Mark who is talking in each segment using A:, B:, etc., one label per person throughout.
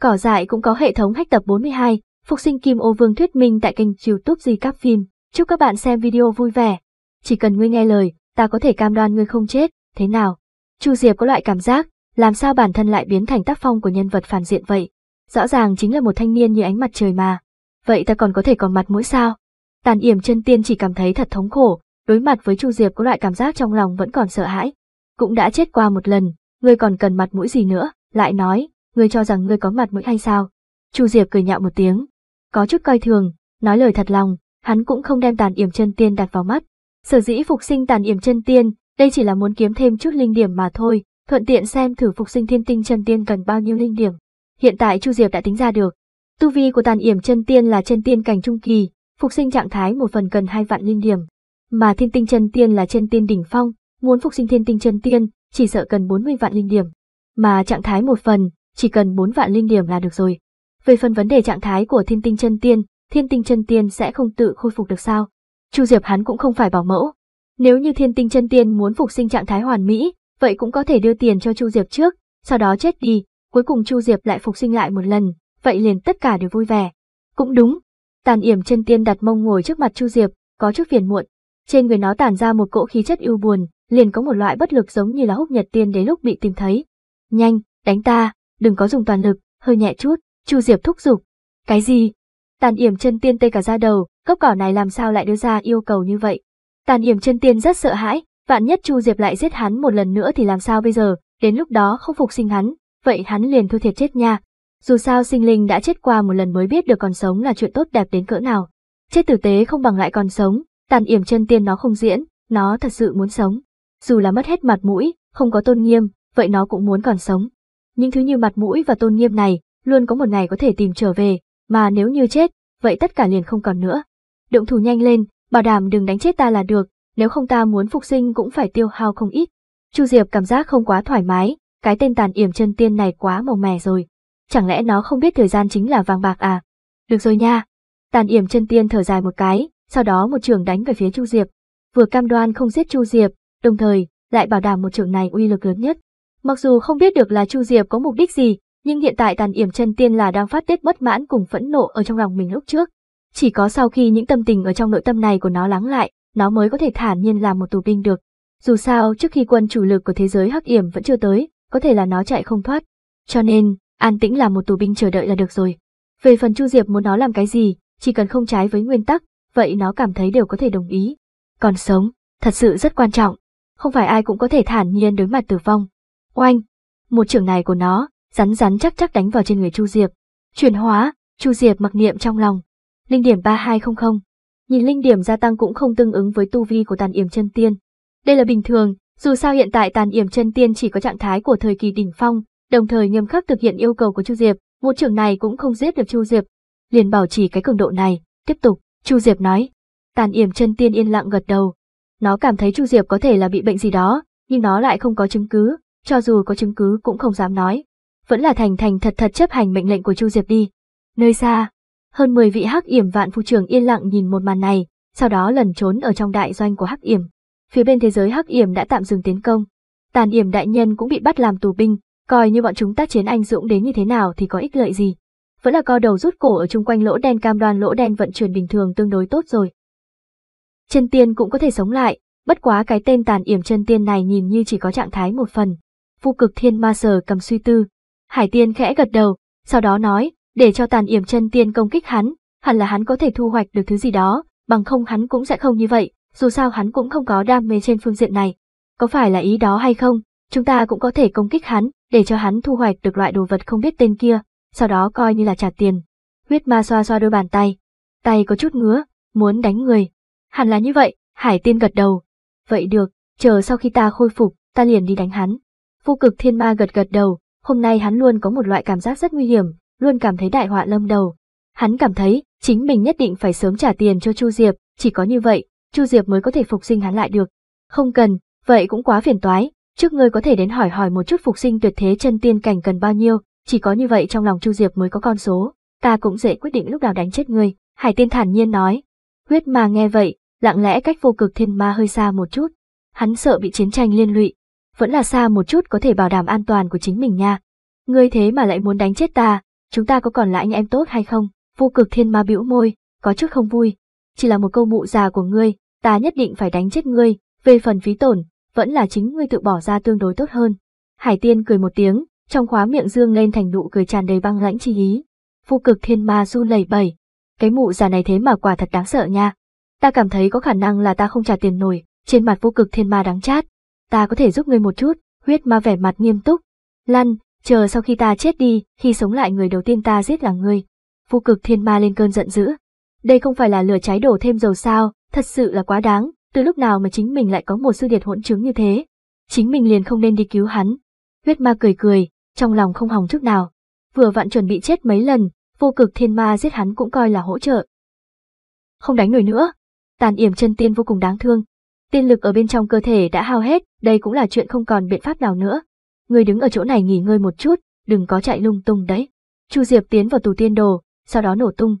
A: Cỏ dại cũng có hệ thống hách tập 42, Phục sinh Kim Ô Vương thuyết minh tại kênh youtube Di Cáp Phim. Chúc các bạn xem video vui vẻ. Chỉ cần ngươi nghe lời, ta có thể cam đoan ngươi không chết, thế nào? Chu Diệp có loại cảm giác, làm sao bản thân lại biến thành tác phong của nhân vật phản diện vậy? Rõ ràng chính là một thanh niên như ánh mặt trời mà. Vậy ta còn có thể còn mặt mũi sao? Tàn yểm chân tiên chỉ cảm thấy thật thống khổ, đối mặt với Chu Diệp có loại cảm giác trong lòng vẫn còn sợ hãi. Cũng đã chết qua một lần, ngươi còn cần mặt mũi gì nữa, lại nói, ngươi cho rằng ngươi có mặt mũi hay sao? Chu Diệp cười nhạo một tiếng, có chút coi thường, nói lời thật lòng, hắn cũng không đem tàn yểm chân tiên đặt vào mắt. Sở dĩ phục sinh tàn yểm chân tiên, đây chỉ là muốn kiếm thêm chút linh điểm mà thôi, thuận tiện xem thử phục sinh thiên tinh chân tiên cần bao nhiêu linh điểm. Hiện tại Chu Diệp đã tính ra được, tu vi của tàn yểm chân tiên là chân tiên cảnh trung kỳ, phục sinh trạng thái một phần cần hai vạn linh điểm, mà thiên tinh chân tiên là chân tiên đỉnh phong, muốn phục sinh thiên tinh chân tiên chỉ sợ cần 40 vạn linh điểm, mà trạng thái một phần chỉ cần 4 vạn linh điểm là được rồi. Về phần vấn đề trạng thái của thiên tinh chân tiên, thiên tinh chân tiên sẽ không tự khôi phục được sao? Chu Diệp hắn cũng không phải bảo mẫu. Nếu như thiên tinh chân tiên muốn phục sinh trạng thái hoàn mỹ, vậy cũng có thể đưa tiền cho Chu Diệp trước, sau đó chết đi, cuối cùng Chu Diệp lại phục sinh lại một lần, vậy liền tất cả đều vui vẻ. Cũng đúng. Tàn Yểm chân tiên đặt mông ngồi trước mặt Chu Diệp, có chút phiền muộn. Trên người nó tản ra một cỗ khí chất ưu buồn, liền có một loại bất lực giống như là húc nhật tiên đến lúc bị tìm thấy. Nhanh, đánh ta, đừng có dùng toàn lực, hơi nhẹ chút, Chu Diệp thúc giục. Cái gì? Tàn yểm chân tiên tê cả da đầu, gốc cỏ này làm sao lại đưa ra yêu cầu như vậy? Tàn yểm chân tiên rất sợ hãi, vạn nhất Chu Diệp lại giết hắn một lần nữa thì làm sao bây giờ, đến lúc đó không phục sinh hắn, vậy hắn liền thua thiệt chết nha. Dù sao sinh linh đã chết qua một lần mới biết được còn sống là chuyện tốt đẹp đến cỡ nào. Chết tử tế không bằng lại còn sống, tàn yểm chân tiên nó không diễn, nó thật sự muốn sống. Dù là mất hết mặt mũi, không có tôn nghiêm, vậy nó cũng muốn còn sống những thứ như mặt mũi và tôn nghiêm này luôn có một ngày có thể tìm trở về, mà nếu như chết, vậy tất cả liền không còn nữa. Động thủ nhanh lên, bảo đảm đừng đánh chết ta là được, nếu không ta muốn phục sinh cũng phải tiêu hao không ít. Chu Diệp cảm giác không quá thoải mái, cái tên tàn yểm chân tiên này quá màu mè rồi. Chẳng lẽ nó không biết thời gian chính là vàng bạc à? Được rồi nha. Tàn yểm chân tiên thở dài một cái, sau đó một trường đánh về phía Chu Diệp. Vừa cam đoan không giết Chu Diệp, đồng thời lại bảo đảm một trường này uy lực lớn nhất. Mặc dù không biết được là Chu Diệp có mục đích gì, nhưng hiện tại tàn yểm chân tiên là đang phát tiết bất mãn cùng phẫn nộ ở trong lòng mình lúc trước. Chỉ có sau khi những tâm tình ở trong nội tâm này của nó lắng lại, nó mới có thể thản nhiên làm một tù binh được. Dù sao, trước khi quân chủ lực của thế giới hắc yểm vẫn chưa tới, có thể là nó chạy không thoát. Cho nên, an tĩnh làm một tù binh chờ đợi là được rồi. Về phần Chu Diệp muốn nó làm cái gì, chỉ cần không trái với nguyên tắc, vậy nó cảm thấy đều có thể đồng ý. Còn sống, thật sự rất quan trọng. Không phải ai cũng có thể thản nhiên đối mặt tử vong, Oanh! Một trưởng này của nó, rắn rắn chắc chắc đánh vào trên người Chu Diệp. Chuyển hóa, Chu Diệp mặc niệm trong lòng. Linh điểm 3200. Nhìn linh điểm gia tăng cũng không tương ứng với tu vi của tàn yểm chân tiên. Đây là bình thường, dù sao hiện tại tàn yểm chân tiên chỉ có trạng thái của thời kỳ đỉnh phong, đồng thời nghiêm khắc thực hiện yêu cầu của Chu Diệp, một trưởng này cũng không giết được Chu Diệp. Liền bảo chỉ cái cường độ này, tiếp tục, Chu Diệp nói. Tàn yểm chân tiên yên lặng gật đầu. Nó cảm thấy Chu Diệp có thể là bị bệnh gì đó, nhưng nó lại không có chứng cứ, cho dù có chứng cứ cũng không dám nói. Vẫn là thành thành thật thật chấp hành mệnh lệnh của Chu Diệp đi. Nơi xa, hơn 10 vị hắc yểm vạn phu trường yên lặng nhìn một màn này, sau đó lần trốn ở trong đại doanh của hắc yểm. Phía bên thế giới hắc yểm đã tạm dừng tiến công. Tàn yểm đại nhân cũng bị bắt làm tù binh, coi như bọn chúng tác chiến anh dũng đến như thế nào thì có ích lợi gì. Vẫn là co đầu rút cổ ở chung quanh lỗ đen cam đoan lỗ đen vận chuyển bình thường tương đối tốt rồi. Chân tiên cũng có thể sống lại, bất quá cái tên tàn yểm chân tiên này nhìn như chỉ có trạng thái một phần, Vu cực thiên ma sờ cầm suy tư. Hải tiên khẽ gật đầu, sau đó nói, để cho tàn yểm chân tiên công kích hắn, hẳn là hắn có thể thu hoạch được thứ gì đó, bằng không hắn cũng sẽ không như vậy, dù sao hắn cũng không có đam mê trên phương diện này. Có phải là ý đó hay không, chúng ta cũng có thể công kích hắn, để cho hắn thu hoạch được loại đồ vật không biết tên kia, sau đó coi như là trả tiền. Huyết ma xoa xoa đôi bàn tay, tay có chút ngứa, muốn đánh người. Hẳn là như vậy, hải tiên gật đầu. Vậy được, chờ sau khi ta khôi phục, ta liền đi đánh hắn. Vô cực thiên ma gật gật đầu, hôm nay hắn luôn có một loại cảm giác rất nguy hiểm, luôn cảm thấy đại họa lâm đầu. Hắn cảm thấy, chính mình nhất định phải sớm trả tiền cho Chu Diệp, chỉ có như vậy, Chu Diệp mới có thể phục sinh hắn lại được. Không cần, vậy cũng quá phiền toái, trước ngươi có thể đến hỏi hỏi một chút phục sinh tuyệt thế chân tiên cảnh cần bao nhiêu, chỉ có như vậy trong lòng Chu Diệp mới có con số, ta cũng dễ quyết định lúc nào đánh chết ngươi, Hải Tiên thản nhiên nói. Huyết mà nghe vậy, lặng lẽ cách vô cực thiên ma hơi xa một chút. Hắn sợ bị chiến tranh liên lụy, vẫn là xa một chút có thể bảo đảm an toàn của chính mình nha. Ngươi thế mà lại muốn đánh chết ta, chúng ta có còn là anh em tốt hay không? vu cực thiên ma bĩu môi, có chút không vui. Chỉ là một câu mụ già của ngươi, ta nhất định phải đánh chết ngươi, về phần phí tổn, vẫn là chính ngươi tự bỏ ra tương đối tốt hơn. Hải tiên cười một tiếng, trong khóa miệng dương lên thành nụ cười tràn đầy băng lãnh chi ý. vu cực thiên ma run lẩy bẩy, cái mụ già này thế mà quả thật đáng sợ nha. Ta cảm thấy có khả năng là ta không trả tiền nổi, trên mặt vô cực thiên ma đáng chát, ta có thể giúp ngươi một chút, huyết ma vẻ mặt nghiêm túc. Lăn, chờ sau khi ta chết đi, khi sống lại người đầu tiên ta giết là ngươi. Vô cực thiên ma lên cơn giận dữ. Đây không phải là lửa cháy đổ thêm dầu sao, thật sự là quá đáng, từ lúc nào mà chính mình lại có một sư điệt hỗn chứng như thế. Chính mình liền không nên đi cứu hắn. Huyết ma cười cười, trong lòng không hòng chút nào. Vừa vặn chuẩn bị chết mấy lần, vô cực thiên ma giết hắn cũng coi là hỗ trợ. Không đánh nổi nữa. Tàn yểm chân tiên vô cùng đáng thương, Tiên lực ở bên trong cơ thể đã hao hết, đây cũng là chuyện không còn biện pháp nào nữa. Người đứng ở chỗ này nghỉ ngơi một chút, đừng có chạy lung tung đấy. Chu Diệp tiến vào tù tiên đồ, sau đó nổ tung.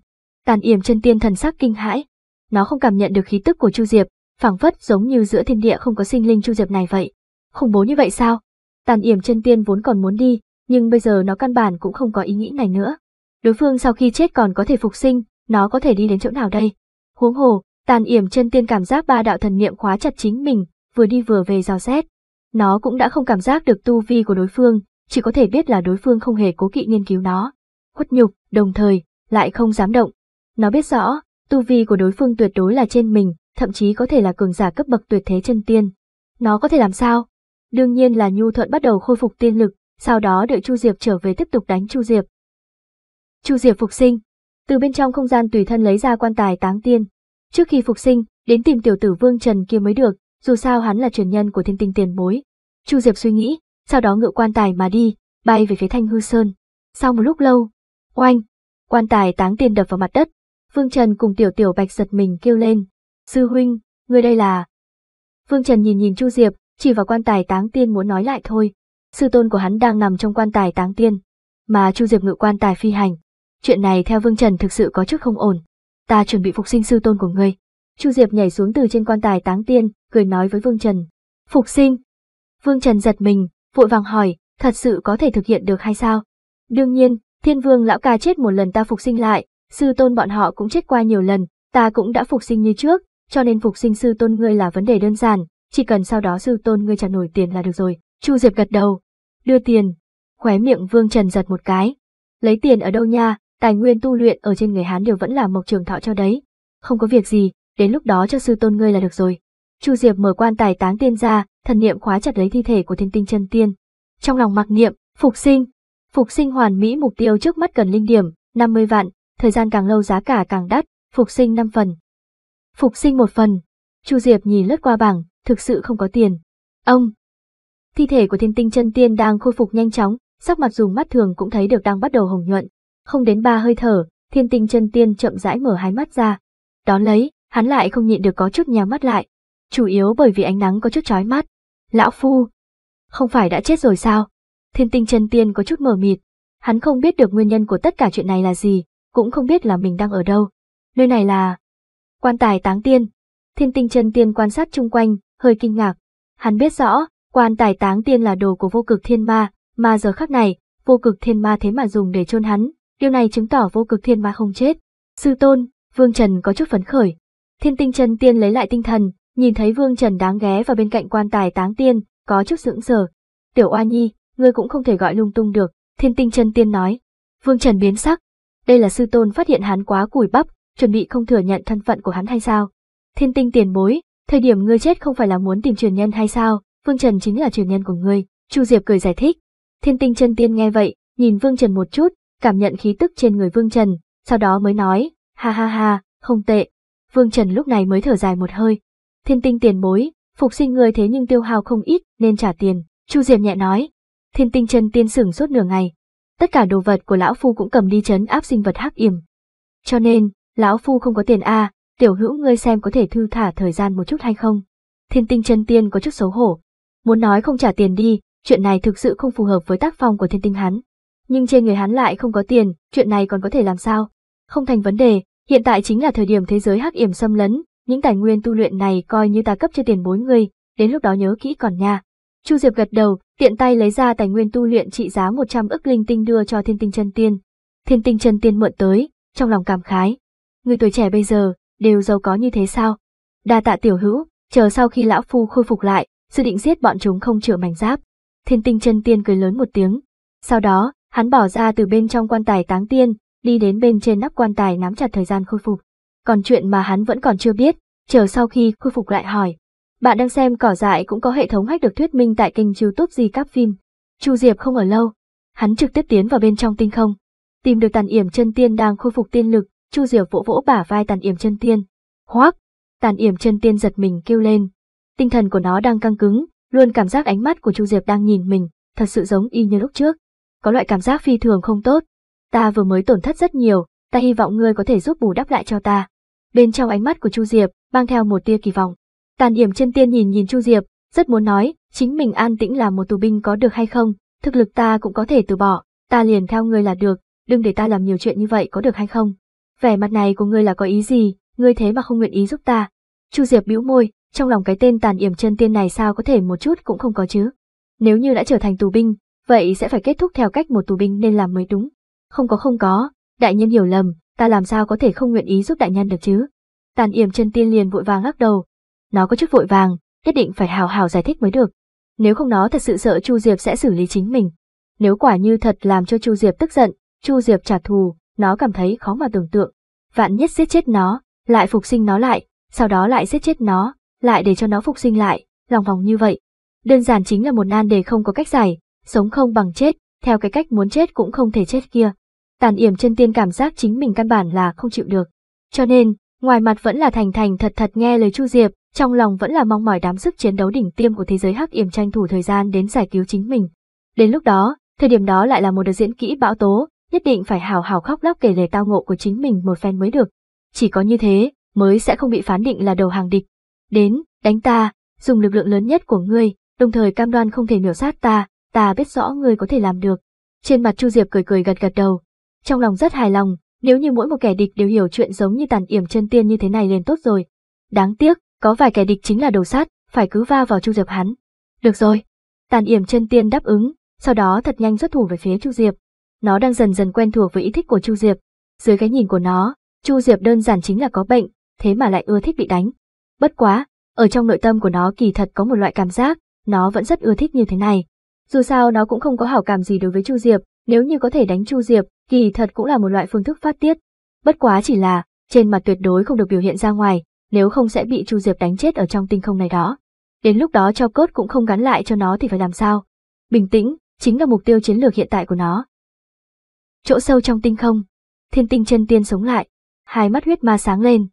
A: Tàn yểm chân tiên thần sắc kinh hãi. Nó không cảm nhận được khí tức của Chu Diệp, phảng phất giống như giữa thiên địa không có sinh linh Chu Diệp này vậy. Khủng bố như vậy sao? Tàn yểm chân tiên vốn còn muốn đi, nhưng bây giờ nó căn bản cũng không có ý nghĩ này nữa. Đối phương sau khi chết còn có thể phục sinh, nó có thể đi đến chỗ nào đây? Huống hồ, Tàn yểm chân tiên cảm giác ba đạo thần niệm khóa chặt chính mình, vừa đi vừa về dò xét. Nó cũng đã không cảm giác được tu vi của đối phương, chỉ có thể biết là đối phương không hề cố kỵ nghiên cứu nó. Khuất nhục, đồng thời, lại không dám động. Nó biết rõ, tu vi của đối phương tuyệt đối là trên mình, thậm chí có thể là cường giả cấp bậc tuyệt thế chân tiên. Nó có thể làm sao? Đương nhiên là Nhu Thuận bắt đầu khôi phục tiên lực, sau đó đợi Chu Diệp trở về tiếp tục đánh Chu Diệp. Chu Diệp phục sinh, từ bên trong không gian tùy thân lấy ra quan tài táng tiên, Trước khi phục sinh, đến tìm tiểu tử Vương Trần kia mới được, dù sao hắn là truyền nhân của thiên tinh tiền bối. Chu Diệp suy nghĩ, sau đó ngự quan tài mà đi, bay về phía Thanh Hư Sơn. Sau một lúc lâu, oanh, quan tài táng tiền đập vào mặt đất, Vương Trần cùng tiểu tiểu bạch giật mình kêu lên, sư huynh, người đây là... Vương Trần nhìn nhìn Chu Diệp, chỉ vào quan tài táng tiên muốn nói lại thôi. Sư tôn của hắn đang nằm trong quan tài táng tiên, mà Chu Diệp ngự quan tài phi hành. Chuyện này theo Vương Trần thực sự có chút không ổn ta chuẩn bị phục sinh sư tôn của ngươi. Chu Diệp nhảy xuống từ trên quan tài táng tiên, cười nói với Vương Trần. Phục sinh? Vương Trần giật mình, vội vàng hỏi, thật sự có thể thực hiện được hay sao? Đương nhiên, thiên vương lão ca chết một lần ta phục sinh lại, sư tôn bọn họ cũng chết qua nhiều lần, ta cũng đã phục sinh như trước, cho nên phục sinh sư tôn ngươi là vấn đề đơn giản, chỉ cần sau đó sư tôn ngươi trả nổi tiền là được rồi. Chu Diệp gật đầu, đưa tiền, khóe miệng Vương Trần giật một cái. Lấy tiền ở đâu nha, tài nguyên tu luyện ở trên người Hán đều vẫn là Mộc Trường Thọ cho đấy. Không có việc gì, đến lúc đó cho sư tôn ngươi là được rồi. Chu Diệp mở quan tài táng tiên ra, thần niệm khóa chặt lấy thi thể của thiên tinh chân tiên. Trong lòng mặc niệm, phục sinh. Phục sinh hoàn mỹ mục tiêu trước mắt cần linh điểm, 50 vạn, thời gian càng lâu giá cả càng đắt, phục sinh 5 phần. Phục sinh một phần. Chu Diệp nhìn lướt qua bảng, thực sự không có tiền. Ông! Thi thể của thiên tinh chân tiên đang khôi phục nhanh chóng, sắc mặt dùng mắt thường cũng thấy được đang bắt đầu hồng nhuận, không đến ba hơi thở, thiên tinh chân tiên chậm rãi mở hai mắt ra. Đón lấy, hắn lại không nhịn được có chút nhắm mắt lại. Chủ yếu bởi vì ánh nắng có chút chói mắt. Lão Phu! Không phải đã chết rồi sao? Thiên tinh chân tiên có chút mờ mịt. Hắn không biết được nguyên nhân của tất cả chuyện này là gì, cũng không biết là mình đang ở đâu. Nơi này là... Quan tài táng tiên. Thiên tinh chân tiên quan sát chung quanh, hơi kinh ngạc. Hắn biết rõ, quan tài táng tiên là đồ của vô cực thiên ma, mà giờ khắc này, vô cực thiên ma thế mà dùng để chôn hắn, Điều này chứng tỏ vô cực thiên ma không chết. Sư tôn, Vương Trần có chút phấn khởi. Thiên tinh chân tiên lấy lại tinh thần, nhìn thấy Vương Trần đáng ghé vào bên cạnh quan tài táng tiên, có chút sững sờ. Tiểu Oa Nhi, ngươi cũng không thể gọi lung tung được, thiên tinh chân tiên nói. Vương Trần biến sắc. Đây là sư tôn phát hiện hắn quá củi bắp, chuẩn bị không thừa nhận thân phận của hắn hay sao? Thiên tinh tiền bối, thời điểm ngươi chết không phải là muốn tìm truyền nhân hay sao? Vương Trần chính là truyền nhân của ngươi, Chu Diệp cười giải thích. Thiên tinh chân tiên nghe vậy, nhìn Vương Trần một chút, cảm nhận khí tức trên người Vương Trần, sau đó mới nói, ha ha ha, không tệ. Vương Trần lúc này mới thở dài một hơi. Thiên tinh tiền bối, phục sinh người thế nhưng tiêu hào không ít nên trả tiền, Chu Diệp nhẹ nói. Thiên tinh chân tiên sửng suốt nửa ngày. Tất cả đồ vật của lão phu cũng cầm đi chấn áp sinh vật hắc yểm. Cho nên, lão phu không có tiền a, tiểu hữu ngươi xem có thể thư thả thời gian một chút hay không? Thiên tinh chân tiên có chút xấu hổ. Muốn nói không trả tiền đi, chuyện này thực sự không phù hợp với tác phong của thiên tinh hắn nhưng trên người hắn lại không có tiền, chuyện này còn có thể làm sao? Không thành vấn đề, hiện tại chính là thời điểm thế giới hắc yểm xâm lấn, những tài nguyên tu luyện này coi như ta cấp cho tiền bối ngươi, đến lúc đó nhớ kỹ còn nha. Chu Diệp gật đầu, tiện tay lấy ra tài nguyên tu luyện trị giá 100 ức linh tinh đưa cho Thiên Tinh Chân Tiên. Thiên Tinh Chân Tiên mượn tới, trong lòng cảm khái. Người tuổi trẻ bây giờ đều giàu có như thế sao? Đa tạ tiểu hữu, chờ sau khi lão phu khôi phục lại, dự định giết bọn chúng không chữa mảnh giáp. Thiên Tinh Chân Tiên cười lớn một tiếng. Sau đó, Hắn bỏ ra từ bên trong quan tài táng tiên, đi đến bên trên nắp quan tài nắm chặt thời gian khôi phục. Còn chuyện mà hắn vẫn còn chưa biết, chờ sau khi khôi phục lại hỏi. Bạn đang xem cỏ dại cũng có hệ thống hack được thuyết minh tại kênh youtube gì các phim. Chu Diệp không ở lâu, hắn trực tiếp tiến vào bên trong tinh không. Tìm được tàn yểm chân tiên đang khôi phục tiên lực, Chu Diệp vỗ vỗ bả vai tàn yểm chân tiên. Hoác! Tàn yểm chân tiên giật mình kêu lên. Tinh thần của nó đang căng cứng, luôn cảm giác ánh mắt của Chu Diệp đang nhìn mình, thật sự giống y như lúc trước có loại cảm giác phi thường không tốt. Ta vừa mới tổn thất rất nhiều, ta hy vọng ngươi có thể giúp bù đắp lại cho ta. Bên trong ánh mắt của Chu Diệp, mang theo một tia kỳ vọng. Tàn yểm chân tiên nhìn nhìn Chu Diệp, rất muốn nói, chính mình an tĩnh là một tù binh có được hay không, thực lực ta cũng có thể từ bỏ, ta liền theo ngươi là được, đừng để ta làm nhiều chuyện như vậy có được hay không. Vẻ mặt này của ngươi là có ý gì, ngươi thế mà không nguyện ý giúp ta. Chu Diệp bĩu môi, trong lòng cái tên tàn yểm chân tiên này sao có thể một chút cũng không có chứ. Nếu như đã trở thành tù binh, vậy sẽ phải kết thúc theo cách một tù binh nên làm mới đúng. Không có không có, đại nhân hiểu lầm, ta làm sao có thể không nguyện ý giúp đại nhân được chứ. Tàn yểm chân tiên liền vội vàng lắc đầu. Nó có chút vội vàng, nhất định phải hào hào giải thích mới được. Nếu không nó thật sự sợ Chu Diệp sẽ xử lý chính mình. Nếu quả như thật làm cho Chu Diệp tức giận, Chu Diệp trả thù, nó cảm thấy khó mà tưởng tượng. Vạn nhất giết chết nó, lại phục sinh nó lại, sau đó lại giết chết nó, lại để cho nó phục sinh lại, lòng vòng như vậy. Đơn giản chính là một nan đề không có cách giải, sống không bằng chết, theo cái cách muốn chết cũng không thể chết kia. Tàn yểm chân tiên cảm giác chính mình căn bản là không chịu được. Cho nên, ngoài mặt vẫn là thành thành thật thật nghe lời Chu Diệp, trong lòng vẫn là mong mỏi đám sức chiến đấu đỉnh tiêm của thế giới hắc yểm tranh thủ thời gian đến giải cứu chính mình. Đến lúc đó, thời điểm đó lại là một đợt diễn kỹ bão tố, nhất định phải hào hào khóc lóc kể lể tao ngộ của chính mình một phen mới được. Chỉ có như thế, mới sẽ không bị phán định là đầu hàng địch. Đến, đánh ta, dùng lực lượng lớn nhất của ngươi, đồng thời cam đoan không thể miểu sát ta, ta biết rõ ngươi có thể làm được. Trên mặt Chu Diệp cười cười gật gật đầu, trong lòng rất hài lòng, nếu như mỗi một kẻ địch đều hiểu chuyện giống như tàn yểm chân tiên như thế này liền tốt rồi. Đáng tiếc, có vài kẻ địch chính là đồ sát, phải cứ va vào Chu Diệp hắn. Được rồi. Tàn yểm chân tiên đáp ứng, sau đó thật nhanh xuất thủ về phía Chu Diệp. Nó đang dần dần quen thuộc với ý thích của Chu Diệp. Dưới cái nhìn của nó, Chu Diệp đơn giản chính là có bệnh, thế mà lại ưa thích bị đánh. Bất quá, ở trong nội tâm của nó kỳ thật có một loại cảm giác, nó vẫn rất ưa thích như thế này. Dù sao nó cũng không có hảo cảm gì đối với Chu Diệp, nếu như có thể đánh Chu Diệp, kỳ thật cũng là một loại phương thức phát tiết. Bất quá chỉ là, trên mặt tuyệt đối không được biểu hiện ra ngoài, nếu không sẽ bị Chu Diệp đánh chết ở trong tinh không này đó. Đến lúc đó cho cốt cũng không gắn lại cho nó thì phải làm sao? Bình tĩnh, chính là mục tiêu chiến lược hiện tại của nó. Chỗ sâu trong tinh không, thiên tinh chân tiên sống lại, hai mắt huyết ma sáng lên.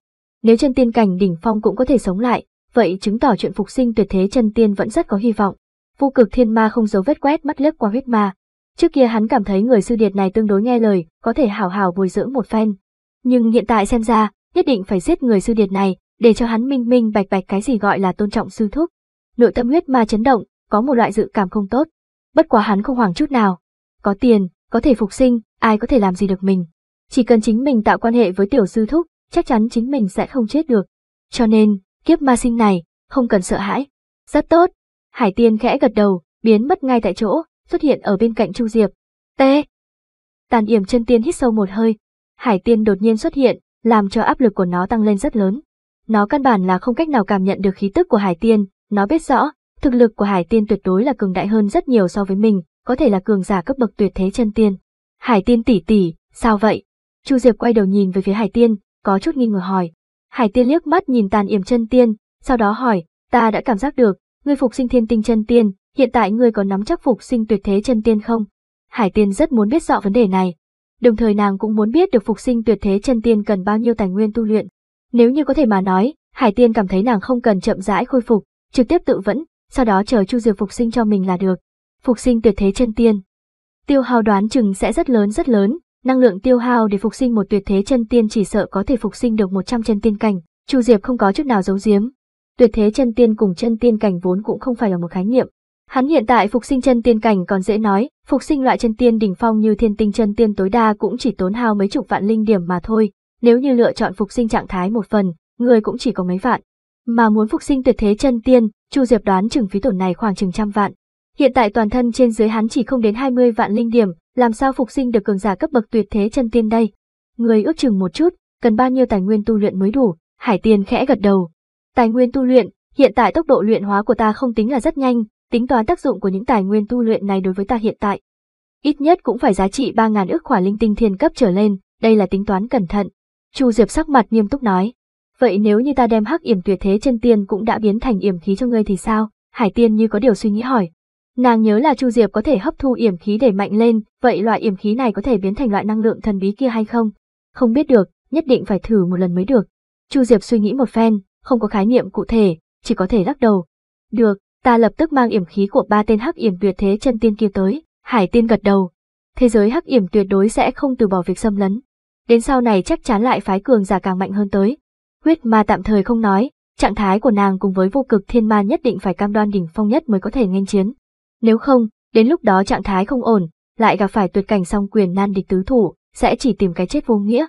A: Nếu chân tiên cảnh đỉnh phong cũng có thể sống lại, vậy chứng tỏ chuyện phục sinh tuyệt thế chân tiên vẫn rất có hy vọng. Vu cực thiên ma không giấu vết quét mắt lướt qua huyết ma. Trước kia hắn cảm thấy người sư điệt này tương đối nghe lời, có thể hảo hảo bồi dưỡng một phen. Nhưng hiện tại xem ra, nhất định phải giết người sư điệt này, để cho hắn minh minh bạch bạch cái gì gọi là tôn trọng sư thúc. Nội tâm huyết ma chấn động, có một loại dự cảm không tốt. Bất quá hắn không hoảng chút nào. Có tiền, có thể phục sinh, ai có thể làm gì được mình. Chỉ cần chính mình tạo quan hệ với tiểu sư thúc, chắc chắn chính mình sẽ không chết được. Cho nên, kiếp ma sinh này, không cần sợ hãi. Rất tốt, Hải Tiên khẽ gật đầu, biến mất ngay tại chỗ, xuất hiện ở bên cạnh Chu Diệp. T. Tàn yểm chân tiên hít sâu một hơi. Hải Tiên đột nhiên xuất hiện, làm cho áp lực của nó tăng lên rất lớn. Nó căn bản là không cách nào cảm nhận được khí tức của Hải Tiên, nó biết rõ, thực lực của Hải Tiên tuyệt đối là cường đại hơn rất nhiều so với mình, có thể là cường giả cấp bậc tuyệt thế chân tiên. Hải Tiên tỷ tỷ, sao vậy? Chu Diệp quay đầu nhìn về phía Hải Tiên, có chút nghi ngờ hỏi. Hải Tiên liếc mắt nhìn Tàn Yểm Chân Tiên, sau đó hỏi, ta đã cảm giác được, ngươi phục sinh thiên tinh chân tiên, hiện tại ngươi có nắm chắc phục sinh tuyệt thế chân tiên không? Hải tiên rất muốn biết rõ vấn đề này. Đồng thời nàng cũng muốn biết được phục sinh tuyệt thế chân tiên cần bao nhiêu tài nguyên tu luyện. Nếu như có thể mà nói, Hải tiên cảm thấy nàng không cần chậm rãi khôi phục, trực tiếp tự vẫn, sau đó chờ Chu Diệp phục sinh cho mình là được. Phục sinh tuyệt thế chân tiên. Tiêu hao đoán chừng sẽ rất lớn rất lớn, năng lượng tiêu hao để phục sinh một tuyệt thế chân tiên chỉ sợ có thể phục sinh được 100 chân tiên cảnh, Chu Diệp không có chút nào giấu giếm, tuyệt thế chân tiên cùng chân tiên cảnh vốn cũng không phải là một khái niệm. Hắn hiện tại phục sinh chân tiên cảnh còn dễ nói, phục sinh loại chân tiên đỉnh phong như thiên tinh chân tiên tối đa cũng chỉ tốn hao mấy chục vạn linh điểm mà thôi, nếu như lựa chọn phục sinh trạng thái một phần, người cũng chỉ có mấy vạn. Mà muốn phục sinh tuyệt thế chân tiên, Chu Diệp đoán chừng phí tổn này khoảng chừng trăm vạn. Hiện tại toàn thân trên dưới hắn chỉ không đến 20 vạn linh điểm, làm sao phục sinh được cường giả cấp bậc tuyệt thế chân tiên đây? Người ước chừng một chút, cần bao nhiêu tài nguyên tu luyện mới đủ, Hải Tiên khẽ gật đầu, Tài nguyên tu luyện, hiện tại tốc độ luyện hóa của ta không tính là rất nhanh, tính toán tác dụng của những tài nguyên tu luyện này đối với ta hiện tại. Ít nhất cũng phải giá trị 3.000 ước khỏa linh tinh thiên cấp trở lên, đây là tính toán cẩn thận. Chu Diệp sắc mặt nghiêm túc nói. Vậy nếu như ta đem hắc yểm tuyệt thế chân tiên cũng đã biến thành yểm khí cho ngươi thì sao? Hải tiên như có điều suy nghĩ hỏi. Nàng nhớ là Chu Diệp có thể hấp thu yểm khí để mạnh lên, vậy loại yểm khí này có thể biến thành loại năng lượng thần bí kia hay không? Không biết được, nhất định phải thử một lần mới được. Chu Diệp suy nghĩ một phen, không có khái niệm cụ thể, chỉ có thể lắc đầu. Được, ta lập tức mang yểm khí của ba tên hắc yểm tuyệt thế chân tiên kia tới, hải tiên gật đầu. Thế giới hắc yểm tuyệt đối sẽ không từ bỏ việc xâm lấn. Đến sau này chắc chắn lại phái cường giả càng mạnh hơn tới. Huyết ma tạm thời không nói, trạng thái của nàng cùng với vô cực thiên ma nhất định phải cam đoan đỉnh phong nhất mới có thể nghênh chiến. Nếu không, đến lúc đó trạng thái không ổn, lại gặp phải tuyệt cảnh song quyền nan địch tứ thủ, sẽ chỉ tìm cái chết vô nghĩa.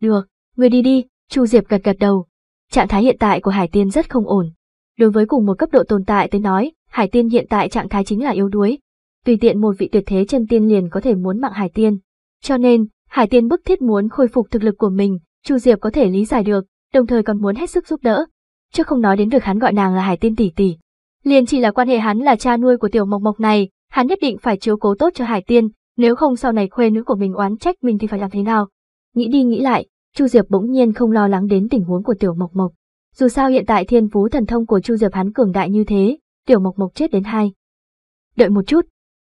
A: Được, người đi đi, Chu Diệp gật gật đầu, Trạng thái hiện tại của Hải Tiên rất không ổn. Đối với cùng một cấp độ tồn tại tới nói, Hải Tiên hiện tại trạng thái chính là yếu đuối. Tùy tiện một vị tuyệt thế chân tiên liền có thể muốn mạng Hải Tiên. Cho nên, Hải Tiên bức thiết muốn khôi phục thực lực của mình, Chu Diệp có thể lý giải được, đồng thời còn muốn hết sức giúp đỡ. Chứ không nói đến việc hắn gọi nàng là Hải Tiên tỷ tỷ. Liền chỉ là quan hệ hắn là cha nuôi của tiểu mộc mộc này, hắn nhất định phải chiếu cố tốt cho Hải Tiên, nếu không sau này khuê nữ của mình oán trách mình thì phải làm thế nào. Nghĩ đi nghĩ lại, Chu Diệp bỗng nhiên không lo lắng đến tình huống của Tiểu Mộc Mộc. Dù sao hiện tại thiên phú thần thông của Chu Diệp hắn cường đại như thế, Tiểu Mộc Mộc chết đến hai. Đợi một chút,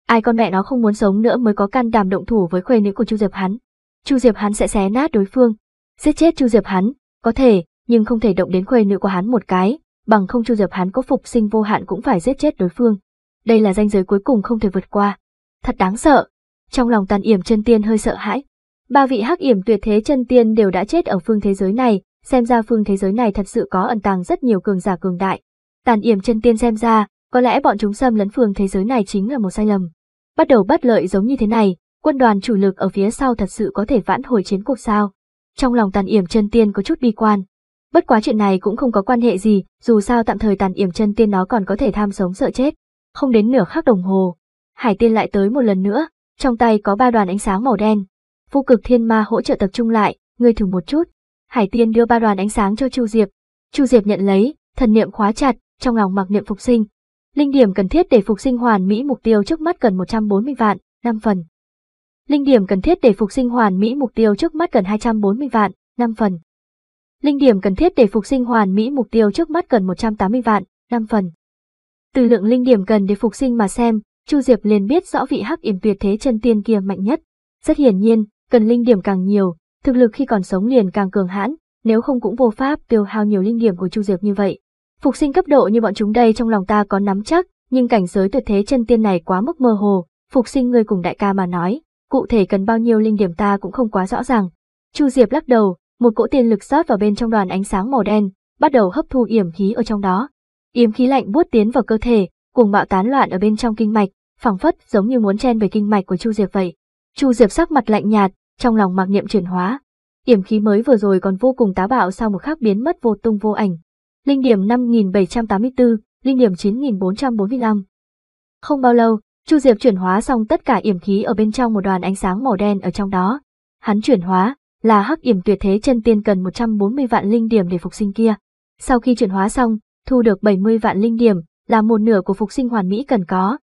A: ai con mẹ nó không muốn sống nữa mới có can đảm động thủ với khuê nữ của Chu Diệp hắn. Chu Diệp hắn sẽ xé nát đối phương, giết chết Chu Diệp hắn, có thể, nhưng không thể động đến khuê nữ của hắn một cái, bằng không Chu Diệp hắn có phục sinh vô hạn cũng phải giết chết đối phương. Đây là ranh giới cuối cùng không thể vượt qua. Thật đáng sợ. Trong lòng tàn Yểm chân tiên hơi sợ hãi. Ba vị hắc yểm tuyệt thế chân tiên đều đã chết ở phương thế giới này, xem ra phương thế giới này thật sự có ẩn tàng rất nhiều cường giả cường đại. Tàn yểm chân tiên xem ra, có lẽ bọn chúng xâm lấn phương thế giới này chính là một sai lầm. Bắt đầu bất lợi giống như thế này, quân đoàn chủ lực ở phía sau thật sự có thể vãn hồi chiến cuộc sao. Trong lòng tàn yểm chân tiên có chút bi quan. Bất quá chuyện này cũng không có quan hệ gì, dù sao tạm thời tàn yểm chân tiên nó còn có thể tham sống sợ chết. Không đến nửa khắc đồng hồ, hải tiên lại tới một lần nữa, trong tay có ba đoàn ánh sáng màu đen, Vô cực thiên ma hỗ trợ tập trung lại, ngươi thử một chút. Hải tiên đưa ba đoàn ánh sáng cho Chu Diệp. Chu Diệp nhận lấy, thần niệm khóa chặt, trong lòng mặc niệm phục sinh. Linh điểm cần thiết để phục sinh hoàn mỹ mục tiêu trước mắt cần 140 vạn, 5 phần. Linh điểm cần thiết để phục sinh hoàn mỹ mục tiêu trước mắt cần 240 vạn, 5 phần. Linh điểm cần thiết để phục sinh hoàn mỹ mục tiêu trước mắt cần 180 vạn, 5 phần. Từ lượng linh điểm cần để phục sinh mà xem, Chu Diệp liền biết rõ vị hắc yểm tuyệt thế chân tiên kia mạnh nhất. Rất hiển nhiên, cần linh điểm càng nhiều, thực lực khi còn sống liền càng cường hãn, nếu không cũng vô pháp tiêu hao nhiều linh điểm của Chu Diệp như vậy. Phục sinh cấp độ như bọn chúng đây trong lòng ta có nắm chắc, nhưng cảnh giới tuyệt thế chân tiên này quá mức mơ hồ, phục sinh người cùng đại ca mà nói, cụ thể cần bao nhiêu linh điểm ta cũng không quá rõ ràng. Chu Diệp lắc đầu, một cỗ tiên lực rót vào bên trong đoàn ánh sáng màu đen, bắt đầu hấp thu yểm khí ở trong đó. Yểm khí lạnh buốt tiến vào cơ thể, cuồng bạo tán loạn ở bên trong kinh mạch, phảng phất giống như muốn chen về kinh mạch của Chu Diệp vậy. Chu Diệp sắc mặt lạnh nhạt, trong lòng mặc niệm chuyển hóa. Điểm khí mới vừa rồi còn vô cùng tá bạo sau một khắc biến mất vô tung vô ảnh. Linh điểm 5784, linh điểm 9445. Không bao lâu, Chu Diệp chuyển hóa xong tất cả yểm khí ở bên trong một đoàn ánh sáng màu đen ở trong đó. Hắn chuyển hóa là hắc yểm tuyệt thế chân tiên cần 140 vạn linh điểm để phục sinh kia. Sau khi chuyển hóa xong, thu được 70 vạn linh điểm là một nửa của phục sinh hoàn mỹ cần có,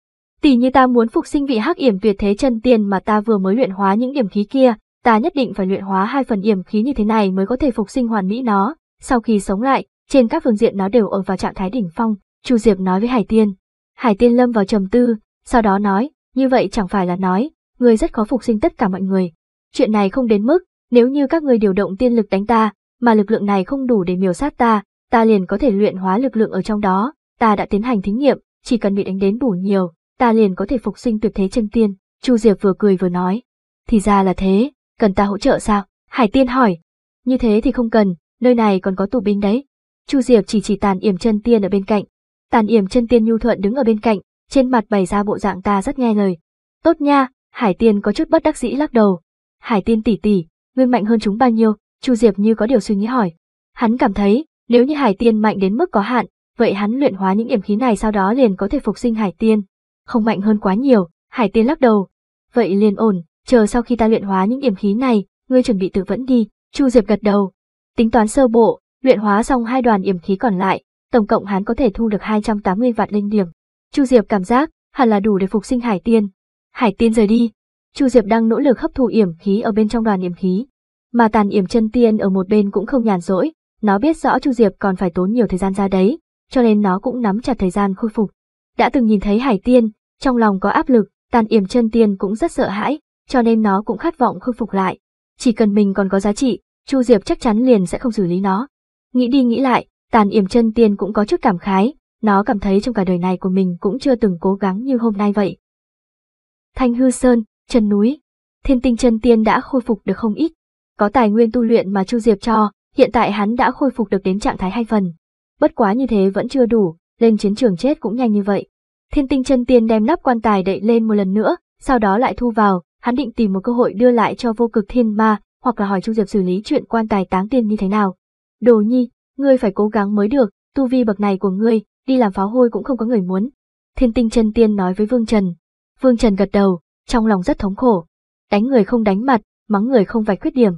A: Tỷ như ta muốn phục sinh vị hắc yểm tuyệt thế chân tiên mà ta vừa mới luyện hóa những điểm khí kia, ta nhất định phải luyện hóa hai phần yểm khí như thế này mới có thể phục sinh hoàn mỹ nó. Sau khi sống lại, trên các phương diện nó đều ở vào trạng thái đỉnh phong, Chu Diệp nói với Hải Tiên. Hải Tiên lâm vào trầm tư, sau đó nói, như vậy chẳng phải là nói, người rất khó phục sinh tất cả mọi người. Chuyện này không đến mức, nếu như các người điều động tiên lực đánh ta, mà lực lượng này không đủ để miểu sát ta, ta liền có thể luyện hóa lực lượng ở trong đó, ta đã tiến hành thí nghiệm, chỉ cần bị đánh đến đủ nhiều, ta liền có thể phục sinh tuyệt thế chân tiên, Chu Diệp vừa cười vừa nói. Thì ra là thế, cần ta hỗ trợ sao? Hải tiên hỏi. Như thế thì không cần, nơi này còn có tù binh đấy. Chu Diệp chỉ chỉ tàn yểm chân tiên ở bên cạnh. Tàn yểm chân tiên nhu thuận đứng ở bên cạnh, trên mặt bày ra bộ dạng ta rất nghe lời. Tốt nha, Hải tiên có chút bất đắc dĩ lắc đầu. Hải tiên tỷ tỷ, ngươi mạnh hơn chúng bao nhiêu? Chu Diệp như có điều suy nghĩ hỏi. Hắn cảm thấy, nếu như Hải tiên mạnh đến mức có hạn, vậy hắn luyện hóa những yểm khí này sau đó liền có thể phục sinh Hải tiên, không mạnh hơn quá nhiều, Hải Tiên lắc đầu. Vậy liền ổn, chờ sau khi ta luyện hóa những điểm khí này, ngươi chuẩn bị tự vẫn đi, Chu Diệp gật đầu. Tính toán sơ bộ, luyện hóa xong hai đoàn điểm khí còn lại, tổng cộng hắn có thể thu được 280 vạn linh điểm. Chu Diệp cảm giác, hẳn là đủ để phục sinh Hải Tiên. Hải Tiên rời đi, Chu Diệp đang nỗ lực hấp thụ yểm khí ở bên trong đoàn yểm khí, mà tàn yểm chân tiên ở một bên cũng không nhàn rỗi, nó biết rõ Chu Diệp còn phải tốn nhiều thời gian ra đấy, cho nên nó cũng nắm chặt thời gian khôi phục đã từng nhìn thấy hải tiên, trong lòng có áp lực, tàn yểm chân tiên cũng rất sợ hãi, cho nên nó cũng khát vọng khôi phục lại. Chỉ cần mình còn có giá trị, Chu Diệp chắc chắn liền sẽ không xử lý nó. Nghĩ đi nghĩ lại, tàn yểm chân tiên cũng có chút cảm khái, nó cảm thấy trong cả đời này của mình cũng chưa từng cố gắng như hôm nay vậy. Thanh hư sơn, chân núi, thiên tinh chân tiên đã khôi phục được không ít. Có tài nguyên tu luyện mà Chu Diệp cho, hiện tại hắn đã khôi phục được đến trạng thái hai phần. Bất quá như thế vẫn chưa đủ, lên chiến trường chết cũng nhanh như vậy. Thiên tinh chân tiên đem nắp quan tài đậy lên một lần nữa, sau đó lại thu vào, hắn định tìm một cơ hội đưa lại cho vô cực thiên ma, hoặc là hỏi Chu Diệp xử lý chuyện quan tài táng tiên như thế nào. Đồ nhi, ngươi phải cố gắng mới được, tu vi bậc này của ngươi, đi làm pháo hôi cũng không có người muốn. Thiên tinh chân tiên nói với Vương Trần. Vương Trần gật đầu, trong lòng rất thống khổ. Đánh người không đánh mặt, mắng người không vạch khuyết điểm.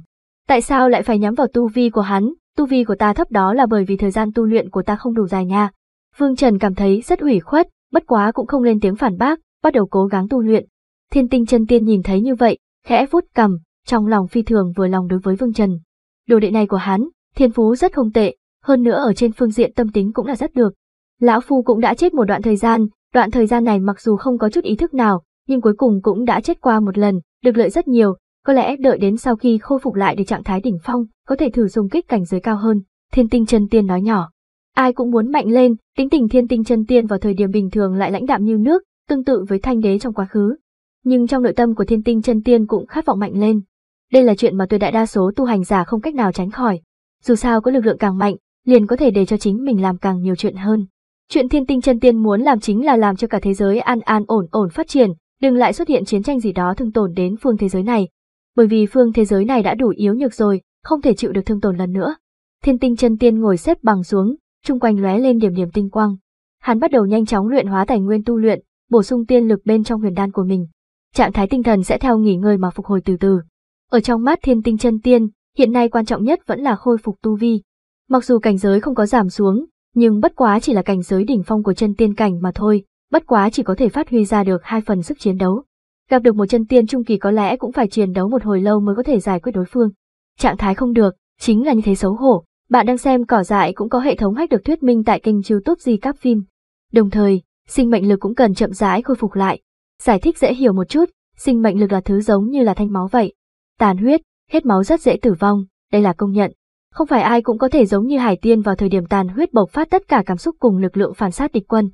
A: Tại sao lại phải nhắm vào tu vi của hắn, tu vi của ta thấp đó là bởi vì thời gian tu luyện của ta không đủ dài nha. Phương Trần cảm thấy rất ủy khuất, bất quá cũng không lên tiếng phản bác, bắt đầu cố gắng tu luyện. Thiên tinh chân tiên nhìn thấy như vậy, khẽ vuốt cầm, trong lòng phi thường vừa lòng đối với Vương Trần. Đồ đệ này của hắn, thiên phú rất không tệ, hơn nữa ở trên phương diện tâm tính cũng là rất được. Lão Phu cũng đã chết một đoạn thời gian, đoạn thời gian này mặc dù không có chút ý thức nào, nhưng cuối cùng cũng đã chết qua một lần, được lợi rất nhiều, có lẽ đợi đến sau khi khôi phục lại được trạng thái đỉnh phong, có thể thử dùng kích cảnh giới cao hơn, thiên tinh chân tiên nói nhỏ. Ai cũng muốn mạnh lên, Tính tình thiên tinh chân tiên vào thời điểm bình thường lại lãnh đạm như nước, tương tự với thanh đế trong quá khứ. Nhưng trong nội tâm của thiên tinh chân tiên cũng khát vọng mạnh lên. Đây là chuyện mà tuyệt đại đa số tu hành giả không cách nào tránh khỏi. Dù sao có lực lượng càng mạnh, liền có thể để cho chính mình làm càng nhiều chuyện hơn. Chuyện thiên tinh chân tiên muốn làm chính là làm cho cả thế giới an an ổn ổn phát triển, đừng lại xuất hiện chiến tranh gì đó thương tổn đến phương thế giới này. Bởi vì phương thế giới này đã đủ yếu nhược rồi, không thể chịu được thương tổn lần nữa. Thiên tinh chân tiên ngồi xếp bằng xuống, chung quanh lóe lên điểm điểm tinh quang. Hắn bắt đầu nhanh chóng luyện hóa tài nguyên tu luyện, bổ sung tiên lực bên trong huyền đan của mình. Trạng thái tinh thần sẽ theo nghỉ ngơi mà phục hồi từ từ. Ở trong mắt thiên tinh chân tiên, hiện nay quan trọng nhất vẫn là khôi phục tu vi. Mặc dù cảnh giới không có giảm xuống, nhưng bất quá chỉ là cảnh giới đỉnh phong của chân tiên cảnh mà thôi, bất quá chỉ có thể phát huy ra được hai phần sức chiến đấu. Gặp được một chân tiên trung kỳ có lẽ cũng phải chiến đấu một hồi lâu mới có thể giải quyết đối phương. Trạng thái không được, chính là như thế xấu hổ, bạn đang xem cỏ dại cũng có hệ thống hách được thuyết minh tại kênh youtube Di Cáp Phim. Đồng thời, sinh mệnh lực cũng cần chậm rãi khôi phục lại. Giải thích dễ hiểu một chút, sinh mệnh lực là thứ giống như là thanh máu vậy. Tàn huyết, hết máu rất dễ tử vong, đây là công nhận. Không phải ai cũng có thể giống như Hải Tiên vào thời điểm tàn huyết bộc phát tất cả cảm xúc cùng lực lượng phản sát địch quân.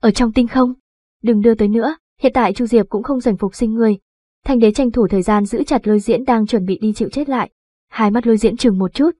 A: Ở trong tinh không? Đừng đưa tới nữa, hiện tại Chu Diệp cũng không giành phục sinh người. Thanh đế tranh thủ thời gian giữ chặt lôi diễn đang chuẩn bị đi chịu chết lại. Hai mắt lôi diễn chừng một chút,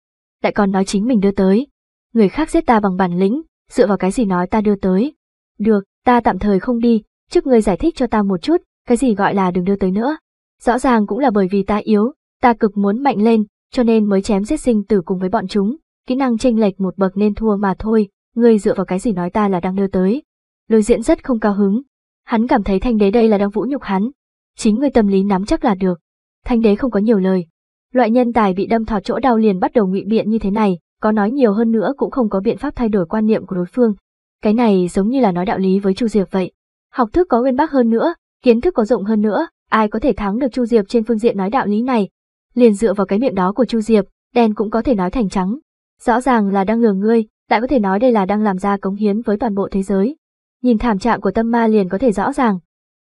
A: lại còn nói chính mình đưa tới. Người khác giết ta bằng bản lĩnh, dựa vào cái gì nói ta đưa tới. Được, ta tạm thời không đi, trước ngươi giải thích cho ta một chút, cái gì gọi là đừng đưa tới nữa. Rõ ràng cũng là bởi vì ta yếu, ta cực muốn mạnh lên, cho nên mới chém giết sinh tử cùng với bọn chúng, kỹ năng chênh lệch một bậc nên thua mà thôi, ngươi dựa vào cái gì nói ta là đang đưa tới. Lôi diễn rất không cao hứng, hắn cảm thấy thanh đế đây là đang vũ nhục hắn, chính ngươi tâm lý nắm chắc là được. Thanh đế không có nhiều lời, Loại nhân tài bị đâm thọt chỗ đau liền bắt đầu ngụy biện như thế này, có nói nhiều hơn nữa cũng không có biện pháp thay đổi quan niệm của đối phương. Cái này giống như là nói đạo lý với Chu Diệp vậy. Học thức có nguyên bác hơn nữa, kiến thức có rộng hơn nữa, ai có thể thắng được Chu Diệp trên phương diện nói đạo lý này. Liền dựa vào cái miệng đó của Chu Diệp, đen cũng có thể nói thành trắng. Rõ ràng là đang lừa ngươi, lại có thể nói đây là đang làm ra cống hiến với toàn bộ thế giới. Nhìn thảm trạng của tâm ma liền có thể rõ ràng,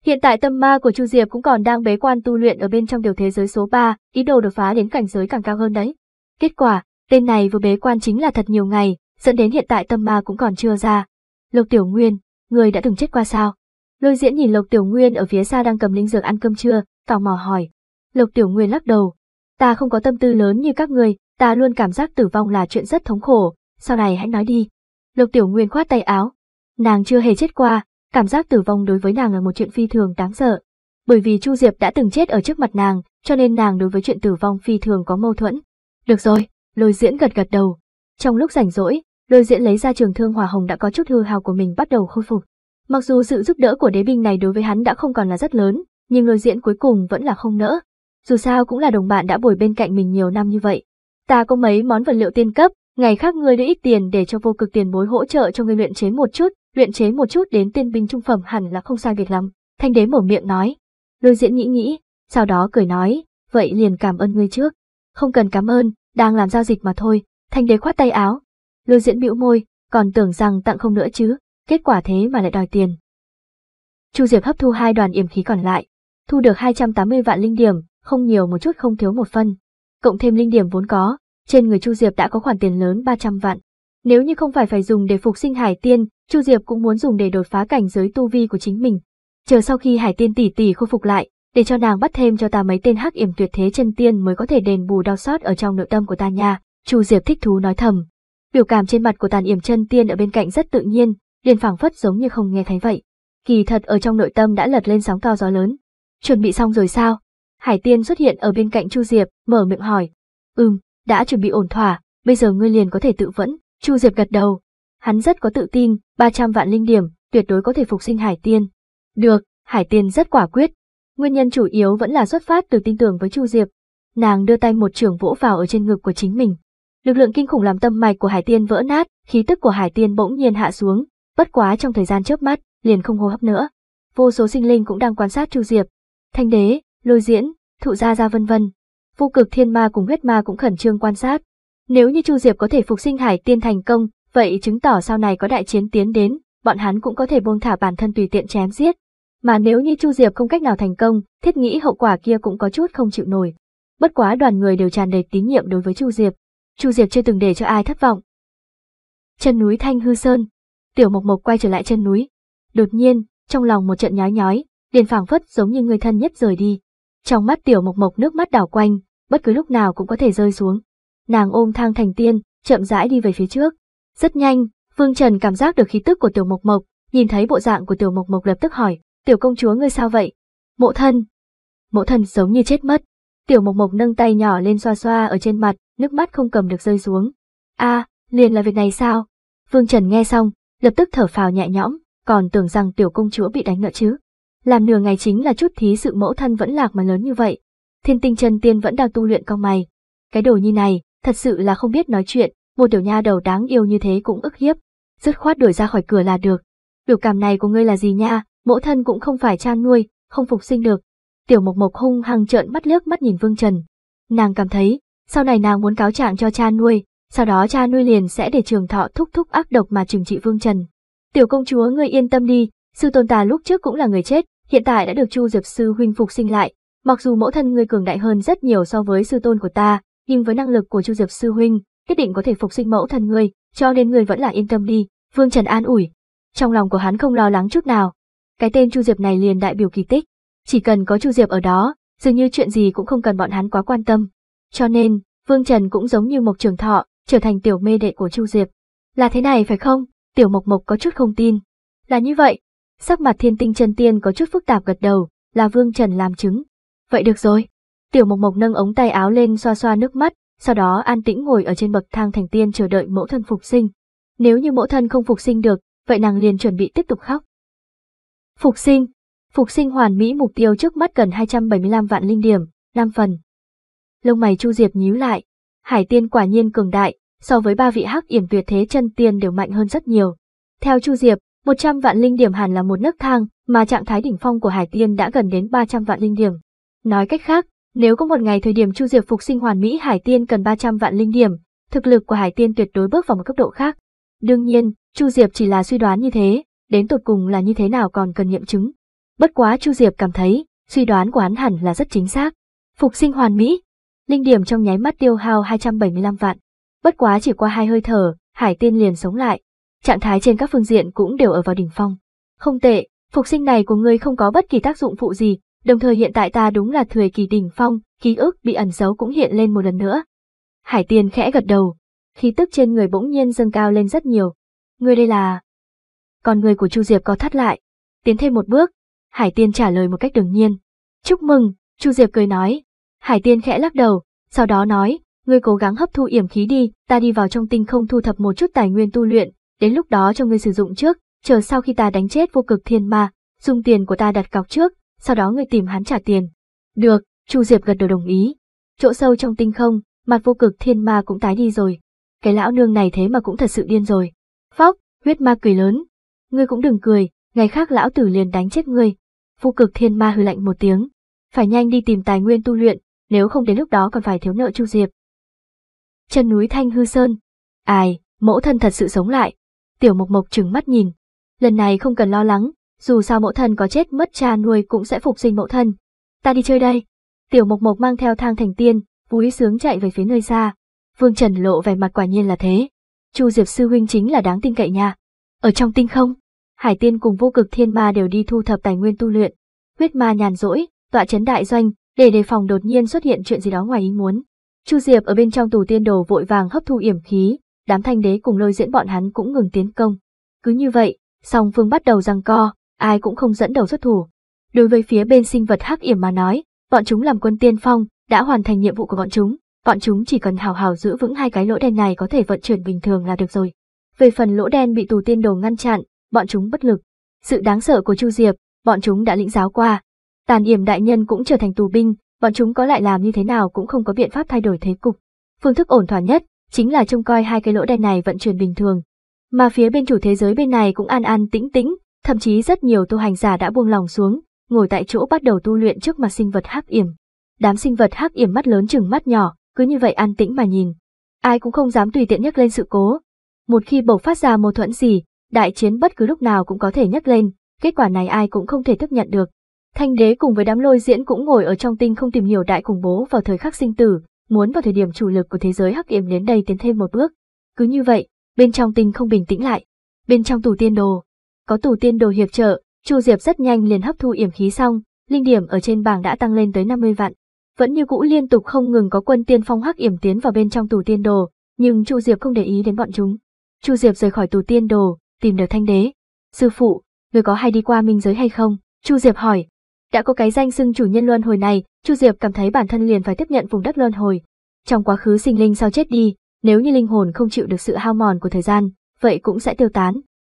A: Hiện tại tâm ma của Chu Diệp cũng còn đang bế quan tu luyện ở bên trong điều thế giới số 3, ý đồ đột phá đến cảnh giới càng cao hơn đấy. Kết quả, tên này vừa bế quan chính là thật nhiều ngày, dẫn đến hiện tại tâm ma cũng còn chưa ra. lục Tiểu Nguyên, người đã từng chết qua sao? Lôi diễn nhìn lục Tiểu Nguyên ở phía xa đang cầm linh dược ăn cơm trưa, tò mò hỏi. lục Tiểu Nguyên lắc đầu. Ta không có tâm tư lớn như các người, ta luôn cảm giác tử vong là chuyện rất thống khổ, sau này hãy nói đi. lục Tiểu Nguyên khoát tay áo. Nàng chưa hề chết qua, Cảm giác tử vong đối với nàng là một chuyện phi thường đáng sợ. Bởi vì Chu Diệp đã từng chết ở trước mặt nàng, cho nên nàng đối với chuyện tử vong phi thường có mâu thuẫn. Được rồi, lôi diễn gật gật đầu. Trong lúc rảnh rỗi, lôi diễn lấy ra trường thương hỏa hồng đã có chút hư hào của mình bắt đầu khôi phục. Mặc dù sự giúp đỡ của đế binh này đối với hắn đã không còn là rất lớn, nhưng lôi diễn cuối cùng vẫn là không nỡ. Dù sao cũng là đồng bạn đã bồi bên cạnh mình nhiều năm như vậy. Ta có mấy món vật liệu tiên cấp, Ngày khác ngươi đưa ít tiền để cho vô cực tiền bối hỗ trợ cho ngươi luyện chế một chút, luyện chế một chút đến tiên binh trung phẩm hẳn là không sai việc lắm. Thanh đế mở miệng nói. Lôi diễn nghĩ nghĩ, sau đó cười nói, vậy liền cảm ơn ngươi trước. Không cần cảm ơn, đang làm giao dịch mà thôi. Thanh đế khoát tay áo. Lôi diễn bĩu môi, còn tưởng rằng tặng không nữa chứ, kết quả thế mà lại đòi tiền. Chu Diệp hấp thu hai đoàn yểm khí còn lại, thu được 280 vạn linh điểm, không nhiều một chút không thiếu một phân. Cộng thêm linh điểm vốn có, trên người Chu Diệp đã có khoản tiền lớn 300 vạn. Nếu như không phải phải dùng để phục sinh Hải Tiên, Chu Diệp cũng muốn dùng để đột phá cảnh giới tu vi của chính mình. Chờ sau khi Hải Tiên tỷ tỷ khôi phục lại, để cho nàng bắt thêm cho ta mấy tên hắc yểm tuyệt thế chân tiên mới có thể đền bù đau sót ở trong nội tâm của ta nha. Chu Diệp thích thú nói thầm. Biểu cảm trên mặt của tàn yểm chân tiên ở bên cạnh rất tự nhiên, liền phảng phất giống như không nghe thấy vậy. Kỳ thật ở trong nội tâm đã lật lên sóng cao gió lớn. Chuẩn bị xong rồi sao? Hải Tiên xuất hiện ở bên cạnh Chu Diệp, mở miệng hỏi. Ừm, đã chuẩn bị ổn thỏa, bây giờ ngươi liền có thể tự vẫn, Chu Diệp gật đầu. Hắn rất có tự tin, 300 vạn linh điểm, tuyệt đối có thể phục sinh Hải Tiên. Được, Hải Tiên rất quả quyết. Nguyên nhân chủ yếu vẫn là xuất phát từ tin tưởng với Chu Diệp. Nàng đưa tay một trường vỗ vào ở trên ngực của chính mình. Lực lượng kinh khủng làm tâm mạch của Hải Tiên vỡ nát, khí tức của Hải Tiên bỗng nhiên hạ xuống, bất quá trong thời gian chớp mắt, liền không hô hấp nữa. Vô số sinh linh cũng đang quan sát Chu Diệp. Thanh đế, Lôi Diễn, Thụ Gia Gia vân vân, vô cực thiên ma cùng huyết ma cũng khẩn trương quan sát. Nếu như Chu Diệp có thể phục sinh Hải Tiên thành công, vậy chứng tỏ sau này có đại chiến tiến đến, bọn hắn cũng có thể buông thả bản thân tùy tiện chém giết. Mà nếu như Chu Diệp không cách nào thành công, thiết nghĩ hậu quả kia cũng có chút không chịu nổi. Bất quá đoàn người đều tràn đầy tín nhiệm đối với Chu Diệp. Chu Diệp chưa từng để cho ai thất vọng. Chân núi Thanh Hư Sơn, Tiểu Mộc Mộc quay trở lại chân núi. Đột nhiên, trong lòng một trận nhói nhói, điền phảng phất giống như người thân nhất rời đi. Trong mắt Tiểu Mộc Mộc nước mắt đảo quanh, bất cứ lúc nào cũng có thể rơi xuống. Nàng ôm thang thành tiên, chậm rãi đi về phía trước. Rất nhanh, phương Trần cảm giác được khí tức của Tiểu Mộc Mộc, nhìn thấy bộ dạng của Tiểu Mộc Mộc lập tức hỏi, Tiểu công chúa ngươi sao vậy? Mộ thân. Mộ thân giống như chết mất. Tiểu Mộc Mộc nâng tay nhỏ lên xoa xoa ở trên mặt, nước mắt không cầm được rơi xuống. a liền là việc này sao? phương Trần nghe xong, lập tức thở phào nhẹ nhõm, còn tưởng rằng tiểu công chúa bị đánh nữa chứ. Làm nửa ngày chính là chút thí sự mẫu thân vẫn lạc mà lớn như vậy, Thiên tinh chân tiên vẫn đang tu luyện cong mày. Cái đồ như này, thật sự là không biết nói chuyện, một tiểu nha đầu đáng yêu như thế cũng ức hiếp. Dứt khoát đuổi ra khỏi cửa là được. Biểu cảm này của ngươi là gì nha, mẫu thân cũng không phải cha nuôi, không phục sinh được. Tiểu mộc mộc hung hăng trợn mắt liếc mắt nhìn Vương Trần. Nàng cảm thấy, sau này nàng muốn cáo trạng cho cha nuôi, sau đó cha nuôi liền sẽ để trường thọ thúc thúc ác độc mà trừng trị Vương Trần. Tiểu công chúa ngươi yên tâm đi, sư tôn ta lúc trước cũng là người chết, hiện tại đã được Chu Diệp sư huynh phục sinh lại, Mặc dù mẫu thân ngươi cường đại hơn rất nhiều so với sư tôn của ta, nhưng với năng lực của Chu Diệp sư huynh, nhất định có thể phục sinh mẫu thân ngươi, cho nên ngươi vẫn là yên tâm đi, Vương Trần an ủi. Trong lòng của hắn không lo lắng chút nào. Cái tên Chu Diệp này liền đại biểu kỳ tích, chỉ cần có Chu Diệp ở đó, dường như chuyện gì cũng không cần bọn hắn quá quan tâm. Cho nên, Vương Trần cũng giống như Mộc Trường Thọ, trở thành tiểu mê đệ của Chu Diệp. Là thế này phải không? Tiểu Mộc Mộc có chút không tin. Là như vậy. Sắc mặt thiên tinh chân tiên có chút phức tạp gật đầu, là Vương Trần làm chứng. Vậy được rồi. Tiểu Mộc Mộc nâng ống tay áo lên xoa xoa nước mắt, sau đó an tĩnh ngồi ở trên bậc thang thành tiên chờ đợi mẫu thân phục sinh. Nếu như mẫu thân không phục sinh được, vậy nàng liền chuẩn bị tiếp tục khóc. Phục sinh. Phục sinh hoàn mỹ mục tiêu trước mắt cần 275 vạn linh điểm, 5 phần. Lông mày Chu Diệp nhíu lại, Hải Tiên quả nhiên cường đại, so với ba vị hắc yểm tuyệt thế chân tiên đều mạnh hơn rất nhiều. Theo Chu Diệp, 100 vạn linh điểm hẳn là một nấc thang, mà trạng thái đỉnh phong của Hải Tiên đã gần đến 300 vạn linh điểm. Nói cách khác, nếu có một ngày thời điểm Chu Diệp phục sinh hoàn mỹ Hải Tiên cần 300 vạn linh điểm, thực lực của Hải Tiên tuyệt đối bước vào một cấp độ khác. Đương nhiên, Chu Diệp chỉ là suy đoán như thế, đến tột cùng là như thế nào còn cần nghiệm chứng. Bất quá Chu Diệp cảm thấy, suy đoán của hắn hẳn là rất chính xác. Phục sinh hoàn mỹ, linh điểm trong nháy mắt tiêu hao 275 vạn. Bất quá chỉ qua hai hơi thở, Hải Tiên liền sống lại. Trạng thái trên các phương diện cũng đều ở vào đỉnh phong. Không tệ, phục sinh này của ngươi không có bất kỳ tác dụng phụ gì, Đồng thời hiện tại ta đúng là thời kỳ đỉnh phong, ký ức bị ẩn giấu cũng hiện lên một lần nữa. Hải tiên khẽ gật đầu, khí tức trên người bỗng nhiên dâng cao lên rất nhiều. Người đây là... Còn người của Chu Diệp có thắt lại. Tiến thêm một bước, Hải tiên trả lời một cách đương nhiên. Chúc mừng, Chu Diệp cười nói. Hải tiên khẽ lắc đầu, sau đó nói, ngươi cố gắng hấp thu yểm khí đi, ta đi vào trong tinh không thu thập một chút tài nguyên tu luyện, đến lúc đó cho ngươi sử dụng trước, chờ sau khi ta đánh chết vô cực thiên ma, dùng tiền của ta đặt cọc trước, sau đó người tìm hắn trả tiền. Được, Chu Diệp gật đầu đồng ý. Chỗ sâu trong tinh không, mặt vô cực thiên ma cũng tái đi rồi. Cái lão nương này thế mà cũng thật sự điên rồi. Phóc, huyết ma cười lớn. Ngươi cũng đừng cười, ngày khác lão tử liền đánh chết ngươi. Vô cực thiên ma hừ lạnh một tiếng. Phải nhanh đi tìm tài nguyên tu luyện, nếu không đến lúc đó còn phải thiếu nợ Chu Diệp. Chân núi Thanh Hư Sơn. Ai, mẫu thân thật sự sống lại. Tiểu Mộc Mộc trừng mắt nhìn. Lần này không cần lo lắng, dù sao mẫu thân có chết mất cha nuôi cũng sẽ phục sinh mẫu thân. Ta đi chơi đây. Tiểu Mộc Mộc mang theo thang thành tiên, vui sướng chạy về phía nơi xa. Vương Trần lộ vẻ mặt quả nhiên là thế. Chu Diệp sư huynh chính là đáng tin cậy nha. Ở trong tinh không, Hải Tiên cùng vô cực thiên ma đều đi thu thập tài nguyên tu luyện. Huyết ma nhàn rỗi, tọa chấn đại doanh, để đề phòng đột nhiên xuất hiện chuyện gì đó ngoài ý muốn. Chu Diệp ở bên trong tù tiên đồ vội vàng hấp thu yểm khí, đám thanh đế cùng lôi diễn bọn hắn cũng ngừng tiến công. Cứ như vậy, song phương bắt đầu giằng co, ai cũng không dẫn đầu xuất thủ. Đối với phía bên sinh vật hắc yểm mà nói, bọn chúng làm quân tiên phong, đã hoàn thành nhiệm vụ của bọn chúng, bọn chúng chỉ cần hào hào giữ vững hai cái lỗ đen này có thể vận chuyển bình thường là được rồi. Về phần lỗ đen bị tù tiên đồ ngăn chặn, bọn chúng bất lực. Sự đáng sợ của Chu Diệp, bọn chúng đã lĩnh giáo qua. Tàn yểm đại nhân cũng trở thành tù binh, bọn chúng có lại làm như thế nào cũng không có biện pháp thay đổi thế cục. Phương thức ổn thỏa nhất chính là trông coi hai cái lỗ đen này vận chuyển bình thường. Mà phía bên chủ thế giới bên này cũng an an tĩnh tĩnh, Thậm chí rất nhiều tu hành giả đã buông lòng xuống, ngồi tại chỗ bắt đầu tu luyện trước mặt sinh vật hắc yểm. Đám sinh vật hắc yểm mắt lớn chừng mắt nhỏ, cứ như vậy an tĩnh mà nhìn. Ai cũng không dám tùy tiện nhắc lên sự cố. Một khi bộc phát ra mâu thuẫn gì, đại chiến bất cứ lúc nào cũng có thể nhắc lên, kết quả này ai cũng không thể chấp nhận được. Thanh đế cùng với đám lôi diễn cũng ngồi ở trong tinh không tìm hiểu đại khủng bố vào thời khắc sinh tử, muốn vào thời điểm chủ lực của thế giới hắc yểm đến đây tiến thêm một bước. Cứ như vậy, bên trong tinh không bình tĩnh lại. Bên trong tù tiên đồ, có tù tiên đồ hiệp trợ, Chu Diệp rất nhanh liền hấp thu yểm khí xong, linh điểm ở trên bảng đã tăng lên tới 50 vạn. Vẫn như cũ liên tục không ngừng có quân tiên phong hắc yểm tiến vào bên trong tù tiên đồ, nhưng Chu Diệp không để ý đến bọn chúng. Chu Diệp rời khỏi tù tiên đồ, tìm được thanh đế. Sư phụ, người có hay đi qua minh giới hay không? Chu Diệp hỏi. Đã có cái danh xưng chủ nhân luân hồi này, Chu Diệp cảm thấy bản thân liền phải tiếp nhận vùng đất luân hồi. Trong quá khứ sinh linh sau chết đi, nếu như linh hồn không chịu được sự hao mòn của thời gian, vậy cũng sẽ tiêu tán.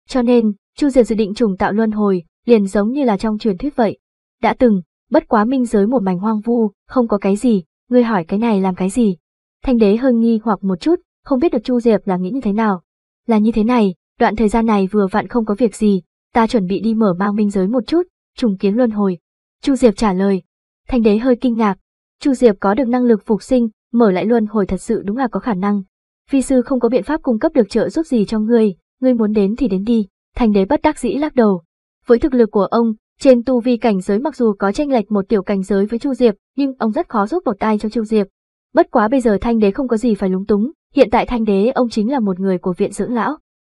A: Cho nên, Chu Diệt dự định trùng tạo luân hồi, liền giống như là trong truyền thuyết vậy. Đã từng, bất quá minh giới một mảnh hoang vu, không có cái gì, ngươi hỏi cái này làm cái gì? Thanh đế hơi nghi hoặc một chút, không biết được Chu Diệp là nghĩ như thế nào. Là như thế này, đoạn thời gian này vừa vặn không có việc gì, ta chuẩn bị đi mở mang minh giới một chút, trùng kiến luân hồi. Chu Diệp trả lời. Thanh đế hơi kinh ngạc. Chu Diệp có được năng lực phục sinh, mở lại luân hồi thật sự đúng là có khả năng. Phi sư không có biện pháp cung cấp được trợ giúp gì cho ngươi, ngươi muốn đến thì đến đi thành đế bất đắc dĩ lắc đầu. Với thực lực của ông, trên tu vi cảnh giới mặc dù có tranh lệch một tiểu cảnh giới với Chu Diệp, nhưng ông rất khó giúp một tay cho Chu Diệp. Bất quá bây giờ thanh đế không có gì phải lúng túng, hiện tại thanh đế ông chính là một người của viện dưỡng lão.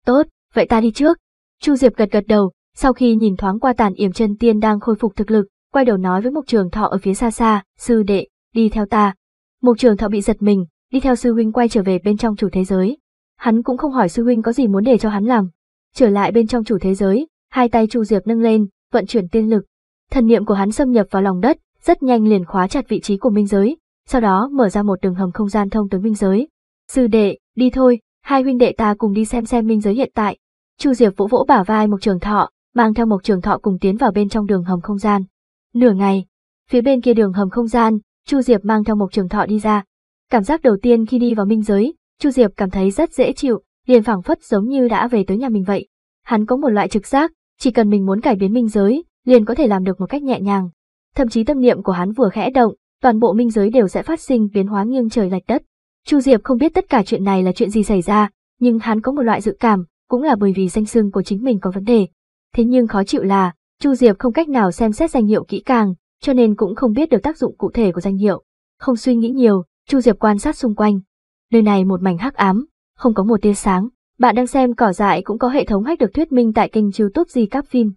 A: Tốt, vậy ta đi trước. Chu Diệp gật gật đầu, sau khi nhìn thoáng qua tàn yểm chân tiên đang khôi phục thực lực, quay đầu nói với Mục Trường Thọ ở phía xa xa, sư đệ, đi theo ta. Mục Trường Thọ bị giật mình, đi theo sư huynh quay trở về bên trong chủ thế giới. Hắn cũng không hỏi sư huynh có gì muốn để cho hắn làm, Trở lại bên trong chủ thế giới, hai tay Chu Diệp nâng lên, vận chuyển tiên lực. Thần niệm của hắn xâm nhập vào lòng đất, rất nhanh liền khóa chặt vị trí của minh giới, sau đó mở ra một đường hầm không gian thông tới minh giới. Sư đệ, đi thôi, hai huynh đệ ta cùng đi xem xem minh giới hiện tại. Chu Diệp vỗ vỗ bả vai Mộc Trường Thọ, mang theo Mộc Trường Thọ cùng tiến vào bên trong đường hầm không gian. Nửa ngày, phía bên kia đường hầm không gian, Chu Diệp mang theo Mộc Trường Thọ đi ra. Cảm giác đầu tiên khi đi vào minh giới, Chu Diệp cảm thấy rất dễ chịu, liền phảng phất giống như đã về tới nhà mình vậy. Hắn có một loại trực giác, chỉ cần mình muốn cải biến minh giới, liền có thể làm được một cách nhẹ nhàng. Thậm chí tâm niệm của hắn vừa khẽ động, toàn bộ minh giới đều sẽ phát sinh biến hóa nghiêng trời lệch đất. Chu Diệp không biết tất cả chuyện này là chuyện gì xảy ra, nhưng hắn có một loại dự cảm, cũng là bởi vì danh xưng của chính mình có vấn đề. Thế nhưng khó chịu là, Chu Diệp không cách nào xem xét danh hiệu kỹ càng, cho nên cũng không biết được tác dụng cụ thể của danh hiệu. Không suy nghĩ nhiều, Chu Diệp quan sát xung quanh. Nơi này một mảnh hắc ám, không có một tia sáng. Bạn đang xem cỏ dại cũng có hệ thống hack được thuyết minh tại kênh youtube gì các phim.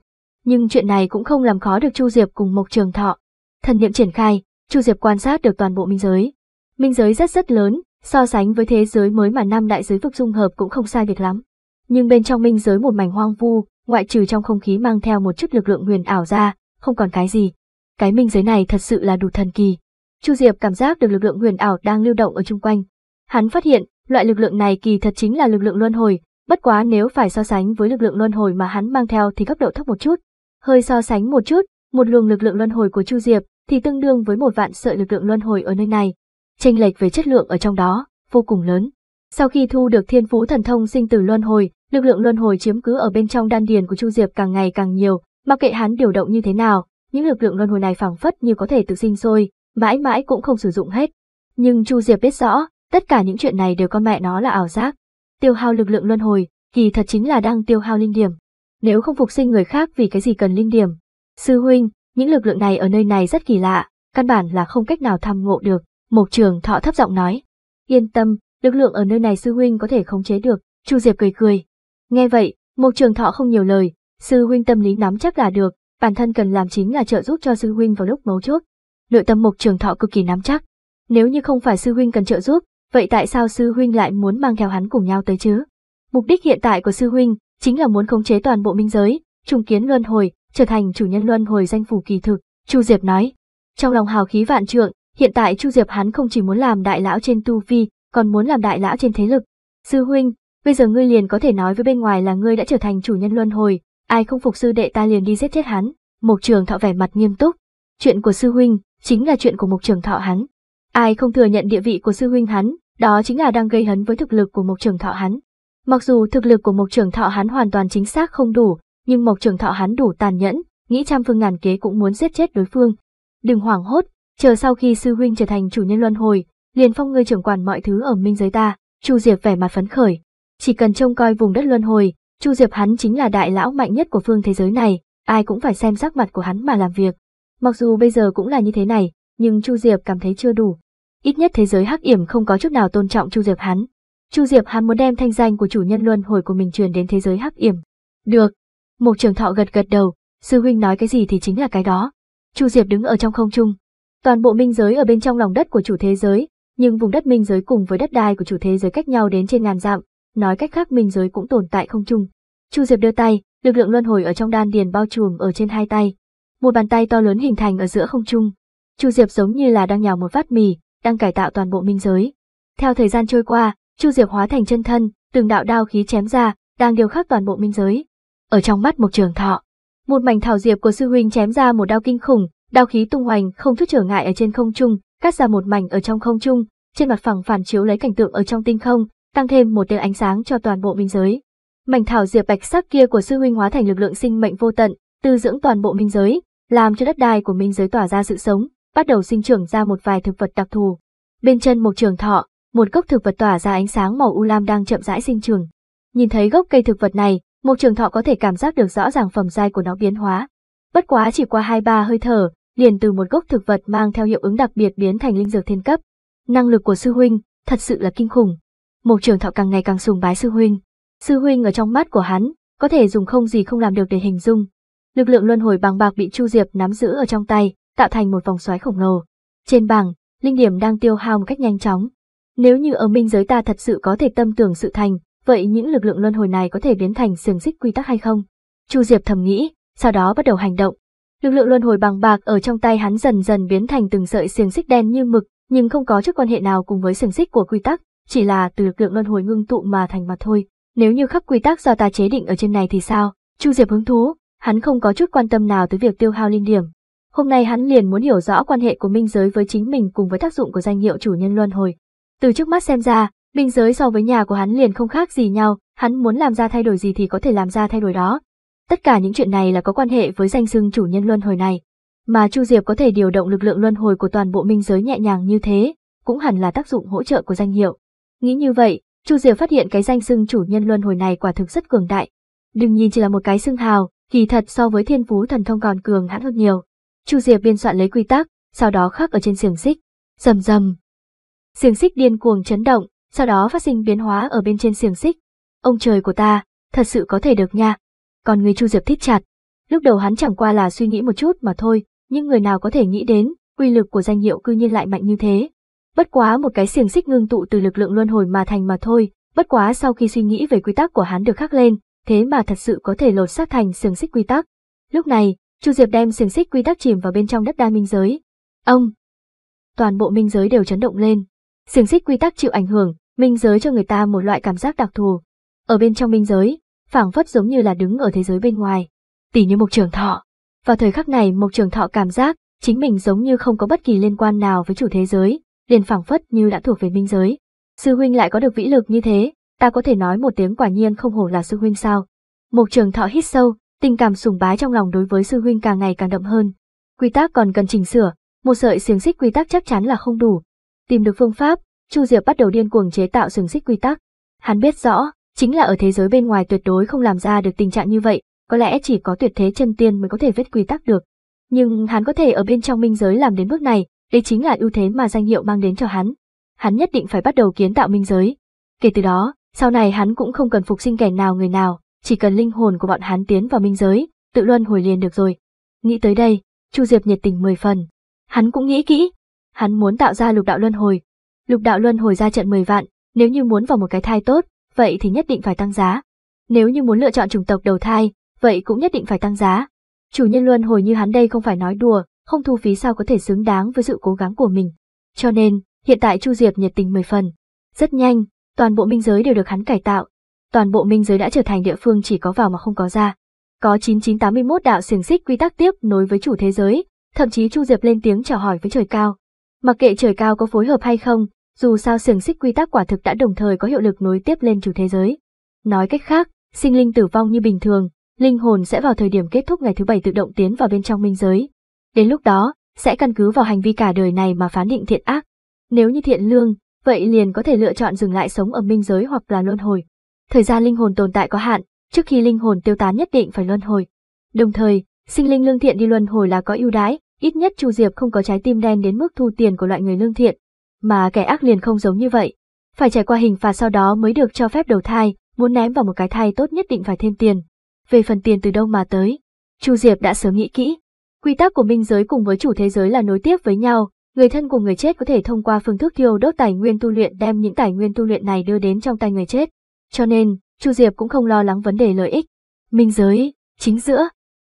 A: Nhưng chuyện này cũng không làm khó được Chu Diệp cùng Mộc Trường Thọ. Thần niệm triển khai, Chu Diệp quan sát được toàn bộ minh giới. Minh giới rất rất lớn, so sánh với thế giới mới mà Nam đại giới Phục dung hợp cũng không sai việc lắm. Nhưng bên trong minh giới một mảnh hoang vu, ngoại trừ trong không khí mang theo một chút lực lượng huyền ảo ra, không còn cái gì. Cái minh giới này thật sự là đủ thần kỳ. Chu Diệp cảm giác được lực lượng huyền ảo đang lưu động ở chung quanh. Hắn phát hiện, Loại lực lượng này kỳ thật chính là lực lượng luân hồi, bất quá nếu phải so sánh với lực lượng luân hồi mà hắn mang theo thì cấp độ thấp một chút. Hơi so sánh một chút, một luồng lực lượng luân hồi của Chu Diệp thì tương đương với một vạn sợi lực lượng luân hồi ở nơi này. Chênh lệch về chất lượng ở trong đó vô cùng lớn. Sau khi thu được Thiên Phú Thần Thông sinh tử luân hồi, lực lượng luân hồi chiếm cứ ở bên trong đan điền của Chu Diệp càng ngày càng nhiều, mặc kệ hắn điều động như thế nào, những lực lượng luân hồi này phảng phất như có thể tự sinh sôi, mãi mãi cũng không sử dụng hết. Nhưng Chu Diệp biết rõ, Tất cả những chuyện này đều có mẹ nó là ảo giác. Tiêu hao lực lượng luân hồi, kỳ thật chính là đang tiêu hao linh điểm. Nếu không phục sinh người khác vì cái gì cần linh điểm. Sư huynh, những lực lượng này ở nơi này rất kỳ lạ, căn bản là không cách nào tham ngộ được, Mộc Trường Thọ thấp giọng nói. Yên tâm, lực lượng ở nơi này sư huynh có thể khống chế được, Chu Diệp cười cười. Nghe vậy, Mộc Trường Thọ không nhiều lời, sư huynh tâm lý nắm chắc là được, bản thân cần làm chính là trợ giúp cho sư huynh vào lúc mấu chốt. Nội tâm Mộc Trường Thọ cực kỳ nắm chắc. Nếu như không phải sư huynh cần trợ giúp, vậy tại sao sư huynh lại muốn mang theo hắn cùng nhau tới chứ? Mục đích hiện tại của sư huynh chính là muốn khống chế toàn bộ minh giới, trùng kiến luân hồi, trở thành chủ nhân luân hồi danh phủ kỳ thực, Chu Diệp nói. Trong lòng hào khí vạn trượng, hiện tại Chu Diệp hắn không chỉ muốn làm đại lão trên tu vi, còn muốn làm đại lão trên thế lực. Sư huynh, bây giờ ngươi liền có thể nói với bên ngoài là ngươi đã trở thành chủ nhân luân hồi, ai không phục sư đệ ta liền đi giết chết hắn. Mục Trường Thọ vẻ mặt nghiêm túc. Chuyện của sư huynh chính là chuyện của Mục Trường Thọ hắn, Ai không thừa nhận địa vị của sư huynh hắn, đó chính là đang gây hấn với thực lực của Mộc Trường Thọ hắn. Mặc dù thực lực của Mộc Trường Thọ hắn hoàn toàn chính xác không đủ, nhưng Mộc Trường Thọ hắn đủ tàn nhẫn, nghĩ trăm phương ngàn kế cũng muốn giết chết đối phương. Đừng hoảng hốt, chờ sau khi sư huynh trở thành chủ nhân luân hồi, liền phong ngươi trưởng quản mọi thứ ở minh giới ta, Chu Diệp vẻ mặt phấn khởi. Chỉ cần trông coi vùng đất luân hồi, Chu Diệp hắn chính là đại lão mạnh nhất của phương thế giới này, ai cũng phải xem sắc mặt của hắn mà làm việc. Mặc dù bây giờ cũng là như thế này, nhưng Chu Diệp cảm thấy chưa đủ. Ít nhất thế giới hắc yểm không có chút nào tôn trọng Chu Diệp hắn. Chu Diệp hắn muốn đem thanh danh của chủ nhân luân hồi của mình truyền đến thế giới hắc yểm. Được. Một trường thọ gật gật đầu, sư huynh nói cái gì thì chính là cái đó. Chu Diệp đứng ở trong không trung. Toàn bộ minh giới ở bên trong lòng đất của chủ thế giới, nhưng vùng đất minh giới cùng với đất đai của chủ thế giới cách nhau đến trên ngàn dặm, nói cách khác minh giới cũng tồn tại không trung. Chu Diệp đưa tay, lực lượng luân hồi ở trong đan điền bao trùm ở trên hai tay. Một bàn tay to lớn hình thành ở giữa không trung, Chu Diệp giống như là đang nhào một vát mì, đang cải tạo toàn bộ minh giới. Theo thời gian trôi qua, Chu Diệp hóa thành chân thân, từng đạo đao khí chém ra, đang điều khắc toàn bộ minh giới. Ở trong mắt một trường thọ, một mảnh thảo diệp của sư huynh chém ra một đao kinh khủng, đao khí tung hoành không chút trở ngại ở trên không trung, cắt ra một mảnh ở trong không trung, trên mặt phẳng phản chiếu lấy cảnh tượng ở trong tinh không, tăng thêm một tia ánh sáng cho toàn bộ minh giới. Mảnh thảo diệp bạch sắc kia của sư huynh hóa thành lực lượng sinh mệnh vô tận, tư dưỡng toàn bộ minh giới, làm cho đất đai của minh giới tỏa ra sự sống, bắt đầu sinh trưởng ra một vài thực vật đặc thù. Bên chân một trường thọ, một gốc thực vật tỏa ra ánh sáng màu u lam đang chậm rãi sinh trưởng. Nhìn thấy gốc cây thực vật này, một trường thọ có thể cảm giác được rõ ràng phẩm giai của nó biến hóa. Bất quá chỉ qua hai ba hơi thở, liền từ một gốc thực vật mang theo hiệu ứng đặc biệt biến thành linh dược thiên cấp. Năng lực của sư huynh thật sự là kinh khủng. Một trường thọ càng ngày càng sùng bái sư huynh. Sư huynh ở trong mắt của hắn, có thể dùng không gì không làm được để hình dung. Lực lượng luân hồi bằng bạc bị Chu Diệp nắm giữ ở trong tay, tạo thành một vòng xoáy khổng lồ. Trên bảng, linh điểm đang tiêu hao một cách nhanh chóng. Nếu như ở minh giới ta thật sự có thể tâm tưởng sự thành, vậy những lực lượng luân hồi này có thể biến thành xiềng xích quy tắc hay không? Chu Diệp thầm nghĩ, sau đó bắt đầu hành động. Lực lượng luân hồi bằng bạc ở trong tay hắn dần dần biến thành từng sợi xiềng xích đen như mực, nhưng không có chút quan hệ nào cùng với xiềng xích của quy tắc, chỉ là từ lực lượng luân hồi ngưng tụ mà thành mà thôi. Nếu như khắc quy tắc do ta chế định ở trên này thì sao? Chu Diệp hứng thú, hắn không có chút quan tâm nào tới việc tiêu hao linh điểm, Hôm nay hắn liền muốn hiểu rõ quan hệ của minh giới với chính mình cùng với tác dụng của danh hiệu chủ nhân luân hồi. Từ trước mắt xem ra, minh giới so với nhà của hắn liền không khác gì nhau, hắn muốn làm ra thay đổi gì thì có thể làm ra thay đổi đó. Tất cả những chuyện này là có quan hệ với danh xưng chủ nhân luân hồi này. Mà Chu Diệp có thể điều động lực lượng luân hồi của toàn bộ minh giới nhẹ nhàng như thế, cũng hẳn là tác dụng hỗ trợ của danh hiệu. Nghĩ như vậy, Chu Diệp phát hiện cái danh xưng chủ nhân luân hồi này quả thực rất cường đại. Đừng nhìn chỉ là một cái xưng hào, kỳ thật so với thiên phú thần thông còn cường hãn hơn nhiều. Chu Diệp biên soạn lấy quy tắc, sau đó khắc ở trên xiềng xích. Rầm rầm. Xiềng xích điên cuồng chấn động, sau đó phát sinh biến hóa ở bên trên xiềng xích. Ông trời của ta, thật sự có thể được nha. Còn người Chu Diệp thích chặt. Lúc đầu hắn chẳng qua là suy nghĩ một chút mà thôi, nhưng người nào có thể nghĩ đến, quy lực của danh hiệu cư nhiên lại mạnh như thế. Bất quá một cái xiềng xích ngưng tụ từ lực lượng luân hồi mà thành mà thôi, bất quá sau khi suy nghĩ về quy tắc của hắn được khắc lên, thế mà thật sự có thể lột xác thành xiềng xích quy tắc. Lúc này, Chu Diệp đem xiềng xích quy tắc chìm vào bên trong đất đai minh giới. Ông! Toàn bộ minh giới đều chấn động lên. Xiềng xích quy tắc chịu ảnh hưởng, minh giới cho người ta một loại cảm giác đặc thù. Ở bên trong minh giới, phảng phất giống như là đứng ở thế giới bên ngoài. Tỷ như Mộc Trường Thọ. Vào thời khắc này Mộc Trường Thọ cảm giác chính mình giống như không có bất kỳ liên quan nào với chủ thế giới, liền phảng phất như đã thuộc về minh giới. Sư huynh lại có được vĩ lực như thế, ta có thể nói một tiếng quả nhiên không hổ là sư huynh sao. Mộc Trường Thọ hít sâu, Tình cảm sùng bái trong lòng đối với sư huynh càng ngày càng đậm hơn. Quy tắc còn cần chỉnh sửa, một sợi xiềng xích quy tắc chắc chắn là không đủ. Tìm được phương pháp, Chu Diệp bắt đầu điên cuồng chế tạo xiềng xích quy tắc. Hắn biết rõ, chính là ở thế giới bên ngoài tuyệt đối không làm ra được tình trạng như vậy, có lẽ chỉ có tuyệt thế chân tiên mới có thể viết quy tắc được. Nhưng hắn có thể ở bên trong minh giới làm đến bước này, đây chính là ưu thế mà danh hiệu mang đến cho hắn. Hắn nhất định phải bắt đầu kiến tạo minh giới. Kể từ đó, sau này hắn cũng không cần phục sinh kẻ nào người nào, chỉ cần linh hồn của bọn hắn tiến vào minh giới, tự luân hồi liền được rồi. Nghĩ tới đây, Chu Diệp nhiệt tình mười phần. Hắn cũng nghĩ kỹ, hắn muốn tạo ra lục đạo luân hồi. Lục đạo luân hồi ra trận 10 vạn, nếu như muốn vào một cái thai tốt, vậy thì nhất định phải tăng giá. Nếu như muốn lựa chọn chủng tộc đầu thai, vậy cũng nhất định phải tăng giá. Chủ nhân luân hồi như hắn đây không phải nói đùa, không thu phí sao có thể xứng đáng với sự cố gắng của mình. Cho nên, hiện tại Chu Diệp nhiệt tình mười phần. Rất nhanh, toàn bộ minh giới đều được hắn cải tạo, toàn bộ minh giới đã trở thành địa phương chỉ có vào mà không có ra. Có 9981 đạo xiềng xích quy tắc tiếp nối với chủ thế giới, thậm chí Chu Diệp lên tiếng chào hỏi với trời cao. Mặc kệ trời cao có phối hợp hay không, dù sao xiềng xích quy tắc quả thực đã đồng thời có hiệu lực nối tiếp lên chủ thế giới. Nói cách khác, sinh linh tử vong như bình thường, linh hồn sẽ vào thời điểm kết thúc ngày thứ bảy tự động tiến vào bên trong minh giới. Đến lúc đó, sẽ căn cứ vào hành vi cả đời này mà phán định thiện ác. Nếu như thiện lương, vậy liền có thể lựa chọn dừng lại sống ở minh giới hoặc là luân hồi. Thời gian linh hồn tồn tại có hạn, trước khi linh hồn tiêu tán nhất định phải luân hồi. Đồng thời, sinh linh lương thiện đi luân hồi là có ưu đãi, ít nhất Chu Diệp không có trái tim đen đến mức thu tiền của loại người lương thiện, mà kẻ ác liền không giống như vậy. Phải trải qua hình phạt sau đó mới được cho phép đầu thai, muốn ném vào một cái thai tốt nhất định phải thêm tiền. Về phần tiền từ đâu mà tới, Chu Diệp đã sớm nghĩ kỹ. Quy tắc của minh giới cùng với chủ thế giới là nối tiếp với nhau, người thân của người chết có thể thông qua phương thức thiêu đốt tài nguyên tu luyện đem những tài nguyên tu luyện này đưa đến trong tay người chết. Cho nên, Chu Diệp cũng không lo lắng vấn đề lợi ích. Minh giới, chính giữa,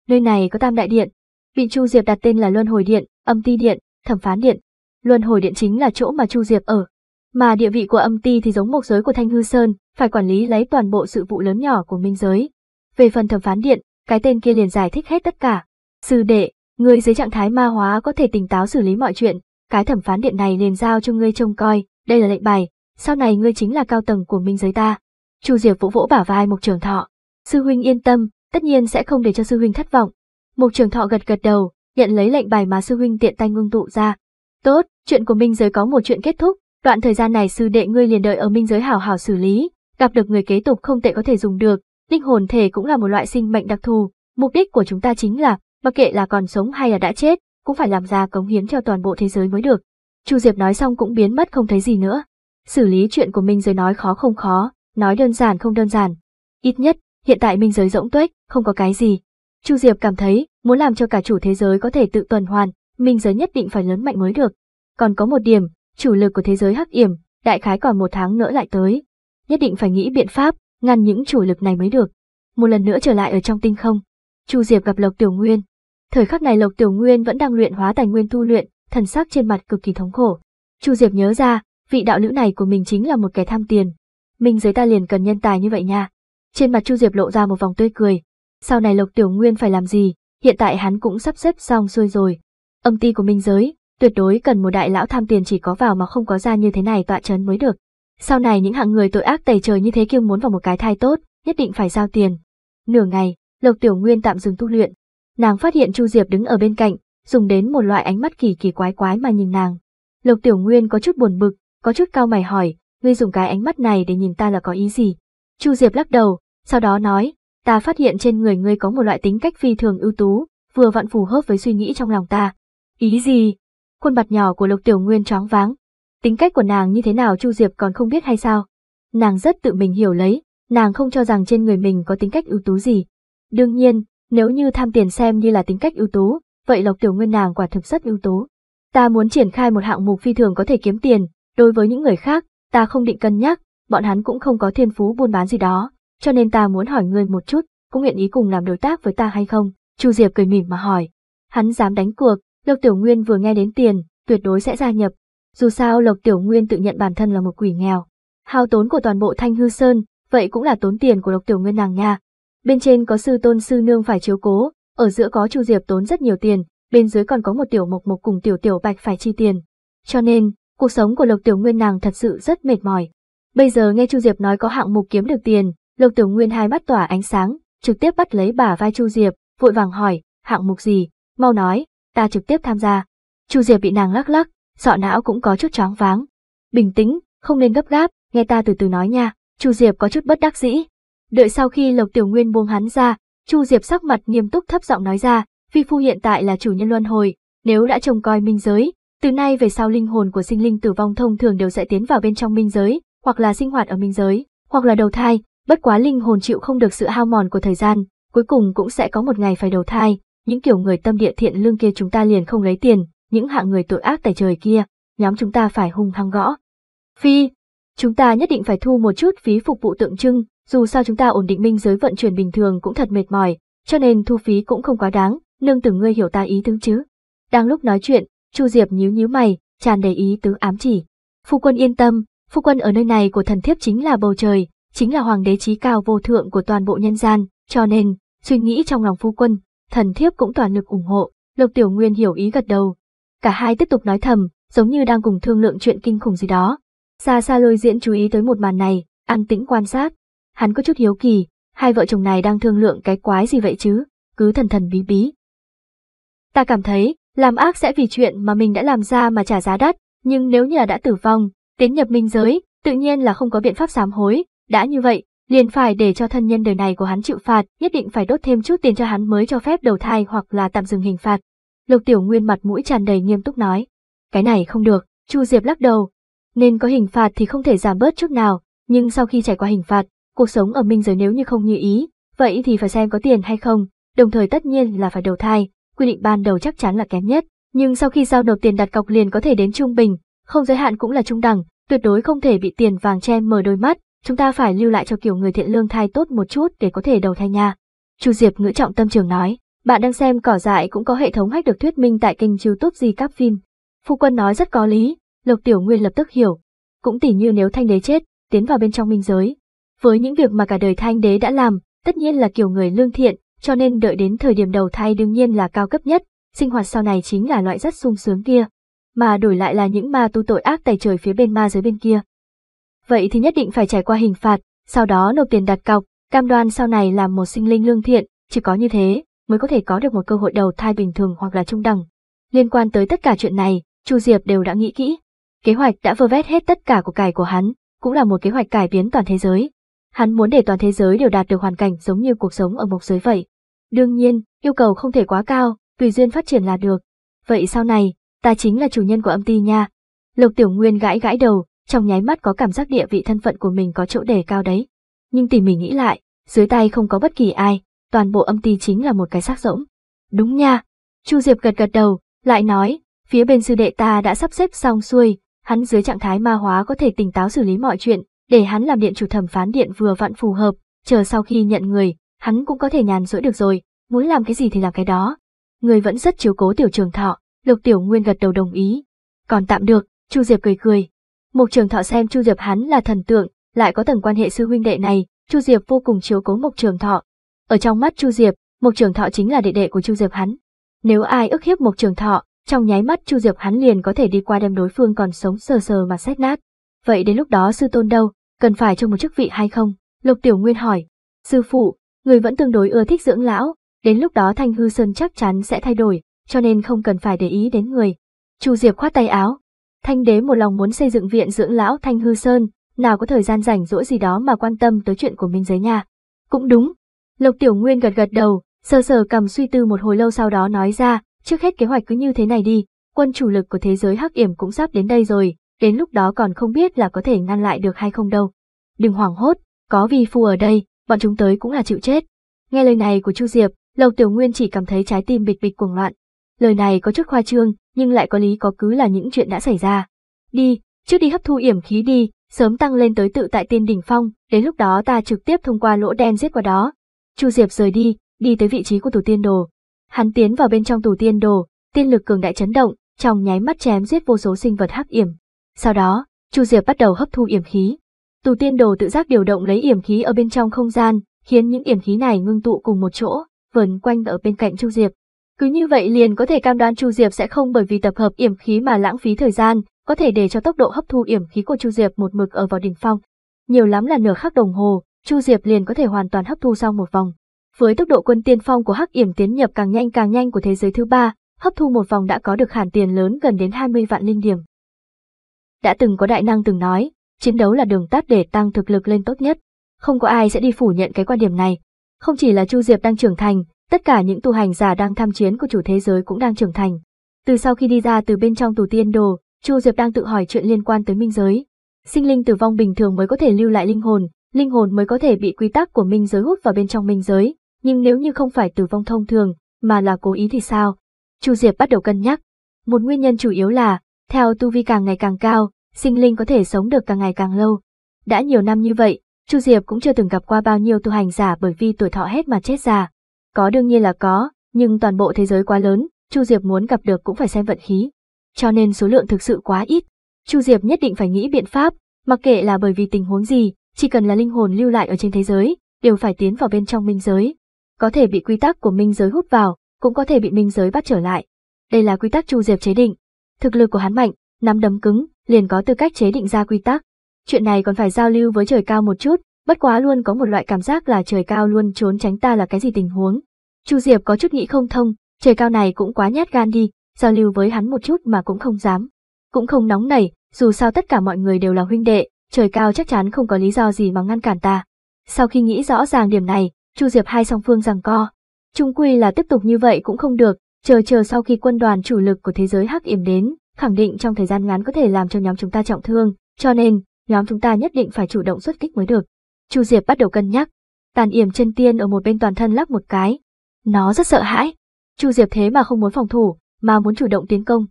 A: nơi này có tam đại điện. Vị Chu Diệp đặt tên là Luân Hồi Điện, Âm Ti Điện, Thẩm Phán Điện. Luân Hồi Điện chính là chỗ mà Chu Diệp ở. Mà địa vị của âm ti thì giống một giới của Thanh Hư Sơn, phải quản lý lấy toàn bộ sự vụ lớn nhỏ của Minh giới. Về phần thẩm phán điện, cái tên kia liền giải thích hết tất cả. Sư đệ, người dưới trạng thái ma hóa có thể tỉnh táo xử lý mọi chuyện, cái thẩm phán điện này liền giao cho ngươi trông coi, đây là lệnh bài, sau này ngươi chính là cao tầng của minh giới ta. Chu Diệp vỗ vỗ bả vai Mục Trường Thọ. Sư huynh yên tâm, tất nhiên sẽ không để cho sư huynh thất vọng. Mục Trường Thọ gật gật đầu, nhận lấy lệnh bài mà sư huynh tiện tay ngưng tụ ra. Tốt, chuyện của Minh giới có một chuyện kết thúc, đoạn thời gian này sư đệ ngươi liền đợi ở Minh giới hảo hảo xử lý, gặp được người kế tục không tệ có thể dùng được, linh hồn thể cũng là một loại sinh mệnh đặc thù, mục đích của chúng ta chính là, mặc kệ là còn sống hay là đã chết, cũng phải làm ra cống hiến cho toàn bộ thế giới mới được. Chu Diệp nói xong cũng biến mất không thấy gì nữa. Xử lý chuyện của Minh giới nói khó không khó, Nói đơn giản không đơn giản. Ít nhất, hiện tại minh giới rỗng tuếch, không có cái gì. Chu Diệp cảm thấy, muốn làm cho cả chủ thế giới có thể tự tuần hoàn, minh giới nhất định phải lớn mạnh mới được. Còn có một điểm, chủ lực của thế giới hắc yểm, đại khái còn một tháng nữa lại tới. Nhất định phải nghĩ biện pháp, ngăn những chủ lực này mới được. Một lần nữa trở lại ở trong tinh không, Chu Diệp gặp Lộc Tiểu Nguyên. Thời khắc này Lộc Tiểu Nguyên vẫn đang luyện hóa tài nguyên tu luyện, thần sắc trên mặt cực kỳ thống khổ. Chu Diệp nhớ ra, vị đạo lữ này của mình chính là một kẻ tham tiền, Minh giới ta liền cần nhân tài như vậy nha. Trên mặt Chu Diệp lộ ra một vòng tươi cười. Sau này Lộc Tiểu Nguyên phải làm gì, hiện tại hắn cũng sắp xếp xong xuôi rồi. Âm ty của Minh giới, tuyệt đối cần một đại lão tham tiền chỉ có vào mà không có ra như thế này tọa chấn mới được. Sau này những hạng người tội ác tẩy trời như thế kiêu muốn vào một cái thai tốt, nhất định phải giao tiền. Nửa ngày, Lộc Tiểu Nguyên tạm dừng tu luyện. Nàng phát hiện Chu Diệp đứng ở bên cạnh, dùng đến một loại ánh mắt kỳ kỳ quái quái mà nhìn nàng. Lộc Tiểu Nguyên có chút buồn bực, có chút cao mày hỏi, ngươi dùng cái ánh mắt này để nhìn ta là có ý gì? Chu Diệp lắc đầu, sau đó nói, ta phát hiện trên người ngươi có một loại tính cách phi thường ưu tú, vừa vặn phù hợp với suy nghĩ trong lòng ta. Ý gì? Khuôn mặt nhỏ của Lục Tiểu Nguyên choáng váng. Tính cách của nàng như thế nào Chu Diệp còn không biết hay sao? Nàng rất tự mình hiểu lấy, nàng không cho rằng trên người mình có tính cách ưu tú gì. Đương nhiên, nếu như tham tiền xem như là tính cách ưu tú, vậy Lộc Tiểu Nguyên nàng quả thực rất ưu tú. Ta muốn triển khai một hạng mục phi thường có thể kiếm tiền, đối với những người khác, ta không định cân nhắc, bọn hắn cũng không có thiên phú buôn bán gì đó, cho nên ta muốn hỏi ngươi một chút, cũng nguyện ý cùng làm đối tác với ta hay không? Chu Diệp cười mỉm mà hỏi. Hắn dám đánh cuộc, Lộc Tiểu Nguyên vừa nghe đến tiền, tuyệt đối sẽ gia nhập. Dù sao Lộc Tiểu Nguyên tự nhận bản thân là một quỷ nghèo. Hao tốn của toàn bộ Thanh Hư Sơn, vậy cũng là tốn tiền của Lộc Tiểu Nguyên nàng nha. Bên trên có sư tôn sư nương phải chiếu cố, ở giữa có Chu Diệp tốn rất nhiều tiền, bên dưới còn có một tiểu mộc mộc cùng tiểu tiểu bạch phải chi tiền. Cho nên, Cuộc sống của Lộc Tiểu Nguyên nàng thật sự rất mệt mỏi. Bây giờ nghe Chu Diệp nói có hạng mục kiếm được tiền, Lộc Tiểu Nguyên hai mắt tỏa ánh sáng, trực tiếp bắt lấy bả vai Chu Diệp, vội vàng hỏi, hạng mục gì, mau nói, ta trực tiếp tham gia. Chu Diệp bị nàng lắc lắc, sọ não cũng có chút choáng váng. Bình tĩnh, không nên gấp gáp, nghe ta từ từ nói nha, Chu Diệp có chút bất đắc dĩ. Đợi sau khi Lộc Tiểu Nguyên buông hắn ra, Chu Diệp sắc mặt nghiêm túc thấp giọng nói ra, Phi Phu hiện tại là chủ nhân luân hồi, nếu đã trông coi minh giới, từ nay về sau linh hồn của sinh linh tử vong thông thường đều sẽ tiến vào bên trong minh giới, hoặc là sinh hoạt ở minh giới, hoặc là đầu thai, bất quá linh hồn chịu không được sự hao mòn của thời gian, cuối cùng cũng sẽ có một ngày phải đầu thai, những kiểu người tâm địa thiện lương kia chúng ta liền không lấy tiền, những hạng người tội ác tại trời kia, nhóm chúng ta phải hung hăng gõ. Phi, chúng ta nhất định phải thu một chút phí phục vụ tượng trưng, dù sao chúng ta ổn định minh giới vận chuyển bình thường cũng thật mệt mỏi, cho nên thu phí cũng không quá đáng, nương tử ngươi hiểu ta ý tứ chứ. Đang lúc nói chuyện, Chu Diệp nhíu nhíu mày, tràn đầy ý tứ ám chỉ. Phu quân yên tâm, phu quân ở nơi này của thần thiếp chính là bầu trời, chính là hoàng đế trí cao vô thượng của toàn bộ nhân gian, cho nên, suy nghĩ trong lòng phu quân, thần thiếp cũng toàn lực ủng hộ, Lục Tiểu Nguyên hiểu ý gật đầu. Cả hai tiếp tục nói thầm, giống như đang cùng thương lượng chuyện kinh khủng gì đó. Xa xa lôi diễn chú ý tới một màn này, an tĩnh quan sát. Hắn có chút hiếu kỳ, hai vợ chồng này đang thương lượng cái quái gì vậy chứ, cứ thần thần bí bí. Ta cảm thấy, làm ác sẽ vì chuyện mà mình đã làm ra mà trả giá đắt, nhưng nếu như đã tử vong, tiến nhập minh giới, tự nhiên là không có biện pháp sám hối, đã như vậy, liền phải để cho thân nhân đời này của hắn chịu phạt, nhất định phải đốt thêm chút tiền cho hắn mới cho phép đầu thai hoặc là tạm dừng hình phạt. Lục Tiểu Nguyên mặt mũi tràn đầy nghiêm túc nói, cái này không được, Chu Diệp lắc đầu, nên có hình phạt thì không thể giảm bớt chút nào, nhưng sau khi trải qua hình phạt, cuộc sống ở minh giới nếu như không như ý, vậy thì phải xem có tiền hay không, đồng thời tất nhiên là phải đầu thai, quy định ban đầu chắc chắn là kém nhất, nhưng sau khi giao nộp tiền đặt cọc liền có thể đến trung bình, không giới hạn cũng là trung đẳng, tuyệt đối không thể bị tiền vàng che mờ đôi mắt, chúng ta phải lưu lại cho kiểu người thiện lương thai tốt một chút để có thể đầu thai nha. Chu Diệp ngữ trọng tâm trường nói, bạn đang xem cỏ dại cũng có hệ thống hách được thuyết minh tại kênh youtube di các phim. Phu quân nói rất có lý, Lộc Tiểu Nguyên lập tức hiểu, cũng tỉ như nếu thanh đế chết, tiến vào bên trong minh giới. Với những việc mà cả đời thanh đế đã làm, tất nhiên là kiểu người lương thiện, cho nên đợi đến thời điểm đầu thai đương nhiên là cao cấp nhất, sinh hoạt sau này chính là loại rất sung sướng kia, mà đổi lại là những ma tu tội ác tài trời phía bên ma giới bên kia. Vậy thì nhất định phải trải qua hình phạt, sau đó nộp tiền đặt cọc, cam đoan sau này làm một sinh linh lương thiện, chỉ có như thế mới có thể có được một cơ hội đầu thai bình thường hoặc là trung đẳng. Liên quan tới tất cả chuyện này, Chu Diệp đều đã nghĩ kỹ. Kế hoạch đã vơ vét hết tất cả của cải của hắn, cũng là một kế hoạch cải biến toàn thế giới. Hắn muốn để toàn thế giới đều đạt được hoàn cảnh giống như cuộc sống ở mộc giới vậy. Đương nhiên, yêu cầu không thể quá cao, tùy duyên phát triển là được. Vậy sau này, ta chính là chủ nhân của âm ti nha. Lục Tiểu Nguyên gãi gãi đầu, trong nháy mắt có cảm giác địa vị thân phận của mình có chỗ đề cao đấy. Nhưng tỉ mỉ nghĩ lại, dưới tay không có bất kỳ ai, toàn bộ âm ti chính là một cái xác rỗng. Đúng nha. Chu Diệp gật gật đầu, lại nói, phía bên sư đệ ta đã sắp xếp xong xuôi, hắn dưới trạng thái ma hóa có thể tỉnh táo xử lý mọi chuyện, để hắn làm điện chủ thẩm phán điện vừa vặn phù hợp, chờ sau khi nhận người, hắn cũng có thể nhàn rỗi được rồi, muốn làm cái gì thì làm cái đó. Người vẫn rất chiếu cố tiểu trường thọ, lục tiểu nguyên gật đầu đồng ý. Còn tạm được, Chu Diệp cười cười. Mộc trường thọ xem Chu Diệp hắn là thần tượng, lại có tầng quan hệ sư huynh đệ này, Chu Diệp vô cùng chiếu cố Mộc trường thọ. Ở trong mắt Chu Diệp, Mộc trường thọ chính là đệ đệ của Chu Diệp hắn. Nếu ai ức hiếp Mộc trường thọ, trong nháy mắt Chu Diệp hắn liền có thể đi qua đem đối phương còn sống sờ sờ mà xét nát. Vậy đến lúc đó sư tôn đâu, cần phải cho một chức vị hay không? Lục Tiểu Nguyên hỏi. Sư phụ, người vẫn tương đối ưa thích dưỡng lão, đến lúc đó Thanh Hư Sơn chắc chắn sẽ thay đổi, cho nên không cần phải để ý đến người. Chu Diệp khoát tay áo. Thanh đế một lòng muốn xây dựng viện dưỡng lão Thanh Hư Sơn, nào có thời gian rảnh rỗi gì đó mà quan tâm tới chuyện của minh giới nha. Cũng đúng. Lộc Tiểu Nguyên gật gật đầu, sờ sờ cầm suy tư một hồi lâu sau đó nói ra, trước hết kế hoạch cứ như thế này đi, quân chủ lực của thế giới hắc yểm cũng sắp đến đây rồi, đến lúc đó còn không biết là có thể ngăn lại được hay không đâu. Đừng hoảng hốt, có vi phu ở đây, bọn chúng tới cũng là chịu chết. Nghe lời này của Chu Diệp, Lộc Tiểu Nguyên chỉ cảm thấy trái tim bịch bịch cuồng loạn. Lời này có chút khoa trương, nhưng lại có lý có cứ là những chuyện đã xảy ra. Đi, trước đi hấp thu yểm khí đi, sớm tăng lên tới tự tại tiên đỉnh phong, đến lúc đó ta trực tiếp thông qua lỗ đen giết qua đó. Chu Diệp rời đi, đi tới vị trí của tủ tiên đồ. Hắn tiến vào bên trong tủ tiên đồ, tiên lực cường đại chấn động, trong nháy mắt chém giết vô số sinh vật hắc yểm. Sau đó, Chu Diệp bắt đầu hấp thu yểm khí. Tù tiên đồ tự giác điều động lấy yểm khí ở bên trong không gian, khiến những yểm khí này ngưng tụ cùng một chỗ, vần quanh ở bên cạnh Chu Diệp. Cứ như vậy liền có thể cam đoan Chu Diệp sẽ không bởi vì tập hợp yểm khí mà lãng phí thời gian, có thể để cho tốc độ hấp thu yểm khí của Chu Diệp một mực ở vào đỉnh phong. Nhiều lắm là nửa khắc đồng hồ, Chu Diệp liền có thể hoàn toàn hấp thu xong một vòng. Với tốc độ quân tiên phong của Hắc Yểm tiến nhập càng nhanh càng nhanh của thế giới thứ ba, hấp thu một vòng đã có được khoản tiền lớn gần đến 20 vạn linh điểm. Đã từng có đại năng từng nói, Chiến đấu là đường tắt để tăng thực lực lên tốt nhất. Không có ai sẽ đi phủ nhận cái quan điểm này. Không chỉ là Chu Diệp đang trưởng thành, tất cả những tu hành giả đang tham chiến của chủ thế giới cũng đang trưởng thành. Từ sau khi đi ra từ bên trong tù tiên đồ, Chu Diệp đang tự hỏi chuyện liên quan tới minh giới. Sinh linh tử vong bình thường mới có thể lưu lại linh hồn, linh hồn mới có thể bị quy tắc của minh giới hút vào bên trong minh giới, nhưng nếu như không phải tử vong thông thường, mà là cố ý thì sao? Chu Diệp bắt đầu cân nhắc. Một nguyên nhân chủ yếu là, theo tu vi càng ngày càng cao, sinh linh có thể sống được càng ngày càng lâu. Đã nhiều năm như vậy, Chu Diệp cũng chưa từng gặp qua bao nhiêu tu hành giả bởi vì tuổi thọ hết mà chết già. Có đương nhiên là có, nhưng toàn bộ thế giới quá lớn, Chu Diệp muốn gặp được cũng phải xem vận khí. Cho nên số lượng thực sự quá ít. Chu Diệp nhất định phải nghĩ biện pháp, mặc kệ là bởi vì tình huống gì, chỉ cần là linh hồn lưu lại ở trên thế giới, đều phải tiến vào bên trong minh giới. Có thể bị quy tắc của minh giới hút vào, cũng có thể bị minh giới bắt trở lại. Đây là quy tắc Chu Diệp chế định. Thực lực của hắn mạnh, nắm đấm cứng, liền có tư cách chế định ra quy tắc. Chuyện này còn phải giao lưu với trời cao một chút, bất quá luôn có một loại cảm giác là trời cao luôn trốn tránh ta là cái gì tình huống. Chu Diệp có chút nghĩ không thông, trời cao này cũng quá nhát gan đi, giao lưu với hắn một chút mà cũng không dám. Cũng không nóng nảy, dù sao tất cả mọi người đều là huynh đệ, trời cao chắc chắn không có lý do gì mà ngăn cản ta. Sau khi nghĩ rõ ràng điểm này, Chu Diệp hai song phương rằng co. Trung quy là tiếp tục như vậy cũng không được, chờ chờ sau khi quân đoàn chủ lực của thế giới hắc yểm đến, khẳng định trong thời gian ngắn có thể làm cho nhóm chúng ta trọng thương, cho nên, nhóm chúng ta nhất định phải chủ động xuất kích mới được. Chu Diệp bắt đầu cân nhắc. Tàn yểm chân tiên ở một bên toàn thân lắc một cái. Nó rất sợ hãi. Chu Diệp thế mà không muốn phòng thủ, mà muốn chủ động tiến công.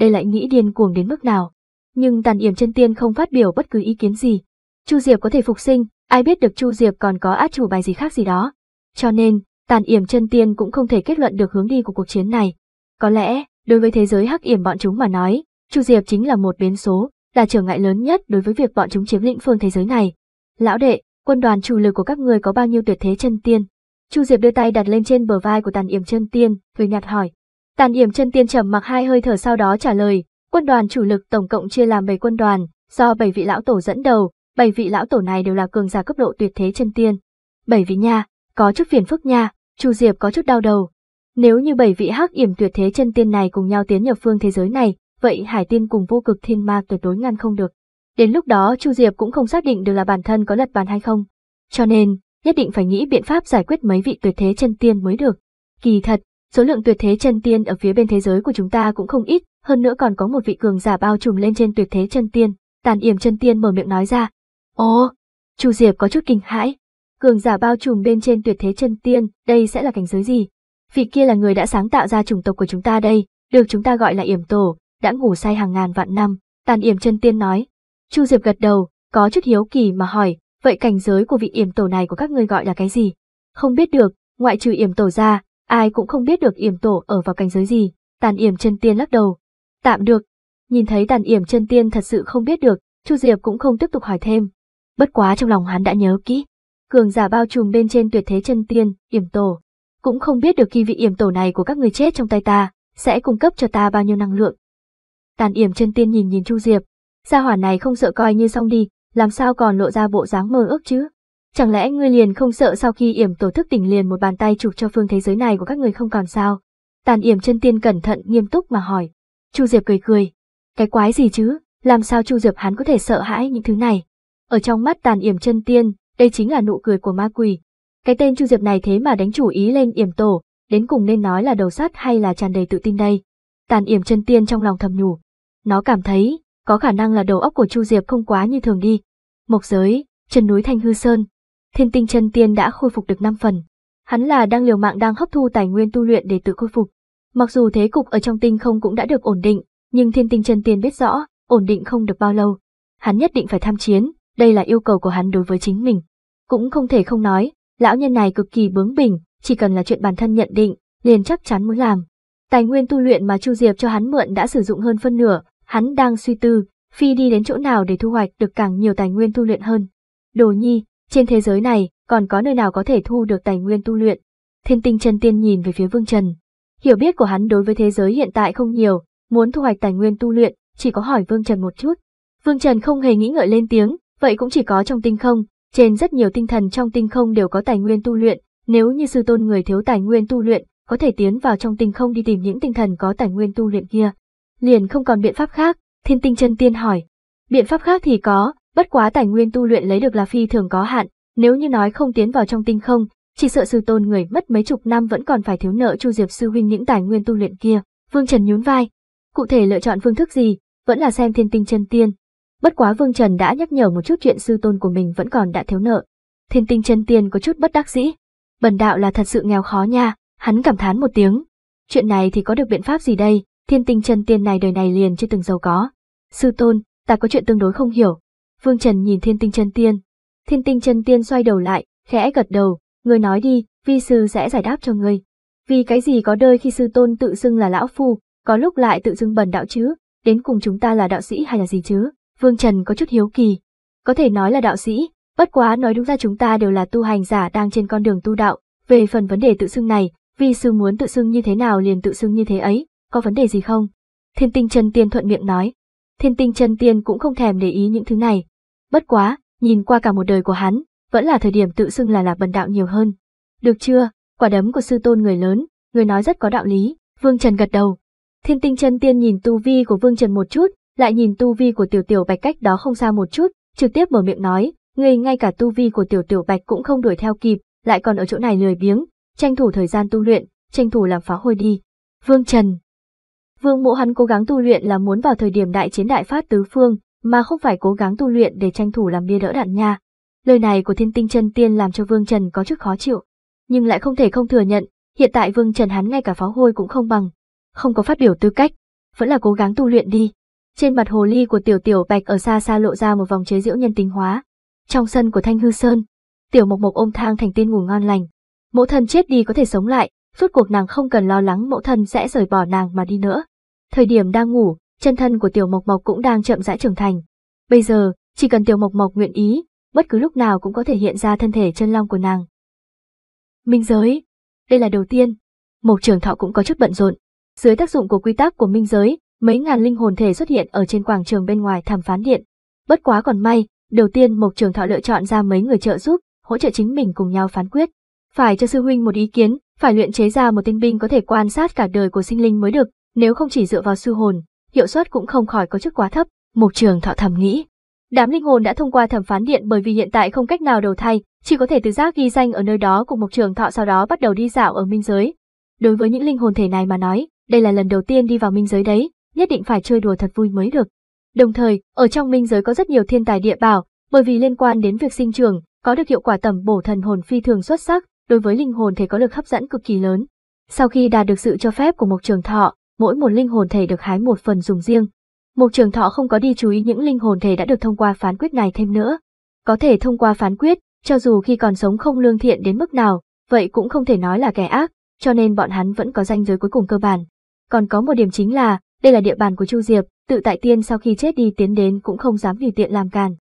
A: Đây lại nghĩ điên cuồng đến mức nào. Nhưng tàn yểm chân tiên không phát biểu bất cứ ý kiến gì. Chu Diệp có thể phục sinh, ai biết được Chu Diệp còn có át chủ bài gì khác gì đó. Cho nên, tàn yểm chân tiên cũng không thể kết luận được hướng đi của cuộc chiến này. Có lẽ, Đối với thế giới hắc yểm bọn chúng mà nói, Chu Diệp chính là một biến số, là trở ngại lớn nhất đối với việc bọn chúng chiếm lĩnh phương thế giới này. Lão đệ, quân đoàn chủ lực của các người có bao nhiêu tuyệt thế chân tiên? Chu Diệp đưa tay đặt lên trên bờ vai của Tàn Yểm chân tiên, cười nhạt hỏi. Tàn Yểm chân tiên trầm mặc hai hơi thở sau đó trả lời, quân đoàn chủ lực tổng cộng chia làm 7 quân đoàn, do 7 vị lão tổ dẫn đầu, 7 vị lão tổ này đều là cường giả cấp độ tuyệt thế chân tiên. 7 vị nha, có chút phiền phức nha, Chu Diệp có chút đau đầu, nếu như bảy vị hắc yểm tuyệt thế chân tiên này cùng nhau tiến nhập phương thế giới này, vậy Hải Tiên cùng vô cực thiên ma tuyệt đối ngăn không được. Đến lúc đó Chu Diệp cũng không xác định được là bản thân có lật bàn hay không. Cho nên, nhất định phải nghĩ biện pháp giải quyết mấy vị tuyệt thế chân tiên mới được. Kỳ thật, số lượng tuyệt thế chân tiên ở phía bên thế giới của chúng ta cũng không ít, hơn nữa còn có một vị cường giả bao trùm lên trên tuyệt thế chân tiên, tàn yểm chân tiên mở miệng nói ra. Ồ, Chu Diệp có chút kinh hãi. Cường giả bao trùm bên trên tuyệt thế chân tiên, đây sẽ là cảnh giới gì? vị kia là người đã sáng tạo ra chủng tộc của chúng ta đây, được chúng ta gọi là yểm tổ, đã ngủ say hàng ngàn vạn năm, tàn yểm chân tiên nói. Chu Diệp gật đầu, có chút hiếu kỳ mà hỏi, vậy cảnh giới của vị yểm tổ này của các ngươi gọi là cái gì? Không biết được, ngoại trừ yểm tổ ra, ai cũng không biết được yểm tổ ở vào cảnh giới gì, tàn yểm chân tiên lắc đầu. Tạm được, nhìn thấy tàn yểm chân tiên thật sự không biết được, Chu Diệp cũng không tiếp tục hỏi thêm. Bất quá trong lòng hắn đã nhớ kỹ, cường giả bao trùm bên trên tuyệt thế chân tiên, yểm tổ, cũng không biết được khi vị yểm tổ này của các người chết trong tay ta, sẽ cung cấp cho ta bao nhiêu năng lượng. Tàn yểm chân tiên nhìn nhìn Chu Diệp, gia hỏa này không sợ coi như xong đi, làm sao còn lộ ra bộ dáng mơ ước chứ? Chẳng lẽ ngươi liền không sợ sau khi yểm tổ thức tỉnh liền một bàn tay chụp cho phương thế giới này của các người không còn sao? Tàn yểm chân tiên cẩn thận nghiêm túc mà hỏi. Chu Diệp cười cười. Cái quái gì chứ, làm sao Chu Diệp hắn có thể sợ hãi những thứ này? Ở trong mắt tàn yểm chân tiên, đây chính là nụ cười của ma quỷ, cái tên Chu Diệp này thế mà đánh chủ ý lên yểm tổ, đến cùng nên nói là đầu sắt hay là tràn đầy tự tin đây. Tàn yểm chân tiên trong lòng thầm nhủ. Nó cảm thấy, có khả năng là đầu óc của Chu Diệp không quá như thường đi. Mộc giới, chân núi Thanh Hư Sơn, thiên tinh chân tiên đã khôi phục được 5 phần. Hắn là đang liều mạng đang hấp thu tài nguyên tu luyện để tự khôi phục. Mặc dù thế cục ở trong tinh không cũng đã được ổn định, nhưng thiên tinh chân tiên biết rõ, ổn định không được bao lâu. Hắn nhất định phải tham chiến, đây là yêu cầu của hắn đối với chính mình. Cũng không thể không nói, Lão nhân này cực kỳ bướng bỉnh, chỉ cần là chuyện bản thân nhận định, liền chắc chắn muốn làm. Tài nguyên tu luyện mà Chu Diệp cho hắn mượn đã sử dụng hơn phân nửa, hắn đang suy tư, phi đi đến chỗ nào để thu hoạch được càng nhiều tài nguyên tu luyện hơn. Đồ nhi, trên thế giới này, còn có nơi nào có thể thu được tài nguyên tu luyện? Thiên tinh chân tiên nhìn về phía Vương Trần. Hiểu biết của hắn đối với thế giới hiện tại không nhiều, muốn thu hoạch tài nguyên tu luyện, chỉ có hỏi Vương Trần một chút. Vương Trần không hề nghĩ ngợi lên tiếng, vậy cũng chỉ có trong tinh không, trên rất nhiều tinh thần trong tinh không đều có tài nguyên tu luyện, nếu như sư tôn người thiếu tài nguyên tu luyện, có thể tiến vào trong tinh không đi tìm những tinh thần có tài nguyên tu luyện kia. Liền không còn biện pháp khác, thiên tinh chân tiên hỏi. Biện pháp khác thì có, bất quá tài nguyên tu luyện lấy được là phi thường có hạn, nếu như nói không tiến vào trong tinh không, chỉ sợ sư tôn người mất mấy chục năm vẫn còn phải thiếu nợ Chu Diệp sư huynh những tài nguyên tu luyện kia. Vương Trần nhún vai. Cụ thể lựa chọn phương thức gì, vẫn là xem thiên tinh chân tiên, Bất quá Vương Trần đã nhắc nhở một chút chuyện sư tôn của mình vẫn còn đã thiếu nợ. Thiên tinh chân tiên có chút bất đắc dĩ. Bần đạo là thật sự nghèo khó nha, hắn cảm thán một tiếng. Chuyện này thì có được biện pháp gì đây, thiên tinh chân tiên này đời này liền chưa từng giàu có. Sư tôn, ta có chuyện tương đối không hiểu. Vương Trần nhìn thiên tinh chân tiên. Thiên tinh chân tiên xoay đầu lại, khẽ gật đầu, người nói đi, vi sư sẽ giải đáp cho ngươi. Vì cái gì có đời khi sư tôn tự xưng là lão phu, có lúc lại tự xưng bần đạo chứ, đến cùng chúng ta là đạo sĩ hay là gì chứ? Vương Trần có chút hiếu kỳ. Có thể nói là đạo sĩ, bất quá nói đúng ra chúng ta đều là tu hành giả đang trên con đường tu đạo. Về phần vấn đề tự xưng này, vi sư muốn tự xưng như thế nào liền tự xưng như thế ấy, có vấn đề gì không? Thiên tinh chân tiên thuận miệng nói. Thiên tinh chân tiên cũng không thèm để ý những thứ này. Bất quá, nhìn qua cả một đời của hắn, vẫn là thời điểm tự xưng là là bần đạo nhiều hơn. Được chưa, quả đấm của sư tôn người lớn, người nói rất có đạo lý, Vương Trần gật đầu. Thiên tinh chân tiên nhìn tu vi của Vương Trần một chút, lại nhìn tu vi của tiểu tiểu bạch cách đó không xa một chút, trực tiếp mở miệng nói, người ngay cả tu vi của tiểu tiểu bạch cũng không đuổi theo kịp, lại còn ở chỗ này lười biếng, tranh thủ thời gian tu luyện, tranh thủ làm phá hôi đi. Vương Trần Vương mộ hắn cố gắng tu luyện là muốn vào thời điểm đại chiến đại phát tứ phương, mà không phải cố gắng tu luyện để tranh thủ làm bia đỡ đạn nha. Lời này của thiên tinh chân tiên làm cho Vương Trần có chút khó chịu, nhưng lại không thể không thừa nhận, hiện tại Vương Trần hắn ngay cả pháo hôi cũng không bằng, không có phát biểu tư cách, vẫn là cố gắng tu luyện đi. Trên mặt hồ ly của tiểu tiểu bạch ở xa xa lộ ra một vòng chế diễu nhân tính hóa. Trong sân của Thanh Hư Sơn, tiểu mộc mộc ôm thang thành tiên ngủ ngon lành. Mẫu thân chết đi có thể sống lại, suốt cuộc nàng không cần lo lắng mẫu thân sẽ rời bỏ nàng mà đi nữa. Thời điểm đang ngủ, chân thân của tiểu mộc mộc cũng đang chậm rãi trưởng thành. Bây giờ, chỉ cần tiểu mộc mộc nguyện ý, bất cứ lúc nào cũng có thể hiện ra thân thể chân long của nàng. Minh giới, đây là đầu tiên. Mộc trưởng thọ cũng có chút bận rộn. Dưới tác dụng của quy tắc của minh giới, mấy ngàn linh hồn thể xuất hiện ở trên quảng trường bên ngoài thẩm phán điện. Bất quá còn may, đầu tiên Mộc Trường Thọ lựa chọn ra mấy người trợ giúp, hỗ trợ chính mình cùng nhau phán quyết. Phải cho sư huynh một ý kiến, phải luyện chế ra một tinh binh có thể quan sát cả đời của sinh linh mới được, nếu không chỉ dựa vào sư hồn, hiệu suất cũng không khỏi có chức quá thấp, Mộc Trường Thọ thầm nghĩ. Đám linh hồn đã thông qua thẩm phán điện bởi vì hiện tại không cách nào đầu thay, chỉ có thể tự giác ghi danh ở nơi đó cùng Mộc Trường Thọ sau đó bắt đầu đi dạo ở minh giới. Đối với những linh hồn thể này mà nói, đây là lần đầu tiên đi vào minh giới đấy, nhất định phải chơi đùa thật vui mới được. Đồng thời, ở trong minh giới có rất nhiều thiên tài địa bảo, bởi vì liên quan đến việc sinh trưởng, có được hiệu quả tầm bổ thần hồn phi thường xuất sắc, đối với linh hồn thể có lực hấp dẫn cực kỳ lớn. Sau khi đạt được sự cho phép của Mộc Trường Thọ, mỗi một linh hồn thể được hái một phần dùng riêng. Mộc Trường Thọ không có đi chú ý những linh hồn thể đã được thông qua phán quyết này thêm nữa. Có thể thông qua phán quyết, cho dù khi còn sống không lương thiện đến mức nào, vậy cũng không thể nói là kẻ ác, cho nên bọn hắn vẫn có danh giới cuối cùng cơ bản. Còn có một điểm chính là, đây là địa bàn của Chu Diệp, tự tại tiên sau khi chết đi tiến đến cũng không dám tùy tiện làm càn.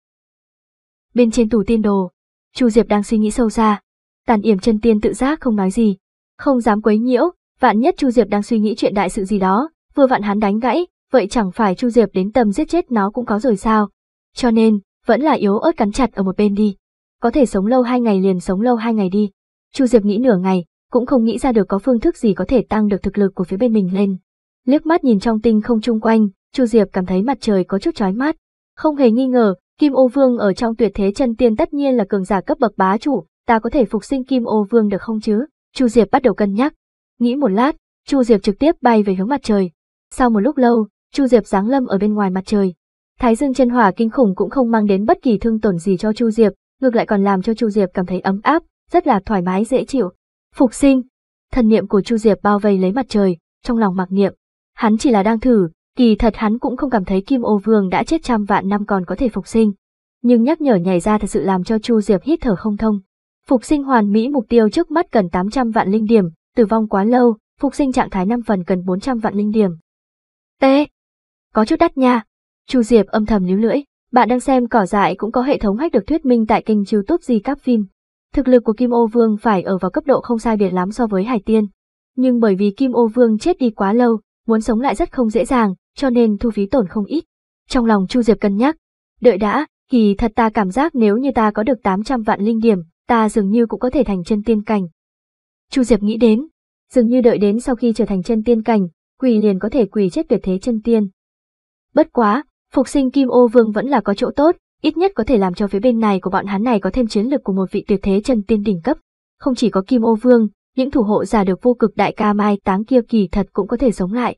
A: Bên trên tủ tiên đồ, Chu Diệp đang suy nghĩ sâu xa. Tàn yểm chân tiên tự giác không nói gì, không dám quấy nhiễu, vạn nhất Chu Diệp đang suy nghĩ chuyện đại sự gì đó, vừa vạn hắn đánh gãy, vậy chẳng phải Chu Diệp đến tầm giết chết nó cũng có rồi sao. Cho nên, vẫn là yếu ớt cắn chặt ở một bên đi. Có thể sống lâu hai ngày liền sống lâu hai ngày đi. Chu Diệp nghĩ nửa ngày, cũng không nghĩ ra được có phương thức gì có thể tăng được thực lực của phía bên mình lên. Liếc mắt nhìn trong tinh không chung quanh, Chu Diệp cảm thấy mặt trời có chút chói mắt. Không hề nghi ngờ, Kim Ô Vương ở trong tuyệt thế chân tiên tất nhiên là cường giả cấp bậc bá chủ, ta có thể phục sinh Kim Ô Vương được không chứ? Chu Diệp bắt đầu cân nhắc. Nghĩ một lát, Chu Diệp trực tiếp bay về hướng mặt trời. Sau một lúc lâu, Chu Diệp giáng lâm ở bên ngoài mặt trời. Thái dương chân hỏa kinh khủng cũng không mang đến bất kỳ thương tổn gì cho Chu Diệp, ngược lại còn làm cho Chu Diệp cảm thấy ấm áp, rất là thoải mái dễ chịu. Phục sinh. Thần niệm của Chu Diệp bao vây lấy mặt trời, trong lòng mặc niệm. Hắn chỉ là đang thử, kỳ thật hắn cũng không cảm thấy Kim Ô Vương đã chết trăm vạn năm còn có thể phục sinh. Nhưng nhắc nhở nhảy ra thật sự làm cho Chu Diệp hít thở không thông. Phục sinh hoàn mỹ mục tiêu trước mắt cần 800 vạn linh điểm, tử vong quá lâu, phục sinh trạng thái 5 phần cần 400 vạn linh điểm. T. Có chút đắt nha. Chu Diệp âm thầm níu lưỡi, bạn đang xem cỏ dại cũng có hệ thống hách được thuyết minh tại kênh YouTube gì các phim. Thực lực của Kim Ô Vương phải ở vào cấp độ không sai biệt lắm so với Hải Tiên. Nhưng bởi vì Kim Ô Vương chết đi quá lâu, muốn sống lại rất không dễ dàng, cho nên thu phí tổn không ít. Trong lòng Chu Diệp cân nhắc, đợi đã, kỳ thật ta cảm giác nếu như ta có được 800 vạn linh điểm, ta dường như cũng có thể thành chân tiên cảnh. Chu Diệp nghĩ đến, dường như đợi đến sau khi trở thành chân tiên cảnh, quỳ liền có thể quỳ chết tuyệt thế chân tiên. Bất quá, phục sinh Kim Ô Vương vẫn là có chỗ tốt, ít nhất có thể làm cho phía bên này của bọn hắn này có thêm chiến lực của một vị tuyệt thế chân tiên đỉnh cấp. Không chỉ có Kim Ô Vương, những thủ hộ giả được vô cực đại ca mai táng kia kỳ thật cũng có thể sống lại.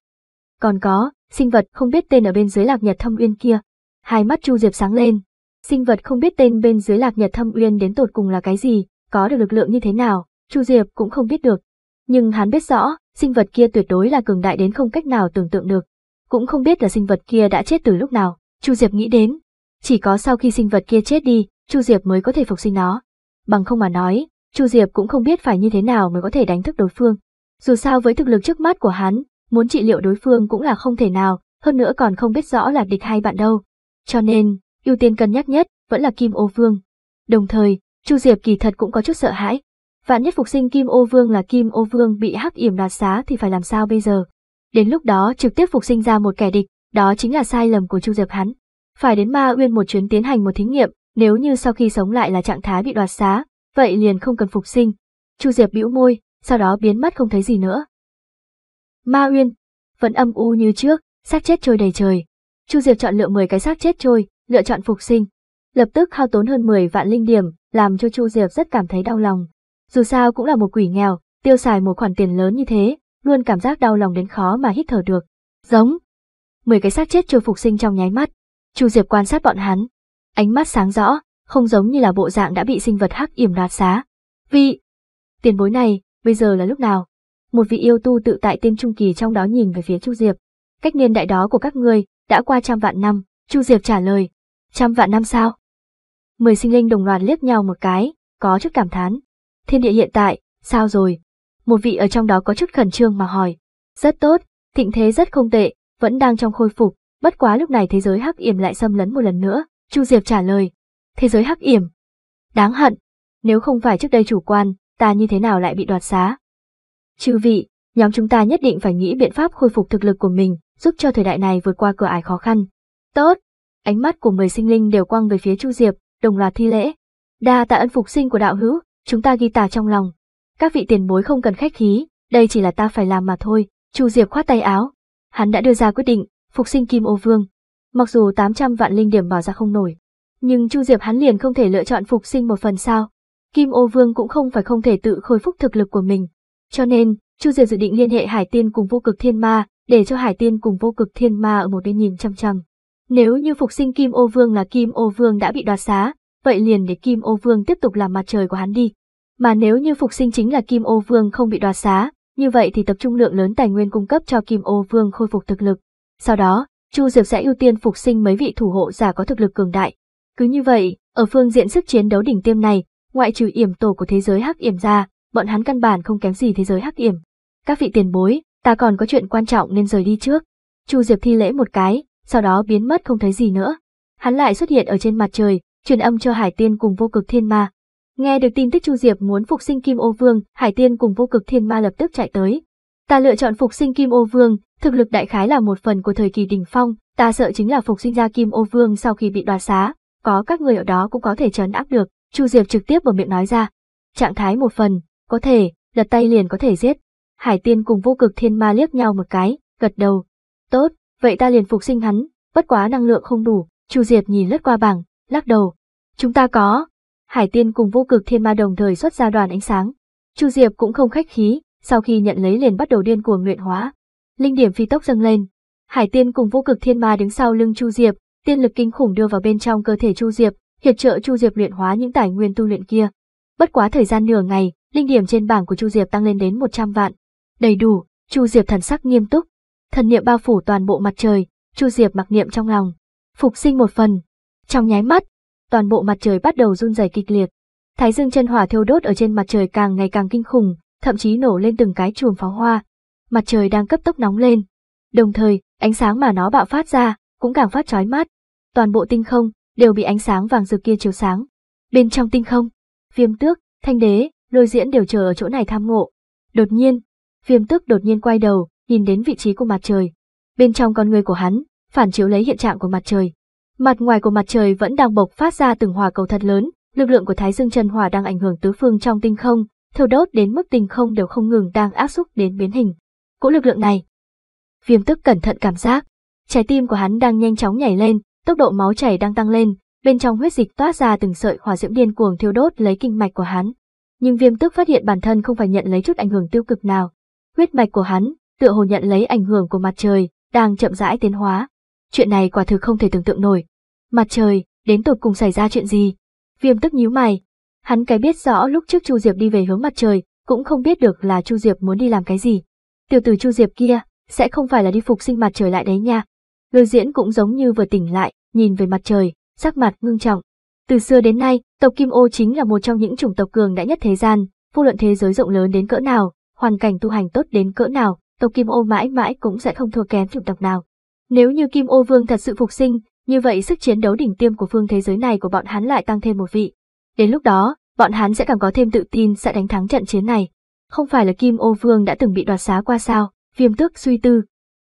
A: Còn có, sinh vật không biết tên ở bên dưới lạc nhật thâm uyên kia. Hai mắt Chu Diệp sáng lên. Sinh vật không biết tên bên dưới lạc nhật thâm uyên đến tột cùng là cái gì, có được lực lượng như thế nào, Chu Diệp cũng không biết được. Nhưng hắn biết rõ, sinh vật kia tuyệt đối là cường đại đến không cách nào tưởng tượng được. Cũng không biết là sinh vật kia đã chết từ lúc nào, Chu Diệp nghĩ đến. Chỉ có sau khi sinh vật kia chết đi, Chu Diệp mới có thể phục sinh nó. Bằng không mà nói, Chu Diệp cũng không biết phải như thế nào mới có thể đánh thức đối phương. Dù sao với thực lực trước mắt của hắn, muốn trị liệu đối phương cũng là không thể nào, hơn nữa còn không biết rõ là địch hay bạn đâu. Cho nên, ưu tiên cân nhắc nhất vẫn là Kim Ô Vương. Đồng thời, Chu Diệp kỳ thật cũng có chút sợ hãi. Vạn nhất phục sinh Kim Ô Vương là Kim Ô Vương bị hắc yểm đoạt xá thì phải làm sao bây giờ? Đến lúc đó trực tiếp phục sinh ra một kẻ địch, đó chính là sai lầm của Chu Diệp hắn. Phải đến Ma Uyên một chuyến tiến hành một thí nghiệm, nếu như sau khi sống lại là trạng thái bị đoạt xá, vậy liền không cần phục sinh. Chu Diệp bĩu môi, sau đó biến mất không thấy gì nữa. Ma Uyên, vẫn âm u như trước, xác chết trôi đầy trời. Chu Diệp chọn lựa 10 cái xác chết trôi, lựa chọn phục sinh. Lập tức hao tốn hơn 10 vạn linh điểm, làm cho Chu Diệp rất cảm thấy đau lòng. Dù sao cũng là một quỷ nghèo, tiêu xài một khoản tiền lớn như thế, luôn cảm giác đau lòng đến khó mà hít thở được. Giống. 10 cái xác chết trôi phục sinh trong nháy mắt. Chu Diệp quan sát bọn hắn, ánh mắt sáng rõ, không giống như là bộ dạng đã bị sinh vật hắc yểm đoạt xá. Vị tiền bối này, bây giờ là lúc nào? Một vị yêu tu tự tại tiên trung kỳ trong đó nhìn về phía Chu Diệp. Cách niên đại đó của các ngươi đã qua trăm vạn năm, Chu Diệp trả lời. Trăm vạn năm sao? Mười sinh linh đồng loạt liếc nhau một cái, có chút cảm thán. Thiên địa hiện tại, sao rồi? Một vị ở trong đó có chút khẩn trương mà hỏi. Rất tốt, thịnh thế rất không tệ, vẫn đang trong khôi phục, bất quá lúc này thế giới hắc yểm lại xâm lấn một lần nữa, Chu Diệp trả lời thế giới hắc yểm. Đáng hận, nếu không phải trước đây chủ quan, ta như thế nào lại bị đoạt xá. Chư vị, nhóm chúng ta nhất định phải nghĩ biện pháp khôi phục thực lực của mình, giúp cho thời đại này vượt qua cửa ải khó khăn. Tốt! Ánh mắt của mười sinh linh đều quang về phía Chu Diệp, đồng loạt thi lễ. Đa tạ ân phục sinh của đạo hữu, chúng ta ghi tả trong lòng. Các vị tiền bối không cần khách khí, đây chỉ là ta phải làm mà thôi. Chu Diệp khoát tay áo. Hắn đã đưa ra quyết định, phục sinh Kim Ô Vương. Mặc dù 800 vạn linh điểm bỏ ra không nổi, nhưng Chu Diệp hắn liền không thể lựa chọn phục sinh một phần sao. Kim Ô Vương cũng không phải không thể tự khôi phục thực lực của mình. Cho nên, Chu Diệp dự định liên hệ Hải Tiên cùng Vô Cực Thiên Ma, để cho Hải Tiên cùng Vô Cực Thiên Ma ở một bên nhìn chăm chăm. Nếu như phục sinh Kim Ô Vương là Kim Ô Vương đã bị đoạt xá, vậy liền để Kim Ô Vương tiếp tục làm mặt trời của hắn đi. Mà nếu như phục sinh chính là Kim Ô Vương không bị đoạt xá, như vậy thì tập trung lượng lớn tài nguyên cung cấp cho Kim Ô Vương khôi phục thực lực. Sau đó, Chu Diệp sẽ ưu tiên phục sinh mấy vị thủ hộ giả có thực lực cường đại, cứ như vậy, ở phương diện sức chiến đấu đỉnh tiêm này, ngoại trừ yểm tổ của thế giới hắc yểm ra, bọn hắn căn bản không kém gì thế giới hắc yểm. Các vị tiền bối, ta còn có chuyện quan trọng nên rời đi trước. Chu Diệp thi lễ một cái, sau đó biến mất không thấy gì nữa. Hắn lại xuất hiện ở trên mặt trời, truyền âm cho Hải Tiên cùng vô cực thiên ma. Nghe được tin tức Chu Diệp muốn phục sinh Kim Ô Vương, Hải Tiên cùng vô cực thiên ma lập tức chạy tới. Ta lựa chọn phục sinh Kim Ô Vương, thực lực đại khái là một phần của thời kỳ đỉnh phong, ta sợ chính là phục sinh ra Kim Ô Vương sau khi bị đoạt xá, có các người ở đó cũng có thể chấn áp được, Chu Diệp trực tiếp mở miệng nói ra. Trạng thái một phần, có thể, lật tay liền có thể giết. Hải Tiên cùng vô cực thiên ma liếc nhau một cái, gật đầu. Tốt, vậy ta liền phục sinh hắn, bất quá năng lượng không đủ, Chu Diệp nhìn lướt qua bảng, lắc đầu. Chúng ta có. Hải Tiên cùng vô cực thiên ma đồng thời xuất ra đoàn ánh sáng. Chu Diệp cũng không khách khí, sau khi nhận lấy liền bắt đầu điên cuồng luyện hóa. Linh điểm phi tốc dâng lên. Hải Tiên cùng vô cực thiên ma đứng sau lưng Chu Diệp, tiên lực kinh khủng đưa vào bên trong cơ thể Chu Diệp, hiệp trợ Chu Diệp luyện hóa những tài nguyên tu luyện kia. Bất quá thời gian nửa ngày, linh điểm trên bảng của Chu Diệp tăng lên đến 100 vạn. Đầy đủ, Chu Diệp thần sắc nghiêm túc, thần niệm bao phủ toàn bộ mặt trời, Chu Diệp mặc niệm trong lòng, phục sinh một phần. Trong nháy mắt, toàn bộ mặt trời bắt đầu run rẩy kịch liệt. Thái dương chân hỏa thiêu đốt ở trên mặt trời càng ngày càng kinh khủng, thậm chí nổ lên từng cái chuồng pháo hoa. Mặt trời đang cấp tốc nóng lên. Đồng thời, ánh sáng mà nó bạo phát ra cũng càng phát chói mắt toàn bộ tinh không đều bị ánh sáng vàng rực kia chiếu sáng. Bên trong tinh không, Viêm Tước, Thanh Đế, Lôi Diễn đều chờ ở chỗ này tham ngộ. Đột nhiên, Viêm Tước đột nhiên quay đầu, nhìn đến vị trí của mặt trời. Bên trong con người của hắn, phản chiếu lấy hiện trạng của mặt trời. Mặt ngoài của mặt trời vẫn đang bộc phát ra từng hỏa cầu thật lớn, lực lượng của Thái Dương Chân Hỏa đang ảnh hưởng tứ phương trong tinh không, thiêu đốt đến mức tinh không đều không ngừng đang áp xúc đến biến hình. Cỗ lực lượng này, Viêm Tước cẩn thận cảm giác, trái tim của hắn đang nhanh chóng nhảy lên, Tốc độ máu chảy đang tăng lên, bên trong huyết dịch toát ra từng sợi hỏa diễm điên cuồng thiêu đốt lấy kinh mạch của hắn. Nhưng Viêm tức phát hiện bản thân không phải nhận lấy chút ảnh hưởng tiêu cực nào. Huyết mạch của hắn, tựa hồ nhận lấy ảnh hưởng của mặt trời, đang chậm rãi tiến hóa. Chuyện này quả thực không thể tưởng tượng nổi. Mặt trời, đến tột cùng xảy ra chuyện gì? Viêm tức nhíu mày. Hắn cái biết rõ lúc trước Chu Diệp đi về hướng mặt trời, cũng không biết được là Chu Diệp muốn đi làm cái gì. Tiểu tử Chu Diệp kia, sẽ không phải là đi phục sinh mặt trời lại đấy nha. Lôi diễn cũng giống như vừa tỉnh lại, nhìn về mặt trời, sắc mặt ngưng trọng. Từ xưa đến nay, tộc Kim Ô chính là một trong những chủng tộc cường đại nhất thế gian, vô luận thế giới rộng lớn đến cỡ nào, hoàn cảnh tu hành tốt đến cỡ nào, tộc Kim Ô mãi mãi cũng sẽ không thua kém chủng tộc nào. Nếu như Kim Ô Vương thật sự phục sinh, như vậy sức chiến đấu đỉnh tiêm của phương thế giới này của bọn hắn lại tăng thêm một vị. Đến lúc đó, bọn hắn sẽ càng có thêm tự tin sẽ đánh thắng trận chiến này. Không phải là Kim Ô Vương đã từng bị đoạt xá qua sao? Viêm Tước suy tư,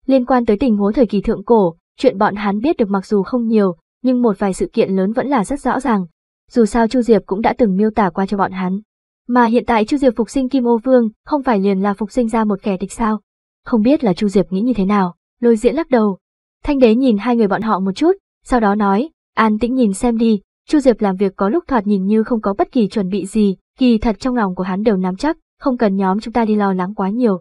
A: Liên quan tới tình huống thời kỳ thượng cổ, chuyện bọn hắn biết được mặc dù không nhiều, nhưng một vài sự kiện lớn vẫn là rất rõ ràng. Dù sao Chu Diệp cũng đã từng miêu tả qua cho bọn hắn. Mà hiện tại Chu Diệp phục sinh Kim Ô Vương, không phải liền là phục sinh ra một kẻ địch sao? Không biết là Chu Diệp nghĩ như thế nào, lôi diễn lắc đầu. Thanh đế nhìn hai người bọn họ một chút, sau đó nói, an tĩnh nhìn xem đi, Chu Diệp làm việc có lúc thoạt nhìn như không có bất kỳ chuẩn bị gì, kỳ thật trong lòng của hắn đều nắm chắc, không cần nhóm chúng ta đi lo lắng quá nhiều.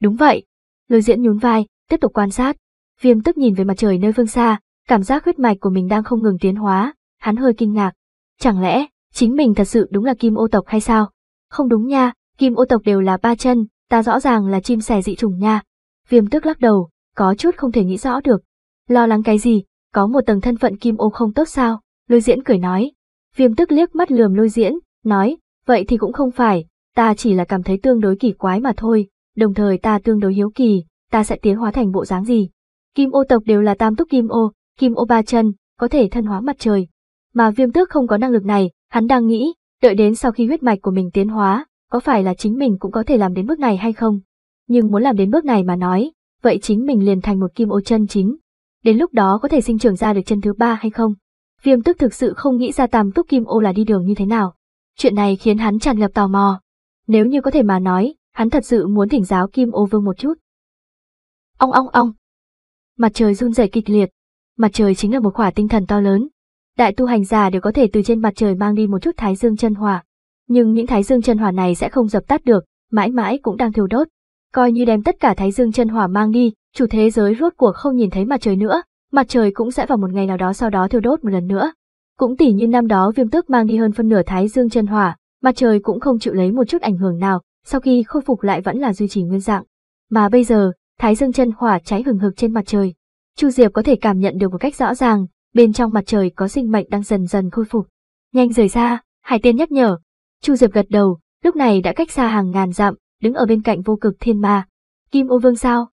A: Đúng vậy. Lôi diễn nhún vai, tiếp tục quan sát. Viêm tức nhìn về mặt trời nơi phương xa, cảm giác huyết mạch của mình đang không ngừng tiến hóa, hắn hơi kinh ngạc. Chẳng lẽ, chính mình thật sự đúng là kim ô tộc hay sao? Không đúng nha, kim ô tộc đều là ba chân, ta rõ ràng là chim sẻ dị trùng nha. Viêm tức lắc đầu, có chút không thể nghĩ rõ được. Lo lắng cái gì, có một tầng thân phận kim ô không tốt sao? Lôi diễn cười nói. Viêm tức liếc mắt lườm lôi diễn, nói, vậy thì cũng không phải, ta chỉ là cảm thấy tương đối kỳ quái mà thôi, đồng thời ta tương đối hiếu kỳ, ta sẽ tiến hóa thành bộ dáng gì. Kim ô tộc đều là tam túc kim ô, kim ô ba chân, có thể thân hóa mặt trời. Mà viêm tước không có năng lực này, hắn đang nghĩ, đợi đến sau khi huyết mạch của mình tiến hóa, có phải là chính mình cũng có thể làm đến bước này hay không? Nhưng muốn làm đến bước này mà nói, vậy chính mình liền thành một kim ô chân chính. Đến lúc đó có thể sinh trưởng ra được chân thứ ba hay không? Viêm tước thực sự không nghĩ ra tam túc kim ô là đi đường như thế nào. Chuyện này khiến hắn tràn ngập tò mò. Nếu như có thể mà nói, hắn thật sự muốn thỉnh giáo kim ô vương một chút. Ong ong ong. Mặt trời run rẩy kịch liệt. Mặt trời chính là một khỏa tinh thần to lớn. Đại tu hành giả đều có thể từ trên mặt trời mang đi một chút thái dương chân hỏa. Nhưng những thái dương chân hỏa này sẽ không dập tắt được, mãi mãi cũng đang thiêu đốt. Coi như đem tất cả thái dương chân hỏa mang đi, chủ thế giới rốt cuộc không nhìn thấy mặt trời nữa, mặt trời cũng sẽ vào một ngày nào đó sau đó thiêu đốt một lần nữa. Cũng tỉ như năm đó viêm tức mang đi hơn phân nửa thái dương chân hỏa, mặt trời cũng không chịu lấy một chút ảnh hưởng nào, sau khi khôi phục lại vẫn là duy trì nguyên dạng. Mà bây giờ, thái dương chân hỏa cháy hừng hực trên mặt trời. Chu Diệp có thể cảm nhận được một cách rõ ràng, bên trong mặt trời có sinh mệnh đang dần dần khôi phục. Nhanh rời ra, Hải Tiên nhắc nhở. Chu Diệp gật đầu, lúc này đã cách xa hàng ngàn dặm, đứng ở bên cạnh vô cực thiên ma. Kim ô vương sao?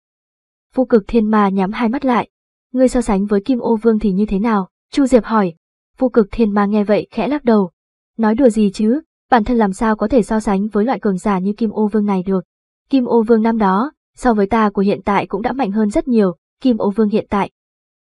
A: Vô cực thiên ma nhắm hai mắt lại. Ngươi so sánh với Kim ô vương thì như thế nào? Chu Diệp hỏi. Vô cực thiên ma nghe vậy khẽ lắc đầu. Nói đùa gì chứ, bản thân làm sao có thể so sánh với loại cường giả như Kim ô vương này được. Kim ô vương năm đó, so với ta của hiện tại cũng đã mạnh hơn rất nhiều, Kim Ô Vương hiện tại.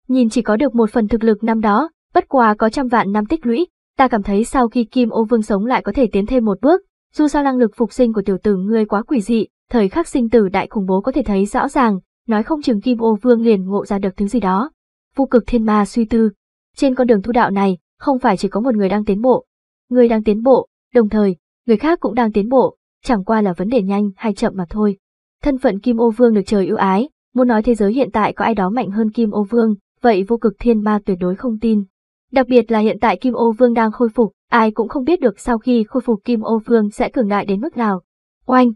A: Nhìn chỉ có được một phần thực lực năm đó, bất quá có trăm vạn năm tích lũy, ta cảm thấy sau khi Kim Ô Vương sống lại có thể tiến thêm một bước, dù sao năng lực phục sinh của tiểu tử ngươi quá quỷ dị, thời khắc sinh tử đại khủng bố có thể thấy rõ ràng, nói không chừng Kim Ô Vương liền ngộ ra được thứ gì đó. Vô cực thiên ma suy tư, trên con đường thu đạo này, không phải chỉ có một người đang tiến bộ. Người đang tiến bộ, đồng thời, người khác cũng đang tiến bộ, chẳng qua là vấn đề nhanh hay chậm mà thôi. Thân phận Kim Ô Vương được trời ưu ái, muốn nói thế giới hiện tại có ai đó mạnh hơn Kim Ô Vương, vậy vô cực thiên ma tuyệt đối không tin. Đặc biệt là hiện tại Kim Ô Vương đang khôi phục, ai cũng không biết được sau khi khôi phục Kim Ô Vương sẽ cường đại đến mức nào. Oanh!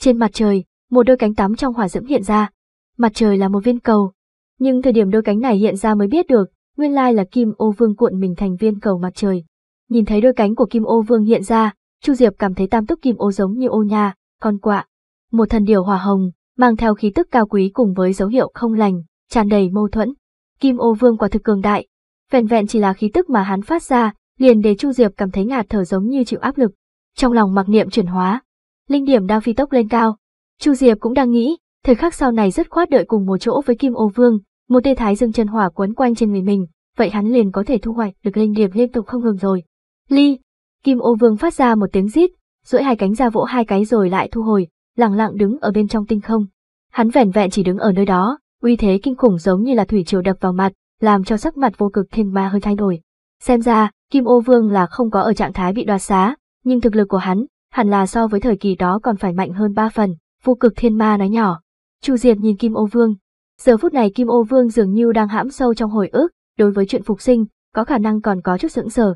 A: Trên mặt trời, một đôi cánh tắm trong hỏa diễm hiện ra. Mặt trời là một viên cầu. Nhưng thời điểm đôi cánh này hiện ra mới biết được, nguyên lai là Kim Ô Vương cuộn mình thành viên cầu mặt trời. Nhìn thấy đôi cánh của Kim Ô Vương hiện ra, Chu Diệp cảm thấy tam túc Kim Ô giống như ô nha, con quạ, một thần điều hòa hồng, mang theo khí tức cao quý cùng với dấu hiệu không lành, tràn đầy mâu thuẫn. Kim ô vương quả thực cường đại, vẹn vẹn chỉ là khí tức mà hắn phát ra, liền để Chu Diệp cảm thấy ngạt thở giống như chịu áp lực. Trong lòng mặc niệm chuyển hóa, linh điểm đang phi tốc lên cao. Chu Diệp cũng đang nghĩ, thời khắc sau này rất khoát đợi cùng một chỗ với Kim ô vương, một tê thái dương chân hỏa quấn quanh trên người mình, vậy hắn liền có thể thu hoạch được linh điểm liên tục không ngừng rồi. Ly, Kim ô vương phát ra một tiếng rít, duỗi hai cánh ra vỗ hai cái rồi lại thu hồi, lặng lặng đứng ở bên trong tinh không. Hắn vẻn vẹn chỉ đứng ở nơi đó, uy thế kinh khủng giống như là thủy triều đập vào mặt, làm cho sắc mặt vô cực thiên ma hơi thay đổi. Xem ra, Kim Ô Vương là không có ở trạng thái bị đoạt xá, nhưng thực lực của hắn, hẳn là so với thời kỳ đó còn phải mạnh hơn ba phần, vô cực thiên ma nói nhỏ. Chu Diệp nhìn Kim Ô Vương. Giờ phút này Kim Ô Vương dường như đang hãm sâu trong hồi ức, đối với chuyện phục sinh, có khả năng còn có chút sững sờ.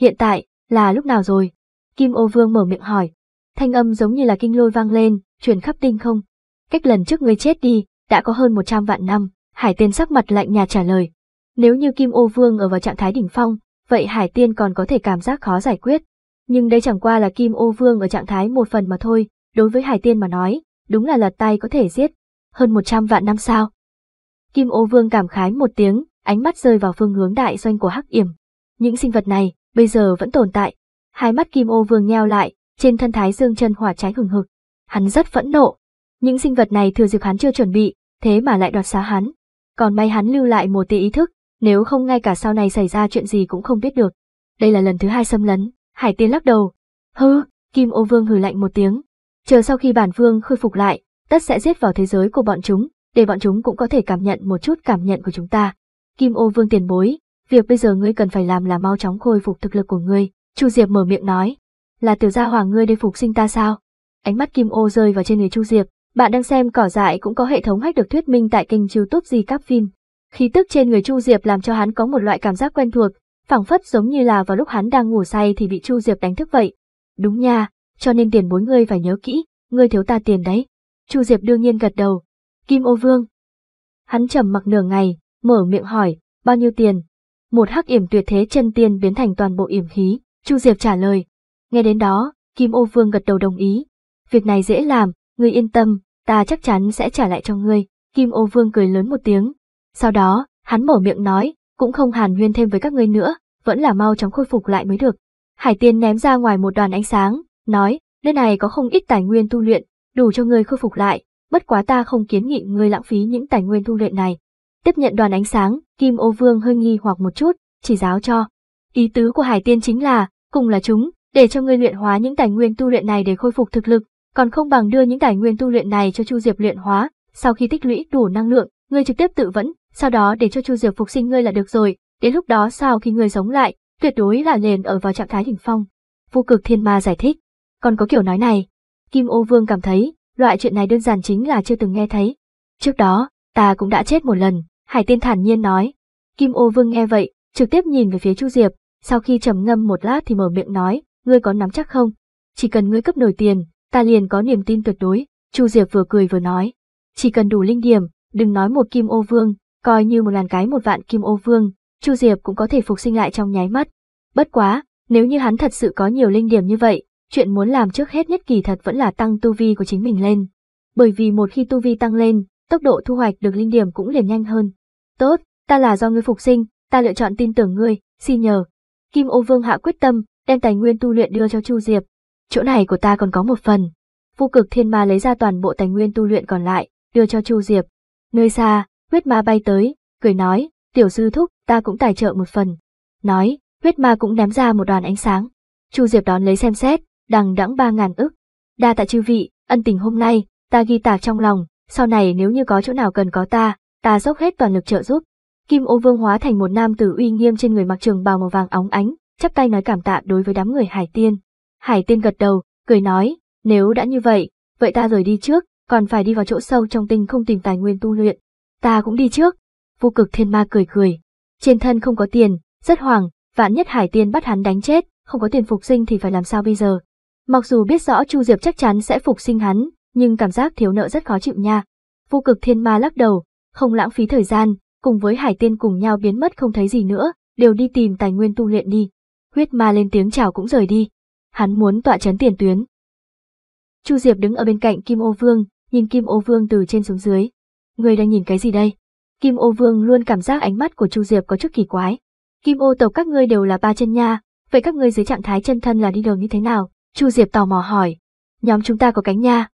A: Hiện tại, là lúc nào rồi? Kim Ô Vương mở miệng hỏi, thanh âm giống như là kinh lôi vang lên, truyền khắp tinh không. Cách lần trước ngươi chết đi, đã có hơn 100 vạn năm, Hải Tiên sắc mặt lạnh nhạt trả lời. Nếu như Kim Ô Vương ở vào trạng thái đỉnh phong, vậy Hải Tiên còn có thể cảm giác khó giải quyết. Nhưng đây chẳng qua là Kim Ô Vương ở trạng thái một phần mà thôi, đối với Hải Tiên mà nói, đúng là lật tay có thể giết. Hơn 100 vạn năm sao? Kim Ô Vương cảm khái một tiếng, ánh mắt rơi vào phương hướng đại doanh của Hắc Yểm. Những sinh vật này, bây giờ vẫn tồn tại. Hai mắt Kim Ô Vương nheo lại, trên thân Thái Dương chân hỏa cháy hừng hực, hắn rất phẫn nộ. Những sinh vật này thừa dịp hắn chưa chuẩn bị, thế mà lại đoạt xá hắn. Còn may hắn lưu lại một tia ý thức, nếu không ngay cả sau này xảy ra chuyện gì cũng không biết được. Đây là lần thứ hai xâm lấn, Hải Tiên lắc đầu. hư Kim Ô Vương hừ lạnh một tiếng. Chờ sau khi bản vương khôi phục lại, tất sẽ giết vào thế giới của bọn chúng, để bọn chúng cũng có thể cảm nhận một chút cảm nhận của chúng ta. Kim Ô Vương tiền bối, việc bây giờ ngươi cần phải làm là mau chóng khôi phục thực lực của ngươi. Chu Diệp mở miệng nói là tiểu gia hoàng ngươi đây phục sinh ta sao? Ánh mắt Kim Ô rơi vào trên người Chu Diệp, bạn đang xem cỏ dại cũng có hệ thống hách được thuyết minh tại kênh YouTube gì các phim. Khí tức trên người Chu Diệp làm cho hắn có một loại cảm giác quen thuộc, phảng phất giống như là vào lúc hắn đang ngủ say thì bị Chu Diệp đánh thức vậy. Đúng nha, cho nên tiền bối ngươi phải nhớ kỹ, ngươi thiếu ta tiền đấy. Chu Diệp đương nhiên gật đầu. Kim Ô Vương. Hắn trầm mặc nửa ngày, mở miệng hỏi, bao nhiêu tiền? Một hắc yểm tuyệt thế chân tiên biến thành toàn bộ yểm khí, Chu Diệp trả lời, Nghe đến đó, Kim Ô Vương gật đầu đồng ý. Việc này dễ làm, ngươi yên tâm, ta chắc chắn sẽ trả lại cho ngươi. Kim Ô Vương cười lớn một tiếng. Sau đó, hắn mở miệng nói, cũng không hàn huyên thêm với các ngươi nữa, vẫn là mau chóng khôi phục lại mới được. Hải Tiên ném ra ngoài một đoàn ánh sáng, nói, nơi này có không ít tài nguyên tu luyện, đủ cho ngươi khôi phục lại, bất quá ta không kiến nghị ngươi lãng phí những tài nguyên tu luyện này. Tiếp nhận đoàn ánh sáng, Kim Ô Vương hơi nghi hoặc một chút, chỉ giáo cho. Ý tứ của Hải Tiên chính là, cùng là chúng, để cho ngươi luyện hóa những tài nguyên tu luyện này để khôi phục thực lực, còn không bằng đưa những tài nguyên tu luyện này cho Chu Diệp luyện hóa, sau khi tích lũy đủ năng lượng, ngươi trực tiếp tự vẫn, sau đó để cho Chu Diệp phục sinh ngươi là được rồi, đến lúc đó sau khi ngươi sống lại, tuyệt đối là liền ở vào trạng thái đỉnh phong. Vu cực thiên ma giải thích, còn có kiểu nói này, Kim Ô Vương cảm thấy, loại chuyện này đơn giản chính là chưa từng nghe thấy. Trước đó, ta cũng đã chết một lần, Hải Tiên thản nhiên nói. Kim Ô Vương nghe vậy, trực tiếp nhìn về phía Chu Diệp, sau khi trầm ngâm một lát thì mở miệng nói, ngươi có nắm chắc không? Chỉ cần ngươi cấp nổi tiền, ta liền có niềm tin tuyệt đối, Chu Diệp vừa cười vừa nói. Chỉ cần đủ linh điểm, đừng nói một kim ô vương, coi như một ngàn cái một vạn kim ô vương, Chu Diệp cũng có thể phục sinh lại trong nháy mắt. Bất quá, nếu như hắn thật sự có nhiều linh điểm như vậy, chuyện muốn làm trước hết nhất kỳ thật vẫn là tăng tu vi của chính mình lên. Bởi vì một khi tu vi tăng lên, tốc độ thu hoạch được linh điểm cũng liền nhanh hơn. Tốt, ta là do ngươi phục sinh, ta lựa chọn tin tưởng ngươi, xin nhờ. Kim ô vương hạ quyết tâm, đem tài nguyên tu luyện đưa cho Chu Diệp. Chỗ này của ta còn có một phần. Vu cực thiên ma lấy ra toàn bộ tài nguyên tu luyện còn lại, đưa cho Chu Diệp. Nơi xa, huyết ma bay tới, cười nói, tiểu sư thúc, ta cũng tài trợ một phần. Nói, huyết ma cũng ném ra một đoàn ánh sáng. Chu Diệp đón lấy xem xét, đằng đẵng ba ngàn ức. Đa tạ chư vị, ân tình hôm nay, ta ghi tạc trong lòng, sau này nếu như có chỗ nào cần có ta, ta dốc hết toàn lực trợ giúp. Kim ô vương hóa thành một nam tử uy nghiêm trên người mặc trường bào màu vàng óng ánh, chắp tay nói cảm tạ đối với đám người Hải Tiên. Hải Tiên gật đầu, cười nói, nếu đã như vậy, vậy ta rời đi trước, còn phải đi vào chỗ sâu trong tinh không tìm tài nguyên tu luyện. Ta cũng đi trước. Vô cực thiên ma cười cười. Trên thân không có tiền, rất hoàng, vạn nhất Hải Tiên bắt hắn đánh chết, không có tiền phục sinh thì phải làm sao bây giờ. Mặc dù biết rõ Chu Diệp chắc chắn sẽ phục sinh hắn, nhưng cảm giác thiếu nợ rất khó chịu nha. Vô cực thiên ma lắc đầu, không lãng phí thời gian, cùng với Hải Tiên cùng nhau biến mất không thấy gì nữa, đều đi tìm tài nguyên tu luyện đi huyết ma lên tiếng chào cũng rời đi. Hắn muốn tọa chấn tiền tuyến. Chu Diệp đứng ở bên cạnh Kim Ô Vương, nhìn Kim Ô Vương từ trên xuống dưới. Người đang nhìn cái gì đây? Kim Ô Vương luôn cảm giác ánh mắt của Chu Diệp có chút kỳ quái. Kim Ô tộc các ngươi đều là ba chân nha, vậy các ngươi dưới trạng thái chân thân là đi đường như thế nào? Chu Diệp tò mò hỏi. Nhóm chúng ta có cánh nha.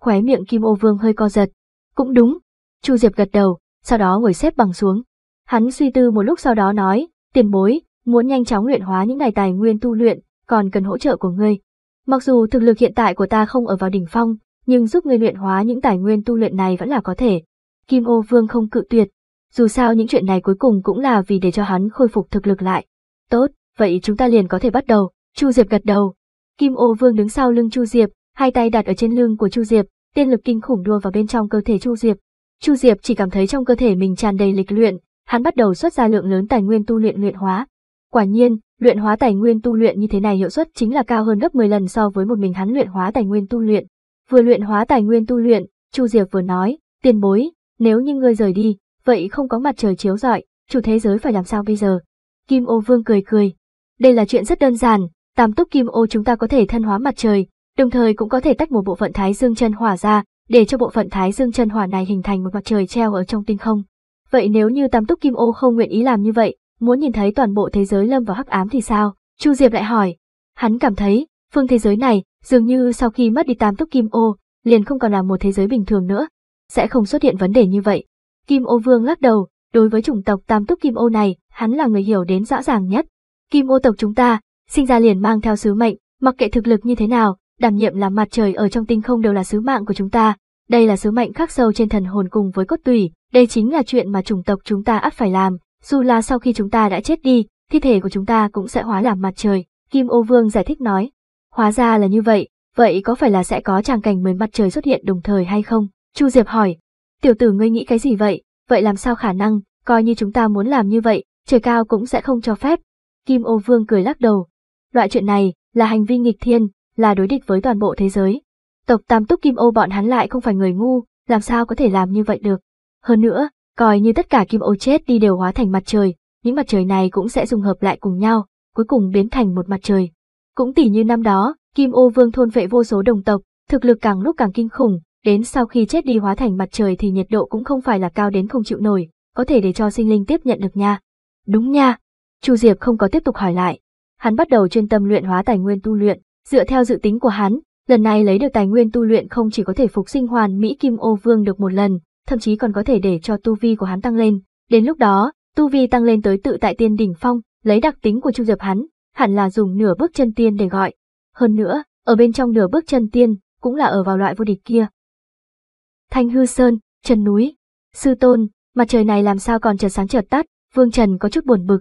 A: Khóe miệng Kim Ô Vương hơi co giật. Cũng đúng. Chu Diệp gật đầu, sau đó ngồi xếp bằng xuống. Hắn suy tư một lúc sau đó nói, tiền bối, Muốn nhanh chóng luyện hóa những này tài nguyên tu luyện, còn cần hỗ trợ của ngươi. Mặc dù thực lực hiện tại của ta không ở vào đỉnh phong, nhưng giúp ngươi luyện hóa những tài nguyên tu luyện này vẫn là có thể. Kim Ô Vương không cự tuyệt. Dù sao những chuyện này cuối cùng cũng là vì để cho hắn khôi phục thực lực lại. Tốt, vậy chúng ta liền có thể bắt đầu. Chu Diệp gật đầu. Kim Ô Vương đứng sau lưng Chu Diệp, hai tay đặt ở trên lưng của Chu Diệp, tiên lực kinh khủng đua vào bên trong cơ thể Chu Diệp. Chu Diệp chỉ cảm thấy trong cơ thể mình tràn đầy lịch luyện, hắn bắt đầu xuất ra lượng lớn tài nguyên tu luyện luyện hóa. Quả nhiên, luyện hóa tài nguyên tu luyện như thế này hiệu suất chính là cao hơn gấp 10 lần so với một mình hắn luyện hóa tài nguyên tu luyện. Vừa luyện hóa tài nguyên tu luyện, Chu Diệp vừa nói, tiền bối, nếu như ngươi rời đi, vậy không có mặt trời chiếu rọi, chủ thế giới phải làm sao bây giờ? Kim ô vương cười cười. Đây là chuyện rất đơn giản, tam túc kim ô chúng ta có thể thân hóa mặt trời, đồng thời cũng có thể tách một bộ phận thái dương chân hỏa ra, để cho bộ phận thái dương chân hỏa này hình thành một mặt trời treo ở trong tinh không. Vậy nếu như tam túc kim ô không nguyện ý làm như vậy, muốn nhìn thấy toàn bộ thế giới lâm vào hắc ám thì sao? Chu Diệp lại hỏi. Hắn cảm thấy, phương thế giới này, dường như sau khi mất đi tam túc kim ô, liền không còn là một thế giới bình thường nữa, sẽ không xuất hiện vấn đề như vậy. Kim ô vương lắc đầu, đối với chủng tộc tam túc kim ô này, hắn là người hiểu đến rõ ràng nhất. Kim ô tộc chúng ta, sinh ra liền mang theo sứ mệnh, mặc kệ thực lực như thế nào, đảm nhiệm là mặt trời ở trong tinh không đều là sứ mạng của chúng ta. Đây là sứ mệnh khắc sâu trên thần hồn cùng với cốt tủy, đây chính là chuyện mà chủng tộc chúng ta ắt phải làm, dù là sau khi chúng ta đã chết đi, thi thể của chúng ta cũng sẽ hóa làm mặt trời, Kim Ô Vương giải thích nói. Hóa ra là như vậy, vậy có phải là sẽ có tràng cảnh mới mặt trời xuất hiện đồng thời hay không? Chu Diệp hỏi. Tiểu tử ngươi nghĩ cái gì vậy? Vậy làm sao khả năng, coi như chúng ta muốn làm như vậy, trời cao cũng sẽ không cho phép. Kim Ô Vương cười lắc đầu. Loại chuyện này là hành vi nghịch thiên, là đối địch với toàn bộ thế giới. Tộc Tam Túc Kim Ô bọn hắn lại không phải người ngu, làm sao có thể làm như vậy được. Hơn nữa, Coi như tất cả kim ô chết đi đều hóa thành mặt trời, những mặt trời này cũng sẽ dùng hợp lại cùng nhau, cuối cùng biến thành một mặt trời. Cũng tỉ như năm đó, kim ô vương thôn vệ vô số đồng tộc, thực lực càng lúc càng kinh khủng, đến sau khi chết đi hóa thành mặt trời thì nhiệt độ cũng không phải là cao đến không chịu nổi, có thể để cho sinh linh tiếp nhận được nha. Đúng nha. Chu Diệp không có tiếp tục hỏi lại. Hắn bắt đầu chuyên tâm luyện hóa tài nguyên tu luyện, dựa theo dự tính của hắn, lần này lấy được tài nguyên tu luyện không chỉ có thể phục sinh hoàn mỹ kim ô vương được một lần, thậm chí còn có thể để cho tu vi của hắn tăng lên. Đến lúc đó, tu vi tăng lên tới tự tại tiên đỉnh phong, lấy đặc tính của chu diệp hắn, hẳn là dùng nửa bước chân tiên để gọi. Hơn nữa, ở bên trong nửa bước chân tiên, cũng là ở vào loại vô địch kia. Thanh hư sơn, chân núi, sư tôn, mặt trời này làm sao còn chợt sáng chợt tắt, vương trần có chút buồn bực.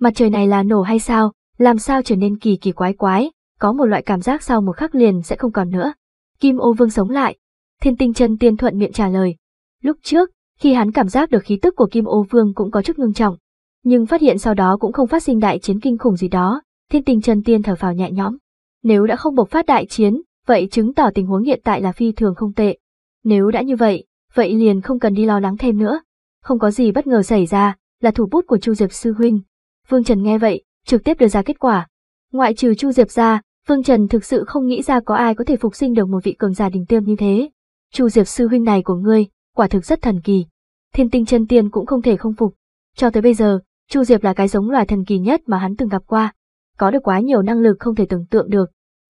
A: Mặt trời này là nổ hay sao, làm sao trở nên kỳ kỳ quái quái, có một loại cảm giác sau một khắc liền sẽ không còn nữa. Kim ô vương sống lại. Thiên tinh chân tiên thuận miệng trả lời, Lúc trước, khi hắn cảm giác được khí tức của Kim Ô Vương cũng có chút ngưng trọng, nhưng phát hiện sau đó cũng không phát sinh đại chiến kinh khủng gì đó, Thiên Tình Chân Tiên thở phào nhẹ nhõm. Nếu đã không bộc phát đại chiến, vậy chứng tỏ tình huống hiện tại là phi thường không tệ. Nếu đã như vậy, vậy liền không cần đi lo lắng thêm nữa. Không có gì bất ngờ xảy ra, là thủ bút của Chu Diệp sư huynh. Vương Trần nghe vậy, trực tiếp đưa ra kết quả. Ngoại trừ Chu Diệp ra, Vương Trần thực sự không nghĩ ra có ai có thể phục sinh được một vị cường giả đỉnh tiêm như thế. Chu Diệp sư huynh này của ngươi, quả thực rất thần kỳ. Thiên tinh chân tiên cũng không thể không phục. Cho tới bây giờ, Chu Diệp là cái giống loài thần kỳ nhất mà hắn từng gặp qua. Có được quá nhiều năng lực không thể tưởng tượng được.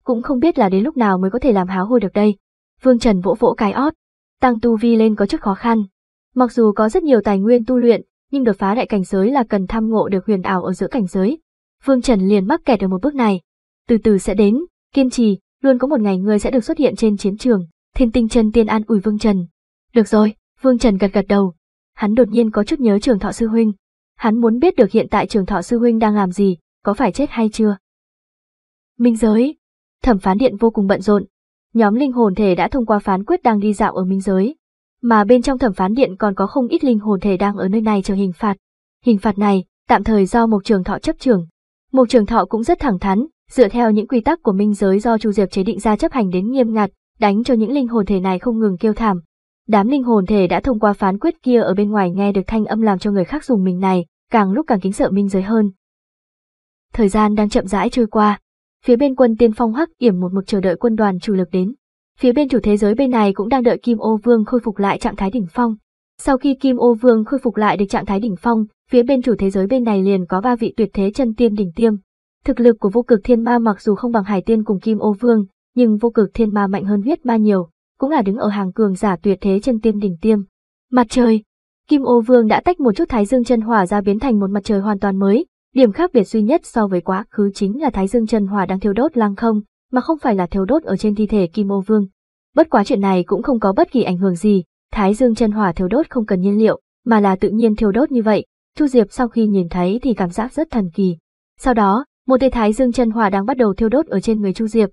A: Cũng không biết là đến lúc nào mới có thể làm háo hôi được đây. Vương Trần vỗ vỗ cái ót. Tăng tu vi lên có chút khó khăn. Mặc dù có rất nhiều tài nguyên tu luyện, nhưng đột phá đại cảnh giới là cần tham ngộ được huyền ảo ở giữa cảnh giới. Vương Trần liền mắc kẹt ở một bước này. Từ từ sẽ đến, kiên trì, luôn có một ngày ngươi sẽ được xuất hiện trên chiến trường. Thiên tinh chân tiên an ủi Vương Trần, được rồi, Vương Trần gật gật đầu. Hắn đột nhiên có chút nhớ trường thọ sư huynh. Hắn muốn biết được hiện tại trường thọ sư huynh đang làm gì, có phải chết hay chưa. Minh giới. Thẩm phán điện vô cùng bận rộn. Nhóm linh hồn thể đã thông qua phán quyết đang đi dạo ở minh giới. Mà bên trong thẩm phán điện còn có không ít linh hồn thể đang ở nơi này chờ hình phạt. Hình phạt này, tạm thời do một Trường Thọ chấp trường. một Trường Thọ cũng rất thẳng thắn, dựa theo những quy tắc của minh giới do Chu Diệp chế định ra chấp hành đến nghiêm ngặt, đánh cho những linh hồn thể này không ngừng kêu thảm, Đám linh hồn thể đã thông qua phán quyết kia ở bên ngoài nghe được thanh âm làm cho người khác dùng mình này, càng lúc càng kính sợ minh giới hơn. Thời gian đang chậm rãi trôi qua, phía bên quân tiên phong hắc yểm một mực chờ đợi quân đoàn chủ lực đến. Phía bên chủ thế giới bên này cũng đang đợi Kim Ô Vương khôi phục lại trạng thái đỉnh phong. Sau khi Kim Ô Vương khôi phục lại được trạng thái đỉnh phong, phía bên chủ thế giới bên này liền có ba vị tuyệt thế chân tiên đỉnh tiêm. Thực lực của vô cực thiên ma mặc dù không bằng hải tiên cùng Kim Ô Vương, nhưng vô cực thiên ma mạnh hơn huyết ma nhiều cũng là đứng ở hàng cường giả tuyệt thế trên tiêm đỉnh tiêm. Mặt trời, Kim Ô Vương đã tách một chút Thái Dương chân hỏa ra biến thành một mặt trời hoàn toàn mới, điểm khác biệt duy nhất so với quá khứ chính là Thái Dương chân hỏa đang thiêu đốt lang không, mà không phải là thiêu đốt ở trên thi thể Kim Ô Vương. Bất quá chuyện này cũng không có bất kỳ ảnh hưởng gì, Thái Dương chân hỏa thiêu đốt không cần nhiên liệu, mà là tự nhiên thiêu đốt như vậy. Chu Diệp sau khi nhìn thấy thì cảm giác rất thần kỳ. Sau đó, một tia Thái Dương chân hỏa đang bắt đầu thiêu đốt ở trên người Chu Diệp.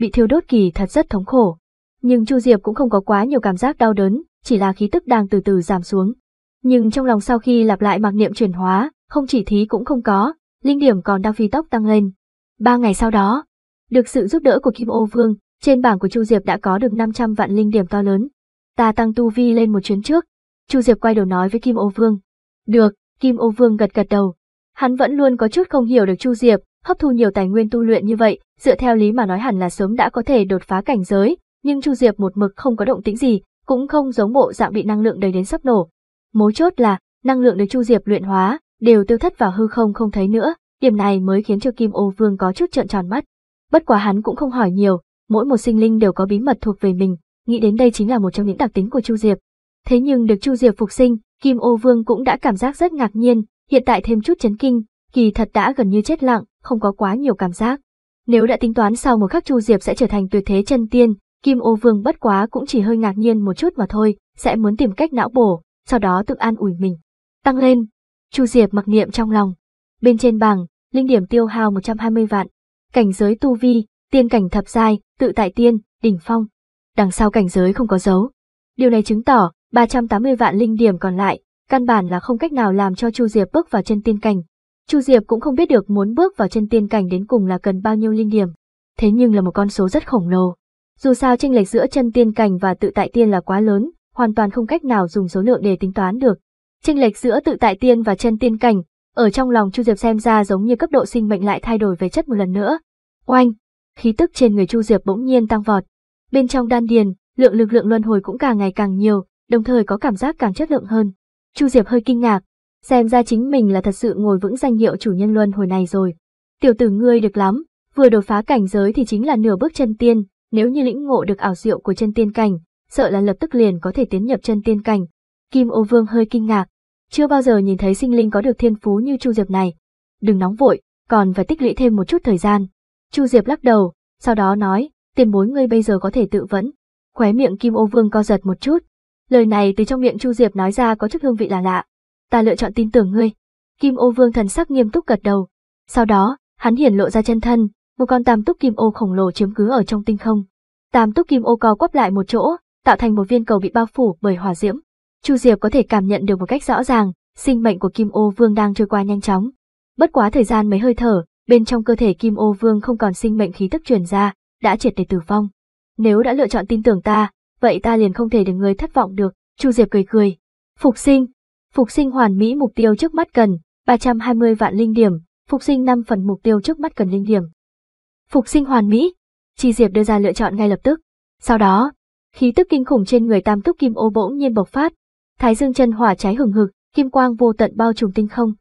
A: Bị thiêu đốt kỳ thật rất thống khổ, nhưng Chu Diệp cũng không có quá nhiều cảm giác đau đớn, chỉ là khí tức đang từ từ giảm xuống. Nhưng trong lòng sau khi lặp lại mặc niệm chuyển hóa, không chỉ thí cũng không có, linh điểm còn đang phi tốc tăng lên. Ba ngày sau đó, được sự giúp đỡ của Kim Ô Vương, trên bảng của Chu Diệp đã có được 500 vạn linh điểm to lớn. Ta tăng tu vi lên một chuyến trước. Chu Diệp quay đầu nói với Kim Ô Vương. Được, Kim Ô Vương gật gật đầu. Hắn vẫn luôn có chút không hiểu được Chu Diệp, hấp thu nhiều tài nguyên tu luyện như vậy, dựa theo lý mà nói hẳn là sớm đã có thể đột phá cảnh giới, nhưng Chu Diệp một mực không có động tĩnh gì, cũng không giống bộ dạng bị năng lượng đầy đến sắp nổ. Mấu chốt là, năng lượng được Chu Diệp luyện hóa, đều tiêu thất vào hư không không thấy nữa, điểm này mới khiến cho Kim Ô Vương có chút trợn tròn mắt. Bất quá hắn cũng không hỏi nhiều, mỗi một sinh linh đều có bí mật thuộc về mình, nghĩ đến đây chính là một trong những đặc tính của Chu Diệp. Thế nhưng được Chu Diệp phục sinh, Kim Ô Vương cũng đã cảm giác rất ngạc nhiên, hiện tại thêm chút chấn kinh, kỳ thật đã gần như chết lặng, không có quá nhiều cảm giác. Nếu đã tính toán sau một khắc Chu Diệp sẽ trở thành tuyệt thế chân tiên, Kim ô vương bất quá cũng chỉ hơi ngạc nhiên một chút mà thôi, sẽ muốn tìm cách não bổ, sau đó tự an ủi mình. Tăng lên, Chu Diệp mặc niệm trong lòng. Bên trên bảng, linh điểm tiêu hao 120 vạn. Cảnh giới tu vi, tiên cảnh thập giai, tự tại tiên, đỉnh phong. Đằng sau cảnh giới không có dấu. Điều này chứng tỏ 380 vạn linh điểm còn lại, căn bản là không cách nào làm cho Chu Diệp bước vào chân tiên cảnh. Chu Diệp cũng không biết được muốn bước vào chân tiên cảnh đến cùng là cần bao nhiêu linh điểm. Thế nhưng là một con số rất khổng lồ. Dù sao tranh lệch giữa chân tiên cảnh và tự tại tiên là quá lớn, hoàn toàn không cách nào dùng số lượng để tính toán được. Tranh lệch giữa tự tại tiên và chân tiên cảnh, ở trong lòng Chu Diệp xem ra giống như cấp độ sinh mệnh lại thay đổi về chất một lần nữa. Oanh, khí tức trên người Chu Diệp bỗng nhiên tăng vọt. Bên trong đan điền, lượng lực lượng luân hồi cũng càng ngày càng nhiều, đồng thời có cảm giác càng chất lượng hơn. Chu Diệp hơi kinh ngạc, xem ra chính mình là thật sự ngồi vững danh hiệu chủ nhân luân hồi này rồi. Tiểu tử ngươi được lắm, vừa đột phá cảnh giới thì chính là nửa bước chân tiên, nếu như lĩnh ngộ được ảo diệu của chân tiên cảnh, sợ là lập tức liền có thể tiến nhập chân tiên cảnh. Kim Ô Vương hơi kinh ngạc, chưa bao giờ nhìn thấy sinh linh có được thiên phú như Chu Diệp này. Đừng nóng vội, còn phải tích lũy thêm một chút thời gian. Chu Diệp lắc đầu, sau đó nói, tiền bối ngươi bây giờ có thể tự vẫn. Khóe miệng Kim Ô Vương co giật một chút. Lời này từ trong miệng Chu Diệp nói ra có chút hương vị lạ lạ. Ta lựa chọn tin tưởng ngươi. Kim Ô Vương thần sắc nghiêm túc gật đầu. Sau đó, hắn hiển lộ ra chân thân, một con tam túc kim ô khổng lồ chiếm cứ ở trong tinh không. Tam túc kim ô co quắp lại một chỗ, tạo thành một viên cầu bị bao phủ bởi hỏa diễm. Chu Diệp có thể cảm nhận được một cách rõ ràng, sinh mệnh của Kim Ô Vương đang trôi qua nhanh chóng. Bất quá thời gian mấy hơi thở, bên trong cơ thể Kim Ô Vương không còn sinh mệnh khí tức truyền ra, đã triệt để tử vong. Nếu đã lựa chọn tin tưởng ta, vậy ta liền không thể để người thất vọng được, Chu Diệp cười cười. Phục sinh, phục sinh hoàn mỹ mục tiêu trước mắt cần, 320 vạn linh điểm, phục sinh 5 phần mục tiêu trước mắt cần linh điểm. Phục sinh hoàn mỹ, Chi Diệp đưa ra lựa chọn ngay lập tức. Sau đó, khí tức kinh khủng trên người Tam Túc Kim Ô bỗng nhiên bộc phát, Thái Dương chân hỏa cháy hừng hực, kim quang vô tận bao trùm tinh không.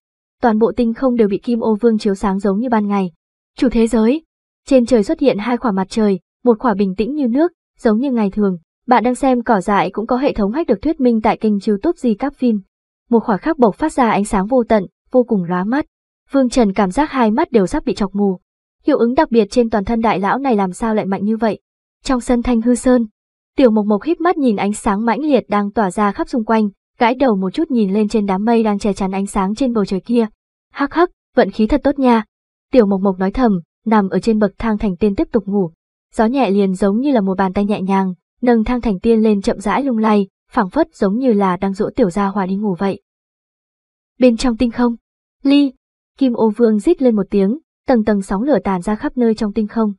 A: Toàn bộ tinh không đều bị Kim Ô Vương chiếu sáng giống như ban ngày. Chủ thế giới, trên trời xuất hiện hai quả mặt trời, một quả bình tĩnh như nước, giống như ngày thường. Bạn đang xem cỏ dại cũng có hệ thống hách được thuyết minh tại kênh YouTube gì các phim. Một quả khác bộc phát ra ánh sáng vô tận, vô cùng lóa mắt. Vương Trần cảm giác hai mắt đều sắp bị chọc mù, Hiệu ứng đặc biệt trên toàn thân đại lão này làm sao lại mạnh như vậy? Trong sân thanh hư sơn, tiểu mộc mộc híp mắt nhìn ánh sáng mãnh liệt đang tỏa ra khắp xung quanh, gãi đầu một chút nhìn lên trên đám mây đang che chắn ánh sáng trên bầu trời kia. Hắc hắc, vận khí thật tốt nha. Tiểu mộc mộc nói thầm, nằm ở trên bậc thang thành tiên tiếp tục ngủ. Gió nhẹ liền giống như là một bàn tay nhẹ nhàng, nâng thang thành tiên lên chậm rãi lung lay, phảng phất giống như là đang dỗ tiểu gia hòa đi ngủ vậy. Bên trong tinh không, ly, kim ô vương rít lên một tiếng, tầng tầng sóng lửa tàn ra khắp nơi trong tinh không.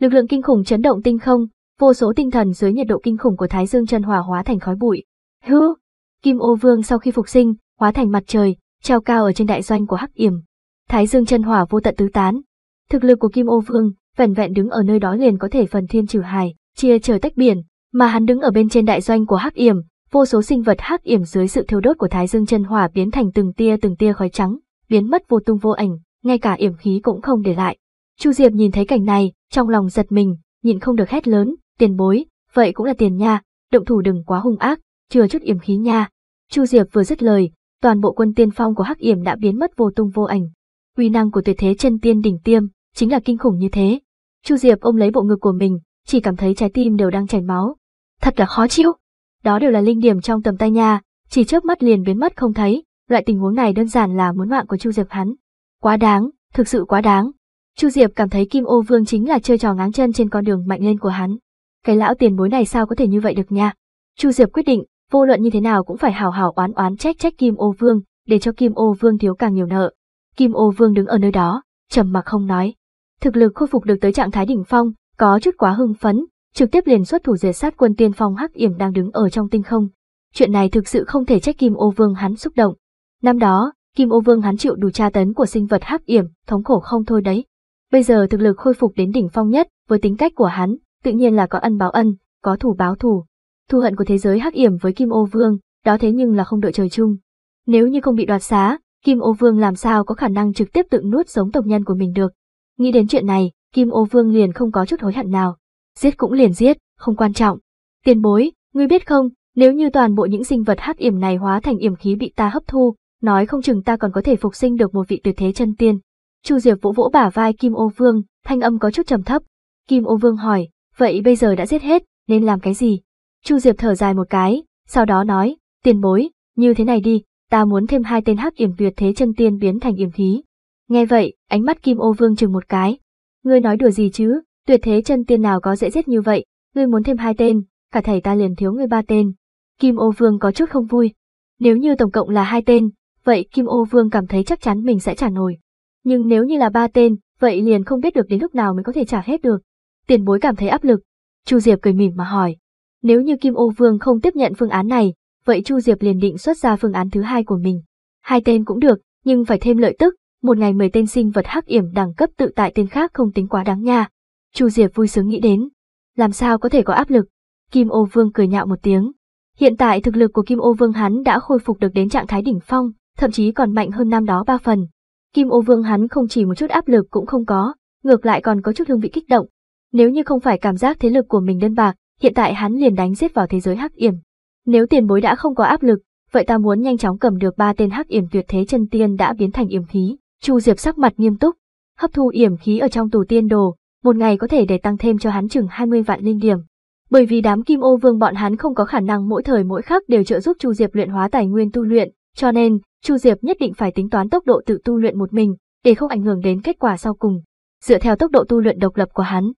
A: Lực lượng kinh khủng chấn động tinh không, vô số tinh thần dưới nhiệt độ kinh khủng của Thái Dương chân hỏa hóa thành khói bụi. Hư! Kim Ô Vương sau khi phục sinh, hóa thành mặt trời, treo cao ở trên đại doanh của Hắc Yểm. Thái Dương chân hỏa vô tận tứ tán. Thực lực của Kim Ô Vương, vẹn vẹn đứng ở nơi đó liền có thể phần thiên trừ hải, chia trời tách biển, mà hắn đứng ở bên trên đại doanh của Hắc Yểm, vô số sinh vật hắc yểm dưới sự thiêu đốt của Thái Dương chân hỏa biến thành từng tia từng tia khói trắng, biến mất vô tung vô ảnh ngay cả yểm khí cũng không để lại. Chu Diệp nhìn thấy cảnh này, trong lòng giật mình, nhịn không được hét lớn, tiền bối, vậy cũng là tiền nha, động thủ đừng quá hung ác, chừa chút yểm khí nha. Chu Diệp vừa dứt lời, toàn bộ quân tiên phong của Hắc Yểm đã biến mất vô tung vô ảnh. Quy năng của tuyệt thế chân tiên đỉnh tiêm, chính là kinh khủng như thế. Chu Diệp ôm lấy bộ ngực của mình, chỉ cảm thấy trái tim đều đang chảy máu. Thật là khó chịu. Đó đều là linh điểm trong tầm tay nha, chỉ chớp mắt liền biến mất không thấy, loại tình huống này đơn giản là muốn mạng của Chu Diệp hắn. Quá đáng, thực sự quá đáng. Chu Diệp cảm thấy Kim Ô Vương chính là chơi trò ngáng chân trên con đường mạnh lên của hắn. Cái lão tiền bối này sao có thể như vậy được nha? Chu Diệp quyết định, vô luận như thế nào cũng phải hào hào oán oán trách trách Kim Ô Vương, để cho Kim Ô Vương thiếu càng nhiều nợ. Kim Ô Vương đứng ở nơi đó, trầm mặc không nói. Thực lực khôi phục được tới trạng thái đỉnh phong, có chút quá hưng phấn, trực tiếp liền xuất thủ diệt sát quân tiên phong Hắc Yểm đang đứng ở trong tinh không. Chuyện này thực sự không thể trách Kim Ô Vương hắn xúc động. Năm đó, Kim Ô Vương hắn chịu đủ tra tấn của sinh vật hắc yểm, thống khổ không thôi đấy. Bây giờ thực lực khôi phục đến đỉnh phong nhất, với tính cách của hắn, tự nhiên là có ân báo ân, có thủ báo thủ. Thù hận của thế giới hắc yểm với Kim Ô Vương, đó thế nhưng là không đợi trời chung. Nếu như không bị đoạt xá, Kim Ô Vương làm sao có khả năng trực tiếp tự nuốt sống tộc nhân của mình được. Nghĩ đến chuyện này, Kim Ô Vương liền không có chút hối hận nào. Giết cũng liền giết, không quan trọng. Tiên bối, ngươi biết không, nếu như toàn bộ những sinh vật hắc yểm này hóa thành yểm khí bị ta hấp thu, nói không chừng ta còn có thể phục sinh được một vị tuyệt thế chân tiên. Chu Diệp vỗ vỗ bả vai Kim Ô Vương, thanh âm có chút trầm thấp. Kim Ô Vương hỏi, vậy bây giờ đã giết hết, nên làm cái gì? Chu Diệp thở dài một cái, sau đó nói, tiền bối, như thế này đi, ta muốn thêm hai tên hắc yểm tuyệt thế chân tiên biến thành yểm khí. Nghe vậy, ánh mắt Kim Ô Vương chừng một cái. Ngươi nói đùa gì chứ, tuyệt thế chân tiên nào có dễ giết như vậy, ngươi muốn thêm hai tên, cả thầy ta liền thiếu ngươi ba tên. Kim Ô Vương có chút không vui. Nếu như tổng cộng là hai tên, vậy Kim Ô Vương cảm thấy chắc chắn mình sẽ trả nổi. Nhưng nếu như là ba tên, vậy liền không biết được đến lúc nào mới có thể trả hết được. Tiền bối cảm thấy áp lực. Chu Diệp cười mỉm mà hỏi. Nếu như Kim Ô Vương không tiếp nhận phương án này, vậy Chu Diệp liền định xuất ra phương án thứ hai của mình. Hai tên cũng được, nhưng phải thêm lợi tức, một ngày mười tên sinh vật hắc yểm đẳng cấp tự tại tên khác không tính quá đáng nha. Chu Diệp vui sướng nghĩ đến. Làm sao có thể có áp lực? Kim Ô Vương cười nhạo một tiếng. Hiện tại thực lực của Kim Ô Vương hắn đã khôi phục được đến trạng thái đỉnh phong, thậm chí còn mạnh hơn năm đó ba phần. Kim ô vương hắn không chỉ một chút áp lực cũng không có, ngược lại còn có chút hương vị kích động. Nếu như không phải cảm giác thế lực của mình đơn bạc, hiện tại hắn liền đánh giết vào thế giới hắc yểm. Nếu tiền bối đã không có áp lực, vậy ta muốn nhanh chóng cầm được ba tên hắc yểm tuyệt thế chân tiên đã biến thành yểm khí. Chu Diệp sắc mặt nghiêm túc, hấp thu yểm khí ở trong tù tiên đồ, một ngày có thể để tăng thêm cho hắn chừng 20 vạn linh điểm. Bởi vì đám Kim Ô Vương bọn hắn không có khả năng mỗi thời mỗi khắc đều trợ giúp Chu Diệp luyện hóa tài nguyên tu luyện, cho nên Chu Diệp nhất định phải tính toán tốc độ tự tu luyện một mình, để không ảnh hưởng đến kết quả sau cùng, dựa theo tốc độ tu luyện độc lập của hắn.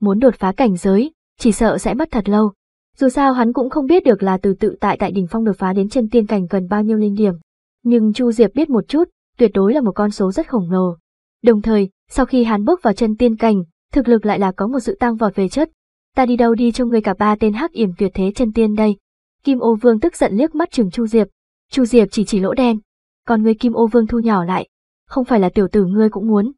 A: Muốn đột phá cảnh giới, chỉ sợ sẽ mất thật lâu. Dù sao hắn cũng không biết được là từ tự tại tại đỉnh phong đột phá đến chân tiên cảnh cần bao nhiêu linh điểm. Nhưng Chu Diệp biết một chút, tuyệt đối là một con số rất khổng lồ. Đồng thời, sau khi hắn bước vào chân tiên cảnh, thực lực lại là có một sự tăng vọt về chất. Ta đi đâu đi cho người cả ba tên hắc yểm tuyệt thế chân tiên đây. Kim Ô Vương tức giận liếc mắt Trừng Chu Diệp, Chu Diệp chỉ chỉ lỗ đen, còn người Kim Ô Vương thu nhỏ lại, không phải là tiểu tử ngươi cũng muốn.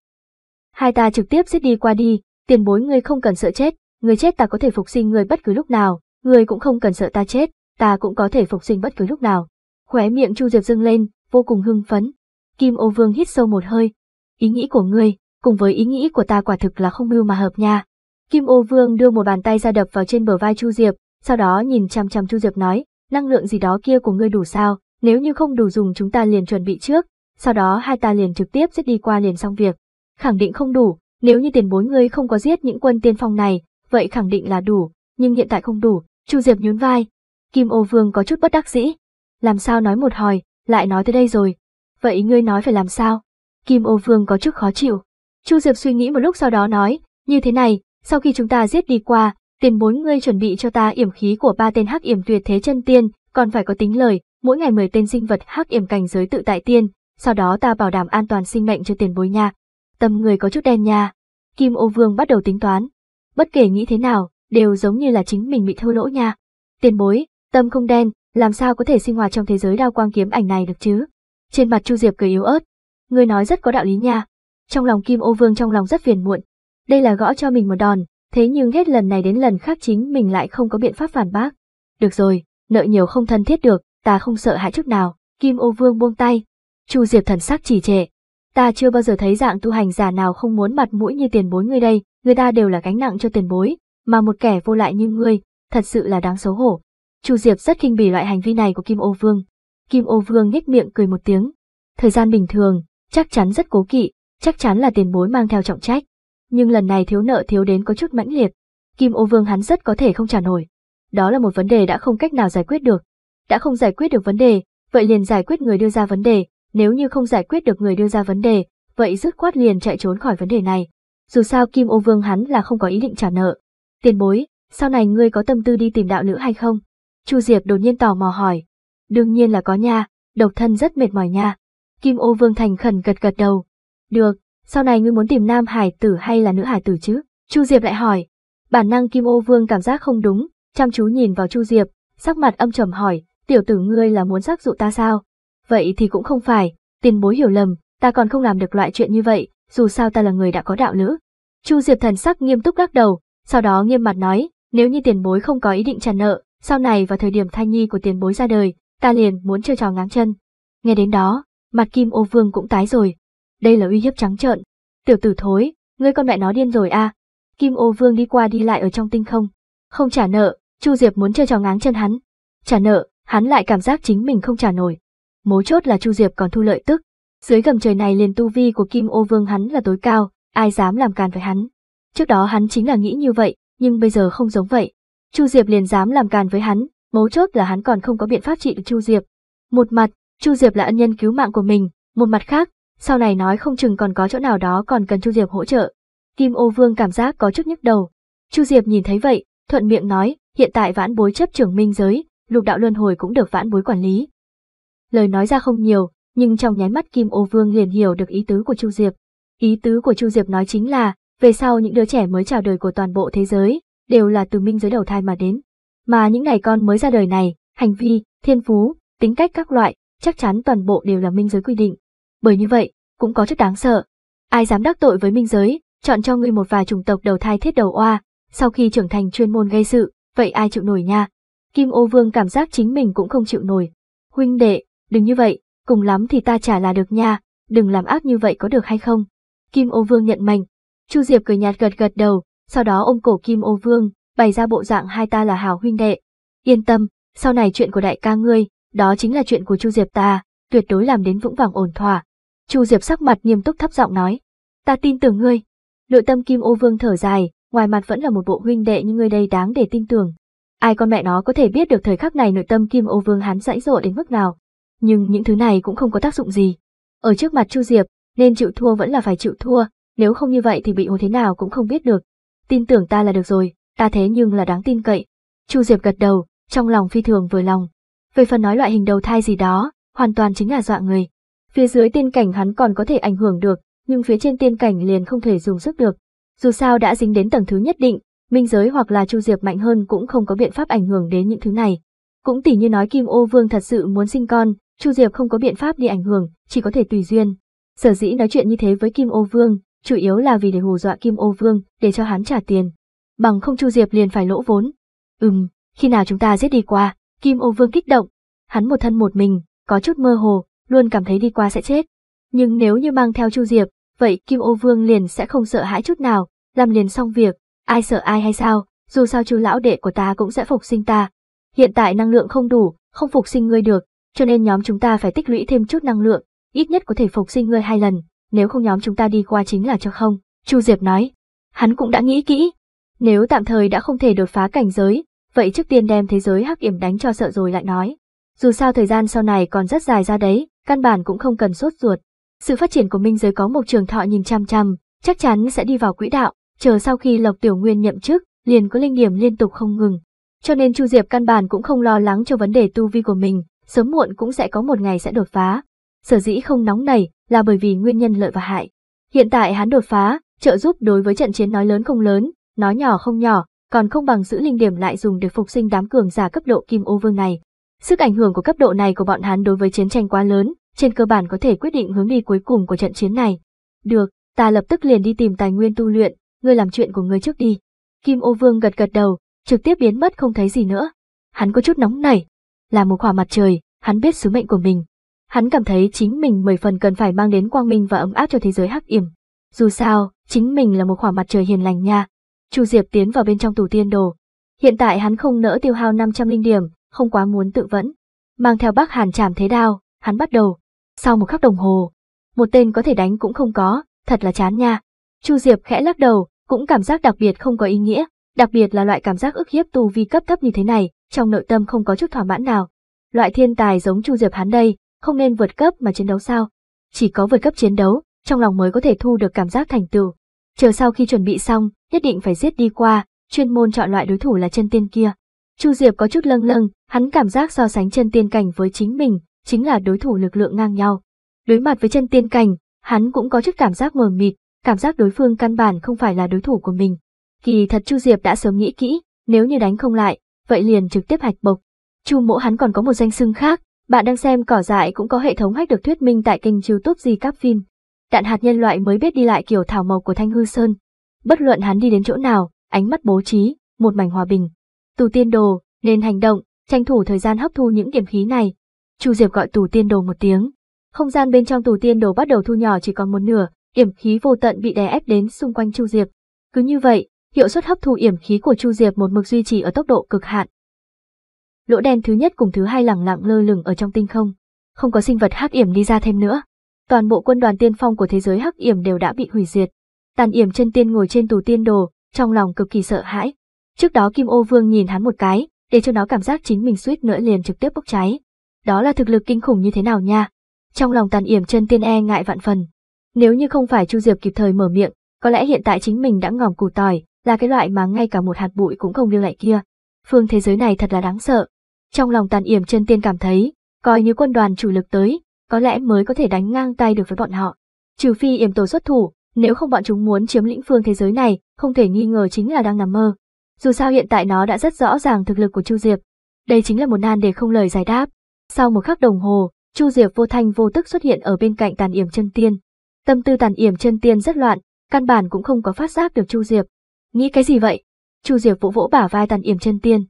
A: Hai ta trực tiếp giết đi qua đi, tiền bối ngươi không cần sợ chết, ngươi chết ta có thể phục sinh ngươi bất cứ lúc nào, ngươi cũng không cần sợ ta chết, ta cũng có thể phục sinh bất cứ lúc nào. Khóe miệng Chu Diệp dưng lên, vô cùng hưng phấn. Kim Ô Vương hít sâu một hơi. Ý nghĩ của ngươi, cùng với ý nghĩ của ta quả thực là không mưu mà hợp nha. Kim Ô Vương đưa một bàn tay ra đập vào trên bờ vai Chu Diệp, sau đó nhìn chăm chăm Chu Diệp nói, năng lượng gì đó kia của ngươi đủ sao, nếu như không đủ dùng chúng ta liền chuẩn bị trước, sau đó hai ta liền trực tiếp giết đi qua liền xong việc. Khẳng định không đủ, nếu như tiền bối ngươi không có giết những quân tiên phong này, vậy khẳng định là đủ, nhưng hiện tại không đủ, Chu Diệp nhún vai. Kim Ô Vương có chút bất đắc dĩ. Làm sao nói một hồi, lại nói tới đây rồi. Vậy ngươi nói phải làm sao? Kim Ô Vương có chút khó chịu. Chu Diệp suy nghĩ một lúc sau đó nói, như thế này, sau khi chúng ta giết đi qua, tiền bối ngươi chuẩn bị cho ta yểm khí của ba tên hắc yểm tuyệt thế chân tiên, còn phải có tính lời, mỗi ngày 10 tên sinh vật hắc yểm cảnh giới tự tại tiên, sau đó ta bảo đảm an toàn sinh mệnh cho tiền bối nha. Tâm người có chút đen nha. Kim ô vương bắt đầu tính toán. Bất kể nghĩ thế nào, đều giống như là chính mình bị thua lỗ nha. Tiền bối, tâm không đen, làm sao có thể sinh hoạt trong thế giới đao quang kiếm ảnh này được chứ? Trên mặt Chu Diệp cười yếu ớt. người nói rất có đạo lý nha. Trong lòng Kim ô vương trong lòng rất phiền muộn. Đây là gõ cho mình một đòn, thế nhưng hết lần này đến lần khác chính mình lại không có biện pháp phản bác. Được rồi, nợ nhiều không thân thiết được, ta không sợ hãi chút nào, Kim Ô Vương buông tay. Chu Diệp thần sắc chỉ trệ. Ta chưa bao giờ thấy dạng tu hành giả nào không muốn mặt mũi như tiền bối ngươi đây, người ta đều là gánh nặng cho tiền bối, mà một kẻ vô lại như ngươi, thật sự là đáng xấu hổ. Chu Diệp rất kinh bỉ loại hành vi này của Kim Ô Vương. Kim Ô Vương nhếch miệng cười một tiếng. Thời gian bình thường, chắc chắn rất cố kỵ, chắc chắn là tiền bối mang theo trọng trách. Nhưng lần này thiếu nợ thiếu đến có chút mãnh liệt. Kim Ô Vương hắn rất có thể không trả nổi. Đó là một vấn đề đã không cách nào giải quyết được đã không giải quyết được vấn đề, vậy liền giải quyết người đưa ra vấn đề, nếu như không giải quyết được người đưa ra vấn đề, vậy dứt khoát liền chạy trốn khỏi vấn đề này. Dù sao Kim Ô Vương hắn là không có ý định trả nợ. Tiền bối, sau này ngươi có tâm tư đi tìm đạo nữ hay không? Chu Diệp đột nhiên tò mò hỏi. Đương nhiên là có nha, độc thân rất mệt mỏi nha. Kim Ô Vương thành khẩn gật gật đầu. Được, sau này ngươi muốn tìm nam hải tử hay là nữ hải tử chứ? Chu Diệp lại hỏi. Bản năng Kim Ô Vương cảm giác không đúng, chăm chú nhìn vào Chu Diệp, sắc mặt âm trầm hỏi, tiểu tử ngươi là muốn xác dụ ta sao? Vậy thì cũng không phải, tiền bối hiểu lầm, ta còn không làm được loại chuyện như vậy, dù sao ta là người đã có đạo nữ. Chu Diệp thần sắc nghiêm túc lắc đầu, sau đó nghiêm mặt nói, nếu như tiền bối không có ý định trả nợ, sau này vào thời điểm thai nhi của tiền bối ra đời, ta liền muốn chơi trò ngáng chân. Nghe đến đó, mặt kim ô vương cũng tái rồi. Đây là uy hiếp trắng trợn. Tiểu tử thối, ngươi con mẹ nó điên rồi à. Kim ô vương đi qua đi lại ở trong tinh không. Không trả nợ, Chu Diệp muốn chơi trò ngáng chân hắn. Trả nợ, hắn lại cảm giác chính mình không trả nổi. mối chốt là Chu Diệp còn thu lợi tức, dưới gầm trời này liền tu vi của Kim Ô Vương hắn là tối cao, ai dám làm càn với hắn. Trước đó hắn chính là nghĩ như vậy, nhưng bây giờ không giống vậy. Chu Diệp liền dám làm càn với hắn, mấu chốt là hắn còn không có biện pháp trị được Chu Diệp. Một mặt, Chu Diệp là ân nhân cứu mạng của mình, một mặt khác, sau này nói không chừng còn có chỗ nào đó còn cần Chu Diệp hỗ trợ. Kim Ô Vương cảm giác có chút nhức đầu. Chu Diệp nhìn thấy vậy, thuận miệng nói, hiện tại vãn bối chấp trưởng minh giới, lục đạo luân hồi cũng được vãn bối quản lý. Lời nói ra không nhiều, nhưng trong nháy mắt Kim Ô Vương liền hiểu được ý tứ của Chu Diệp. Ý tứ của Chu Diệp nói chính là, về sau những đứa trẻ mới chào đời của toàn bộ thế giới, đều là từ minh giới đầu thai mà đến. Mà những ngày con mới ra đời này, hành vi, thiên phú, tính cách các loại, chắc chắn toàn bộ đều là minh giới quy định. Bởi như vậy, cũng có chút đáng sợ. Ai dám đắc tội với minh giới, chọn cho người một vài chủng tộc đầu thai thiết đầu oa, sau khi trưởng thành chuyên môn gây sự, vậy ai chịu nổi nha. Kim ô vương cảm giác chính mình cũng không chịu nổi. Huynh đệ, đừng như vậy, cùng lắm thì ta trả là được nha, đừng làm ác như vậy có được hay không? Kim ô vương nhận mệnh. Chu Diệp cười nhạt gật gật đầu, sau đó ôm cổ Kim ô vương, bày ra bộ dạng hai ta là hảo huynh đệ. Yên tâm, sau này chuyện của đại ca ngươi, đó chính là chuyện của Chu Diệp ta, tuyệt đối làm đến vững vàng ổn thỏa. Chu Diệp sắc mặt nghiêm túc thấp giọng nói, ta tin tưởng ngươi. Nội tâm Kim Ô Vương thở dài, ngoài mặt vẫn là một bộ huynh đệ như ngươi đây đáng để tin tưởng. Ai con mẹ nó có thể biết được thời khắc này nội tâm Kim Ô Vương hắn dãy dụa đến mức nào. Nhưng những thứ này cũng không có tác dụng gì. Ở trước mặt Chu Diệp, nên chịu thua vẫn là phải chịu thua, nếu không như vậy thì bị hồ thế nào cũng không biết được. Tin tưởng ta là được rồi, ta thế nhưng là đáng tin cậy. Chu Diệp gật đầu, trong lòng phi thường vừa lòng. Về phần nói loại hình đầu thai gì đó, hoàn toàn chính là dọa người. Phía dưới tiên cảnh hắn còn có thể ảnh hưởng được, nhưng phía trên tiên cảnh liền không thể dùng sức được. Dù sao đã dính đến tầng thứ nhất định, Minh Giới hoặc là Chu Diệp mạnh hơn cũng không có biện pháp ảnh hưởng đến những thứ này. Cũng tỉ như nói Kim Ô Vương thật sự muốn sinh con, Chu Diệp không có biện pháp đi ảnh hưởng, chỉ có thể tùy duyên. Sở dĩ nói chuyện như thế với Kim Ô Vương, chủ yếu là vì để hù dọa Kim Ô Vương, để cho hắn trả tiền. Bằng không Chu Diệp liền phải lỗ vốn. Ừm, khi nào chúng ta giết đi qua, Kim Ô Vương kích động. Hắn một thân một mình, có chút mơ hồ, luôn cảm thấy đi qua sẽ chết. Nhưng nếu như mang theo Chu Diệp, vậy Kim Ô Vương liền sẽ không sợ hãi chút nào, làm liền xong việc, Ai sợ ai hay sao, dù sao chú lão đệ của ta cũng sẽ phục sinh ta. Hiện tại năng lượng không đủ, không phục sinh ngươi được, cho nên nhóm chúng ta phải tích lũy thêm chút năng lượng, ít nhất có thể phục sinh ngươi hai lần, nếu không nhóm chúng ta đi qua chính là cho không. Chu Diệp nói, hắn cũng đã nghĩ kỹ, nếu tạm thời đã không thể đột phá cảnh giới, vậy trước tiên đem thế giới hắc yểm đánh cho sợ rồi lại nói. Dù sao thời gian sau này còn rất dài ra đấy, căn bản cũng không cần sốt ruột. Sự phát triển của minh giới có một trường thọ nhìn chăm chăm, chắc chắn sẽ đi vào quỹ đạo, chờ sau khi Lộc Tiểu Nguyên nhậm chức, liền có linh điểm liên tục không ngừng. Cho nên Chu Diệp căn bản cũng không lo lắng cho vấn đề tu vi của mình, sớm muộn cũng sẽ có một ngày sẽ đột phá. Sở dĩ không nóng nảy là bởi vì nguyên nhân lợi và hại. Hiện tại hắn đột phá, trợ giúp đối với trận chiến nói lớn không lớn, nói nhỏ không nhỏ, còn không bằng giữ linh điểm lại dùng để phục sinh đám cường giả cấp độ kim ô vương này. Sức ảnh hưởng của cấp độ này của bọn hắn đối với chiến tranh quá lớn, trên cơ bản có thể quyết định hướng đi cuối cùng của trận chiến này. Được, ta lập tức liền đi tìm tài nguyên tu luyện, ngươi làm chuyện của ngươi trước đi. Kim ô vương gật gật đầu, trực tiếp biến mất không thấy gì nữa. Hắn có chút nóng nảy, là một khỏa mặt trời, hắn biết sứ mệnh của mình. Hắn cảm thấy chính mình mười phần cần phải mang đến quang minh và ấm áp cho thế giới hắc yểm. Dù sao, chính mình là một khỏa mặt trời hiền lành nha. Chu Diệp tiến vào bên trong tủ tiên đồ. Hiện tại hắn không nỡ tiêu hao 500 linh điểm, không quá muốn tự vẫn. Mang theo bác Hàn chảm thế đao, hắn bắt đầu. Sau một khắc đồng hồ, một tên có thể đánh cũng không có, thật là chán nha. Chu Diệp khẽ lắc đầu, cũng cảm giác đặc biệt không có ý nghĩa, đặc biệt là loại cảm giác ức hiếp tu vi cấp thấp như thế này, trong nội tâm không có chút thỏa mãn nào. Loại thiên tài giống Chu Diệp hắn đây, không nên vượt cấp mà chiến đấu sao? Chỉ có vượt cấp chiến đấu, trong lòng mới có thể thu được cảm giác thành tựu. Chờ sau khi chuẩn bị xong, nhất định phải giết đi qua, chuyên môn chọn loại đối thủ là chân tiên kia. Chu Diệp có chút lâng lâng, hắn cảm giác so sánh chân tiên cảnh với chính mình, chính là đối thủ lực lượng ngang nhau. Đối mặt với chân tiên cảnh, hắn cũng có chút cảm giác mờ mịt, cảm giác đối phương căn bản không phải là đối thủ của mình. Kỳ thật Chu Diệp đã sớm nghĩ kỹ, nếu như đánh không lại, vậy liền trực tiếp hạch bộc. Chu mỗ hắn còn có một danh xưng khác, bạn đang xem cỏ dại cũng có hệ thống hách được thuyết minh tại kênh youtube gì các phim. Đạn hạt nhân loại mới biết đi lại kiểu thảo màu của Thanh Hư Sơn. Bất luận hắn đi đến chỗ nào, ánh mắt bố trí, một mảnh hòa bình. Tù tiên đồ, nên hành động, tranh thủ thời gian hấp thu những điểm khí này. Chu Diệp gọi tù tiên đồ một tiếng. Không gian bên trong tù tiên đồ bắt đầu thu nhỏ chỉ còn một nửa, yểm khí vô tận bị đè ép đến xung quanh Chu Diệp. Cứ như vậy, hiệu suất hấp thu yểm khí của Chu Diệp một mực duy trì ở tốc độ cực hạn. Lỗ đen thứ nhất cùng thứ hai lẳng lặng lơ lửng ở trong tinh không, không có sinh vật hắc yểm đi ra thêm nữa. Toàn bộ quân đoàn tiên phong của thế giới hắc yểm đều đã bị hủy diệt. Tàn yểm chân tiên ngồi trên tù tiên đồ, trong lòng cực kỳ sợ hãi. Trước đó Kim Ô Vương nhìn hắn một cái, để cho nó cảm giác chính mình suýt nữa liền trực tiếp bốc cháy. Đó là thực lực kinh khủng như thế nào nha? Trong lòng tàn yểm chân tiên e ngại vạn phần, nếu như không phải Chu Diệp kịp thời mở miệng, có lẽ hiện tại chính mình đã ngỏm củ tỏi, là cái loại mà ngay cả một hạt bụi cũng không lưu lại kia. Phương thế giới này thật là đáng sợ. Trong lòng Tàn Yểm chân tiên cảm thấy, coi như quân đoàn chủ lực tới, có lẽ mới có thể đánh ngang tay được với bọn họ. Trừ phi Yểm Tổ xuất thủ, nếu không bọn chúng muốn chiếm lĩnh phương thế giới này, không thể nghi ngờ chính là đang nằm mơ. Dù sao hiện tại nó đã rất rõ ràng thực lực của Chu Diệp. Đây chính là một nan đề không lời giải đáp. Sau một khắc đồng hồ, Chu Diệp vô thanh vô tức xuất hiện ở bên cạnh Tàn Yểm chân tiên. Tâm tư tàn yểm chân tiên rất loạn, căn bản cũng không có phát giác được Chu Diệp. Nghĩ cái gì vậy? Chu Diệp vỗ vỗ bả vai tàn yểm chân tiên.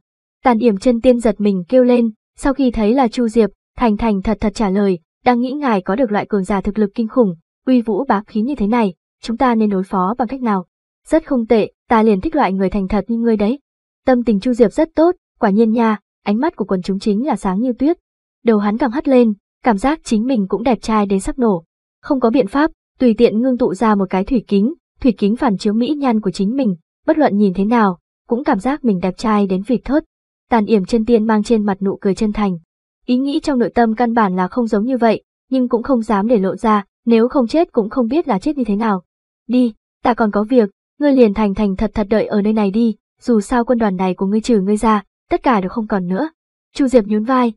A: Tàn yểm chân tiên giật mình kêu lên, sau khi thấy là Chu Diệp, thành thành thật thật trả lời, đang nghĩ ngài có được loại cường giả thực lực kinh khủng, uy vũ bá khí như thế này, chúng ta nên đối phó bằng cách nào? Rất không tệ, ta liền thích loại người thành thật như ngươi đấy. Tâm tình Chu Diệp rất tốt, quả nhiên nha, ánh mắt của quần chúng chính là sáng như tuyết. Đầu hắn càng hắt lên, cảm giác chính mình cũng đẹp trai đến sắp nổ. Không có biện pháp, tùy tiện ngưng tụ ra một cái thủy kính, thủy kính phản chiếu mỹ nhan của chính mình, bất luận nhìn thế nào, cũng cảm giác mình đẹp trai đến vịt thớt. Tàn yểm chân tiên mang trên mặt nụ cười chân thành. Ý nghĩ trong nội tâm căn bản là không giống như vậy, nhưng cũng không dám để lộ ra, nếu không chết cũng không biết là chết như thế nào. Đi, ta còn có việc, ngươi liền thành thành thật thật đợi ở nơi này đi, dù sao quân đoàn này của ngươi trừ ngươi ra, tất cả đều không còn nữa. Chu Diệp nhún vai,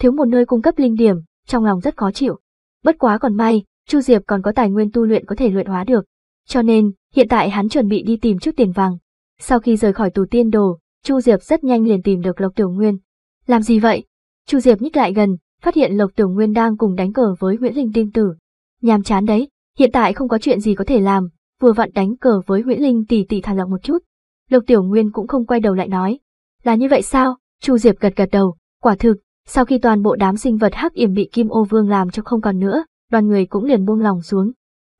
A: thiếu một nơi cung cấp linh điểm, trong lòng rất khó chịu. Bất quá còn may, Chu Diệp còn có tài nguyên tu luyện có thể luyện hóa được. Cho nên, hiện tại hắn chuẩn bị đi tìm chút tiền vàng. Sau khi rời khỏi tù tiên đồ, Chu Diệp rất nhanh liền tìm được Lộc Tiểu Nguyên. Làm gì vậy? Chu Diệp nhích lại gần, phát hiện Lộc Tiểu Nguyên đang cùng đánh cờ với Nguyễn Linh Tinh Tử. Nhàm chán đấy, hiện tại không có chuyện gì có thể làm, vừa vặn đánh cờ với Nguyễn Linh tỷ tỷ thả lỏng một chút. Lộc Tiểu Nguyên cũng không quay đầu lại nói. Là như vậy sao? Chu Diệp gật gật đầu, quả thực, sau khi toàn bộ đám sinh vật hắc yểm bị Kim Ô Vương làm cho không còn nữa, đoàn người cũng liền buông lòng xuống.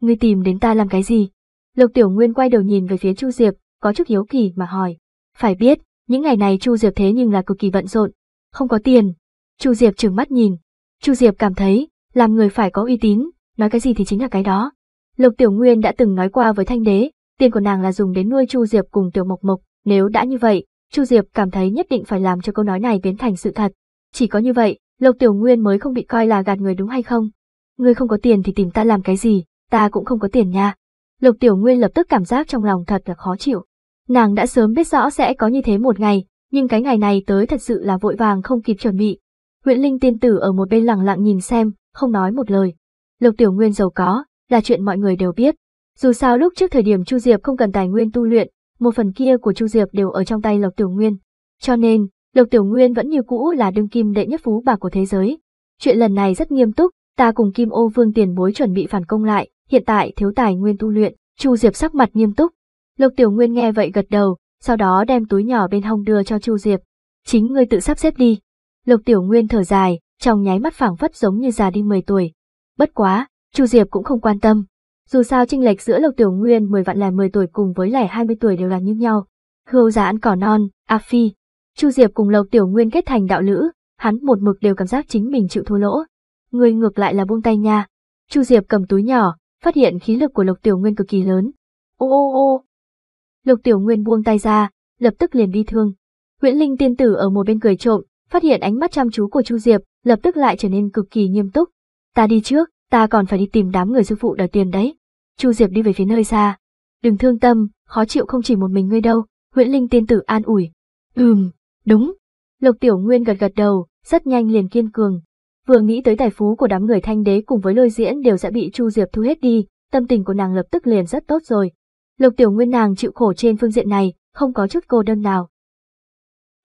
A: Ngươi tìm đến ta làm cái gì? Lục Tiểu Nguyên quay đầu nhìn về phía Chu Diệp, có chút hiếu kỳ mà hỏi. Phải biết, những ngày này Chu Diệp thế nhưng là cực kỳ bận rộn, không có tiền. Chu Diệp trừng mắt nhìn. Chu Diệp cảm thấy, làm người phải có uy tín, nói cái gì thì chính là cái đó. Lục Tiểu Nguyên đã từng nói qua với Thanh Đế, tiền của nàng là dùng đến nuôi Chu Diệp cùng Tiểu Mộc Mộc, nếu đã như vậy, Chu Diệp cảm thấy nhất định phải làm cho câu nói này biến thành sự thật. Chỉ có như vậy, Lục Tiểu Nguyên mới không bị coi là gạt người đúng hay không? ngươi không có tiền thì tìm ta làm cái gì, ta cũng không có tiền nha. Lục Tiểu Nguyên lập tức cảm giác trong lòng thật là khó chịu. Nàng đã sớm biết rõ sẽ có như thế một ngày, nhưng cái ngày này tới thật sự là vội vàng không kịp chuẩn bị. Nguyễn Linh tiên tử ở một bên lặng lặng nhìn xem, không nói một lời. Lục Tiểu Nguyên giàu có, là chuyện mọi người đều biết. Dù sao lúc trước thời điểm Chu Diệp không cần tài nguyên tu luyện, một phần kia của Chu Diệp đều ở trong tay Lục Tiểu Nguyên. Cho nên, Lục Tiểu Nguyên vẫn như cũ là đương kim đệ nhất phú bà của thế giới. Chuyện lần này rất nghiêm túc, ta cùng Kim Ô Vương tiền bối chuẩn bị phản công lại, hiện tại thiếu tài nguyên tu luyện, Chu Diệp sắc mặt nghiêm túc. Lục Tiểu Nguyên nghe vậy gật đầu, sau đó đem túi nhỏ bên hông đưa cho Chu Diệp. Chính ngươi tự sắp xếp đi. Lục Tiểu Nguyên thở dài, trong nháy mắt phảng phất giống như già đi 10 tuổi. Bất quá, Chu Diệp cũng không quan tâm. Dù sao chênh lệch giữa Lục Tiểu Nguyên 10 vạn lẻ 10 tuổi cùng với lẻ 20 tuổi đều là như nhau. Hưu giả ăn cỏ non, a phi. Chu Diệp cùng Lục Tiểu Nguyên kết thành đạo lữ, hắn một mực đều cảm giác chính mình chịu thua lỗ, người ngược lại là buông tay nha. Chu Diệp cầm túi nhỏ, phát hiện khí lực của Lục Tiểu Nguyên cực kỳ lớn. Ô ô ô. Lục Tiểu Nguyên buông tay ra, lập tức liền đi thương. Nguyễn Linh tiên tử ở một bên cười trộm, phát hiện ánh mắt chăm chú của Chu Diệp, lập tức lại trở nên cực kỳ nghiêm túc. Ta đi trước, ta còn phải đi tìm đám người sư phụ đòi tiền đấy. Chu Diệp đi về phía nơi xa. Đừng thương tâm, khó chịu không chỉ một mình ngươi đâu, Nguyễn Linh tiên tử an ủi. Ừm, đúng. Lục Tiểu Nguyên gật gật đầu, rất nhanh liền kiên cường, Vừa nghĩ tới tài phú của đám người thanh đế cùng với lôi diễn đều sẽ bị Chu Diệp thu hết đi, tâm tình của nàng lập tức liền rất tốt rồi. Lục tiểu nguyên nàng chịu khổ trên phương diện này, không có chút cô đơn nào.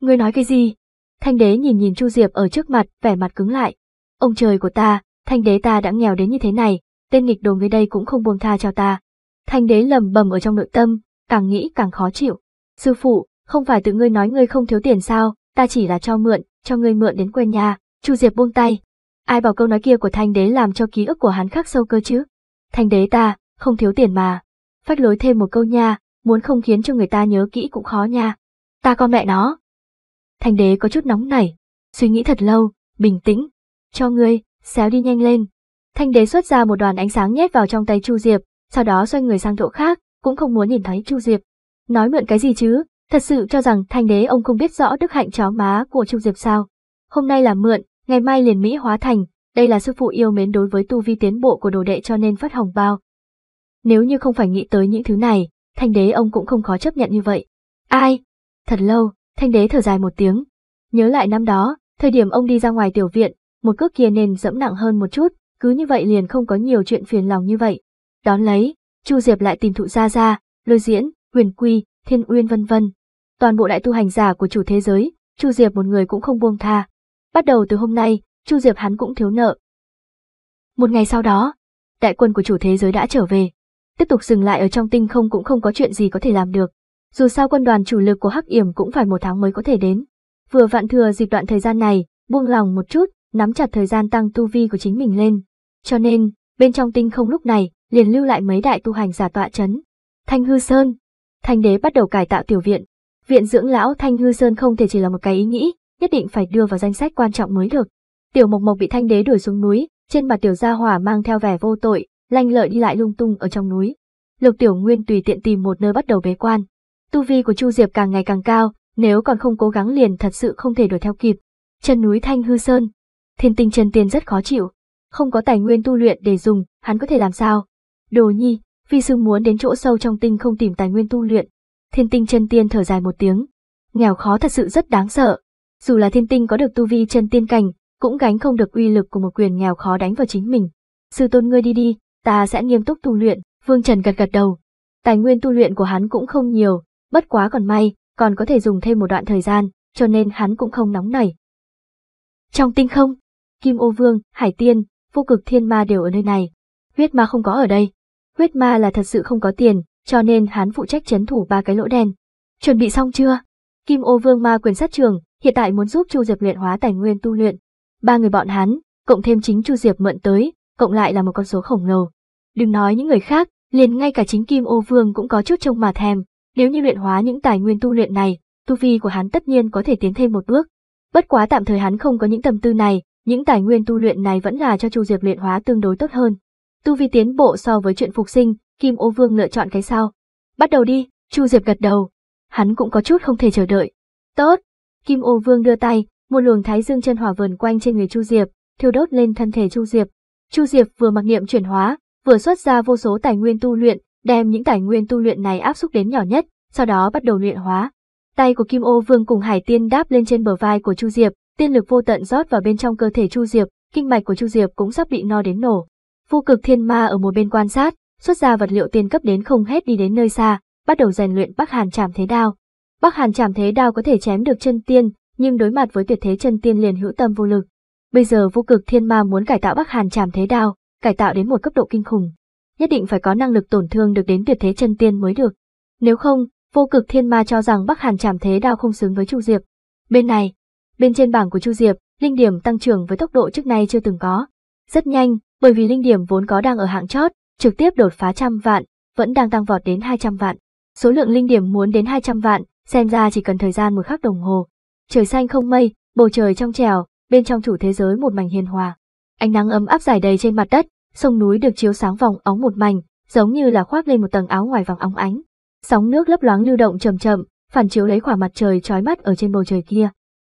A: Ngươi nói cái gì? Thanh đế nhìn nhìn Chu Diệp ở trước mặt, vẻ mặt cứng lại. Ông trời của ta, thanh đế ta đã nghèo đến như thế này, tên nghịch đồ người đây cũng không buông tha cho ta. Thanh đế lầm bầm ở trong nội tâm, càng nghĩ càng khó chịu. Sư phụ, không phải tự ngươi nói ngươi không thiếu tiền sao, ta chỉ là cho mượn, cho ngươi mượn đến quên nhà. Chu Diệp buông tay, Ai bảo câu nói kia của thanh đế làm cho ký ức của hắn khắc sâu cơ chứ? Thanh đế ta, không thiếu tiền mà. Phách lối thêm một câu nha, muốn không khiến cho người ta nhớ kỹ cũng khó nha. Ta con mẹ nó. Thanh đế có chút nóng nảy, suy nghĩ thật lâu, bình tĩnh. Cho ngươi, xéo đi nhanh lên. Thanh đế xuất ra một đoàn ánh sáng nhét vào trong tay Chu Diệp, sau đó xoay người sang chỗ khác, cũng không muốn nhìn thấy Chu Diệp. Nói mượn cái gì chứ, thật sự cho rằng thanh đế ông không biết rõ đức hạnh chó má của Chu Diệp sao. Hôm nay là mượn, ngày mai liền Mỹ hóa thành, đây là sư phụ yêu mến đối với tu vi tiến bộ của đồ đệ cho nên phát hồng bao. Nếu như không phải nghĩ tới những thứ này, thanh đế ông cũng không khó chấp nhận như vậy. Ai? Thật lâu, thanh đế thở dài một tiếng. Nhớ lại năm đó, thời điểm ông đi ra ngoài tiểu viện, một cước kia nên dẫm nặng hơn một chút, cứ như vậy liền không có nhiều chuyện phiền lòng như vậy. Đón lấy, Chu Diệp lại tìm thụ gia gia, lôi diễn, huyền quy, thiên uyên vân vân. Toàn bộ đại tu hành giả của chủ thế giới, Chu Diệp một người cũng không buông tha. Bắt đầu từ hôm nay, Chu Diệp hắn cũng thiếu nợ. Một ngày sau đó, đại quân của chủ thế giới đã trở về. Tiếp tục dừng lại ở trong tinh không cũng không có chuyện gì có thể làm được. Dù sao quân đoàn chủ lực của Hắc Yểm cũng phải một tháng mới có thể đến. Vừa vạn thừa dịp đoạn thời gian này, buông lòng một chút, nắm chặt thời gian tăng tu vi của chính mình lên. Cho nên, bên trong tinh không lúc này, liền lưu lại mấy đại tu hành giả tọa chấn. Thanh Hư Sơn. Thanh đế bắt đầu cải tạo tiểu viện. Viện dưỡng lão Thanh Hư Sơn không thể chỉ là một cái ý nghĩ, nhất định phải đưa vào danh sách quan trọng mới được. Tiểu Mộc Mộc bị Thanh Đế đuổi xuống núi, trên mặt Tiểu Gia Hỏa mang theo vẻ vô tội, lanh lợi đi lại lung tung ở trong núi. Lục Tiểu Nguyên tùy tiện tìm một nơi bắt đầu bế quan. Tu vi của Chu Diệp càng ngày càng cao, nếu còn không cố gắng liền thật sự không thể đuổi theo kịp. Chân núi Thanh Hư Sơn, thiên tinh chân tiên rất khó chịu, không có tài nguyên tu luyện để dùng, hắn có thể làm sao? Đồ Nhi, phi sư muốn đến chỗ sâu trong tinh không tìm tài nguyên tu luyện. Thiên tinh chân tiên thở dài một tiếng, nghèo khó thật sự rất đáng sợ, dù là thiên tinh có được tu vi chân tiên cảnh, cũng gánh không được uy lực của một quyền nghèo khó đánh vào chính mình. Sư tôn ngươi đi đi, ta sẽ nghiêm túc tu luyện, Vương Trần gật gật đầu. Tài nguyên tu luyện của hắn cũng không nhiều, bất quá còn may, còn có thể dùng thêm một đoạn thời gian, cho nên hắn cũng không nóng nảy. Trong tinh không, Kim Ô Vương, Hải Tiên, vô cực thiên ma đều ở nơi này. Huyết ma không có ở đây. Huyết ma là thật sự không có tiền, cho nên hắn phụ trách chấn thủ ba cái lỗ đen. Chuẩn bị xong chưa? Kim Ô Vương ma quyền sát trường, hiện tại muốn giúp Chu Diệp luyện hóa tài nguyên tu luyện. Ba người bọn hắn, cộng thêm chính Chu Diệp mượn tới, cộng lại là một con số khổng lồ. Đừng nói những người khác, liền ngay cả chính Kim Ô Vương cũng có chút trông mà thèm, nếu như luyện hóa những tài nguyên tu luyện này, tu vi của hắn tất nhiên có thể tiến thêm một bước. Bất quá tạm thời hắn không có những tâm tư này, những tài nguyên tu luyện này vẫn là cho Chu Diệp luyện hóa tương đối tốt hơn. Tu vi tiến bộ so với chuyện phục sinh, Kim Ô Vương lựa chọn cái sao? Bắt đầu đi, Chu Diệp gật đầu. Hắn cũng có chút không thể chờ đợi. Tốt, Kim Ô Vương đưa tay, một luồng thái dương chân hỏa vờn quanh trên người Chu Diệp, thiêu đốt lên thân thể Chu Diệp. Chu Diệp vừa mặc niệm chuyển hóa, vừa xuất ra vô số tài nguyên tu luyện, đem những tài nguyên tu luyện này áp xúc đến nhỏ nhất, sau đó bắt đầu luyện hóa. Tay của Kim Ô Vương cùng Hải Tiên đáp lên trên bờ vai của Chu Diệp, tiên lực vô tận rót vào bên trong cơ thể Chu Diệp, kinh mạch của Chu Diệp cũng sắp bị no đến nổ. Vô cực thiên ma ở một bên quan sát, xuất ra vật liệu tiên cấp đến không hết đi đến nơi xa, bắt đầu rèn luyện Bắc Hàn Trảm Thế Đao. Bắc Hàn chảm thế đao có thể chém được chân tiên, nhưng đối mặt với tuyệt thế chân tiên liền hữu tâm vô lực. Bây giờ vô cực thiên ma muốn cải tạo Bắc Hàn chảm thế đao, cải tạo đến một cấp độ kinh khủng. Nhất định phải có năng lực tổn thương được đến tuyệt thế chân tiên mới được. Nếu không, vô cực thiên ma cho rằng Bắc Hàn chảm thế đao không xứng với Chu Diệp. Bên này, bên trên bảng của Chu Diệp, linh điểm tăng trưởng với tốc độ trước nay chưa từng có. Rất nhanh, bởi vì linh điểm vốn có đang ở hạng chót, trực tiếp đột phá trăm vạn, vẫn đang tăng vọt đến hai trăm vạn. Số lượng linh điểm muốn đến 200 vạn, Xem ra chỉ cần thời gian một khắc đồng hồ. Trời xanh không mây, bầu trời trong trèo, bên trong chủ thế giới một mảnh hiền hòa. Ánh nắng ấm áp dài đầy trên mặt đất, sông núi được chiếu sáng vòng óng một mảnh, giống như là khoác lên một tầng áo ngoài vòng óng ánh. Sóng nước lấp loáng lưu động chậm chậm, phản chiếu lấy khoảng mặt trời chói mắt ở trên bầu trời kia.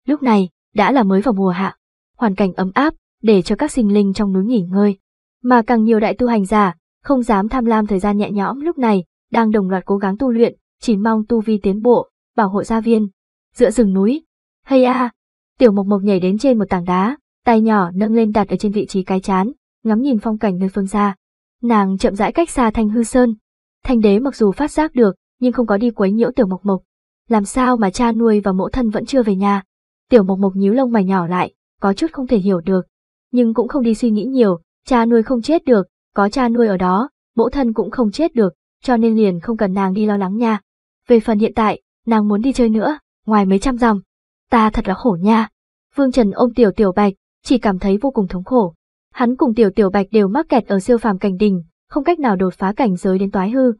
A: Lúc này, đã là mới vào mùa hạ. Hoàn cảnh ấm áp, để cho các sinh linh trong núi nghỉ ngơi. Mà càng nhiều đại tu hành giả, không dám tham lam thời gian nhẹ nhõm lúc này, đang đồng loạt cố gắng tu luyện, chỉ mong tu vi tiến bộ, bảo hộ gia viên. Giữa rừng núi, hay a, tiểu mộc mộc nhảy đến trên một tảng đá, tay nhỏ nâng lên đặt ở trên vị trí cái chán, ngắm nhìn phong cảnh nơi phương xa. Nàng chậm rãi cách xa thanh hư sơn. Thanh đế mặc dù phát giác được, nhưng không có đi quấy nhiễu tiểu mộc mộc. Làm sao mà cha nuôi và mẫu thân vẫn chưa về nhà? Tiểu mộc mộc nhíu lông mày nhỏ lại, có chút không thể hiểu được. Nhưng cũng không đi suy nghĩ nhiều, cha nuôi không chết được, có cha nuôi ở đó, mẫu thân cũng không chết được, cho nên liền không cần nàng đi lo lắng nha. Về phần hiện tại, nàng muốn đi chơi nữa, ngoài mấy trăm dòng Ta thật là khổ nha. Vương Trần ôm tiểu tiểu bạch, chỉ cảm thấy vô cùng thống khổ. Hắn cùng tiểu tiểu bạch đều mắc kẹt ở siêu phàm cảnh đình không cách nào đột phá cảnh giới đến toái hư.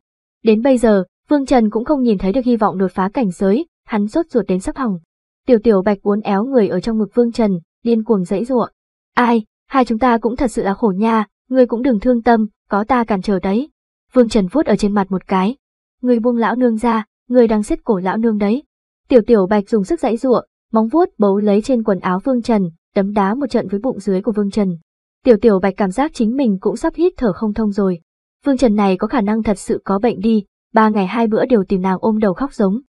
A: Đến bây giờ, Vương Trần cũng không nhìn thấy được hy vọng đột phá cảnh giới, hắn sốt ruột đến sắp hỏng. Tiểu tiểu bạch uốn éo người ở trong ngực Vương Trần, điên cuồng dãy giụa. Ai, hai chúng ta cũng thật sự là khổ nha, người cũng đừng thương tâm, có ta cản trở đấy. Vương Trần vuốt ở trên mặt một cái. người buông lão nương ra, người đang xếp cổ lão nương đấy. Tiểu tiểu bạch dùng sức dãy giụa, móng vuốt bấu lấy trên quần áo Vương Trần, đấm đá một trận với bụng dưới của Vương Trần. Tiểu tiểu bạch cảm giác chính mình cũng sắp hít thở không thông rồi. Vương Trần này có khả năng thật sự có bệnh đi, ba ngày hai bữa đều tìm nàng ôm đầu khóc giống.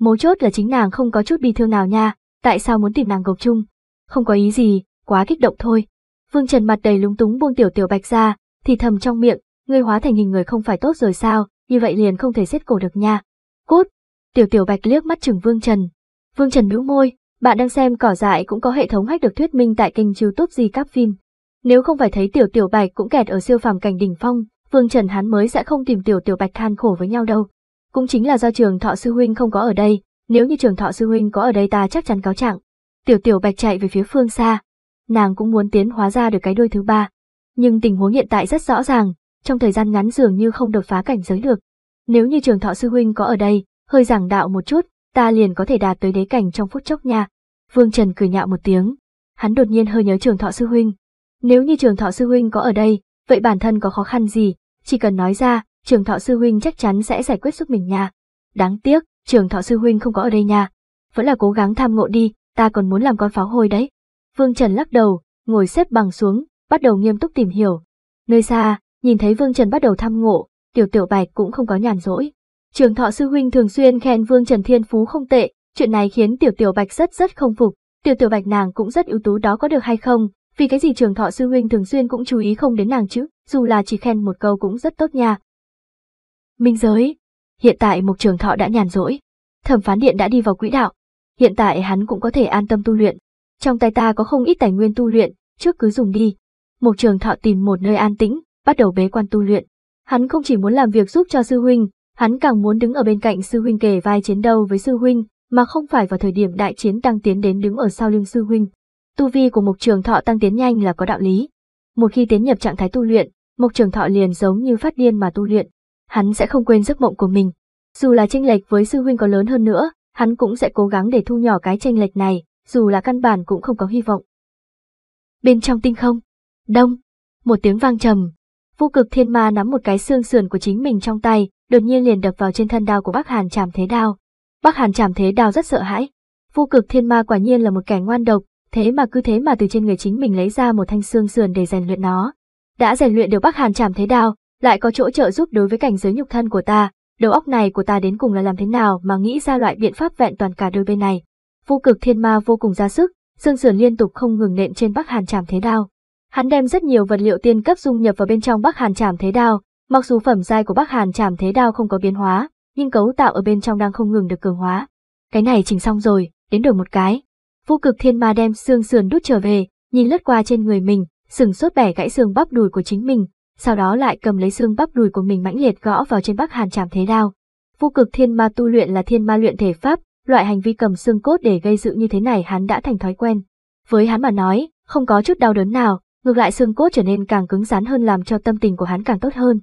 A: Mấu chốt là chính nàng không có chút bi thương nào nha, tại sao muốn tìm nàng gộp chung? Không có ý gì, quá kích động thôi. Vương Trần mặt đầy lúng túng buông tiểu tiểu bạch ra, thì thầm trong miệng, ngươi hóa thành hình người không phải tốt rồi sao, như vậy liền không thể xếp cổ được nha. Cút! Tiểu tiểu bạch liếc mắt chừng Vương Trần. Vương Trần bĩu môi, bạn đang xem cỏ dại cũng có hệ thống hách được thuyết minh tại kênh youtube gì các phim. Nếu không phải thấy tiểu tiểu bạch cũng kẹt ở siêu phàm cảnh đỉnh phong, Vương Trần hắn mới sẽ không tìm tiểu tiểu bạch than khổ với nhau đâu. Cũng chính là do trường thọ sư huynh không có ở đây, nếu như trường thọ sư huynh có ở đây ta chắc chắn cáo trạng. Tiểu tiểu bạch chạy về phía phương xa. Nàng cũng muốn tiến hóa ra được cái đôi thứ ba. Nhưng tình huống hiện tại rất rõ ràng, trong thời gian ngắn dường như không đột phá cảnh giới được. Nếu như trường thọ sư huynh có ở đây, hơi giảng đạo một chút, ta liền có thể đạt tới đế cảnh trong phút chốc nha. Vương Trần cười nhạo một tiếng. Hắn đột nhiên hơi nhớ trường thọ sư huynh. Nếu như trường thọ sư huynh có ở đây, vậy bản thân có khó khăn gì, chỉ cần nói ra, trường thọ sư huynh chắc chắn sẽ giải quyết giúp mình nha. Đáng tiếc, trường thọ sư huynh không có ở đây nha. Vẫn là cố gắng tham ngộ đi, ta còn muốn làm con pháo hôi đấy. Vương Trần lắc đầu, ngồi xếp bằng xuống, bắt đầu nghiêm túc tìm hiểu. Nơi xa, nhìn thấy Vương Trần bắt đầu tham ngộ, tiểu tiểu bạch cũng không có nhàn rỗi. Trường thọ sư huynh thường xuyên khen Vương Trần Thiên Phú không tệ, chuyện này khiến tiểu tiểu bạch rất rất không phục, tiểu tiểu bạch nàng cũng rất ưu tú đó có được hay không, vì cái gì trường thọ sư huynh thường xuyên cũng chú ý không đến nàng chứ, dù là chỉ khen một câu cũng rất tốt nha. Minh giới, hiện tại mục trường thọ đã nhàn rỗi, thẩm phán điện đã đi vào quỹ đạo, hiện tại hắn cũng có thể an tâm tu luyện. Trong tay ta có không ít tài nguyên tu luyện, trước cứ dùng đi. Mục trường thọ tìm một nơi an tĩnh, bắt đầu bế quan tu luyện. Hắn không chỉ muốn làm việc giúp cho sư huynh, hắn càng muốn đứng ở bên cạnh sư huynh kề vai chiến đấu với sư huynh, mà không phải vào thời điểm đại chiến tăng tiến đến đứng ở sau lưng sư huynh. Tu vi của Mộc Trường Thọ tăng tiến nhanh là có đạo lý. Một khi tiến nhập trạng thái tu luyện, Mộc Trường Thọ liền giống như phát điên mà tu luyện. Hắn sẽ không quên giấc mộng của mình. Dù là chênh lệch với sư huynh có lớn hơn nữa, hắn cũng sẽ cố gắng để thu nhỏ cái chênh lệch này, dù là căn bản cũng không có hy vọng. Bên trong tinh không, đông, một tiếng vang trầm, Vô cực thiên ma nắm một cái xương sườn của chính mình trong tay, đột nhiên liền đập vào trên thân đao của Bác Hàn Trảm Thế Đao. Bác Hàn Trảm Thế Đao rất sợ hãi. Vô cực thiên ma quả nhiên là một kẻ ngoan độc, thế mà cứ thế mà từ trên người chính mình lấy ra một thanh xương sườn để rèn luyện nó. Đã rèn luyện được Bác Hàn Trảm Thế Đao, lại có chỗ trợ giúp đối với cảnh giới nhục thân của ta, đầu óc này của ta đến cùng là làm thế nào mà nghĩ ra loại biện pháp vẹn toàn cả đôi bên này. Vô cực thiên ma vô cùng ra sức, xương sườn liên tục không ngừng nện trên Bác Hàn Trảm Thế Đao. Hắn đem rất nhiều vật liệu tiên cấp dung nhập vào bên trong Bắc Hàn Trảm Thế Đao, mặc dù phẩm giai của Bắc Hàn Trảm Thế Đao không có biến hóa, nhưng cấu tạo ở bên trong đang không ngừng được cường hóa. Cái này chỉnh xong rồi, đến đổi một cái. Vô Cực Thiên Ma đem xương sườn đút trở về, nhìn lướt qua trên người mình, sừng sốt bẻ gãy xương bắp đùi của chính mình, sau đó lại cầm lấy xương bắp đùi của mình mãnh liệt gõ vào trên Bắc Hàn Trảm Thế Đao. Vô Cực Thiên Ma tu luyện là thiên ma luyện thể pháp, loại hành vi cầm xương cốt để gây sự như thế này hắn đã thành thói quen. Với hắn mà nói, không có chút đau đớn nào, Ngược lại xương cốt trở nên càng cứng rắn hơn làm cho tâm tình của hắn càng tốt hơn,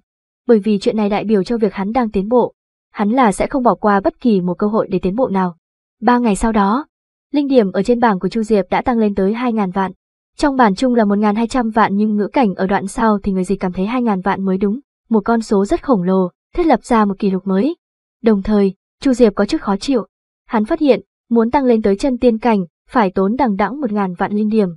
A: bởi vì chuyện này đại biểu cho việc hắn đang tiến bộ. Hắn là sẽ không bỏ qua bất kỳ một cơ hội để tiến bộ nào. Ba ngày sau đó, linh điểm ở trên bảng của Chu Diệp đã tăng lên tới 2.000 vạn. Trong bản chung là 1.200 vạn nhưng ngữ cảnh ở đoạn sau thì người gì cảm thấy 2.000 vạn mới đúng, một con số rất khổng lồ, thiết lập ra một kỷ lục mới. Đồng thời, Chu Diệp có chút khó chịu. Hắn phát hiện, muốn tăng lên tới chân tiên cảnh, phải tốn đằng đẵng 1.000 vạn linh điểm.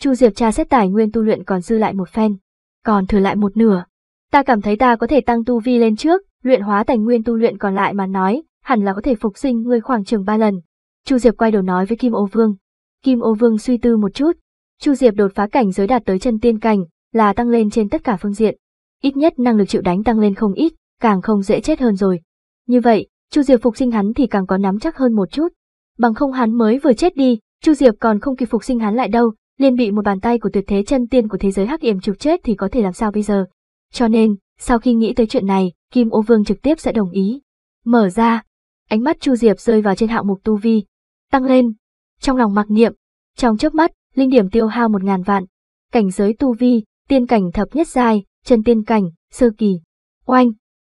A: Chu Diệp tra xét tài nguyên tu luyện còn dư lại một phen, còn thừa lại một nửa. Ta cảm thấy ta có thể tăng tu vi lên trước, luyện hóa tài nguyên tu luyện còn lại mà nói, hẳn là có thể phục sinh ngươi khoảng chừng ba lần. Chu Diệp quay đầu nói với Kim Ô Vương. Kim Ô Vương suy tư một chút. Chu Diệp đột phá cảnh giới đạt tới chân tiên cảnh, là tăng lên trên tất cả phương diện. Ít nhất năng lực chịu đánh tăng lên không ít, càng không dễ chết hơn rồi. Như vậy, Chu Diệp phục sinh hắn thì càng có nắm chắc hơn một chút. Bằng không hắn mới vừa chết đi, Chu Diệp còn không kịp phục sinh hắn lại đâu, liền bị một bàn tay của tuyệt thế chân tiên của thế giới hắc yểm trục chết thì có thể làm sao bây giờ. Cho nên, sau khi nghĩ tới chuyện này, Kim Ô Vương trực tiếp sẽ đồng ý. Mở ra, ánh mắt Chu Diệp rơi vào trên hạng mục tu vi, tăng lên, trong lòng mặc niệm, trong chớp mắt, linh điểm tiêu hao một ngàn vạn, cảnh giới tu vi, tiên cảnh thập nhất dài, chân tiên cảnh, sơ kỳ. Oanh,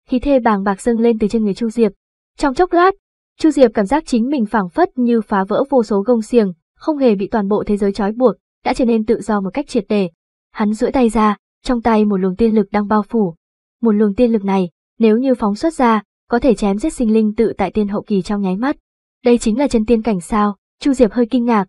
A: khí thê bàng bạc dâng lên từ trên người Chu Diệp. Trong chốc lát, Chu Diệp cảm giác chính mình phảng phất như phá vỡ vô số gông xiềng, không hề bị toàn bộ thế giới trói buộc, đã trở nên tự do một cách triệt để. Hắn duỗi tay ra, trong tay một luồng tiên lực đang bao phủ. Một luồng tiên lực này, nếu như phóng xuất ra, có thể chém giết sinh linh tự tại tiên hậu kỳ trong nháy mắt. Đây chính là chân tiên cảnh sao? Chu Diệp hơi kinh ngạc.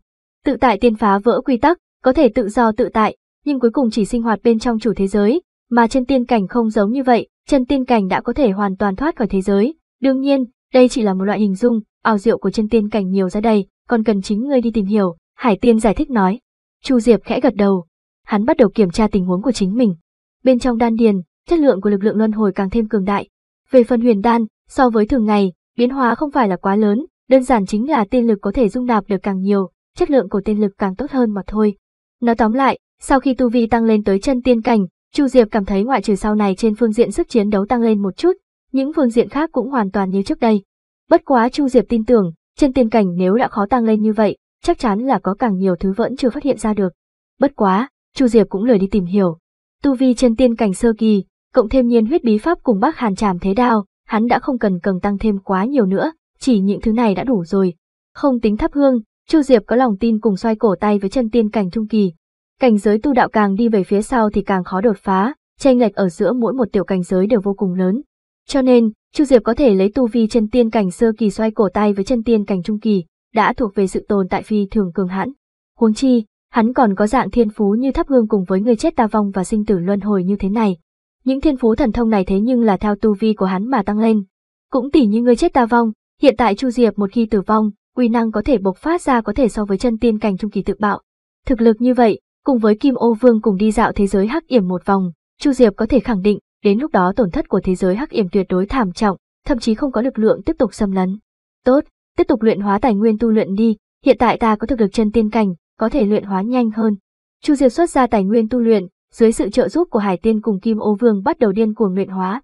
A: Tự tại tiên phá vỡ quy tắc, có thể tự do tự tại, nhưng cuối cùng chỉ sinh hoạt bên trong chủ thế giới, mà chân tiên cảnh không giống như vậy, chân tiên cảnh đã có thể hoàn toàn thoát khỏi thế giới. Đương nhiên, đây chỉ là một loại hình dung, ảo diệu của chân tiên cảnh nhiều ra đây, còn cần chính ngươi đi tìm hiểu, Hải Tiên giải thích nói. Chu Diệp khẽ gật đầu, hắn bắt đầu kiểm tra tình huống của chính mình. Bên trong đan điền, chất lượng của lực lượng luân hồi càng thêm cường đại. Về phần huyền đan, so với thường ngày, biến hóa không phải là quá lớn, đơn giản chính là tiên lực có thể dung nạp được càng nhiều, chất lượng của tiên lực càng tốt hơn mà thôi. Nói tóm lại, sau khi tu vi tăng lên tới chân tiên cảnh, Chu Diệp cảm thấy ngoại trừ sau này trên phương diện sức chiến đấu tăng lên một chút, những phương diện khác cũng hoàn toàn như trước đây. Bất quá Chu Diệp tin tưởng, chân tiên cảnh nếu đã khó tăng lên như vậy, chắc chắn là có càng nhiều thứ vẫn chưa phát hiện ra được. Bất quá, Chu Diệp cũng lười đi tìm hiểu. Tu vi chân tiên cảnh sơ kỳ, cộng thêm nhiên huyết bí pháp cùng bác hàn tràm thế đao, hắn đã không cần cần tăng thêm quá nhiều nữa, chỉ những thứ này đã đủ rồi. Không tính thắp hương, Chu Diệp có lòng tin cùng xoay cổ tay với chân tiên cảnh trung kỳ. Cảnh giới tu đạo càng đi về phía sau thì càng khó đột phá, tranh lệch ở giữa mỗi một tiểu cảnh giới đều vô cùng lớn. Cho nên, Chu Diệp có thể lấy tu vi chân tiên cảnh sơ kỳ xoay cổ tay với chân tiên cảnh trung kỳ, đã thuộc về sự tồn tại phi thường cường hãn. Huống chi, hắn còn có dạng thiên phú như thắp gương cùng với người chết ta vong và sinh tử luân hồi như thế này. Những thiên phú thần thông này thế nhưng là theo tu vi của hắn mà tăng lên. Cũng tỉ như người chết ta vong, hiện tại Chu Diệp một khi tử vong, quy năng có thể bộc phát ra có thể so với chân tiên cảnh trung kỳ tự bạo. Thực lực như vậy, cùng với Kim Ô Vương cùng đi dạo thế giới hắc yểm một vòng, Chu Diệp có thể khẳng định, đến lúc đó tổn thất của thế giới hắc yểm tuyệt đối thảm trọng, thậm chí không có lực lượng tiếp tục xâm lấn. Tốt, tiếp tục luyện hóa tài nguyên tu luyện đi, hiện tại ta có thực lực chân tiên cảnh, có thể luyện hóa nhanh hơn. Chu Diệp xuất ra tài nguyên tu luyện, dưới sự trợ giúp của Hải Tiên cùng Kim Ô Vương bắt đầu điên cuồng luyện hóa.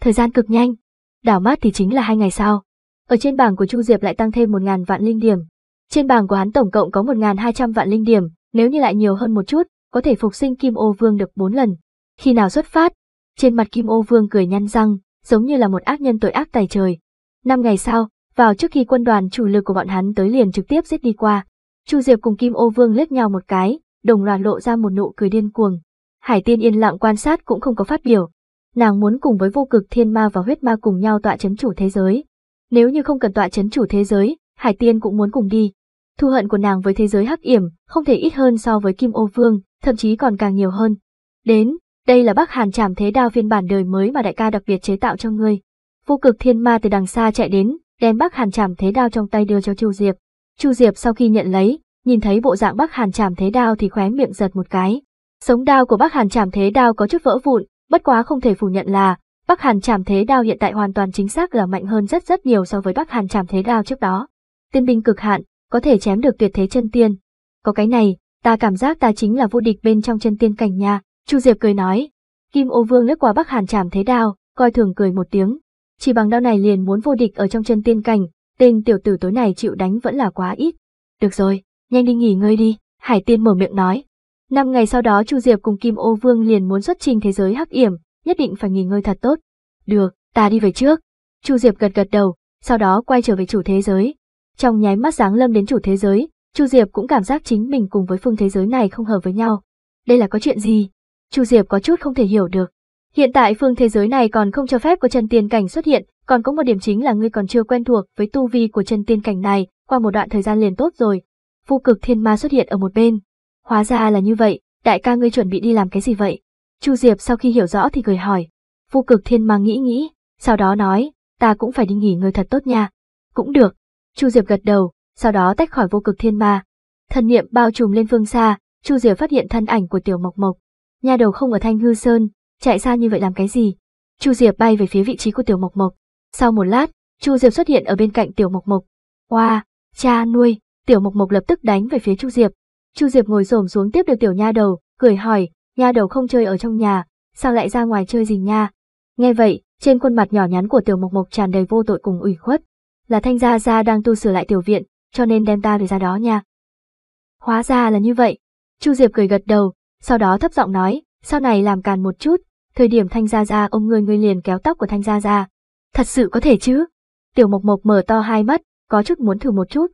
A: Thời gian cực nhanh, đảo mát thì chính là hai ngày sau. Ở trên bảng của Chu Diệp lại tăng thêm một ngàn vạn linh điểm. Trên bảng của hắn tổng cộng có một ngàn hai trăm vạn linh điểm, nếu như lại nhiều hơn một chút, có thể phục sinh Kim Ô Vương được bốn lần. Khi nào xuất phát? Trên mặt Kim Ô Vương cười nhăn răng, giống như là một ác nhân tội ác tài trời. Năm ngày sau, vào trước khi quân đoàn chủ lực của bọn hắn tới liền trực tiếp giết đi qua. Chu Diệp cùng Kim Ô Vương liếc nhau một cái, đồng loạt lộ ra một nụ cười điên cuồng. Hải Tiên yên lặng quan sát cũng không có phát biểu. Nàng muốn cùng với vô cực thiên ma và huyết ma cùng nhau tọa chấn chủ thế giới. Nếu như không cần tọa chấn chủ thế giới, Hải Tiên cũng muốn cùng đi. Thu hận của nàng với thế giới hắc yểm không thể ít hơn so với Kim Ô Vương, thậm chí còn càng nhiều hơn. Đến, đây là Bắc Hàn Trảm Thế Đao phiên bản đời mới mà đại ca đặc biệt chế tạo cho ngươi. Vô cực thiên ma từ đằng xa chạy đến, đem Bắc Hàn Trảm Thế Đao trong tay đưa cho Chu Diệp. Chu Diệp sau khi nhận lấy, nhìn thấy bộ dạng Bắc Hàn Trảm Thế Đao thì khóe miệng giật một cái. Sống đao của Bắc Hàn Trảm Thế Đao có chút vỡ vụn, bất quá không thể phủ nhận là Bắc Hàn Trảm Thế Đao hiện tại hoàn toàn chính xác là mạnh hơn rất rất nhiều so với Bắc Hàn Trảm Thế Đao trước đó. Tiên binh cực hạn, có thể chém được tuyệt thế chân tiên. Có cái này, ta cảm giác ta chính là vô địch bên trong chân tiên cảnh nha, Chu Diệp cười nói. Kim Ô Vương lướt qua Bắc Hàn Trảm Thế Đao, coi thường cười một tiếng, chỉ bằng đao này liền muốn vô địch ở trong chân tiên cảnh, tên tiểu tử tối này chịu đánh vẫn là quá ít. Được rồi, nhanh đi nghỉ ngơi đi, Hải Tiên mở miệng nói. Năm ngày sau đó Chu Diệp cùng Kim Ô Vương liền muốn xuất trình thế giới hắc yểm, nhất định phải nghỉ ngơi thật tốt. Được, ta đi về trước. Chu Diệp gật gật đầu, sau đó quay trở về chủ thế giới. Trong nháy mắt giáng lâm đến chủ thế giới, Chu Diệp cũng cảm giác chính mình cùng với phương thế giới này không hợp với nhau. Đây là có chuyện gì? Chu Diệp có chút không thể hiểu được. Hiện tại phương thế giới này còn không cho phép có chân tiên cảnh xuất hiện, còn có một điểm chính là ngươi còn chưa quen thuộc với tu vi của chân tiên cảnh này, qua một đoạn thời gian liền tốt rồi. Phu cực thiên ma xuất hiện ở một bên. Hóa ra là như vậy, đại ca ngươi chuẩn bị đi làm cái gì vậy? Chu Diệp sau khi hiểu rõ thì cười hỏi. Phu cực thiên ma nghĩ nghĩ, sau đó nói, ta cũng phải đi nghỉ ngơi thật tốt nha. Cũng được. Chu Diệp gật đầu, sau đó tách khỏi vô cực thiên ma. Thần niệm bao trùm lên phương xa, Chu Diệp phát hiện thân ảnh của Tiểu Mộc Mộc. Nhà đầu không ở Thanh Hư Sơn, chạy xa như vậy làm cái gì? Chu Diệp bay về phía vị trí của Tiểu Mộc Mộc. Sau một lát, Chu Diệp xuất hiện ở bên cạnh Tiểu Mộc Mộc. Oa, wow, cha nuôi, Tiểu Mộc Mộc lập tức đánh về phía Chu Diệp. Chu Diệp ngồi xổm xuống tiếp được Tiểu Nha Đầu, cười hỏi, Nha Đầu không chơi ở trong nhà, sao lại ra ngoài chơi gì nha? Nghe vậy, trên khuôn mặt nhỏ nhắn của Tiểu Mộc Mộc tràn đầy vô tội cùng ủy khuất. Là Thanh Gia Gia đang tu sửa lại tiểu viện, cho nên đem ta về ra đó nha. Hóa ra là như vậy. Chu Diệp cười gật đầu, sau đó thấp giọng nói, sau này làm càn một chút, thời điểm Thanh Gia Gia ôm người người liền kéo tóc của Thanh Gia Gia. Thật sự có thể chứ? Tiểu Mộc Mộc mở to hai mắt, có chút muốn thử một chút.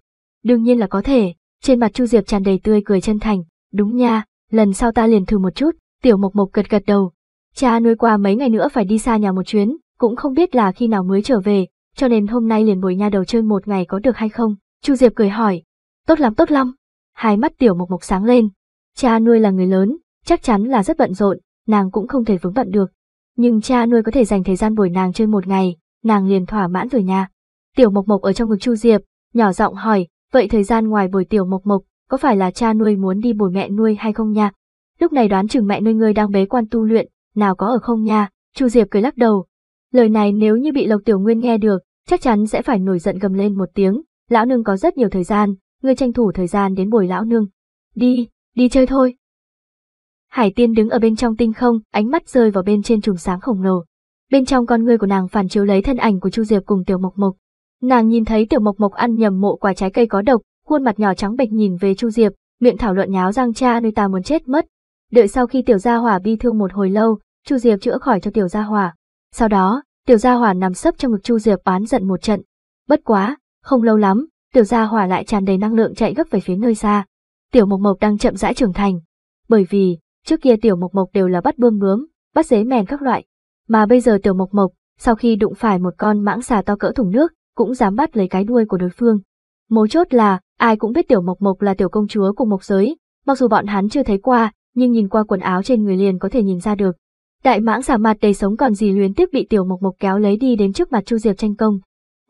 A: Đương nhiên là có thể, trên mặt Chu Diệp tràn đầy tươi cười chân thành, đúng nha, lần sau ta liền thử một chút, Tiểu Mộc Mộc gật gật đầu. Cha nuôi qua mấy ngày nữa phải đi xa nhà một chuyến, cũng không biết là khi nào mới trở về, cho nên hôm nay liền buổi nha đầu chơi một ngày có được hay không. Chu Diệp cười hỏi, tốt lắm tốt lắm. Hai mắt Tiểu Mộc Mộc sáng lên. Cha nuôi là người lớn, chắc chắn là rất bận rộn, nàng cũng không thể vướng bận được. Nhưng cha nuôi có thể dành thời gian bồi nàng chơi một ngày, nàng liền thỏa mãn rồi nha. Tiểu Mộc Mộc ở trong ngực Chu Diệp, nhỏ giọng hỏi, vậy thời gian ngoài buổi Tiểu Mộc Mộc, có phải là cha nuôi muốn đi bồi mẹ nuôi hay không nha? Lúc này đoán chừng mẹ nuôi ngươi đang bế quan tu luyện, nào có ở không nha? Chu Diệp cười lắc đầu. Lời này nếu như bị Lộc Tiểu Nguyên nghe được, chắc chắn sẽ phải nổi giận gầm lên một tiếng, lão nương có rất nhiều thời gian, ngươi tranh thủ thời gian đến bồi lão nương. Đi, đi chơi thôi. Hải tiên đứng ở bên trong tinh không, ánh mắt rơi vào bên trên chùm sáng khổng lồ. Bên trong con ngươi của nàng phản chiếu lấy thân ảnh của Chu Diệp cùng Tiểu Mộc Mộc. Nàng nhìn thấy Tiểu Mộc Mộc ăn nhầm mộ quả trái cây có độc, khuôn mặt nhỏ trắng bệch nhìn về Chu Diệp, miệng thảo luận nháo răng cha nơi ta muốn chết mất. Đợi sau khi Tiểu Gia Hỏa bi thương một hồi lâu, Chu Diệp chữa khỏi cho Tiểu Gia Hỏa. Sau đó, Tiểu Gia Hỏa nằm sấp trong ngực Chu Diệp oán giận một trận. Bất quá, không lâu lắm, Tiểu Gia Hỏa lại tràn đầy năng lượng chạy gấp về phía nơi xa. Tiểu Mộc Mộc đang chậm rãi trưởng thành, bởi vì Trước kia tiểu mộc mộc đều là bắt bươm bướm, bắt dế mèn các loại. Mà bây giờ tiểu mộc mộc, sau khi đụng phải một con mãng xà to cỡ thùng nước, cũng dám bắt lấy cái đuôi của đối phương. Mấu chốt là, ai cũng biết tiểu mộc mộc là tiểu công chúa của mộc giới, mặc dù bọn hắn chưa thấy qua, nhưng nhìn qua quần áo trên người liền có thể nhìn ra được. Đại mãng xà mặt đầy sống còn gì luyến tiếp bị tiểu mộc mộc kéo lấy đi đến trước mặt Chu Diệp tranh công.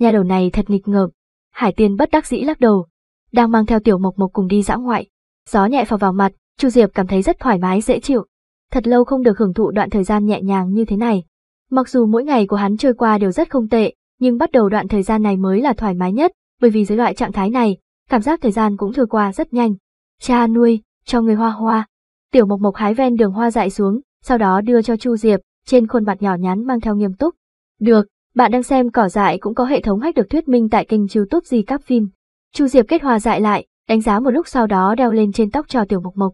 A: Nhà đầu này thật nghịch ngợm. Hải Tiên bất đắc dĩ lắc đầu, đang mang theo tiểu mộc mộc cùng đi dã ngoại. Gió nhẹ phò vào mặt, Chu Diệp cảm thấy rất thoải mái dễ chịu, thật lâu không được hưởng thụ đoạn thời gian nhẹ nhàng như thế này. Mặc dù mỗi ngày của hắn trôi qua đều rất không tệ, nhưng bắt đầu đoạn thời gian này mới là thoải mái nhất, bởi vì dưới loại trạng thái này, cảm giác thời gian cũng trôi qua rất nhanh. Cha nuôi, cho người hoa hoa. Tiểu Mộc Mộc hái ven đường hoa dại xuống, sau đó đưa cho Chu Diệp, trên khuôn mặt nhỏ nhắn mang theo nghiêm túc. Được, bạn đang xem cỏ dại cũng có hệ thống hách được thuyết minh tại kênh YouTube gì các phim. Chu Diệp kết hoa dại lại, đánh giá một lúc sau đó đeo lên trên tóc cho Tiểu Mộc Mộc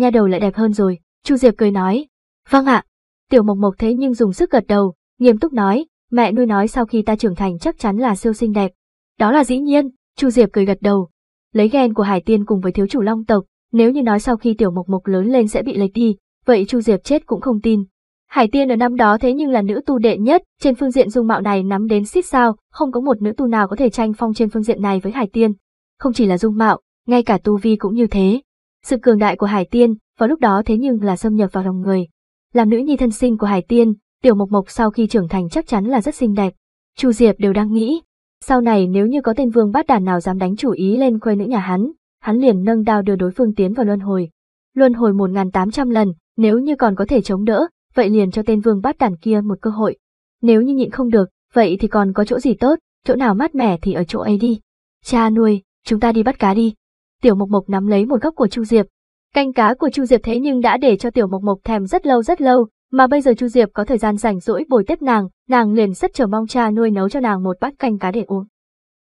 A: nha đầu lại đẹp hơn rồi, Chu Diệp cười nói. Vâng ạ, tiểu mộc mộc thế nhưng dùng sức gật đầu, nghiêm túc nói, mẹ nuôi nói sau khi ta trưởng thành chắc chắn là siêu xinh đẹp. Đó là dĩ nhiên, Chu Diệp cười gật đầu. Lấy ghen của Hải Tiên cùng với thiếu chủ Long tộc, nếu như nói sau khi tiểu mộc mộc lớn lên sẽ bị lệch đi, vậy Chu Diệp chết cũng không tin. Hải Tiên ở năm đó thế nhưng là nữ tu đệ nhất, trên phương diện dung mạo này nắm đến xít sao, không có một nữ tu nào có thể tranh phong trên phương diện này với Hải Tiên. Không chỉ là dung mạo, ngay cả tu vi cũng như thế. Sự cường đại của Hải Tiên vào lúc đó thế nhưng là xâm nhập vào lòng người. Làm nữ nhi thân sinh của Hải Tiên, Tiểu Mộc Mộc sau khi trưởng thành chắc chắn là rất xinh đẹp. Chu Diệp đều đang nghĩ, sau này nếu như có tên vương bát đàn nào dám đánh chủ ý lên khuê nữ nhà hắn, hắn liền nâng đao đưa đối phương tiến vào luân hồi. Luân hồi 1.800 lần, nếu như còn có thể chống đỡ, vậy liền cho tên vương bát đàn kia một cơ hội. Nếu như nhịn không được, vậy thì còn có chỗ gì tốt, chỗ nào mát mẻ thì ở chỗ ấy đi. Cha nuôi, chúng ta đi bắt cá đi. Tiểu Mộc Mộc nắm lấy một góc của Chu Diệp. Canh cá của Chu Diệp thế nhưng đã để cho Tiểu Mộc Mộc thèm rất lâu rất lâu, mà bây giờ Chu Diệp có thời gian rảnh rỗi bồi tiếp nàng, nàng liền rất chờ mong cha nuôi nấu cho nàng một bát canh cá để uống.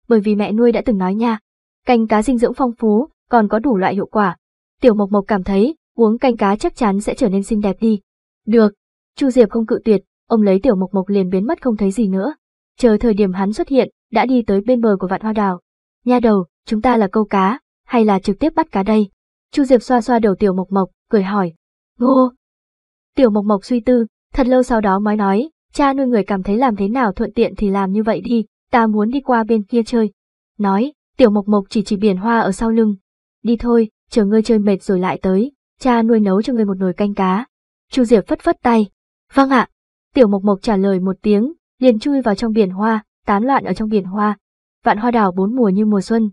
A: Bởi vì mẹ nuôi đã từng nói nha, canh cá dinh dưỡng phong phú, còn có đủ loại hiệu quả. Tiểu Mộc Mộc cảm thấy, uống canh cá chắc chắn sẽ trở nên xinh đẹp đi. Được, Chu Diệp không cự tuyệt, ông lấy Tiểu Mộc Mộc liền biến mất không thấy gì nữa. Chờ thời điểm hắn xuất hiện, đã đi tới bên bờ của vạn hoa đào. Nha đầu, chúng ta là câu cá, hay là trực tiếp bắt cá đây? Chu Diệp xoa xoa đầu Tiểu Mộc Mộc, cười hỏi. Ngô! Tiểu Mộc Mộc suy tư, thật lâu sau đó mới nói, cha nuôi người cảm thấy làm thế nào thuận tiện thì làm như vậy đi, ta muốn đi qua bên kia chơi. Nói, Tiểu Mộc Mộc chỉ chỉ biển hoa ở sau lưng. Đi thôi, chờ ngươi chơi mệt rồi lại tới, cha nuôi nấu cho ngươi một nồi canh cá. Chu Diệp phất phất tay. Vâng ạ. Tiểu Mộc Mộc trả lời một tiếng, liền chui vào trong biển hoa, tán loạn ở trong biển hoa. Vạn hoa đào bốn mùa như mùa xuân,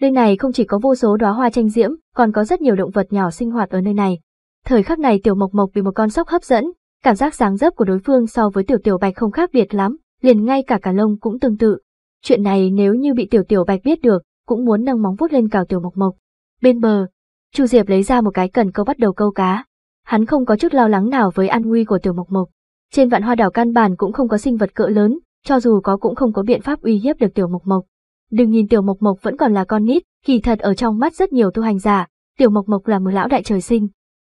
A: Nơi này không chỉ có vô số đóa hoa tranh diễm, còn có rất nhiều động vật nhỏ sinh hoạt ở nơi này. Thời khắc này Tiểu Mộc Mộc bị một con sóc hấp dẫn, cảm giác dáng dấp của đối phương so với Tiểu Tiểu Bạch không khác biệt lắm, liền ngay cả cả lông cũng tương tự. Chuyện này nếu như bị Tiểu Tiểu Bạch biết được, cũng muốn nâng móng vuốt lên cào Tiểu Mộc Mộc. Bên bờ, Chu Diệp lấy ra một cái cần câu bắt đầu câu cá. Hắn không có chút lo lắng nào với an nguy của Tiểu Mộc Mộc. Trên vạn hoa đảo căn bản cũng không có sinh vật cỡ lớn, cho dù có cũng không có biện pháp uy hiếp được Tiểu Mộc Mộc. Đừng nhìn Tiểu Mộc Mộc vẫn còn là con nít, kỳ thật ở trong mắt rất nhiều tu hành giả, Tiểu Mộc Mộc là một lão đại trời sinh.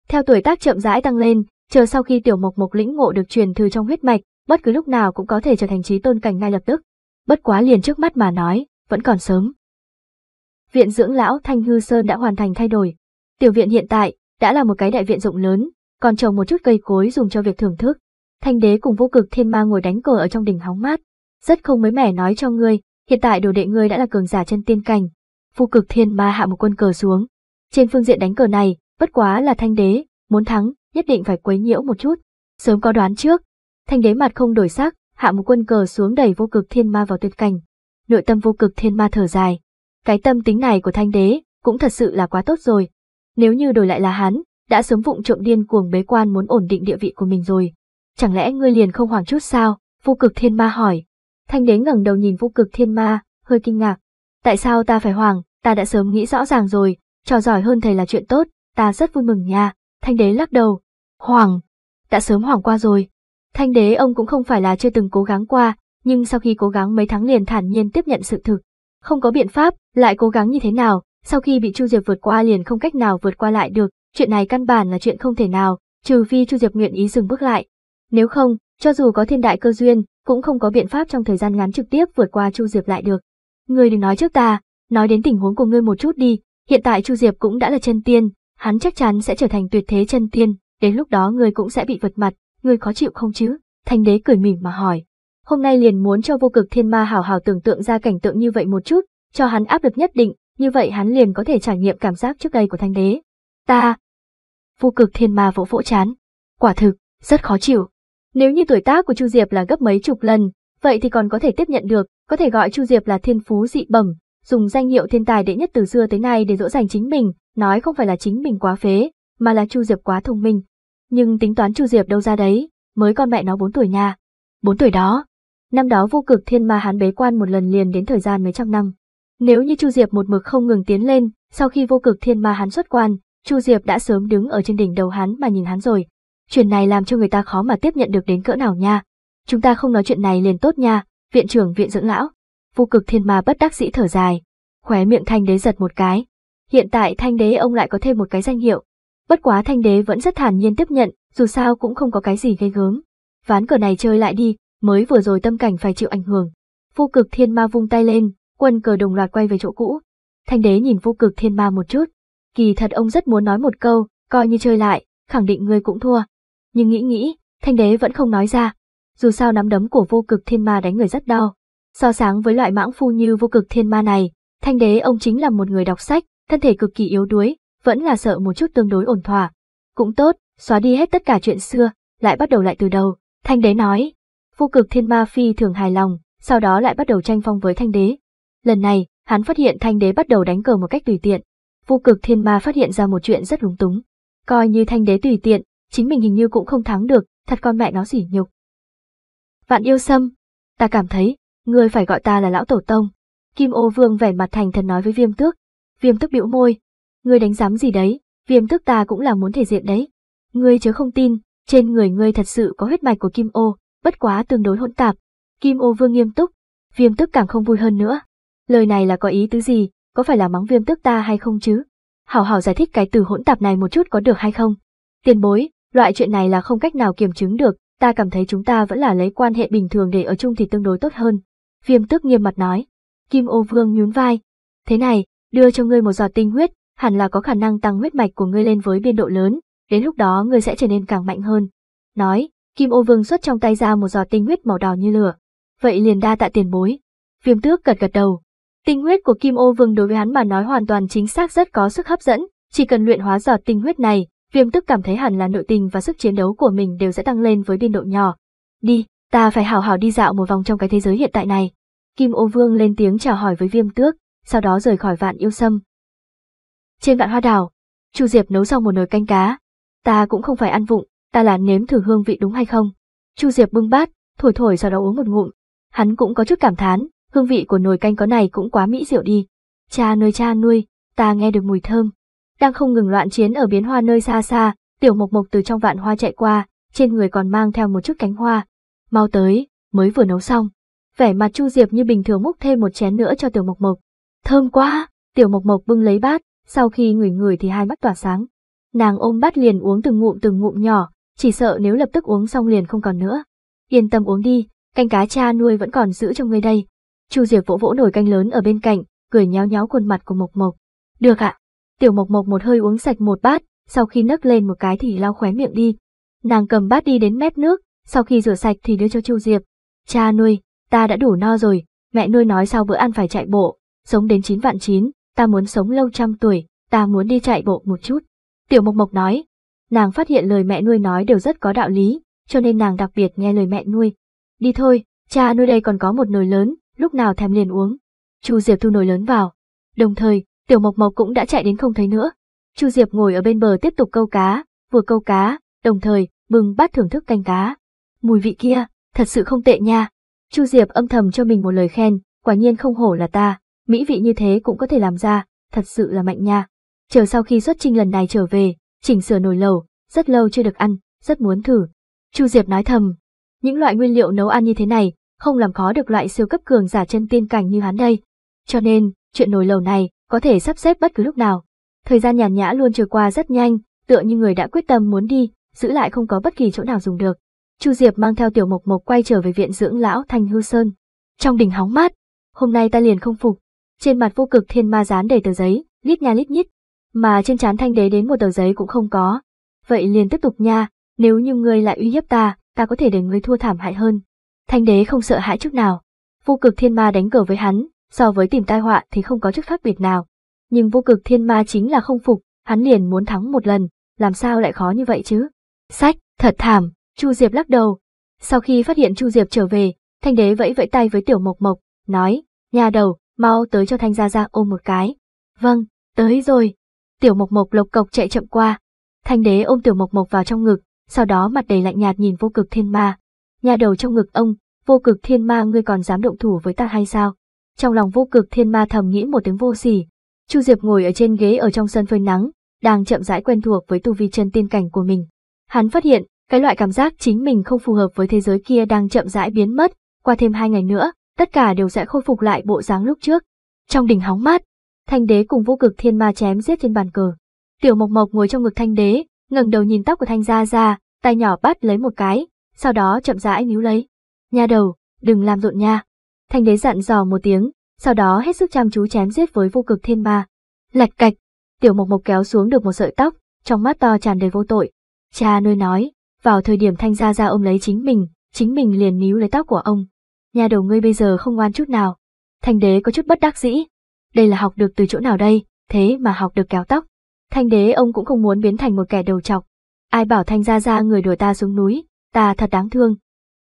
A: Theo tuổi tác chậm rãi tăng lên, chờ sau khi Tiểu Mộc Mộc lĩnh ngộ được truyền thừa trong huyết mạch, bất cứ lúc nào cũng có thể trở thành trí tôn cảnh ngay lập tức. Bất quá liền trước mắt mà nói, vẫn còn sớm. Viện dưỡng lão Thanh Hư Sơn đã hoàn thành thay đổi. Tiểu viện hiện tại đã là một cái đại viện rộng lớn, còn trồng một chút cây cối dùng cho việc thưởng thức. Thanh đế cùng vô cực thiên ma ngồi đánh cờ ở trong đỉnh hóng mát. Rất không mới mẻ nói cho ngươi, Hiện tại đồ đệ ngươi đã là cường giả chân tiên cảnh. Phu cực thiên ma hạ một quân cờ xuống. Trên phương diện đánh cờ này, bất quá là thanh đế, muốn thắng, nhất định phải quấy nhiễu một chút. Sớm có đoán trước. Thanh đế mặt không đổi sắc, hạ một quân cờ xuống đẩy vô cực thiên ma vào tuyệt cảnh. Nội tâm vô cực thiên ma thở dài. Cái tâm tính này của thanh đế cũng thật sự là quá tốt rồi. Nếu như đổi lại là hắn, đã sớm vụng trộm điên cuồng bế quan muốn ổn định địa vị của mình rồi. Chẳng lẽ ngươi liền không hoảng chút sao? Vô cực thiên ma hỏi. Thanh đế ngẩng đầu nhìn vô cực thiên ma, hơi kinh ngạc. Tại sao ta phải hoảng, ta đã sớm nghĩ rõ ràng rồi, trò giỏi hơn thầy là chuyện tốt, ta rất vui mừng nha. Thanh đế lắc đầu. Hoảng, đã sớm hoảng qua rồi. Thanh đế ông cũng không phải là chưa từng cố gắng qua, nhưng sau khi cố gắng mấy tháng liền thản nhiên tiếp nhận sự thực. Không có biện pháp, lại cố gắng như thế nào, sau khi bị Chu Diệp vượt qua liền không cách nào vượt qua lại được, chuyện này căn bản là chuyện không thể nào, trừ phi Chu Diệp nguyện ý dừng bước lại. Nếu không, cho dù có thiên đại cơ duyên, cũng không có biện pháp trong thời gian ngắn trực tiếp vượt qua Chu Diệp lại được. Ngươi đừng nói trước ta, nói đến tình huống của ngươi một chút đi, hiện tại Chu Diệp cũng đã là chân tiên, hắn chắc chắn sẽ trở thành tuyệt thế chân tiên, đến lúc đó ngươi cũng sẽ bị vượt mặt, ngươi khó chịu không chứ? Thanh đế cười mỉm mà hỏi. Hôm nay liền muốn cho vô cực thiên ma hào hào tưởng tượng ra cảnh tượng như vậy một chút, cho hắn áp lực nhất định, như vậy hắn liền có thể trải nghiệm cảm giác trước đây của thanh đế. Ta! Vô cực thiên ma vỗ vỗ chán. Quả thực, rất khó chịu, nếu như tuổi tác của Chu Diệp là gấp mấy chục lần, vậy thì còn có thể tiếp nhận được, có thể gọi Chu Diệp là thiên phú dị bẩm, dùng danh hiệu thiên tài đệ nhất từ xưa tới nay để dỗ dành chính mình, nói không phải là chính mình quá phế, mà là Chu Diệp quá thông minh. Nhưng tính toán Chu Diệp đâu ra đấy, mới con mẹ nó 4 tuổi nha. 4 tuổi đó. Năm đó vô cực thiên ma hán bế quan một lần liền đến thời gian mấy trăm năm. Nếu như Chu Diệp một mực không ngừng tiến lên, sau khi vô cực thiên ma hán xuất quan, Chu Diệp đã sớm đứng ở trên đỉnh đầu hắn mà nhìn hắn rồi, Chuyện này làm cho người ta khó mà tiếp nhận được đến cỡ nào nha. Chúng ta không nói chuyện này liền tốt nha, viện trưởng viện dưỡng lão. Vô cực thiên ma bất đắc dĩ thở dài. Khóe miệng thanh đế giật một cái. Hiện tại thanh đế ông lại có thêm một cái danh hiệu. Bất quá thanh đế vẫn rất thản nhiên tiếp nhận, dù sao cũng không có cái gì gây gớm. Ván cờ này chơi lại đi, mới vừa rồi tâm cảnh phải chịu ảnh hưởng. Vô cực thiên ma vung tay lên, quân cờ đồng loạt quay về chỗ cũ. Thanh đế nhìn vô cực thiên ma một chút. Kỳ thật ông rất muốn nói một câu, coi như chơi lại, khẳng định ngươi cũng thua nhưng nghĩ nghĩ, thanh đế vẫn không nói ra. Dù sao nắm đấm của vô cực thiên ma đánh người rất đau. So sáng với loại mãng phu như vô cực thiên ma này, thanh đế ông chính là một người đọc sách, thân thể cực kỳ yếu đuối, vẫn là sợ một chút tương đối ổn thỏa. Cũng tốt, xóa đi hết tất cả chuyện xưa, lại bắt đầu lại từ đầu. Thanh đế nói, vô cực thiên ma phi thường hài lòng, sau đó lại bắt đầu tranh phong với thanh đế. Lần này, hắn phát hiện thanh đế bắt đầu đánh cờ một cách tùy tiện. Vô cực thiên ma phát hiện ra một chuyện rất lúng túng. Coi như thanh đế tùy tiện, chính mình hình như cũng không thắng được, thật con mẹ nó sỉ nhục. Vạn yêu sâm, ta cảm thấy, người phải gọi ta là lão tổ tông. Kim ô vương vẻ mặt thành thần nói với viêm tước. Viêm tước bĩu môi. người đánh giám gì đấy, viêm tước ta cũng là muốn thể diện đấy. người chớ không tin, trên người ngươi thật sự có huyết mạch của kim ô, bất quá tương đối hỗn tạp. Kim ô vương nghiêm túc, viêm tước càng không vui hơn nữa. Lời này là có ý tứ gì, có phải là mắng viêm tước ta hay không chứ? Hảo hảo giải thích cái từ hỗn tạp này một chút có được hay không? Tiền bối, Loại chuyện này là không cách nào kiểm chứng được, ta cảm thấy chúng ta vẫn là lấy quan hệ bình thường để ở chung thì tương đối tốt hơn. Viêm tức nghiêm mặt nói. Kim ô vương nhún vai. Thế này, đưa cho ngươi một giọt tinh huyết, hẳn là có khả năng tăng huyết mạch của ngươi lên với biên độ lớn, đến lúc đó ngươi sẽ trở nên càng mạnh hơn. Nói, Kim ô vương xuất trong tay ra một giọt tinh huyết màu đỏ như lửa. Vậy liền đa tạ tiền bối. Viêm tước gật gật đầu. Tinh huyết của Kim ô vương đối với hắn mà nói hoàn toàn chính xác rất có sức hấp dẫn, chỉ cần luyện hóa giọt tinh huyết này, Viêm tức cảm thấy hẳn là nội tình và sức chiến đấu của mình đều sẽ tăng lên với biên độ nhỏ. Đi, ta phải hào hào đi dạo một vòng trong cái thế giới hiện tại này. Kim ô vương lên tiếng chào hỏi với viêm tước, sau đó rời khỏi vạn yêu sâm. Trên vạn hoa đảo, Chu Diệp nấu xong một nồi canh cá. Ta cũng không phải ăn vụng, ta là nếm thử hương vị đúng hay không. Chu Diệp bưng bát, thổi thổi sau đó uống một ngụm. Hắn cũng có chút cảm thán, hương vị của nồi canh có này cũng quá mỹ diệu đi. Cha nơi cha nuôi, ta nghe được mùi thơm đang không ngừng loạn chiến ở biến hoa nơi xa xa, tiểu mộc mộc từ trong vạn hoa chạy qua, trên người còn mang theo một chút cánh hoa. Mau tới, mới vừa nấu xong. Vẻ mặt Chu Diệp như bình thường múc thêm một chén nữa cho tiểu mộc mộc. Thơm quá, tiểu mộc mộc bưng lấy bát, sau khi ngửi ngửi thì hai mắt tỏa sáng. Nàng ôm bát liền uống từng ngụm từng ngụm nhỏ, chỉ sợ nếu lập tức uống xong liền không còn nữa. Yên tâm uống đi, canh cá cha nuôi vẫn còn giữ trong người đây. Chu Diệp vỗ vỗ nồi canh lớn ở bên cạnh, cười nhéo nhéo khuôn mặt của Mộc Mộc. Được ạ, Tiểu Mộc Mộc một hơi uống sạch một bát, sau khi nấc lên một cái thì lau khóe miệng đi. Nàng cầm bát đi đến mép nước, sau khi rửa sạch thì đưa cho Chu Diệp. Cha nuôi, ta đã đủ no rồi, mẹ nuôi nói sau bữa ăn phải chạy bộ, sống đến chín vạn chín, ta muốn sống lâu trăm tuổi, ta muốn đi chạy bộ một chút. Tiểu Mộc Mộc nói, nàng phát hiện lời mẹ nuôi nói đều rất có đạo lý, cho nên nàng đặc biệt nghe lời mẹ nuôi. Đi thôi, cha nuôi đây còn có một nồi lớn, lúc nào thèm liền uống. Chu Diệp thu nồi lớn vào, đồng thời Tiểu Mộc Mộc cũng đã chạy đến không thấy nữa. Chu Diệp ngồi ở bên bờ tiếp tục câu cá, vừa câu cá, đồng thời bưng bát thưởng thức canh cá. Mùi vị kia, thật sự không tệ nha. Chu Diệp âm thầm cho mình một lời khen, quả nhiên không hổ là ta, mỹ vị như thế cũng có thể làm ra, thật sự là mạnh nha. Chờ sau khi xuất trình lần này trở về, chỉnh sửa nồi lẩu, rất lâu chưa được ăn, rất muốn thử. Chu Diệp nói thầm, những loại nguyên liệu nấu ăn như thế này, không làm khó được loại siêu cấp cường giả chân tiên cảnh như hắn đây. Cho nên, chuyện nồi lẩu này, có thể sắp xếp bất cứ lúc nào. Thời gian nhàn nhã luôn trôi qua rất nhanh, tựa như người đã quyết tâm muốn đi, giữ lại không có bất kỳ chỗ nào dùng được. Chu Diệp mang theo Tiểu Mộc Mộc quay trở về viện dưỡng lão Thanh Hư Sơn. Trong đỉnh hóng mát, hôm nay ta liền không phục. Trên mặt vô cực thiên ma dán đầy tờ giấy, lít nha lít nhít, mà trên trán thanh đế đến một tờ giấy cũng không có. Vậy liền tiếp tục nha, nếu như ngươi lại uy hiếp ta, ta có thể để ngươi thua thảm hại hơn. Thanh đế không sợ hãi chút nào. Vô cực thiên ma đánh cờ với hắn, so với tìm tai họa thì không có chức khác biệt nào. Nhưng vô cực thiên ma chính là không phục, hắn liền muốn thắng một lần, làm sao lại khó như vậy chứ? Sách, thật thảm, Chu Diệp lắc đầu. Sau khi phát hiện Chu Diệp trở về, Thanh Đế vẫy vẫy tay với Tiểu Mộc Mộc, nói, nhà đầu, mau tới cho Thanh Gia Gia ôm một cái. Vâng, tới rồi. Tiểu Mộc Mộc lộc cộc chạy chậm qua. Thanh Đế ôm Tiểu Mộc Mộc vào trong ngực, sau đó mặt đầy lạnh nhạt nhìn vô cực thiên ma. Nhà đầu trong ngực ông, vô cực thiên ma ngươi còn dám động thủ với ta hay sao? Trong lòng vô cực thiên ma thầm nghĩ một tiếng vô sỉ, Chu Diệp ngồi ở trên ghế ở trong sân phơi nắng, đang chậm rãi quen thuộc với tu vi chân tiên cảnh của mình. Hắn phát hiện, cái loại cảm giác chính mình không phù hợp với thế giới kia đang chậm rãi biến mất, qua thêm hai ngày nữa, tất cả đều sẽ khôi phục lại bộ dáng lúc trước. Trong đỉnh hóng mát, thanh đế cùng vô cực thiên ma chém giết trên bàn cờ. Tiểu Mộc Mộc ngồi trong ngực thanh đế, ngẩng đầu nhìn tóc của thanh gia gia, tay nhỏ bắt lấy một cái, sau đó chậm rãi níu lấy. Nha đầu, đừng làm rộn nha. Thanh đế dặn dò một tiếng, sau đó hết sức chăm chú chém giết với vô cực thiên ma. Lạch cạch, tiểu mộc mộc kéo xuống được một sợi tóc, trong mắt to tràn đầy vô tội. Cha nuôi nói, vào thời điểm thanh gia ra ôm lấy chính mình, chính mình liền níu lấy tóc của ông. Nhà đầu ngươi bây giờ không ngoan chút nào. Thanh đế có chút bất đắc dĩ. Đây là học được từ chỗ nào đây, thế mà học được kéo tóc. Thanh đế ông cũng không muốn biến thành một kẻ đầu chọc. Ai bảo thanh gia ra người đuổi ta xuống núi, ta thật đáng thương.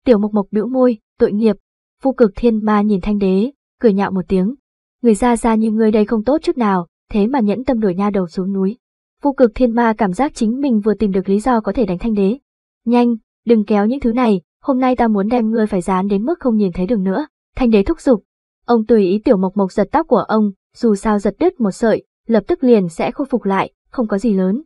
A: Tiểu mộc mộc bĩu môi, tội nghiệp, Phu cực thiên ma nhìn thanh đế, cười nhạo một tiếng. Người ra ra như ngươi đây không tốt chút nào, thế mà nhẫn tâm đuổi nha đầu xuống núi. Phu cực thiên ma cảm giác chính mình vừa tìm được lý do có thể đánh thanh đế. Nhanh, đừng kéo những thứ này, hôm nay ta muốn đem ngươi phải dán đến mức không nhìn thấy đường nữa. Thanh đế thúc giục. Ông tùy ý tiểu mộc mộc giật tóc của ông, dù sao giật đứt một sợi, lập tức liền sẽ khôi phục lại, không có gì lớn.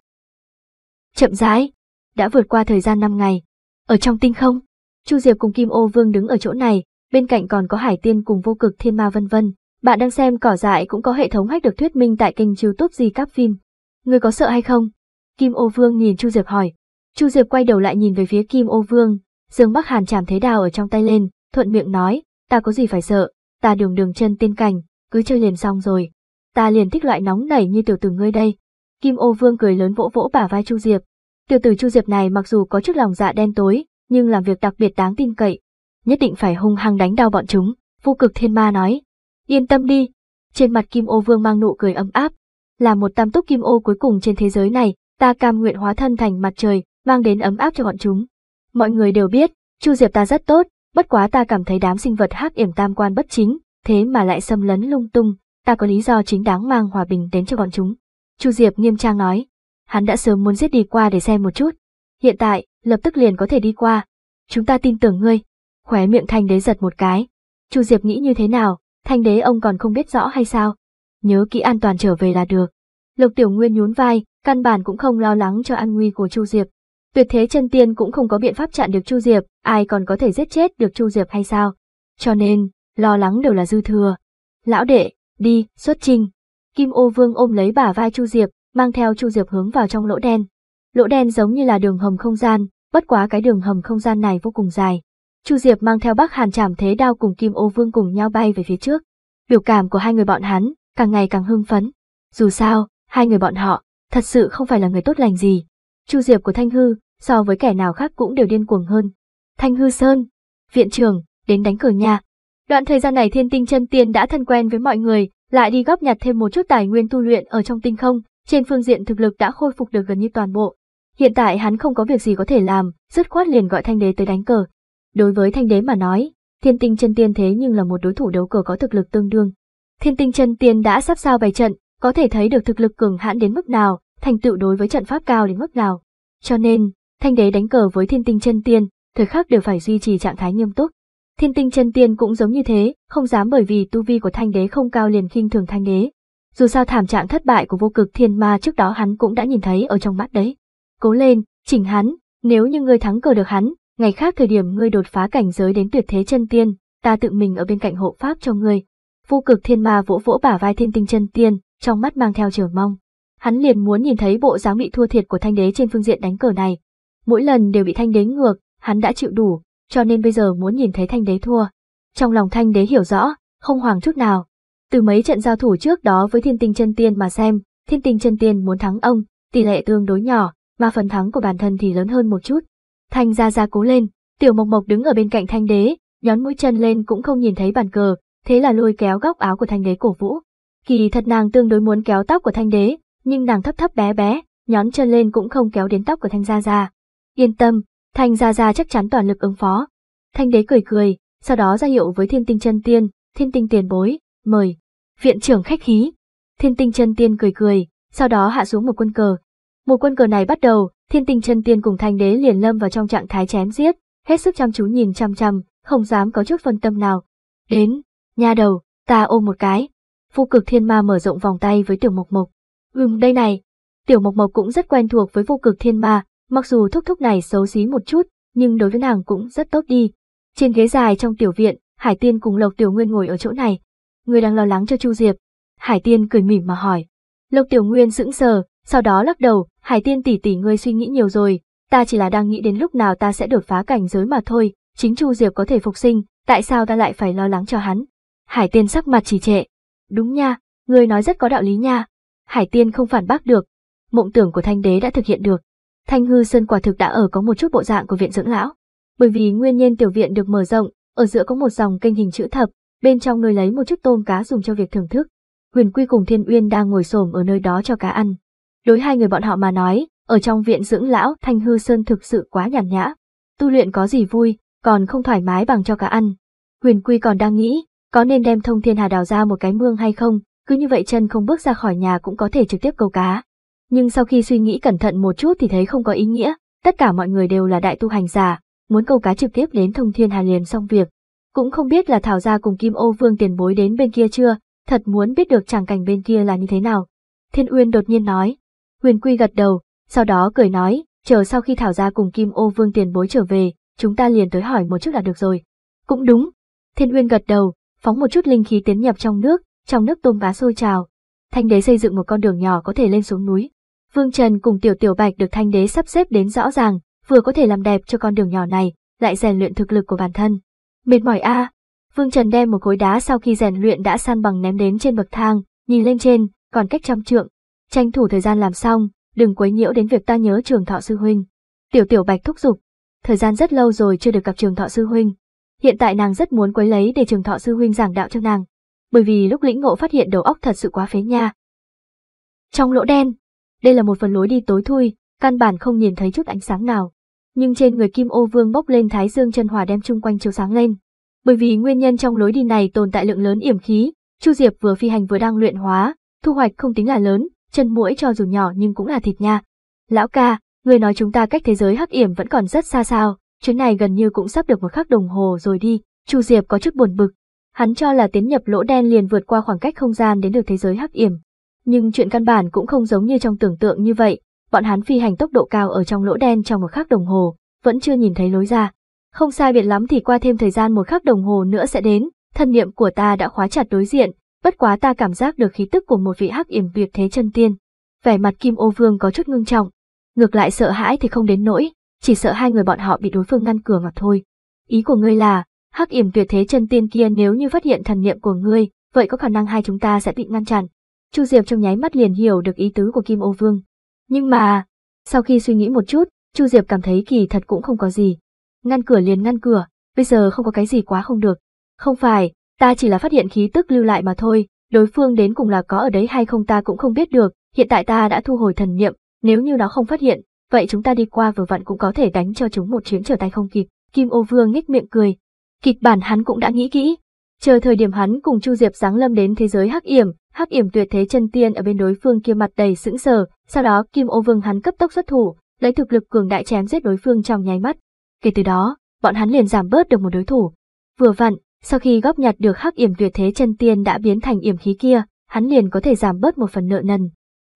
A: Chậm rãi, đã vượt qua thời gian 5 ngày. Ở trong tinh không, Chu Diệp cùng Kim Ô Vương đứng ở chỗ này, bên cạnh còn có Hải Tiên cùng vô cực thiên ma vân vân. Bạn đang xem cỏ dại cũng có hệ thống hách được thuyết minh tại kênh youtube gì các phim. Người có sợ hay không? Kim Ô Vương nhìn Chu Diệp hỏi. Chu Diệp quay đầu lại nhìn về phía Kim Ô Vương, Dương Bắc Hàn chạm thế đào ở trong tay lên, thuận miệng nói, ta có gì phải sợ, ta đường đường chân tiên cảnh, cứ chơi liền xong rồi. Ta liền thích loại nóng nảy như tiểu tử ngươi đây. Kim Ô Vương cười lớn vỗ vỗ bả vai Chu Diệp. Tiểu tử Chu Diệp này mặc dù có chút lòng dạ đen tối, nhưng làm việc đặc biệt đáng tin cậy, nhất định phải hung hăng đánh đau bọn chúng, Vu cực thiên ma nói. Yên tâm đi, trên mặt kim ô vương mang nụ cười ấm áp, là một tam túc kim ô cuối cùng trên thế giới này, ta cam nguyện hóa thân thành mặt trời, mang đến ấm áp cho bọn chúng. Mọi người đều biết, Chu Diệp ta rất tốt, bất quá ta cảm thấy đám sinh vật hắc yểm tam quan bất chính, thế mà lại xâm lấn lung tung, ta có lý do chính đáng mang hòa bình đến cho bọn chúng. Chu Diệp nghiêm trang nói, hắn đã sớm muốn giết đi qua để xem một chút, hiện tại, lập tức liền có thể đi qua. Chúng ta tin tưởng ngươi, khóe miệng thanh đế giật một cái. Chu Diệp nghĩ như thế nào, thanh đế ông còn không biết rõ hay sao? Nhớ kỹ an toàn trở về là được. Lục Tiểu Nguyên nhún vai, căn bản cũng không lo lắng cho an nguy của Chu Diệp. Tuyệt thế chân tiên cũng không có biện pháp chặn được Chu Diệp, ai còn có thể giết chết được Chu Diệp hay sao? Cho nên, lo lắng đều là dư thừa. Lão đệ, đi, xuất trình. Kim Ô Vương ôm lấy bả vai Chu Diệp, mang theo Chu Diệp hướng vào trong lỗ đen. Lỗ đen giống như là đường hầm không gian, bất quá cái đường hầm không gian này vô cùng dài, Chu Diệp mang theo Bắc Hàn Trảm Thế Đao cùng Kim Ô Vương cùng nhau bay về phía trước. Biểu cảm của hai người bọn hắn càng ngày càng hưng phấn. Dù sao, hai người bọn họ thật sự không phải là người tốt lành gì. Chu Diệp của Thanh Hư so với kẻ nào khác cũng đều điên cuồng hơn. Thanh Hư Sơn, viện trường, đến đánh cờ nhà. Đoạn thời gian này Thiên Tinh Chân Tiên đã thân quen với mọi người, lại đi góp nhặt thêm một chút tài nguyên tu luyện ở trong tinh không, trên phương diện thực lực đã khôi phục được gần như toàn bộ. Hiện tại hắn không có việc gì có thể làm, dứt khoát liền gọi Thanh Đế tới đánh cờ. Đối với thanh đế mà nói, thiên tinh chân tiên thế nhưng là một đối thủ đấu cờ có thực lực tương đương. Thiên tinh chân tiên đã sắp sao bày trận, có thể thấy được thực lực cường hãn đến mức nào, thành tựu đối với trận pháp cao đến mức nào. Cho nên, thanh đế đánh cờ với thiên tinh chân tiên, thời khắc đều phải duy trì trạng thái nghiêm túc. Thiên tinh chân tiên cũng giống như thế, không dám bởi vì tu vi của thanh đế không cao liền khinh thường thanh đế. Dù sao thảm trạng thất bại của vô cực thiên ma trước đó hắn cũng đã nhìn thấy ở trong mắt đấy. Cố lên, chỉnh hắn, nếu như ngươi thắng cờ được hắn, Ngày khác thời điểm ngươi đột phá cảnh giới đến tuyệt thế chân tiên, ta tự mình ở bên cạnh hộ pháp cho ngươi. Vu cực thiên ma vỗ vỗ bả vai thiên tinh chân tiên, trong mắt mang theo chờ mong. Hắn liền muốn nhìn thấy bộ dáng bị thua thiệt của thanh đế trên phương diện đánh cờ này. Mỗi lần đều bị thanh đế ngược, hắn đã chịu đủ, cho nên bây giờ muốn nhìn thấy thanh đế thua. Trong lòng thanh đế hiểu rõ, không hoàng chút nào. Từ mấy trận giao thủ trước đó với thiên tinh chân tiên mà xem, thiên tinh chân tiên muốn thắng ông, tỷ lệ tương đối nhỏ, mà phần thắng của bản thân thì lớn hơn một chút. Thanh Gia Gia cố lên, Tiểu Mộc Mộc đứng ở bên cạnh Thanh Đế, nhón mũi chân lên cũng không nhìn thấy bàn cờ, thế là lôi kéo góc áo của Thanh Đế cổ vũ. Kỳ thật nàng tương đối muốn kéo tóc của Thanh Đế, nhưng nàng thấp thấp bé bé, nhón chân lên cũng không kéo đến tóc của Thanh Gia Gia. Yên tâm, Thanh Gia Gia chắc chắn toàn lực ứng phó. Thanh Đế cười cười, sau đó ra hiệu với Thiên Tinh Chân Tiên, Thiên Tinh Tiền Bối, mời. Viện trưởng khách khí. Thiên Tinh Chân Tiên cười cười, sau đó hạ xuống một quân cờ. Một quân cờ này bắt đầu, thiên tinh chân tiên cùng thanh đế liền lâm vào trong trạng thái chém giết, hết sức chăm chú nhìn chăm chăm, không dám có chút phân tâm nào. Đến, nha đầu, ta ôm một cái. Phu cực thiên ma mở rộng vòng tay với tiểu mộc mộc. Ừm đây này. Tiểu mộc mộc cũng rất quen thuộc với vô cực thiên ma, mặc dù thúc thúc này xấu xí một chút, nhưng đối với nàng cũng rất tốt đi. Trên ghế dài trong tiểu viện, Hải Tiên cùng Lộc Tiểu Nguyên ngồi ở chỗ này. Người đang lo lắng cho Chu Diệp. Hải Tiên cười mỉm mà hỏi. Lộc Tiểu Nguyên sững sờ, sau đó lắc đầu, Hải Tiên tỷ tỷ ngươi suy nghĩ nhiều rồi, ta chỉ là đang nghĩ đến lúc nào ta sẽ đột phá cảnh giới mà thôi, chính Chu Diệp có thể phục sinh, tại sao ta lại phải lo lắng cho hắn? Hải Tiên sắc mặt trì trệ. Đúng nha, ngươi nói rất có đạo lý nha. Hải Tiên không phản bác được, mộng tưởng của Thanh Đế đã thực hiện được. Thanh Hư Sơn quả thực đã ở có một chút bộ dạng của viện dưỡng lão, bởi vì nguyên nhân tiểu viện được mở rộng, ở giữa có một dòng kênh hình chữ thập, bên trong nơi lấy một chút tôm cá dùng cho việc thưởng thức. Huyền Quy cùng Thiên Uyên đang ngồi xổm ở nơi đó cho cá ăn. Đối hai người bọn họ mà nói, ở trong viện dưỡng lão Thanh Hư Sơn thực sự quá nhàn nhã. Tu luyện có gì vui, còn không thoải mái bằng cho cá ăn. Huyền Quy còn đang nghĩ, có nên đem thông thiên hà đào ra một cái mương hay không, cứ như vậy chân không bước ra khỏi nhà cũng có thể trực tiếp câu cá. Nhưng sau khi suy nghĩ cẩn thận một chút thì thấy không có ý nghĩa, tất cả mọi người đều là đại tu hành giả, muốn câu cá trực tiếp đến thông thiên hà liền xong việc. Cũng không biết là Thảo Gia cùng Kim Ô Vương tiền bối đến bên kia chưa, thật muốn biết được tràng cảnh bên kia là như thế nào. Thiên Uyên đột nhiên nói, Huyền Quy gật đầu, sau đó cười nói, chờ sau khi Thảo Gia cùng Kim Ô Vương tiền bối trở về, chúng ta liền tới hỏi một chút là được rồi. Cũng đúng. Thiên Uyên gật đầu, phóng một chút linh khí tiến nhập trong nước, trong nước tôm bá sôi trào. Thanh đế xây dựng một con đường nhỏ có thể lên xuống núi. Vương Trần cùng Tiểu Tiểu Bạch được thanh đế sắp xếp đến rõ ràng, vừa có thể làm đẹp cho con đường nhỏ này, lại rèn luyện thực lực của bản thân. Mệt mỏi a. Vương Trần đem một khối đá sau khi rèn luyện đã san bằng ném đến trên bậc thang, nhìn lên trên, còn cách trăm trượng, Tranh thủ thời gian làm xong, đừng quấy nhiễu đến việc ta nhớ trường thọ sư huynh. Tiểu tiểu bạch thúc giục. Thời gian rất lâu rồi chưa được gặp trường thọ sư huynh. Hiện tại nàng rất muốn quấy lấy để trường thọ sư huynh giảng đạo cho nàng. Bởi vì lúc lĩnh ngộ phát hiện đầu óc thật sự quá phế nha. Trong lỗ đen, đây là một phần lối đi tối thui, căn bản không nhìn thấy chút ánh sáng nào. Nhưng trên người Kim Ô Vương bốc lên thái dương chân hỏa đem chung quanh chiếu sáng lên. Bởi vì nguyên nhân trong lối đi này tồn tại lượng lớn yểm khí, Chu Diệp vừa phi hành vừa đang luyện hóa, thu hoạch không tính là lớn, chân mũi cho dù nhỏ nhưng cũng là thịt nha. Lão ca, người nói chúng ta cách thế giới hắc yểm vẫn còn rất xa sao, chuyến này gần như cũng sắp được một khắc đồng hồ rồi đi, Chu Diệp có chút buồn bực. Hắn cho là tiến nhập lỗ đen liền vượt qua khoảng cách không gian đến được thế giới hắc yểm. Nhưng chuyện căn bản cũng không giống như trong tưởng tượng như vậy, bọn hắn phi hành tốc độ cao ở trong lỗ đen trong một khắc đồng hồ, vẫn chưa nhìn thấy lối ra. Không sai biệt lắm thì qua thêm thời gian một khắc đồng hồ nữa sẽ đến, thân niệm của ta đã khóa chặt đối diện, Bất quá ta cảm giác được khí tức của một vị hắc yểm tuyệt thế chân tiên. Vẻ mặt Kim Ô Vương có chút ngưng trọng. Ngược lại sợ hãi thì không đến nỗi, chỉ sợ hai người bọn họ bị đối phương ngăn cửa mà thôi. Ý của ngươi là, hắc yểm tuyệt thế chân tiên kia nếu như phát hiện thần niệm của ngươi, vậy có khả năng hai chúng ta sẽ bị ngăn chặn. Chu Diệp trong nháy mắt liền hiểu được ý tứ của Kim Ô Vương. Nhưng mà, sau khi suy nghĩ một chút, Chu Diệp cảm thấy kỳ thật cũng không có gì. Ngăn cửa liền ngăn cửa, bây giờ không có cái gì quá không được. Không phải, Ta chỉ là phát hiện khí tức lưu lại mà thôi, đối phương đến cùng là có ở đấy hay không ta cũng không biết được, hiện tại ta đã thu hồi thần niệm, nếu như nó không phát hiện, vậy chúng ta đi qua vừa vặn cũng có thể đánh cho chúng một chuyến trở tay không kịp. Kim Ô Vương nhếch miệng cười. Kịch bản hắn cũng đã nghĩ kỹ, chờ thời điểm hắn cùng Chu Diệp giáng lâm đến thế giới Hắc Yểm, Hắc Yểm tuyệt thế chân tiên ở bên đối phương kia mặt đầy sững sờ, sau đó Kim Ô Vương hắn cấp tốc xuất thủ, lấy thực lực cường đại chém giết đối phương trong nháy mắt. Kể từ đó, bọn hắn liền giảm bớt được một đối thủ. Vừa vặn, sau khi góp nhặt được hắc yểm tuyệt thế chân tiên đã biến thành yểm khí kia, hắn liền có thể giảm bớt một phần nợ nần.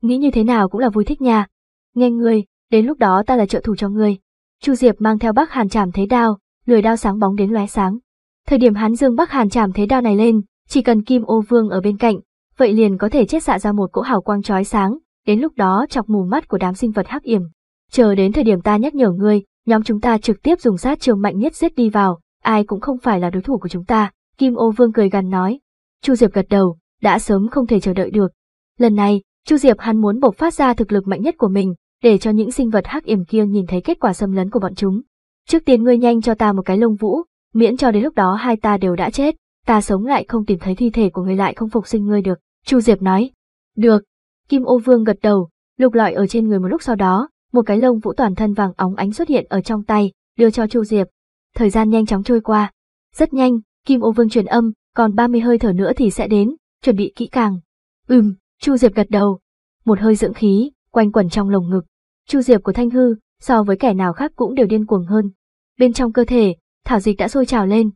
A: Nghĩ như thế nào cũng là vui thích nha. Nghe ngươi, đến lúc đó ta là trợ thủ cho ngươi. Chu Diệp mang theo Bắc Hàn Trảm Thế Đao, lưỡi đao sáng bóng đến lóe sáng. Thời điểm hắn dương Bắc Hàn Trảm Thế Đao này lên, chỉ cần Kim Ô Vương ở bên cạnh, vậy liền có thể chết xạ ra một cỗ hào quang chói sáng, đến lúc đó chọc mù mắt của đám sinh vật hắc yểm. Chờ đến thời điểm ta nhắc nhở ngươi, nhóm chúng ta trực tiếp dùng sát trường mạnh nhất giết đi vào, ai cũng không phải là đối thủ của chúng ta, Kim Ô Vương cười gằn nói. Chu Diệp gật đầu, đã sớm không thể chờ đợi được. Lần này, Chu Diệp hắn muốn bộc phát ra thực lực mạnh nhất của mình, để cho những sinh vật hắc yểm kia nhìn thấy kết quả xâm lấn của bọn chúng. Trước tiên ngươi nhanh cho ta một cái lông vũ, miễn cho đến lúc đó hai ta đều đã chết, ta sống lại không tìm thấy thi thể của ngươi lại không phục sinh ngươi được, Chu Diệp nói. Được. Kim Ô Vương gật đầu, lục lọi ở trên người một lúc sau đó, một cái lông vũ toàn thân vàng óng ánh xuất hiện ở trong tay, đưa cho Chu Diệp thời gian nhanh chóng trôi qua. Rất nhanh, Kim Ô Vương truyền âm, còn 30 hơi thở nữa thì sẽ đến, chuẩn bị kỹ càng. Ừm, Chu Diệp gật đầu. Một hơi dưỡng khí, quanh quẩn trong lồng ngực. Chu Diệp của Thanh Hư, so với kẻ nào khác cũng đều điên cuồng hơn. Bên trong cơ thể, thảo dịch đã sôi trào lên.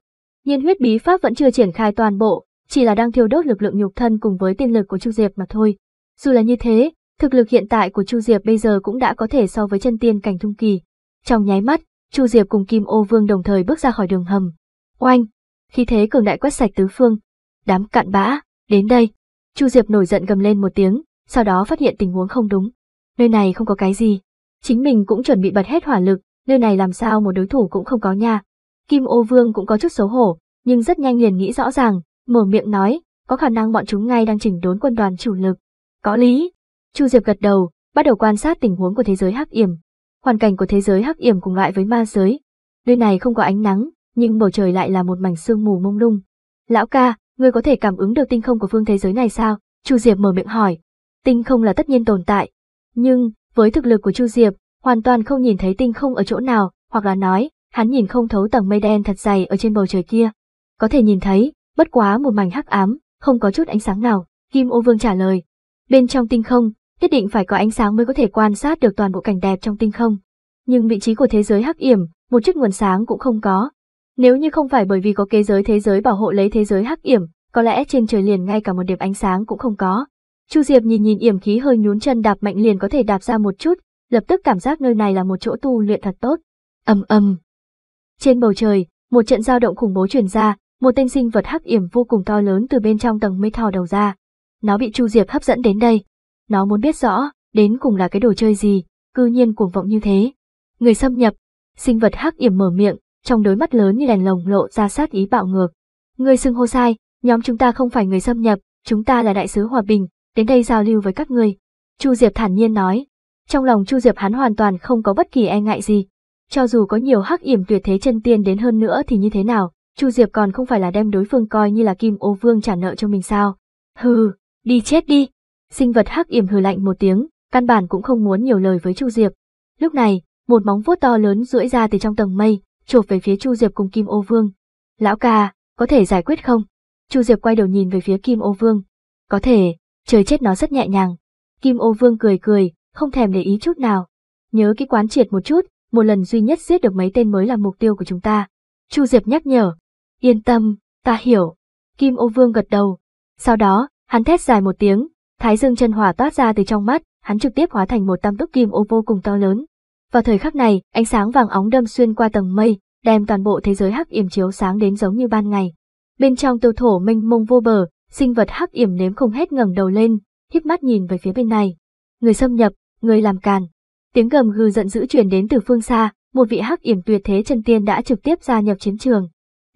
A: Nhiên huyết bí pháp vẫn chưa triển khai toàn bộ, chỉ là đang thiêu đốt lực lượng nhục thân cùng với tiên lực của Chu Diệp mà thôi. Dù là như thế, thực lực hiện tại của Chu Diệp bây giờ cũng đã có thể so với chân tiên cảnh trung kỳ. Trong nháy mắt, Chu Diệp cùng Kim Ô Vương đồng thời bước ra khỏi đường hầm. Oanh! Khi thế cường đại quét sạch tứ phương. Đám cạn bã, đến đây. Chu Diệp nổi giận gầm lên một tiếng, sau đó phát hiện tình huống không đúng. Nơi này không có cái gì. Chính mình cũng chuẩn bị bật hết hỏa lực, nơi này làm sao một đối thủ cũng không có nha. Kim Ô Vương cũng có chút xấu hổ, nhưng rất nhanh liền nghĩ rõ ràng, mở miệng nói, có khả năng bọn chúng ngay đang chỉnh đốn quân đoàn chủ lực. Có lý. Chu Diệp gật đầu, bắt đầu quan sát tình huống của thế giới hắc yểm. Hoàn cảnh của thế giới hắc yểm cùng loại với ma giới. Nơi này không có ánh nắng, nhưng bầu trời lại là một mảnh sương mù mông lung. Lão ca, ngươi có thể cảm ứng được tinh không của phương thế giới này sao? Chu Diệp mở miệng hỏi. Tinh không là tất nhiên tồn tại, nhưng với thực lực của Chu Diệp, hoàn toàn không nhìn thấy tinh không ở chỗ nào, hoặc là nói, hắn nhìn không thấu tầng mây đen thật dày ở trên bầu trời kia. Có thể nhìn thấy, bất quá một mảnh hắc ám, không có chút ánh sáng nào, Kim Ô Vương trả lời. Bên trong tinh không, nhất định phải có ánh sáng mới có thể quan sát được toàn bộ cảnh đẹp trong tinh không. Nhưng vị trí của thế giới hắc yểm, một chút nguồn sáng cũng không có. Nếu như không phải bởi vì có kế giới thế giới bảo hộ lấy thế giới hắc yểm, có lẽ trên trời liền ngay cả một điểm ánh sáng cũng không có. Chu Diệp nhìn nhìn yểm khí hơi nhún chân đạp mạnh liền có thể đạp ra một chút, lập tức cảm giác nơi này là một chỗ tu luyện thật tốt. Ầm ầm. Trên bầu trời, một trận dao động khủng bố truyền ra, một tên sinh vật hắc yểm vô cùng to lớn từ bên trong tầng mây thò đầu ra. Nó bị Chu Diệp hấp dẫn đến đây nó muốn biết rõ, đến cùng là cái đồ chơi gì, cư nhiên cuồng vọng như thế. Người xâm nhập, sinh vật hắc yểm mở miệng, trong đôi mắt lớn như đèn lồng lộ ra sát ý bạo ngược. Người xưng hô sai, nhóm chúng ta không phải người xâm nhập, chúng ta là đại sứ hòa bình, đến đây giao lưu với các người. Chu Diệp thản nhiên nói. Trong lòng Chu Diệp hắn hoàn toàn không có bất kỳ e ngại gì. Cho dù có nhiều hắc yểm tuyệt thế chân tiên đến hơn nữa thì như thế nào, Chu Diệp còn không phải là đem đối phương coi như là kim ô vương trả nợ cho mình sao. Hừ, đi chết đi. Sinh vật hắc yểm hừ lạnh một tiếng, căn bản cũng không muốn nhiều lời với Chu Diệp. Lúc này, một móng vuốt to lớn duỗi ra từ trong tầng mây, chụp về phía Chu Diệp cùng Kim Ô Vương. "Lão ca, có thể giải quyết không?" Chu Diệp quay đầu nhìn về phía Kim Ô Vương. "Có thể, trời chết nó rất nhẹ nhàng." Kim Ô Vương cười cười, không thèm để ý chút nào. "Nhớ cái quán triệt một chút, một lần duy nhất giết được mấy tên mới là mục tiêu của chúng ta." Chu Diệp nhắc nhở. "Yên tâm, ta hiểu." Kim Ô Vương gật đầu. Sau đó, hắn thét dài một tiếng, Thái dương chân hỏa toát ra từ trong mắt, hắn trực tiếp hóa thành một tam túc kim ô vô cùng to lớn. Vào thời khắc này, ánh sáng vàng óng đâm xuyên qua tầng mây, đem toàn bộ thế giới hắc yểm chiếu sáng đến giống như ban ngày. Bên trong tiêu thổ Minh mông vô bờ, sinh vật hắc yểm nếm không hết ngẩng đầu lên, híp mắt nhìn về phía bên này. Người xâm nhập, người làm càn. Tiếng gầm gừ giận dữ truyền đến từ phương xa, một vị hắc yểm tuyệt thế chân tiên đã trực tiếp gia nhập chiến trường.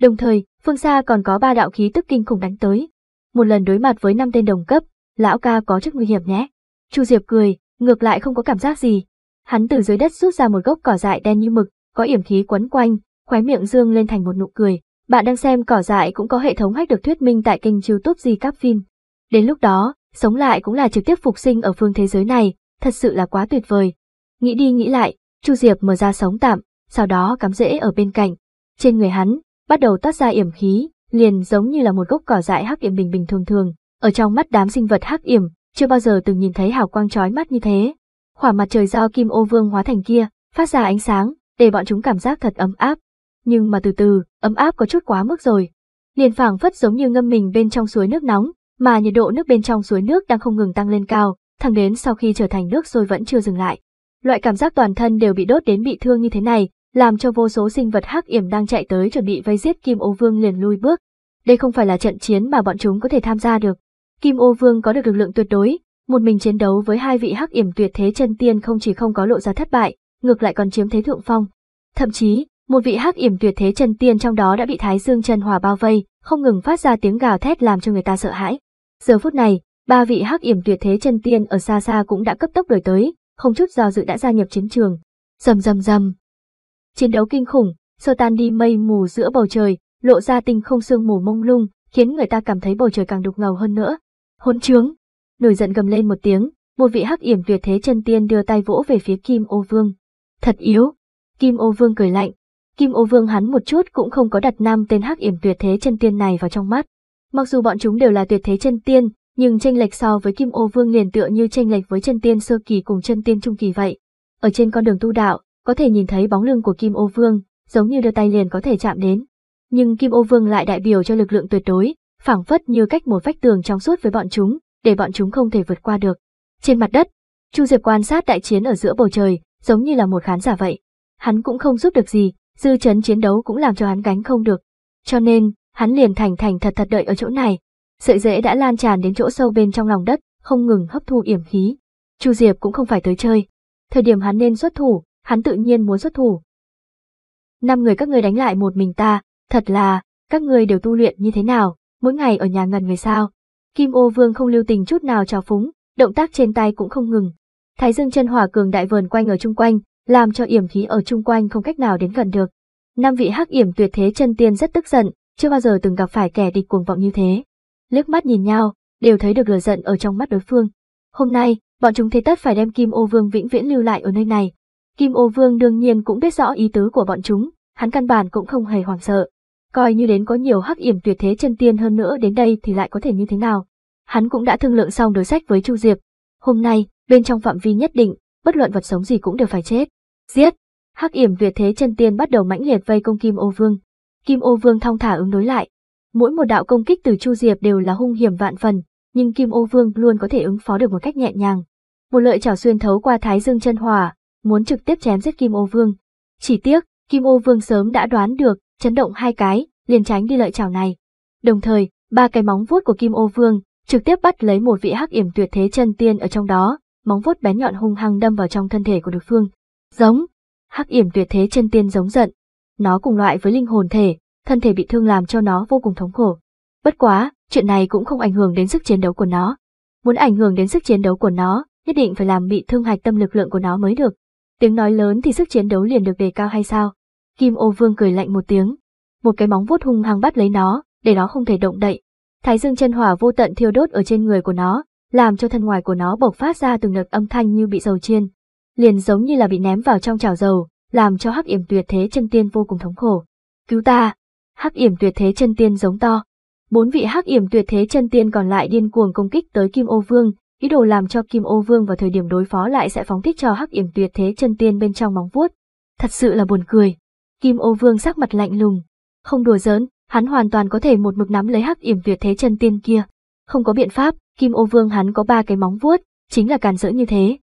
A: Đồng thời, phương xa còn có ba đạo khí tức kinh khủng đánh tới. Một lần đối mặt với năm tên đồng cấp, lão ca có chút nguy hiểm nhé. Chu Diệp cười, ngược lại không có cảm giác gì. Hắn từ dưới đất rút ra một gốc cỏ dại đen như mực, có yểm khí quấn quanh, khóe miệng dương lên thành một nụ cười. Bạn đang xem cỏ dại cũng có hệ thống hách được thuyết minh tại kênh youtube gì các phim. Đến lúc đó, sống lại cũng là trực tiếp phục sinh ở phương thế giới này, thật sự là quá tuyệt vời. Nghĩ đi nghĩ lại, Chu Diệp mở ra sống tạm, sau đó cắm rễ ở bên cạnh. Trên người hắn, bắt đầu toát ra yểm khí, liền giống như là một gốc cỏ dại hắc yểm bình bình thường thường, ở trong mắt đám sinh vật hắc yểm, chưa bao giờ từng nhìn thấy hào quang chói mắt như thế. Khỏa mặt trời do kim ô vương hóa thành kia, phát ra ánh sáng, để bọn chúng cảm giác thật ấm áp. Nhưng mà từ từ, ấm áp có chút quá mức rồi. Liền phảng phất giống như ngâm mình bên trong suối nước nóng, mà nhiệt độ nước bên trong suối nước đang không ngừng tăng lên cao, thẳng đến sau khi trở thành nước rồi vẫn chưa dừng lại. Loại cảm giác toàn thân đều bị đốt đến bị thương như thế này, làm cho vô số sinh vật hắc yểm đang chạy tới chuẩn bị vây giết Kim Ô Vương liền lui bước. Đây không phải là trận chiến mà bọn chúng có thể tham gia được. Kim Ô Vương có được lực lượng tuyệt đối, một mình chiến đấu với hai vị hắc yểm tuyệt thế chân tiên không chỉ không có lộ ra thất bại, ngược lại còn chiếm thế thượng phong. Thậm chí, một vị hắc yểm tuyệt thế chân tiên trong đó đã bị Thái Dương chân Hòa bao vây, không ngừng phát ra tiếng gào thét làm cho người ta sợ hãi. Giờ phút này, ba vị hắc yểm tuyệt thế chân tiên ở xa xa cũng đã cấp tốc đuổi tới, không chút do dự đã gia nhập chiến trường. Rầm rầm rầm. Chiến đấu kinh khủng, sơ tan đi mây mù giữa bầu trời, lộ ra tinh không sương mù mông lung, khiến người ta cảm thấy bầu trời càng đục ngầu hơn nữa. Hỗn trướng! Nổi giận gầm lên một tiếng, một vị hắc yểm tuyệt thế chân tiên đưa tay vỗ về phía Kim Ô Vương. Thật yếu! Kim Ô Vương cười lạnh. Kim Ô Vương hắn một chút cũng không có đặt nam tên hắc yểm tuyệt thế chân tiên này vào trong mắt. Mặc dù bọn chúng đều là tuyệt thế chân tiên, nhưng tranh lệch so với Kim Ô Vương liền tựa như tranh lệch với chân tiên sơ kỳ cùng chân tiên trung kỳ vậy. Ở trên con đường tu đạo, có thể nhìn thấy bóng lưng của Kim Ô Vương, giống như đưa tay liền có thể chạm đến. Nhưng Kim Ô Vương lại đại biểu cho lực lượng tuyệt đối, phảng phất như cách một vách tường trong suốt với bọn chúng, để bọn chúng không thể vượt qua được. Trên mặt đất, Chu Diệp quan sát đại chiến ở giữa bầu trời, giống như là một khán giả vậy. Hắn cũng không giúp được gì, dư chấn chiến đấu cũng làm cho hắn gánh không được. Cho nên, hắn liền thành thành thật thật đợi ở chỗ này. Sợi rễ đã lan tràn đến chỗ sâu bên trong lòng đất, không ngừng hấp thu yểm khí. Chu Diệp cũng không phải tới chơi. Thời điểm hắn nên xuất thủ, hắn tự nhiên muốn xuất thủ. Năm người các ngươi đánh lại một mình ta, thật là, các ngươi đều tu luyện như thế nào? mỗi ngày ở nhà ngần người sao. Kim ô vương không lưu tình chút nào trào phúng, động tác trên tay cũng không ngừng. Thái dương chân hỏa cường đại vờn quanh ở chung quanh, làm cho yểm khí ở chung quanh không cách nào đến gần được. Năm vị hắc yểm tuyệt thế chân tiên rất tức giận, chưa bao giờ từng gặp phải kẻ địch cuồng vọng như thế. Liếc mắt nhìn nhau, đều thấy được lửa giận ở trong mắt đối phương. Hôm nay, bọn chúng thế tất phải đem Kim Ô Vương vĩnh viễn lưu lại ở nơi này. Kim Ô Vương đương nhiên cũng biết rõ ý tứ của bọn chúng, hắn căn bản cũng không hề hoảng sợ coi như đến có nhiều hắc yểm tuyệt thế chân tiên hơn nữa đến đây thì lại có thể như thế nào. Hắn cũng đã thương lượng xong đối sách với Chu Diệp. Hôm nay, bên trong phạm vi nhất định, bất luận vật sống gì cũng đều phải chết. Giết! Hắc yểm tuyệt thế chân tiên bắt đầu mãnh liệt vây công Kim Ô Vương. Kim Ô Vương thong thả ứng đối lại. Mỗi một đạo công kích từ Chu Diệp đều là hung hiểm vạn phần, nhưng Kim Ô Vương luôn có thể ứng phó được một cách nhẹ nhàng. Một lợi chảo xuyên thấu qua Thái Dương chân hỏa, muốn trực tiếp chém giết Kim Ô Vương. Chỉ tiếc, Kim Ô Vương sớm đã đoán được, chấn động hai cái, liền tránh đi lợi chảo này. Đồng thời, ba cái móng vuốt của Kim Ô Vương trực tiếp bắt lấy một vị hắc yểm tuyệt thế chân tiên ở trong đó, móng vuốt bén nhọn hung hăng đâm vào trong thân thể của đối phương. Giống, hắc yểm tuyệt thế chân tiên giống giận. Nó cùng loại với linh hồn thể, thân thể bị thương làm cho nó vô cùng thống khổ. Bất quá, chuyện này cũng không ảnh hưởng đến sức chiến đấu của nó. Muốn ảnh hưởng đến sức chiến đấu của nó, nhất định phải làm bị thương hạch tâm lực lượng của nó mới được. Tiếng nói lớn thì sức chiến đấu liền được đề cao hay sao? Kim ô vương cười lạnh một tiếng. Một cái móng vuốt hung hăng bắt lấy nó, để nó không thể động đậy. Thái dương chân hỏa vô tận thiêu đốt ở trên người của nó, làm cho thân ngoài của nó bộc phát ra từng đợt âm thanh như bị dầu chiên. Liền giống như là bị ném vào trong chảo dầu, làm cho hắc yểm tuyệt thế chân tiên vô cùng thống khổ. Cứu ta! Hắc yểm tuyệt thế chân tiên giống to. Bốn vị hắc yểm tuyệt thế chân tiên còn lại điên cuồng công kích tới Kim ô vương, ý đồ làm cho Kim Ô Vương vào thời điểm đối phó lại sẽ phóng thích cho Hắc Yểm Tuyệt Thế Chân Tiên bên trong móng vuốt. Thật sự là buồn cười. Kim Ô Vương sắc mặt lạnh lùng, không đùa giỡn, hắn hoàn toàn có thể một mực nắm lấy Hắc Yểm Tuyệt Thế Chân Tiên kia. Không có biện pháp, Kim Ô Vương hắn có ba cái móng vuốt, chính là càn rỡ như thế.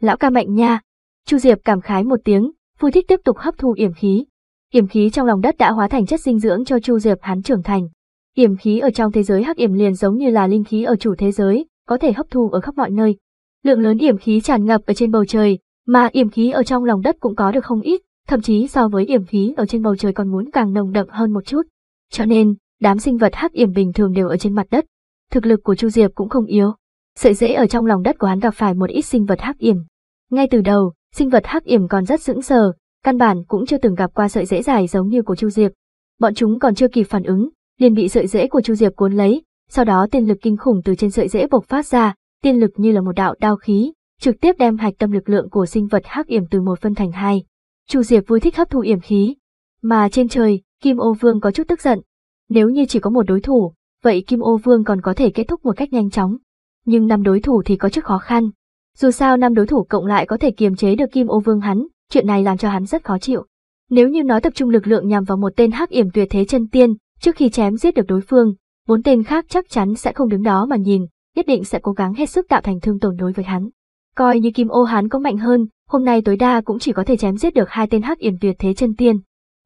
A: Lão ca mạnh nha. Chu Diệp cảm khái một tiếng, vui thích tiếp tục hấp thu yểm khí. Yểm khí trong lòng đất đã hóa thành chất dinh dưỡng cho Chu Diệp hắn trưởng thành. Yểm khí ở trong thế giới hắc yểm liền giống như là linh khí ở chủ thế giới, có thể hấp thu ở khắp mọi nơi. Lượng lớn yểm khí tràn ngập ở trên bầu trời, mà yểm khí ở trong lòng đất cũng có được không ít, thậm chí so với yểm khí ở trên bầu trời còn muốn càng nồng đậm hơn một chút. Cho nên, đám sinh vật hắc yểm bình thường đều ở trên mặt đất. Thực lực của Chu Diệp cũng không yếu. Sợi rễ ở trong lòng đất của hắn gặp phải một ít sinh vật hắc yểm. Ngay từ đầu, sinh vật hắc yểm còn rất sững sờ, căn bản cũng chưa từng gặp qua sợi rễ dài giống như của Chu Diệp. Bọn chúng còn chưa kịp phản ứng, liền bị sợi rễ của Chu Diệp cuốn lấy, sau đó tiên lực kinh khủng từ trên sợi rễ bộc phát ra, tiên lực như là một đạo đao khí, trực tiếp đem hạch tâm lực lượng của sinh vật hắc yểm từ một phân thành hai. Chu Diệp vui thích hấp thu yểm khí, mà trên trời, Kim Ô Vương có chút tức giận. Nếu như chỉ có một đối thủ, vậy Kim Ô Vương còn có thể kết thúc một cách nhanh chóng. Nhưng năm đối thủ thì có chút khó khăn. Dù sao năm đối thủ cộng lại có thể kiềm chế được Kim Ô Vương hắn, chuyện này làm cho hắn rất khó chịu. Nếu như nói tập trung lực lượng nhằm vào một tên hắc yểm tuyệt thế chân tiên, trước khi chém giết được đối phương, bốn tên khác chắc chắn sẽ không đứng đó mà nhìn, nhất định sẽ cố gắng hết sức tạo thành thương tổn đối với hắn. Coi như Kim Ô hắn có mạnh hơn, hôm nay tối đa cũng chỉ có thể chém giết được hai tên hắc yểm tuyệt thế chân tiên.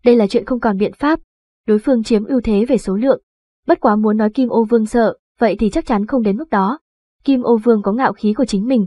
A: Đây là chuyện không còn biện pháp, đối phương chiếm ưu thế về số lượng. Bất quá muốn nói Kim Ô Vương sợ, vậy thì chắc chắn không đến mức đó. Kim Ô Vương có ngạo khí của chính mình.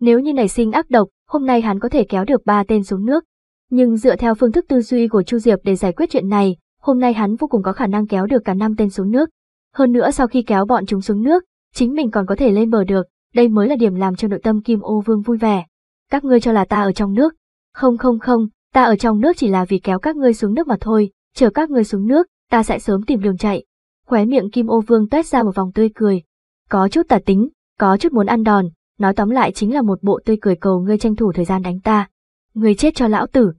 A: Nếu như nảy sinh ác độc, hôm nay hắn có thể kéo được ba tên xuống nước. Nhưng dựa theo phương thức tư duy của Chu Diệp để giải quyết chuyện này, hôm nay hắn vô cùng có khả năng kéo được cả năm tên xuống nước. Hơn nữa sau khi kéo bọn chúng xuống nước, chính mình còn có thể lên bờ được, đây mới là điểm làm cho nội tâm Kim Ô Vương vui vẻ các ngươi cho là ta ở trong nước. Không không không, ta ở trong nước chỉ là vì kéo các ngươi xuống nước mà thôi, chờ các ngươi xuống nước, ta sẽ sớm tìm đường chạy. Khóe miệng Kim Ô Vương tuét ra một vòng tươi cười. Có chút tà tính, có chút muốn ăn đòn, nói tóm lại chính là một bộ tươi cười cầu ngươi tranh thủ thời gian đánh ta. Ngươi chết cho lão tử.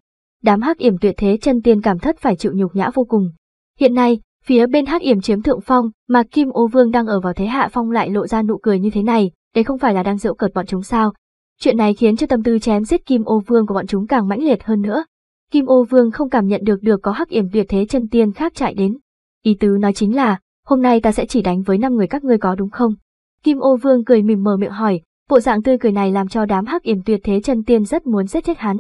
A: Đám hắc yểm tuyệt thế chân tiên cảm thất phải chịu nhục nhã vô cùng. Hiện nay, phía bên hắc yểm chiếm thượng phong mà Kim Ô Vương đang ở vào thế hạ phong lại lộ ra nụ cười như thế này, đây không phải là đang giễu cợt bọn chúng sao, Chuyện này khiến cho tâm tư chém giết Kim Ô Vương của bọn chúng càng mãnh liệt hơn nữa. Kim Ô Vương không cảm nhận được được có hắc yểm tuyệt thế chân tiên khác chạy đến. Ý tứ nói chính là, hôm nay ta sẽ chỉ đánh với năm người các ngươi có đúng không? Kim Ô Vương cười mỉm mờ miệng hỏi, bộ dạng tươi cười này làm cho đám hắc yểm tuyệt thế chân tiên rất muốn giết chết hắn.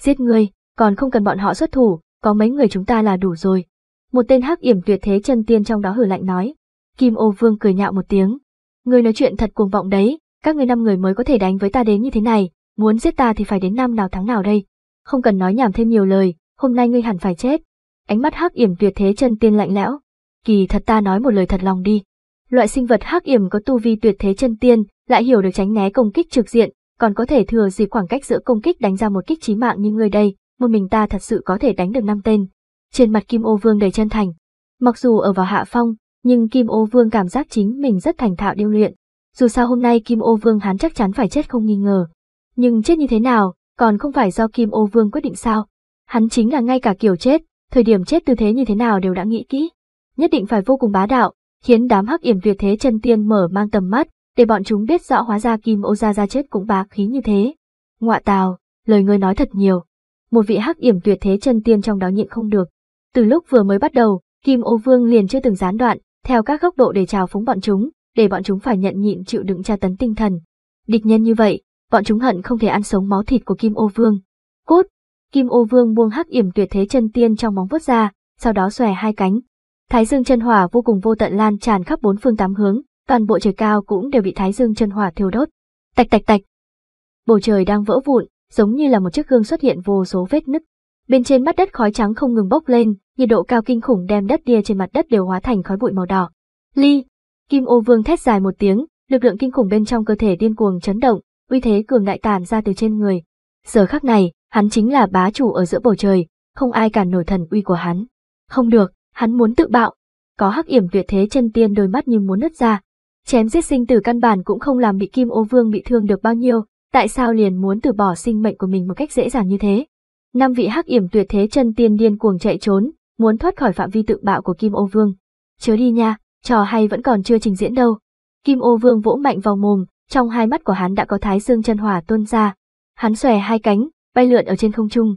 A: Giết ngươi, còn không cần bọn họ xuất thủ, có mấy người chúng ta là đủ rồi. Một tên hắc yểm tuyệt thế chân tiên trong đó hử lạnh nói. Kim Ô Vương cười nhạo một tiếng. Ngươi nói chuyện thật cuồng vọng đấy, các ngươi năm người mới có thể đánh với ta đến như thế này, muốn giết ta thì phải đến năm nào tháng nào đây. Không cần nói nhảm thêm nhiều lời, hôm nay ngươi hẳn phải chết. Ánh mắt hắc yểm tuyệt thế chân tiên lạnh lẽo. Kỳ thật ta nói một lời thật lòng đi. Loại sinh vật hắc yểm có tu vi tuyệt thế chân tiên, lại hiểu được tránh né công kích trực diện, còn có thể thừa dịp khoảng cách giữa công kích đánh ra một kích chí mạng như ngươi đây, một mình ta thật sự có thể đánh được năm tên. Trên mặt Kim Ô Vương đầy chân thành. Mặc dù ở vào hạ phong, nhưng Kim Ô Vương cảm giác chính mình rất thành thạo điêu luyện, dù sao hôm nay Kim Ô Vương hắn chắc chắn phải chết không nghi ngờ. Nhưng chết như thế nào, còn không phải do Kim Ô Vương quyết định sao. Hắn chính là ngay cả kiểu chết, thời điểm chết tư thế như thế nào đều đã nghĩ kỹ. Nhất định phải vô cùng bá đạo, khiến đám hắc yểm tuyệt thế chân tiên mở mang tầm mắt, để bọn chúng biết rõ hóa ra Kim Ô Gia Gia chết cũng bá khí như thế. Ngọa tào, lời ngươi nói thật nhiều. Một vị hắc yểm tuyệt thế chân tiên trong đó nhịn không được. Từ lúc vừa mới bắt đầu, Kim Ô Vương liền chưa từng gián đoạn, theo các góc độ để trào phúng bọn chúng, để bọn chúng phải nhận nhịn chịu đựng tra tấn tinh thần. Địch nhân như vậy, bọn chúng hận không thể ăn sống máu thịt của Kim Ô Vương. Cốt! Kim Ô Vương buông hắc yểm tuyệt thế chân tiên trong móng vuốt ra, sau đó xòe hai cánh. Thái dương chân hỏa vô cùng vô tận lan tràn khắp bốn phương tám hướng, toàn bộ trời cao cũng đều bị thái dương chân hỏa thiêu đốt. Tạch tạch tạch. Bầu trời đang vỡ vụn, giống như là một chiếc gương xuất hiện vô số vết nứt. Bên trên mắt đất khói trắng không ngừng bốc lên, nhiệt độ cao kinh khủng đem đất đia trên mặt đất đều hóa thành khói bụi màu đỏ. Ly, Kim ô vương thét dài một tiếng, lực lượng kinh khủng bên trong cơ thể điên cuồng chấn động, uy thế cường đại tàn ra từ trên người. Giờ khắc này, hắn chính là bá chủ ở giữa bầu trời, không ai cản nổi thần uy của hắn. Không được, hắn muốn tự bạo. Có hắc yểm tuyệt thế chân tiên đôi mắt như muốn nứt ra. Chém giết sinh tử căn bản cũng không làm bị Kim Ô Vương bị thương được bao nhiêu, tại sao liền muốn từ bỏ sinh mệnh của mình một cách dễ dàng như thế? Năm vị hắc yểm tuyệt thế chân tiên điên cuồng chạy trốn, muốn thoát khỏi phạm vi tự bạo của Kim Ô Vương. Chớ đi nha, trò hay vẫn còn chưa trình diễn đâu. Kim ô vương vỗ mạnh vào mồm, trong hai mắt của hắn đã có thái dương chân hỏa tuôn ra. Hắn xòe hai cánh, bay lượn ở trên không trung.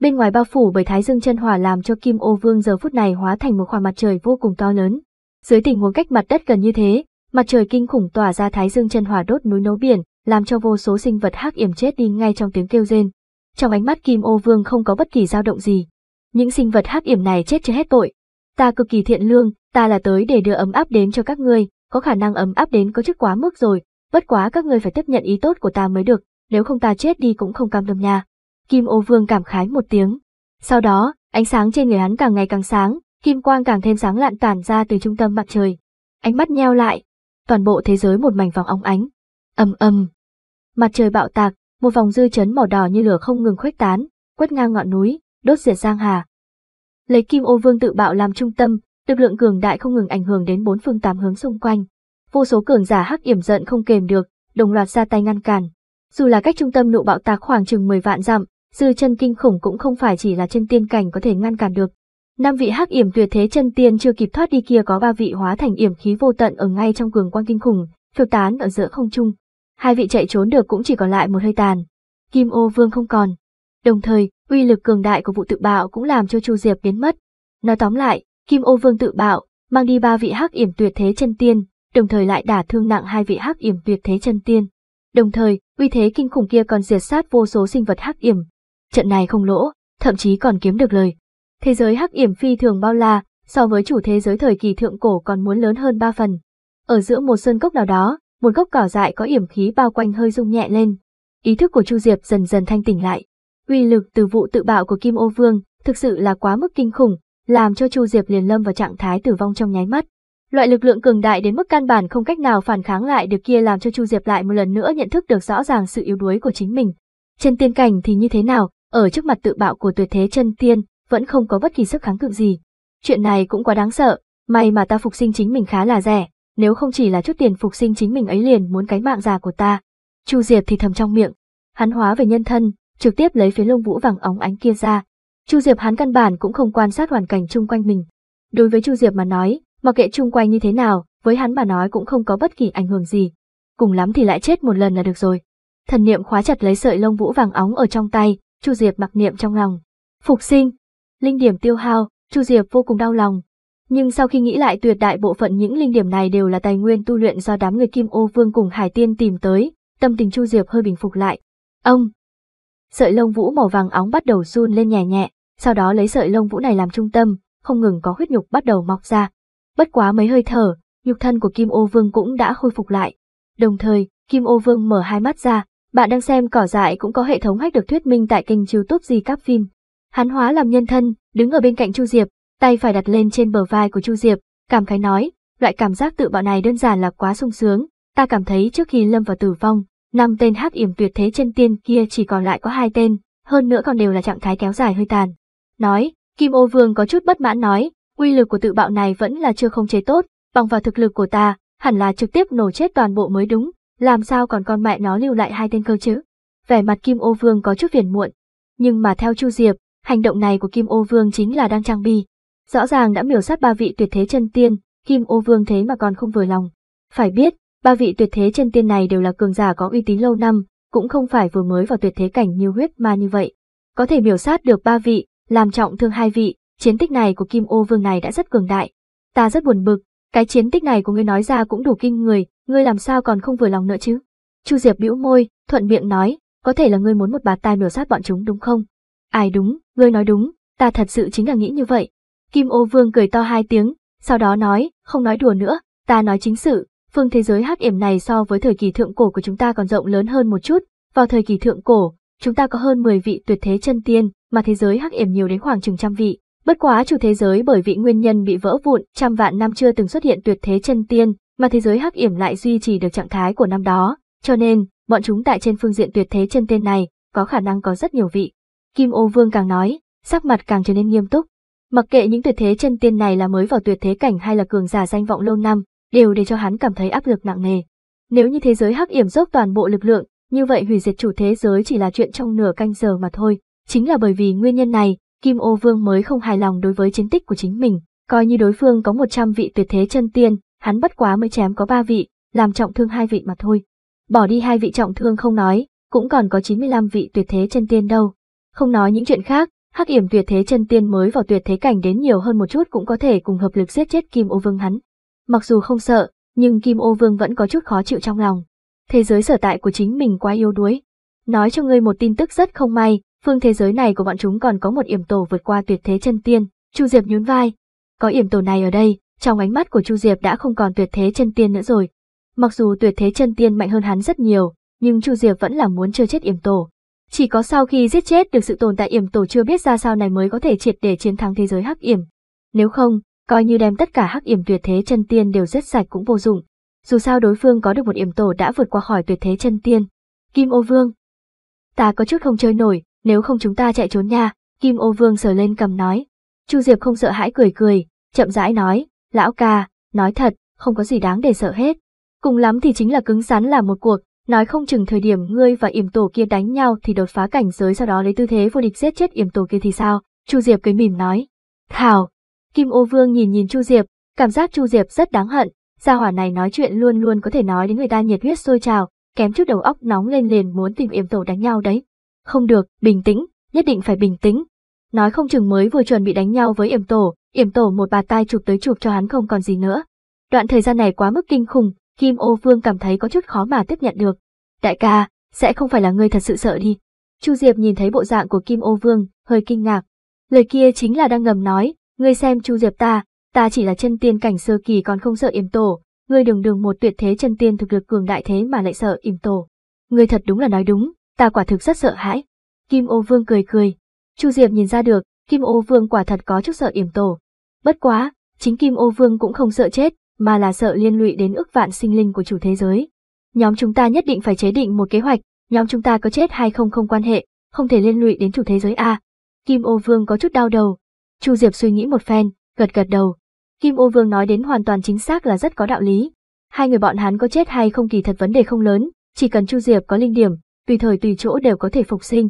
A: Bên ngoài bao phủ bởi thái dương chân hỏa làm cho kim ô vương giờ phút này hóa thành một khoảng mặt trời vô cùng to lớn. Dưới tình huống cách mặt đất gần như thế, mặt trời kinh khủng tỏa ra thái dương chân hỏa đốt núi nấu biển, làm cho vô số sinh vật hắc yểm chết đi ngay trong tiếng kêu rên. Trong ánh mắt kim ô vương không có bất kỳ dao động gì. Những sinh vật hắc yểm này chết chưa hết tội, ta cực kỳ thiện lương, ta là tới để đưa ấm áp đến cho các ngươi, có khả năng ấm áp đến có chức quá mức rồi, bất quá các ngươi phải tiếp nhận ý tốt của ta mới được, nếu không ta chết đi cũng không cam tâm nha. Kim ô vương cảm khái một tiếng. Sau đó, ánh sáng trên người hắn càng ngày càng sáng, kim quang càng thêm sáng lạn tản ra từ trung tâm mặt trời. Ánh mắt nheo lại, toàn bộ thế giới một mảnh vòng óng ánh. ầm ầm. Mặt trời bạo tạc, một vòng dư chấn màu đỏ như lửa không ngừng khuếch tán, quét ngang ngọn núi, đốt diệt giang hà, Lấy Kim Ô Vương tự bạo làm trung tâm, lực lượng cường đại không ngừng ảnh hưởng đến bốn phương tám hướng xung quanh. Vô số cường giả hắc yểm giận không kềm được, đồng loạt ra tay ngăn cản. Dù là cách trung tâm nụ bạo tạc khoảng chừng 10 vạn dặm, dư chân kinh khủng cũng không phải chỉ là chân tiên cảnh có thể ngăn cản được. Năm vị hắc yểm tuyệt thế chân tiên chưa kịp thoát đi kia có ba vị hóa thành yểm khí vô tận ở ngay trong cường quang kinh khủng, phiêu tán ở giữa không trung. Hai vị chạy trốn được cũng chỉ còn lại một hơi tàn. Kim Ô Vương không còn. Đồng thời, uy lực cường đại của vụ tự bạo cũng làm cho Chu Diệp biến mất. Nói tóm lại, Kim Ô Vương tự bạo, mang đi ba vị hắc yểm tuyệt thế chân tiên, đồng thời lại đả thương nặng hai vị hắc yểm tuyệt thế chân tiên. Đồng thời, uy thế kinh khủng kia còn diệt sát vô số sinh vật hắc yểm. Trận này không lỗ, thậm chí còn kiếm được lời. Thế giới hắc yểm phi thường bao la, so với chủ thế giới thời kỳ thượng cổ còn muốn lớn hơn ba phần. Ở giữa một sơn cốc nào đó, một gốc cỏ dại có yểm khí bao quanh hơi rung nhẹ lên. Ý thức của Chu Diệp dần dần thanh tỉnh lại. Uy lực từ vụ tự bạo của Kim Ô Vương thực sự là quá mức kinh khủng, làm cho Chu Diệp liền lâm vào trạng thái tử vong trong nháy mắt. Loại lực lượng cường đại đến mức căn bản không cách nào phản kháng lại được kia làm cho Chu Diệp lại một lần nữa nhận thức được rõ ràng sự yếu đuối của chính mình. Trên tiên cảnh thì như thế nào, ở trước mặt tự bạo của tuyệt thế chân tiên, vẫn không có bất kỳ sức kháng cự gì. Chuyện này cũng quá đáng sợ, may mà ta phục sinh chính mình khá là rẻ, nếu không chỉ là chút tiền phục sinh chính mình ấy liền muốn cái mạng già của ta. Chu Diệp thì thầm trong miệng, hắn hóa về nhân thân, trực tiếp lấy phía lông vũ vàng óng ánh kia ra. Chu Diệp hắn căn bản cũng không quan sát hoàn cảnh chung quanh mình. Đối với Chu Diệp mà nói, mặc kệ chung quanh như thế nào, với hắn mà nói cũng không có bất kỳ ảnh hưởng gì. Cùng lắm thì lại chết một lần là được rồi. Thần niệm khóa chặt lấy sợi lông vũ vàng óng ở trong tay, Chu Diệp mặc niệm trong lòng. Phục sinh, linh điểm tiêu hao, Chu Diệp vô cùng đau lòng. Nhưng sau khi nghĩ lại tuyệt đại bộ phận những linh điểm này đều là tài nguyên tu luyện do đám người Kim Ô Vương cùng Hải Tiên tìm tới, tâm tình Chu Diệp hơi bình phục lại. Ông, Sợi lông vũ màu vàng óng bắt đầu run lên nhẹ nhẹ, sau đó lấy sợi lông vũ này làm trung tâm, không ngừng có huyết nhục bắt đầu mọc ra. Bất quá mấy hơi thở, nhục thân của Kim Ô Vương cũng đã khôi phục lại. Đồng thời, Kim Ô Vương mở hai mắt ra, bạn đang xem cỏ dại cũng có hệ thống hách được thuyết minh tại kênh YouTube gì các phim. Hắn hóa làm nhân thân, đứng ở bên cạnh Chu Diệp, tay phải đặt lên trên bờ vai của Chu Diệp, cảm khái nói, loại cảm giác tự bạo này đơn giản là quá sung sướng, ta cảm thấy trước khi lâm vào tử vong, năm tên hắc yểm tuyệt thế chân tiên kia chỉ còn lại có hai tên, hơn nữa còn đều là trạng thái kéo dài hơi tàn. Nói, Kim Ô Vương có chút bất mãn nói, uy lực của tự bạo này vẫn là chưa không chế tốt, bằng vào thực lực của ta, hẳn là trực tiếp nổ chết toàn bộ mới đúng, làm sao còn con mẹ nó lưu lại hai tên cơ chứ? Vẻ mặt Kim Ô Vương có chút phiền muộn, nhưng mà theo Chu Diệp, hành động này của Kim Ô Vương chính là đang trang bi. Rõ ràng đã miểu sát ba vị tuyệt thế chân tiên, Kim Ô Vương thế mà còn không vừa lòng. Phải biết, Ba vị tuyệt thế chân tiên này đều là cường giả có uy tín lâu năm, cũng không phải vừa mới vào tuyệt thế cảnh như huyết ma như vậy. Có thể miểu sát được ba vị, làm trọng thương hai vị, chiến tích này của Kim Ô Vương này đã rất cường đại. Ta rất buồn bực, cái chiến tích này của ngươi nói ra cũng đủ kinh người, ngươi làm sao còn không vừa lòng nữa chứ? Chu Diệp bĩu môi, thuận miệng nói, có thể là ngươi muốn một bà tai miểu sát bọn chúng đúng không? Ai đúng, ngươi nói đúng, ta thật sự chính là nghĩ như vậy. Kim Ô Vương cười to hai tiếng, sau đó nói, không nói đùa nữa, ta nói chính sự, phương thế giới hắc yểm này so với thời kỳ thượng cổ của chúng ta còn rộng lớn hơn một chút. Vào thời kỳ thượng cổ, chúng ta có hơn 10 vị tuyệt thế chân tiên, mà thế giới hắc yểm nhiều đến khoảng chừng trăm vị. Bất quá chủ thế giới bởi vị nguyên nhân bị vỡ vụn, trăm vạn năm chưa từng xuất hiện tuyệt thế chân tiên, mà thế giới hắc yểm lại duy trì được trạng thái của năm đó, cho nên bọn chúng tại trên phương diện tuyệt thế chân tiên này có khả năng có rất nhiều vị. Kim Ô Vương càng nói, sắc mặt càng trở nên nghiêm túc. Mặc kệ những tuyệt thế chân tiên này là mới vào tuyệt thế cảnh hay là cường giả danh vọng lâu năm, đều để cho hắn cảm thấy áp lực nặng nề. Nếu như thế giới hắc yểm dốc toàn bộ lực lượng, như vậy hủy diệt chủ thế giới chỉ là chuyện trong nửa canh giờ mà thôi. Chính là bởi vì nguyên nhân này, Kim Ô Vương mới không hài lòng đối với chiến tích của chính mình, coi như đối phương có 100 vị tuyệt thế chân tiên, hắn bất quá mới chém có 3 vị, làm trọng thương hai vị mà thôi. Bỏ đi hai vị trọng thương không nói, cũng còn có 95 vị tuyệt thế chân tiên đâu. Không nói những chuyện khác, Hắc Yểm tuyệt thế chân tiên mới vào tuyệt thế cảnh đến nhiều hơn một chút cũng có thể cùng hợp lực giết chết Kim Ô Vương hắn. Mặc dù không sợ, nhưng Kim Ô Vương vẫn có chút khó chịu trong lòng. Thế giới sở tại của chính mình quá yếu đuối. Nói cho ngươi một tin tức rất không may, phương thế giới này của bọn chúng còn có một yểm tổ vượt qua tuyệt thế chân tiên, Chu Diệp nhún vai. Có yểm tổ này ở đây, trong ánh mắt của Chu Diệp đã không còn tuyệt thế chân tiên nữa rồi. Mặc dù tuyệt thế chân tiên mạnh hơn hắn rất nhiều, nhưng Chu Diệp vẫn là muốn chưa chết yểm tổ. Chỉ có sau khi giết chết được sự tồn tại yểm tổ chưa biết ra sao này mới có thể triệt để chiến thắng thế giới hắc yểm. Nếu không, coi như đem tất cả hắc yểm tuyệt thế chân tiên đều rất sạch cũng vô dụng. Dù sao đối phương có được một yểm tổ đã vượt qua khỏi tuyệt thế chân tiên. Kim Ô Vương. Ta có chút không chơi nổi, nếu không chúng ta chạy trốn nha, Kim Ô Vương sờ lên cầm nói. Chu Diệp không sợ hãi cười cười, chậm rãi nói, lão ca, nói thật, không có gì đáng để sợ hết. Cùng lắm thì chính là cứng rắn là một cuộc, nói không chừng thời điểm ngươi và yểm tổ kia đánh nhau thì đột phá cảnh giới sau đó lấy tư thế vô địch giết chết yểm tổ kia thì sao, Chu Diệp cười mỉm nói. Thảo, Kim Ô Vương nhìn nhìn Chu Diệp, cảm giác Chu Diệp rất đáng hận, gia hỏa này nói chuyện luôn luôn có thể nói đến người ta nhiệt huyết sôi trào, kém chút đầu óc nóng lên liền muốn tìm yểm tổ đánh nhau đấy. Không được, bình tĩnh, nhất định phải bình tĩnh. Nói không chừng mới vừa chuẩn bị đánh nhau với yểm tổ, yểm tổ một bà tai chụp tới chụp cho hắn không còn gì nữa. Đoạn thời gian này quá mức kinh khủng, Kim Ô Vương cảm thấy có chút khó mà tiếp nhận được. Đại ca, sẽ không phải là ngươi thật sự sợ đi. Chu Diệp nhìn thấy bộ dạng của Kim Ô Vương, hơi kinh ngạc. Lời kia chính là đang ngầm nói, ngươi xem Chu Diệp ta, ta chỉ là chân tiên cảnh sơ kỳ còn không sợ yểm tổ, ngươi đường đường một tuyệt thế chân tiên thực lực cường đại thế mà lại sợ yểm tổ. Ngươi thật đúng là nói đúng, ta quả thực rất sợ hãi. Kim Ô Vương cười cười. Chu Diệp nhìn ra được, Kim Ô Vương quả thật có chút sợ yểm tổ. Bất quá, chính Kim Ô Vương cũng không sợ chết, mà là sợ liên lụy đến ước vạn sinh linh của chủ thế giới. Nhóm chúng ta nhất định phải chế định một kế hoạch, nhóm chúng ta có chết hay không không quan hệ, không thể liên lụy đến chủ thế giới a. Kim Ô Vương có chút đau đầu, Chu Diệp suy nghĩ một phen, gật gật đầu. Kim Ô Vương nói đến hoàn toàn chính xác là rất có đạo lý. Hai người bọn hắn có chết hay không kỳ thật vấn đề không lớn, chỉ cần Chu Diệp có linh điểm, tùy thời tùy chỗ đều có thể phục sinh.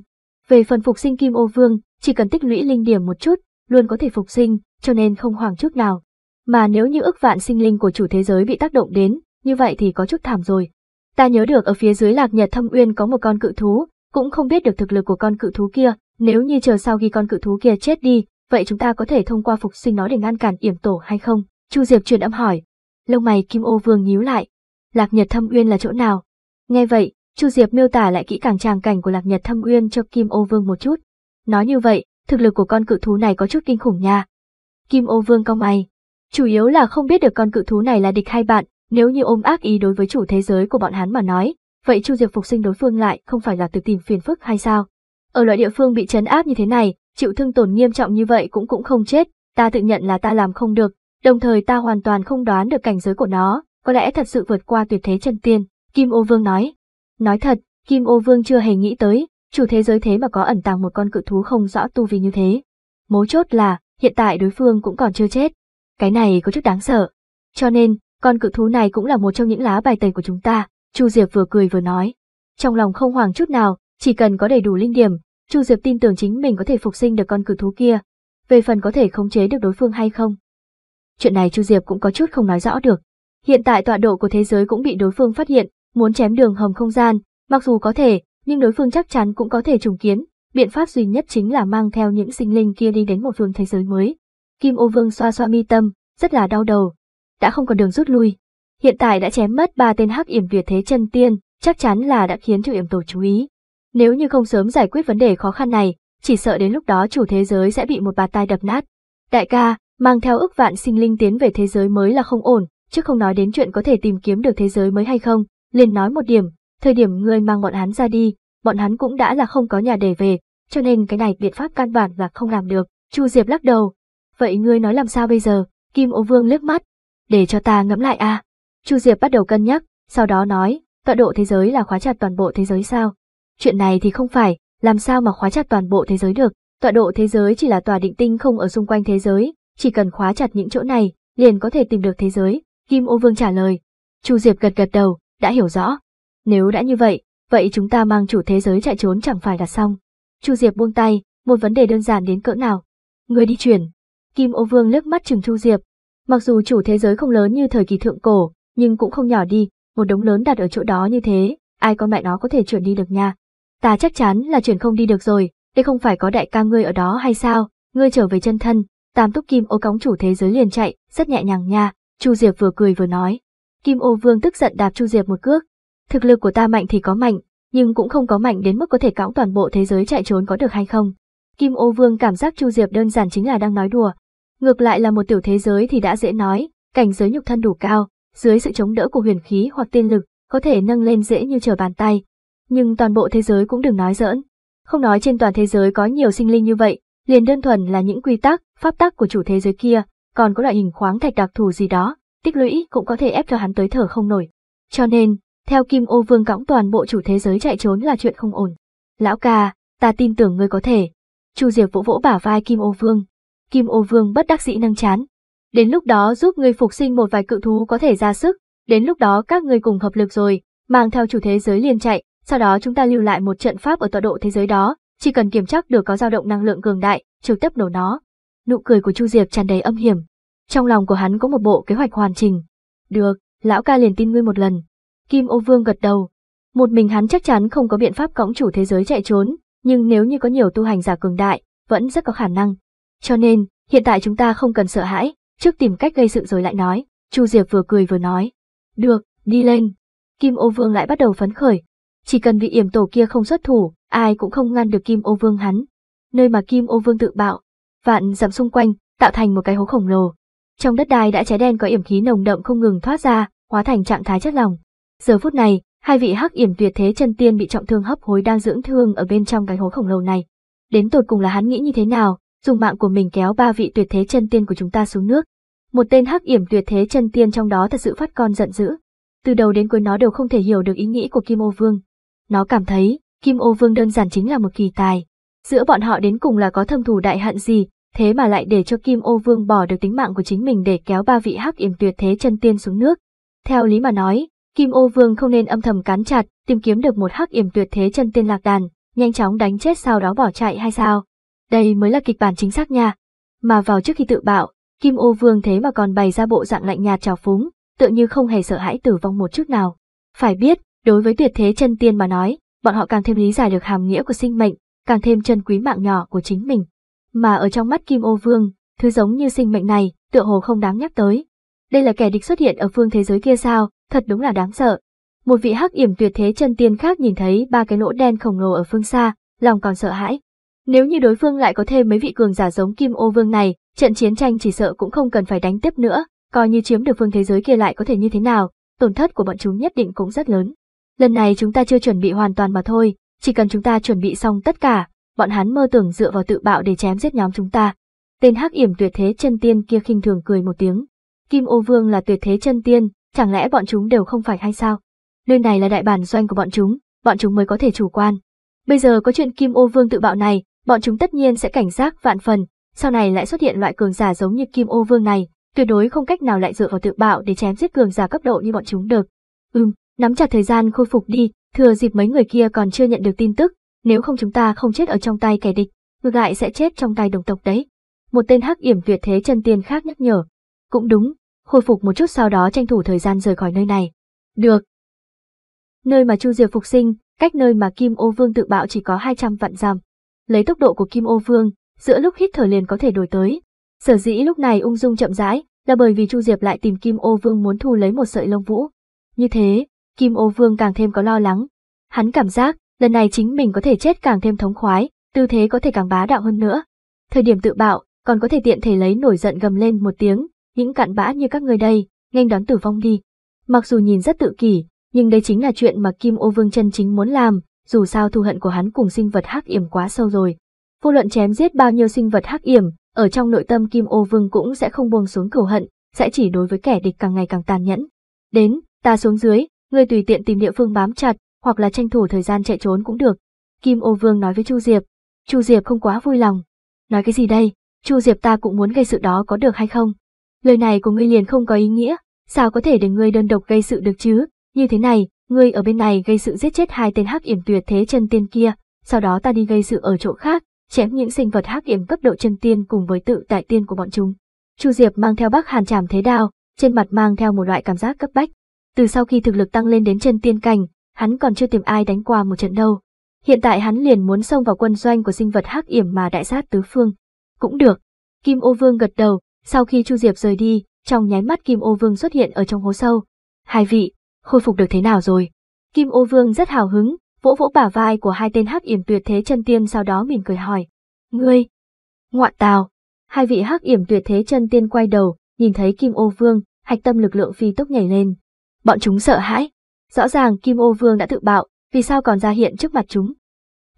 A: Về phần phục sinh Kim Ô Vương, chỉ cần tích lũy linh điểm một chút, luôn có thể phục sinh, cho nên không hoảng chút nào. Mà nếu như ức vạn sinh linh của chủ thế giới bị tác động đến, như vậy thì có chút thảm rồi. Ta nhớ được ở phía dưới lạc nhật thâm uyên có một con cự thú, cũng không biết được thực lực của con cự thú kia, nếu như chờ sau khi con cự thú kia chết đi, vậy chúng ta có thể thông qua phục sinh nó để ngăn cản yểm tổ hay không? Chu Diệp truyền âm hỏi. Lông mày Kim Ô Vương nhíu lại. Lạc Nhật Thâm Uyên là chỗ nào? Nghe vậy, Chu Diệp miêu tả lại kỹ càng tràng cảnh của Lạc Nhật Thâm Uyên cho Kim Ô Vương một chút. Nói như vậy, thực lực của con cự thú này có chút kinh khủng nha. Kim Ô Vương cau mày. Chủ yếu là không biết được con cự thú này là địch hay bạn, nếu như ôm ác ý đối với chủ thế giới của bọn hắn mà nói, vậy Chu Diệp phục sinh đối phương lại không phải là từ tìm phiền phức hay sao? Ở loại địa phương bị chấn áp như thế này, chịu thương tổn nghiêm trọng như vậy cũng cũng không chết, ta tự nhận là ta làm không được, đồng thời ta hoàn toàn không đoán được cảnh giới của nó, có lẽ thật sự vượt qua tuyệt thế chân tiên, Kim Ô Vương nói. Nói thật, Kim Ô Vương chưa hề nghĩ tới, chủ thế giới thế mà có ẩn tàng một con cự thú không rõ tu vi như thế. Mấu chốt là, hiện tại đối phương cũng còn chưa chết. Cái này có chút đáng sợ. Cho nên, con cự thú này cũng là một trong những lá bài tẩy của chúng ta, Chu Diệp vừa cười vừa nói. Trong lòng không hoàng chút nào, chỉ cần có đầy đủ linh điểm, Chu Diệp tin tưởng chính mình có thể phục sinh được con cử thú kia, về phần có thể khống chế được đối phương hay không. Chuyện này Chu Diệp cũng có chút không nói rõ được. Hiện tại tọa độ của thế giới cũng bị đối phương phát hiện, muốn chém đường hầm không gian, mặc dù có thể, nhưng đối phương chắc chắn cũng có thể trùng kiến, biện pháp duy nhất chính là mang theo những sinh linh kia đi đến một phương thế giới mới. Kim Ô Vương xoa xoa mi tâm, rất là đau đầu, đã không còn đường rút lui. Hiện tại đã chém mất ba tên hắc yểm việt thế chân tiên, chắc chắn là đã khiến cho Yểm Tổ chú ý. Nếu như không sớm giải quyết vấn đề khó khăn này, chỉ sợ đến lúc đó chủ thế giới sẽ bị một bà tai đập nát. Đại ca, mang theo ước vạn sinh linh tiến về thế giới mới là không ổn, chứ không nói đến chuyện có thể tìm kiếm được thế giới mới hay không, liền nói một điểm, thời điểm ngươi mang bọn hắn ra đi, bọn hắn cũng đã là không có nhà để về, cho nên cái này biện pháp căn bản là không làm được. Chu Diệp lắc đầu. Vậy ngươi nói làm sao bây giờ? Kim Ô Vương liếc mắt. Để cho ta ngẫm lại a. À. Chu Diệp bắt đầu cân nhắc, sau đó nói, tọa độ thế giới là khóa chặt toàn bộ thế giới sao? Chuyện này thì không phải, làm sao mà khóa chặt toàn bộ thế giới được, tọa độ thế giới chỉ là tòa định tinh không ở xung quanh thế giới, chỉ cần khóa chặt những chỗ này, liền có thể tìm được thế giới, Kim Ô Vương trả lời. Chu Diệp gật gật đầu, đã hiểu rõ. Nếu đã như vậy, vậy chúng ta mang chủ thế giới chạy trốn chẳng phải là xong. Chu Diệp buông tay, một vấn đề đơn giản đến cỡ nào. Người đi chuyển. Kim Ô Vương lướt mắt chừng Chu Diệp. Mặc dù chủ thế giới không lớn như thời kỳ thượng cổ, nhưng cũng không nhỏ đi, một đống lớn đặt ở chỗ đó như thế, ai con mẹ nó có thể chuyển đi được nha. Ta chắc chắn là chuyển không đi được rồi, đây không phải có đại ca ngươi ở đó hay sao, ngươi trở về chân thân, tam túc kim ô cõng chủ thế giới liền chạy, rất nhẹ nhàng nha, Chu Diệp vừa cười vừa nói. Kim ô vương tức giận đạp Chu Diệp một cước. Thực lực của ta mạnh thì có mạnh, nhưng cũng không có mạnh đến mức có thể cõng toàn bộ thế giới chạy trốn có được hay không. Kim ô vương cảm giác Chu Diệp đơn giản chính là đang nói đùa. Ngược lại là một tiểu thế giới thì đã dễ nói, cảnh giới nhục thân đủ cao, dưới sự chống đỡ của huyền khí hoặc tiên lực, có thể nâng lên dễ như trở bàn tay, nhưng toàn bộ thế giới cũng đừng nói giỡn. Không nói trên toàn thế giới có nhiều sinh linh như vậy, liền đơn thuần là những quy tắc, pháp tắc của chủ thế giới kia, còn có loại hình khoáng thạch đặc thù gì đó, tích lũy cũng có thể ép cho hắn tới thở không nổi. Cho nên, theo Kim Ô Vương cõng toàn bộ chủ thế giới chạy trốn là chuyện không ổn. Lão ca, ta tin tưởng ngươi có thể. Chu Diệp vỗ vỗ bả vai Kim Ô Vương. Kim Ô Vương bất đắc dĩ nâng chán. Đến lúc đó giúp ngươi phục sinh một vài cự thú có thể ra sức, đến lúc đó các ngươi cùng hợp lực rồi, mang theo chủ thế giới liền chạy, sau đó chúng ta lưu lại một trận pháp ở tọa độ thế giới đó, chỉ cần kiểm chắc được có dao động năng lượng cường đại, trực tiếp nổ nó. Nụ cười của Chu Diệp tràn đầy âm hiểm. Trong lòng của hắn có một bộ kế hoạch hoàn chỉnh. Được, lão ca liền tin ngươi một lần. Kim Ô Vương gật đầu. Một mình hắn chắc chắn không có biện pháp cõng chủ thế giới chạy trốn, nhưng nếu như có nhiều tu hành giả cường đại, vẫn rất có khả năng. Cho nên, hiện tại chúng ta không cần sợ hãi, trước tìm cách gây sự rồi lại nói. Chu Diệp vừa cười vừa nói. Được, đi lên. Kim Ô Vương lại bắt đầu phấn khởi, chỉ cần vị yểm tổ kia không xuất thủ, ai cũng không ngăn được kim ô vương hắn. Nơi mà kim ô vương tự bạo, vạn dặm xung quanh, tạo thành một cái hố khổng lồ. Trong đất đai đã cháy đen có yểm khí nồng đậm không ngừng thoát ra, hóa thành trạng thái chất lỏng. Giờ phút này, hai vị hắc yểm tuyệt thế chân tiên bị trọng thương hấp hối đang dưỡng thương ở bên trong cái hố khổng lồ này. Đến tột cùng là hắn nghĩ như thế nào, dùng mạng của mình kéo ba vị tuyệt thế chân tiên của chúng ta xuống nước. Một tên hắc yểm tuyệt thế chân tiên trong đó thật sự phát con giận dữ. Từ đầu đến cuối nó đều không thể hiểu được ý nghĩ của Kim Ô Vương. Nó cảm thấy, Kim Ô Vương đơn giản chính là một kỳ tài. Giữa bọn họ đến cùng là có thâm thù đại hận gì, thế mà lại để cho Kim Ô Vương bỏ được tính mạng của chính mình để kéo ba vị hắc yểm tuyệt thế chân tiên xuống nước. Theo lý mà nói, Kim Ô Vương không nên âm thầm cắn chặt, tìm kiếm được một hắc yểm tuyệt thế chân tiên lạc đàn, nhanh chóng đánh chết sau đó bỏ chạy hay sao? Đây mới là kịch bản chính xác nha. Mà vào trước khi tự bạo, Kim Ô Vương thế mà còn bày ra bộ dạng lạnh nhạt trào phúng, tựa như không hề sợ hãi tử vong một chút nào. Phải biết, Đối với tuyệt thế chân tiên mà nói, bọn họ càng thêm lý giải được hàm nghĩa của sinh mệnh, càng thêm chân quý mạng nhỏ của chính mình. Mà ở trong mắt Kim Ô Vương, thứ giống như sinh mệnh này, tựa hồ không đáng nhắc tới. Đây là kẻ địch xuất hiện ở phương thế giới kia sao, thật đúng là đáng sợ. Một vị hắc yểm tuyệt thế chân tiên khác nhìn thấy ba cái lỗ đen khổng lồ ở phương xa, lòng còn sợ hãi. Nếu như đối phương lại có thêm mấy vị cường giả giống Kim Ô Vương này, trận chiến tranh chỉ sợ cũng không cần phải đánh tiếp nữa, coi như chiếm được phương thế giới kia lại có thể như thế nào, tổn thất của bọn chúng nhất định cũng rất lớn. Lần này chúng ta chưa chuẩn bị hoàn toàn mà thôi, chỉ cần chúng ta chuẩn bị xong tất cả, bọn hắn mơ tưởng dựa vào tự bạo để chém giết nhóm chúng ta. Tên hắc yểm tuyệt thế chân tiên kia khinh thường cười một tiếng. Kim ô vương là tuyệt thế chân tiên, chẳng lẽ bọn chúng đều không phải hay sao? Nơi này là đại bản doanh của bọn chúng, bọn chúng mới có thể chủ quan. Bây giờ có chuyện Kim ô vương tự bạo này, bọn chúng tất nhiên sẽ cảnh giác vạn phần, sau này lại xuất hiện loại cường giả giống như Kim ô vương này, tuyệt đối không cách nào lại dựa vào tự bạo để chém giết cường giả cấp độ như bọn chúng được. Ừm, Nắm chặt thời gian khôi phục đi, thừa dịp mấy người kia còn chưa nhận được tin tức, nếu không chúng ta không chết ở trong tay kẻ địch, ngược lại sẽ chết trong tay đồng tộc đấy. Một tên hắc yểm tuyệt thế chân tiên khác nhắc nhở. Cũng đúng, khôi phục một chút sau đó tranh thủ thời gian rời khỏi nơi này. Được. Nơi mà Chu Diệp phục sinh, cách nơi mà Kim Ô Vương tự bạo chỉ có 200 vạn dặm. Lấy tốc độ của Kim Ô Vương, giữa lúc hít thở liền có thể đổi tới. Sở dĩ lúc này ung dung chậm rãi, là bởi vì Chu Diệp lại tìm Kim Ô Vương muốn thu lấy một sợi lông vũ. Như thế, Kim Ô Vương càng thêm có lo lắng. Hắn cảm giác, lần này chính mình có thể chết càng thêm thống khoái, tư thế có thể càng bá đạo hơn nữa. Thời điểm tự bạo, còn có thể tiện thể lấy nổi giận gầm lên một tiếng, những cặn bã như các người đây, nghênh đón tử vong đi. Mặc dù nhìn rất tự kỷ, nhưng đây chính là chuyện mà Kim Ô Vương chân chính muốn làm, dù sao thù hận của hắn cùng sinh vật hắc yểm quá sâu rồi. Vô luận chém giết bao nhiêu sinh vật hắc yểm, ở trong nội tâm Kim Ô Vương cũng sẽ không buông xuống cửu hận, sẽ chỉ đối với kẻ địch càng ngày càng tàn nhẫn. Đến, ta xuống dưới, Ngươi tùy tiện tìm địa phương bám chặt, hoặc là tranh thủ thời gian chạy trốn cũng được. Kim Ô Vương nói với Chu Diệp. Chu Diệp không quá vui lòng. Nói cái gì đây? Chu Diệp ta cũng muốn gây sự đó có được hay không? Lời này của ngươi liền không có ý nghĩa, sao có thể để ngươi đơn độc gây sự được chứ? Như thế này, ngươi ở bên này gây sự giết chết hai tên hắc yểm tuyệt thế chân tiên kia, sau đó ta đi gây sự ở chỗ khác, chém những sinh vật hắc yểm cấp độ chân tiên cùng với tự tại tiên của bọn chúng. Chu Diệp mang theo Bắc Hàn Trảm Thế Đao, trên mặt mang theo một loại cảm giác cấp bách. Từ sau khi thực lực tăng lên đến chân tiên cảnh, hắn còn chưa tìm ai đánh qua một trận đâu. Hiện tại hắn liền muốn xông vào quân doanh của sinh vật hắc yểm mà đại sát tứ phương. Cũng được. Kim Ô Vương gật đầu, sau khi Chu Diệp rời đi, trong nháy mắt Kim Ô Vương xuất hiện ở trong hố sâu. Hai vị, khôi phục được thế nào rồi? Kim Ô Vương rất hào hứng, vỗ vỗ bả vai của hai tên hắc yểm tuyệt thế chân tiên sau đó mỉm cười hỏi. Ngươi! Ngoạn tào! Hai vị hắc yểm tuyệt thế chân tiên quay đầu, nhìn thấy Kim Ô Vương, hạch tâm lực lượng phi tốc nhảy lên, Bọn chúng sợ hãi. Rõ ràng Kim Ô Vương đã tự bạo, vì sao còn ra hiện trước mặt chúng?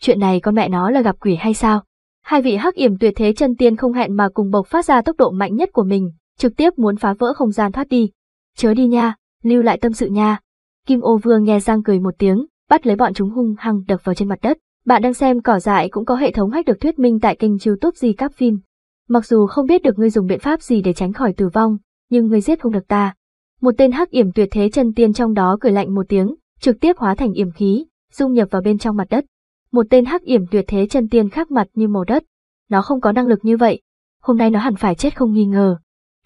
A: Chuyện này có mẹ nó là gặp quỷ hay sao? Hai vị hắc yểm tuyệt thế chân tiên không hẹn mà cùng bộc phát ra tốc độ mạnh nhất của mình, trực tiếp muốn phá vỡ không gian thoát đi. Chớ đi nha, lưu lại tâm sự nha. Kim Ô Vương nghe răng cười một tiếng, bắt lấy bọn chúng hung hăng đập vào trên mặt đất. Bạn đang xem cỏ dại cũng có hệ thống hack được thuyết minh tại kênh YouTube gì Các Phim. Mặc dù không biết được ngươi dùng biện pháp gì để tránh khỏi tử vong, nhưng ngươi giết không được ta, một tên hắc yểm tuyệt thế chân tiên trong đó cười lạnh một tiếng, trực tiếp hóa thành yểm khí, dung nhập vào bên trong mặt đất. Một tên hắc yểm tuyệt thế chân tiên khác mặt như màu đất. Nó không có năng lực như vậy. Hôm nay nó hẳn phải chết không nghi ngờ.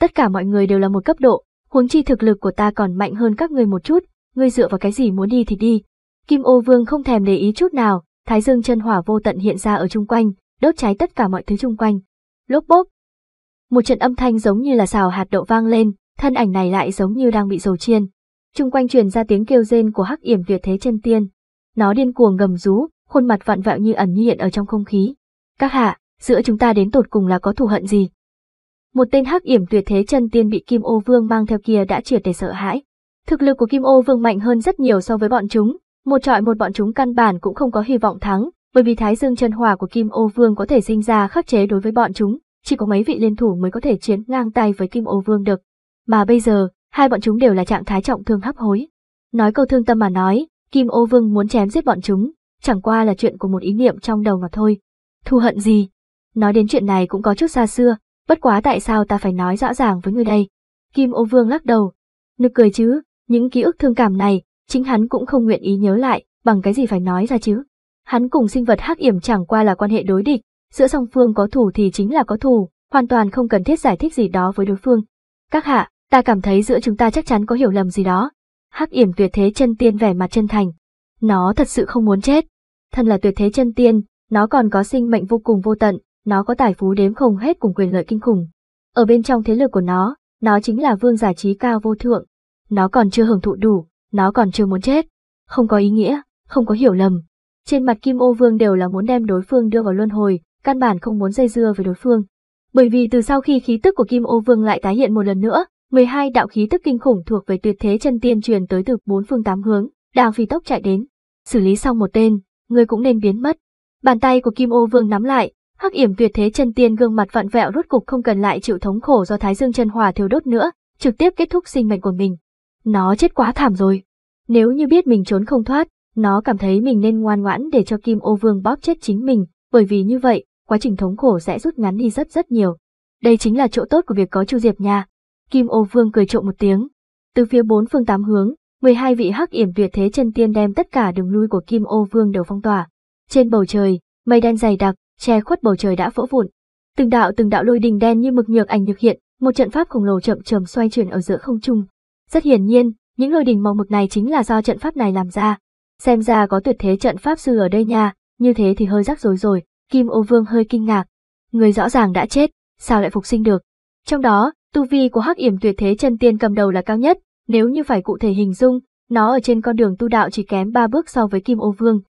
A: Tất cả mọi người đều là một cấp độ, huống chi thực lực của ta còn mạnh hơn các người một chút, ngươi dựa vào cái gì muốn đi thì đi. Kim ô vương không thèm để ý chút nào, thái dương chân hỏa vô tận hiện ra ở chung quanh, đốt cháy tất cả mọi thứ chung quanh. Lốp bốp. Một trận âm thanh giống như là xào hạt đậu vang lên, thân ảnh này lại giống như đang bị dầu chiên. Trung quanh truyền ra tiếng kêu rên của hắc yểm tuyệt thế chân tiên. Nó điên cuồng gầm rú, khuôn mặt vặn vẹo như ẩn như hiện ở trong không khí. Các hạ, giữa chúng ta đến tột cùng là có thù hận gì? Một tên hắc yểm tuyệt thế chân tiên bị Kim Ô Vương mang theo kia đã triệt để sợ hãi. Thực lực của Kim Ô Vương mạnh hơn rất nhiều so với bọn chúng, một trọi một bọn chúng căn bản cũng không có hy vọng thắng, bởi vì Thái Dương chân hòa của Kim Ô Vương có thể sinh ra khắc chế đối với bọn chúng, chỉ có mấy vị liên thủ mới có thể chiến ngang tay với Kim Ô Vương được. Mà bây giờ, hai bọn chúng đều là trạng thái trọng thương hấp hối. Nói câu thương tâm mà nói, Kim Ô Vương muốn chém giết bọn chúng, chẳng qua là chuyện của một ý niệm trong đầu mà thôi. thu hận gì? Nói đến chuyện này cũng có chút xa xưa, bất quá tại sao ta phải nói rõ ràng với người đây? Kim Ô Vương lắc đầu. Nực cười chứ, những ký ức thương cảm này, chính hắn cũng không nguyện ý nhớ lại, bằng cái gì phải nói ra chứ? Hắn cùng sinh vật hắc yểm chẳng qua là quan hệ đối địch, giữa song phương có thù thì chính là có thù, hoàn toàn không cần thiết giải thích gì đó với đối phương. Các hạ, ta cảm thấy giữa chúng ta chắc chắn có hiểu lầm gì đó. Hắc yểm tuyệt thế chân tiên vẻ mặt chân thành. Nó thật sự không muốn chết. Thân là tuyệt thế chân tiên, nó còn có sinh mệnh vô cùng vô tận, nó có tài phú đếm không hết cùng quyền lợi kinh khủng. Ở bên trong thế lực của nó, nó chính là vương giả trí cao vô thượng. Nó còn chưa hưởng thụ đủ, nó còn chưa muốn chết. Không có ý nghĩa, không có hiểu lầm. Trên mặt Kim Ô Vương đều là muốn đem đối phương đưa vào luân hồi, căn bản không muốn dây dưa với đối phương. Bởi vì từ sau khi khí tức của Kim Ô Vương lại tái hiện một lần nữa, 12 đạo khí tức kinh khủng thuộc về tuyệt thế chân tiên truyền tới từ bốn phương tám hướng, đang phi tốc chạy đến. Xử lý xong một tên, người cũng nên biến mất. Bàn tay của Kim Ô Vương nắm lại, Hắc Yểm tuyệt thế chân tiên gương mặt vặn vẹo rốt cục không cần lại chịu thống khổ do Thái Dương chân hỏa thiêu đốt nữa, trực tiếp kết thúc sinh mệnh của mình. Nó chết quá thảm rồi. Nếu như biết mình trốn không thoát, nó cảm thấy mình nên ngoan ngoãn để cho Kim Ô Vương bóp chết chính mình, bởi vì như vậy, quá trình thống khổ sẽ rút ngắn đi rất rất nhiều. Đây chính là chỗ tốt của việc có Chu Diệp nha. Kim Ô Vương cười trộm một tiếng. Từ phía bốn phương tám hướng, 12 vị hắc yểm tuyệt thế chân tiên đem tất cả đường lui của Kim Ô Vương đều phong tỏa. Trên bầu trời, mây đen dày đặc, che khuất bầu trời đã vỡ vụn. Từng đạo từng đạo lôi đình đen như mực nhược ảnh nhược hiện, một trận pháp khổng lồ chậm chậm xoay chuyển ở giữa không trung. Rất hiển nhiên, những lôi đình màu mực này chính là do trận pháp này làm ra. Xem ra có tuyệt thế trận pháp sư ở đây nha, như thế thì hơi rắc rối rồi, Kim Ô Vương hơi kinh ngạc. Người rõ ràng đã chết, sao lại phục sinh được? Trong đó, Tu vi của Hắc Yểm Tuyệt Thế Chân Tiên cầm đầu là cao nhất, nếu như phải cụ thể hình dung, nó ở trên con đường tu đạo chỉ kém ba bước so với Kim Ô Vương.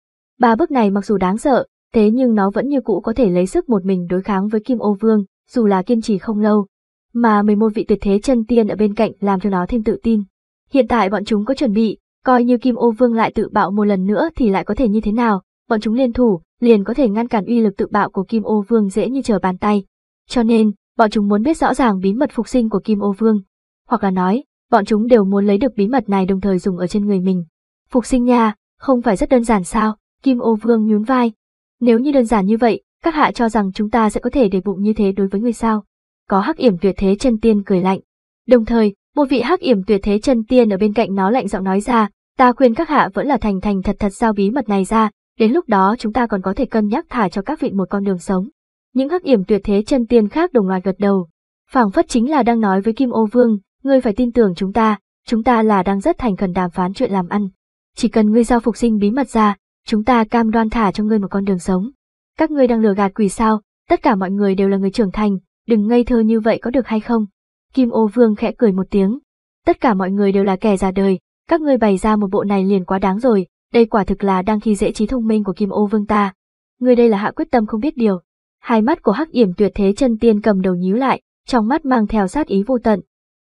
A: Ba bước này mặc dù đáng sợ, thế nhưng nó vẫn như cũ có thể lấy sức một mình đối kháng với Kim Ô Vương, dù là kiên trì không lâu. Mà 11 vị tuyệt thế chân tiên ở bên cạnh làm cho nó thêm tự tin. Hiện tại bọn chúng có chuẩn bị, coi như Kim Ô Vương lại tự bạo một lần nữa thì lại có thể như thế nào, bọn chúng liên thủ, liền có thể ngăn cản uy lực tự bạo của Kim Ô Vương dễ như trở bàn tay. Cho nên, bọn chúng muốn biết rõ ràng bí mật phục sinh của Kim Ô Vương, hoặc là nói, bọn chúng đều muốn lấy được bí mật này đồng thời dùng ở trên người mình. Phục sinh nha, không phải rất đơn giản sao? Kim Ô Vương nhún vai. Nếu như đơn giản như vậy, các hạ cho rằng chúng ta sẽ có thể để bụng như thế đối với người sao? Có Hắc Yểm Tuyệt Thế Chân Tiên cười lạnh. Đồng thời, một vị Hắc Yểm Tuyệt Thế Chân Tiên ở bên cạnh nó lạnh giọng nói ra, ta khuyên các hạ vẫn là thành thành thật thật giao bí mật này ra, đến lúc đó chúng ta còn có thể cân nhắc thả cho các vị một con đường sống. Những hắc yểm tuyệt thế chân tiên khác đồng loạt gật đầu. phảng phất chính là đang nói với Kim Ô Vương, ngươi phải tin tưởng chúng ta, chúng ta là đang rất thành khẩn đàm phán chuyện làm ăn. Chỉ cần ngươi giao phục sinh bí mật ra, chúng ta cam đoan thả cho ngươi một con đường sống. Các ngươi đang lừa gạt quỷ sao, tất cả mọi người đều là người trưởng thành, đừng ngây thơ như vậy có được hay không? Kim Ô Vương khẽ cười một tiếng. Tất cả mọi người đều là kẻ già đời, các ngươi bày ra một bộ này liền quá đáng rồi, đây quả thực là đang khi dễ trí thông minh của Kim Ô Vương ta. Ngươi đây là hạ quyết tâm không biết điều hai mắt của hắc yểm tuyệt thế chân tiên cầm đầu nhíu lại, trong mắt mang theo sát ý vô tận.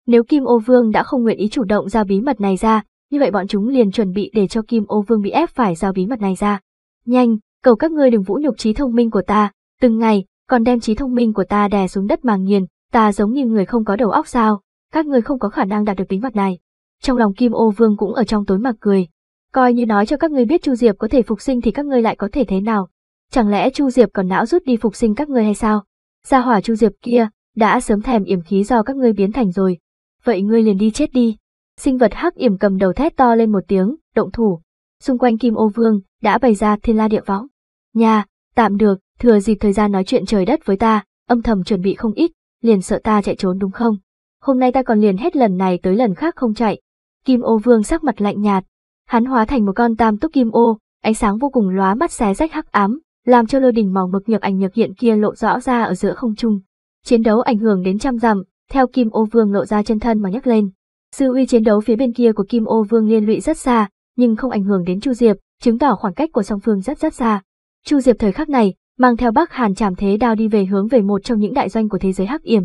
A: Nếu Kim Ô Vương đã không nguyện ý chủ động giao bí mật này ra, như vậy bọn chúng liền chuẩn bị để cho Kim Ô Vương bị ép phải giao bí mật này ra. Nhanh, cầu các ngươi đừng vũ nhục trí thông minh của ta, từng ngày, còn đem trí thông minh của ta đè xuống đất mà nghiền, ta giống như người không có đầu óc sao, các ngươi không có khả năng đạt được bí mật này. Trong lòng Kim Ô Vương cũng ở trong tối mặt cười. Coi như nói cho các ngươi biết Chu Diệp có thể phục sinh thì các ngươi lại có thể thế nào, Chẳng lẽ Chu Diệp còn não rút đi phục sinh các ngươi hay sao? Gia hỏa Chu Diệp kia, đã sớm thèm yểm khí do các ngươi biến thành rồi. Vậy ngươi liền đi chết đi. Sinh vật hắc yểm cầm đầu thét to lên một tiếng, động thủ. Xung quanh Kim Ô Vương, đã bày ra thiên la địa võng. Nhà, tạm được, thừa dịp thời gian nói chuyện trời đất với ta, âm thầm chuẩn bị không ít, liền sợ ta chạy trốn đúng không? Hôm nay ta còn liền hết lần này tới lần khác không chạy. Kim Ô Vương sắc mặt lạnh nhạt, hắn hóa thành một con tam túc kim ô, ánh sáng vô cùng lóa mắt xé rách hắc ám, làm cho lôi đỉnh màu mực nhập ảnh nhập hiện kia lộ rõ ra ở giữa không trung. Chiến đấu ảnh hưởng đến trăm dặm, theo Kim Ô Vương lộ ra chân thân mà nhấc lên. Dư uy chiến đấu phía bên kia của Kim Ô Vương liên lụy rất xa, nhưng không ảnh hưởng đến Chu Diệp, chứng tỏ khoảng cách của song phương rất rất xa. Chu Diệp thời khắc này, mang theo Bắc Hàn Trảm Thế Đao đi về hướng về một trong những đại doanh của thế giới Hắc Yểm.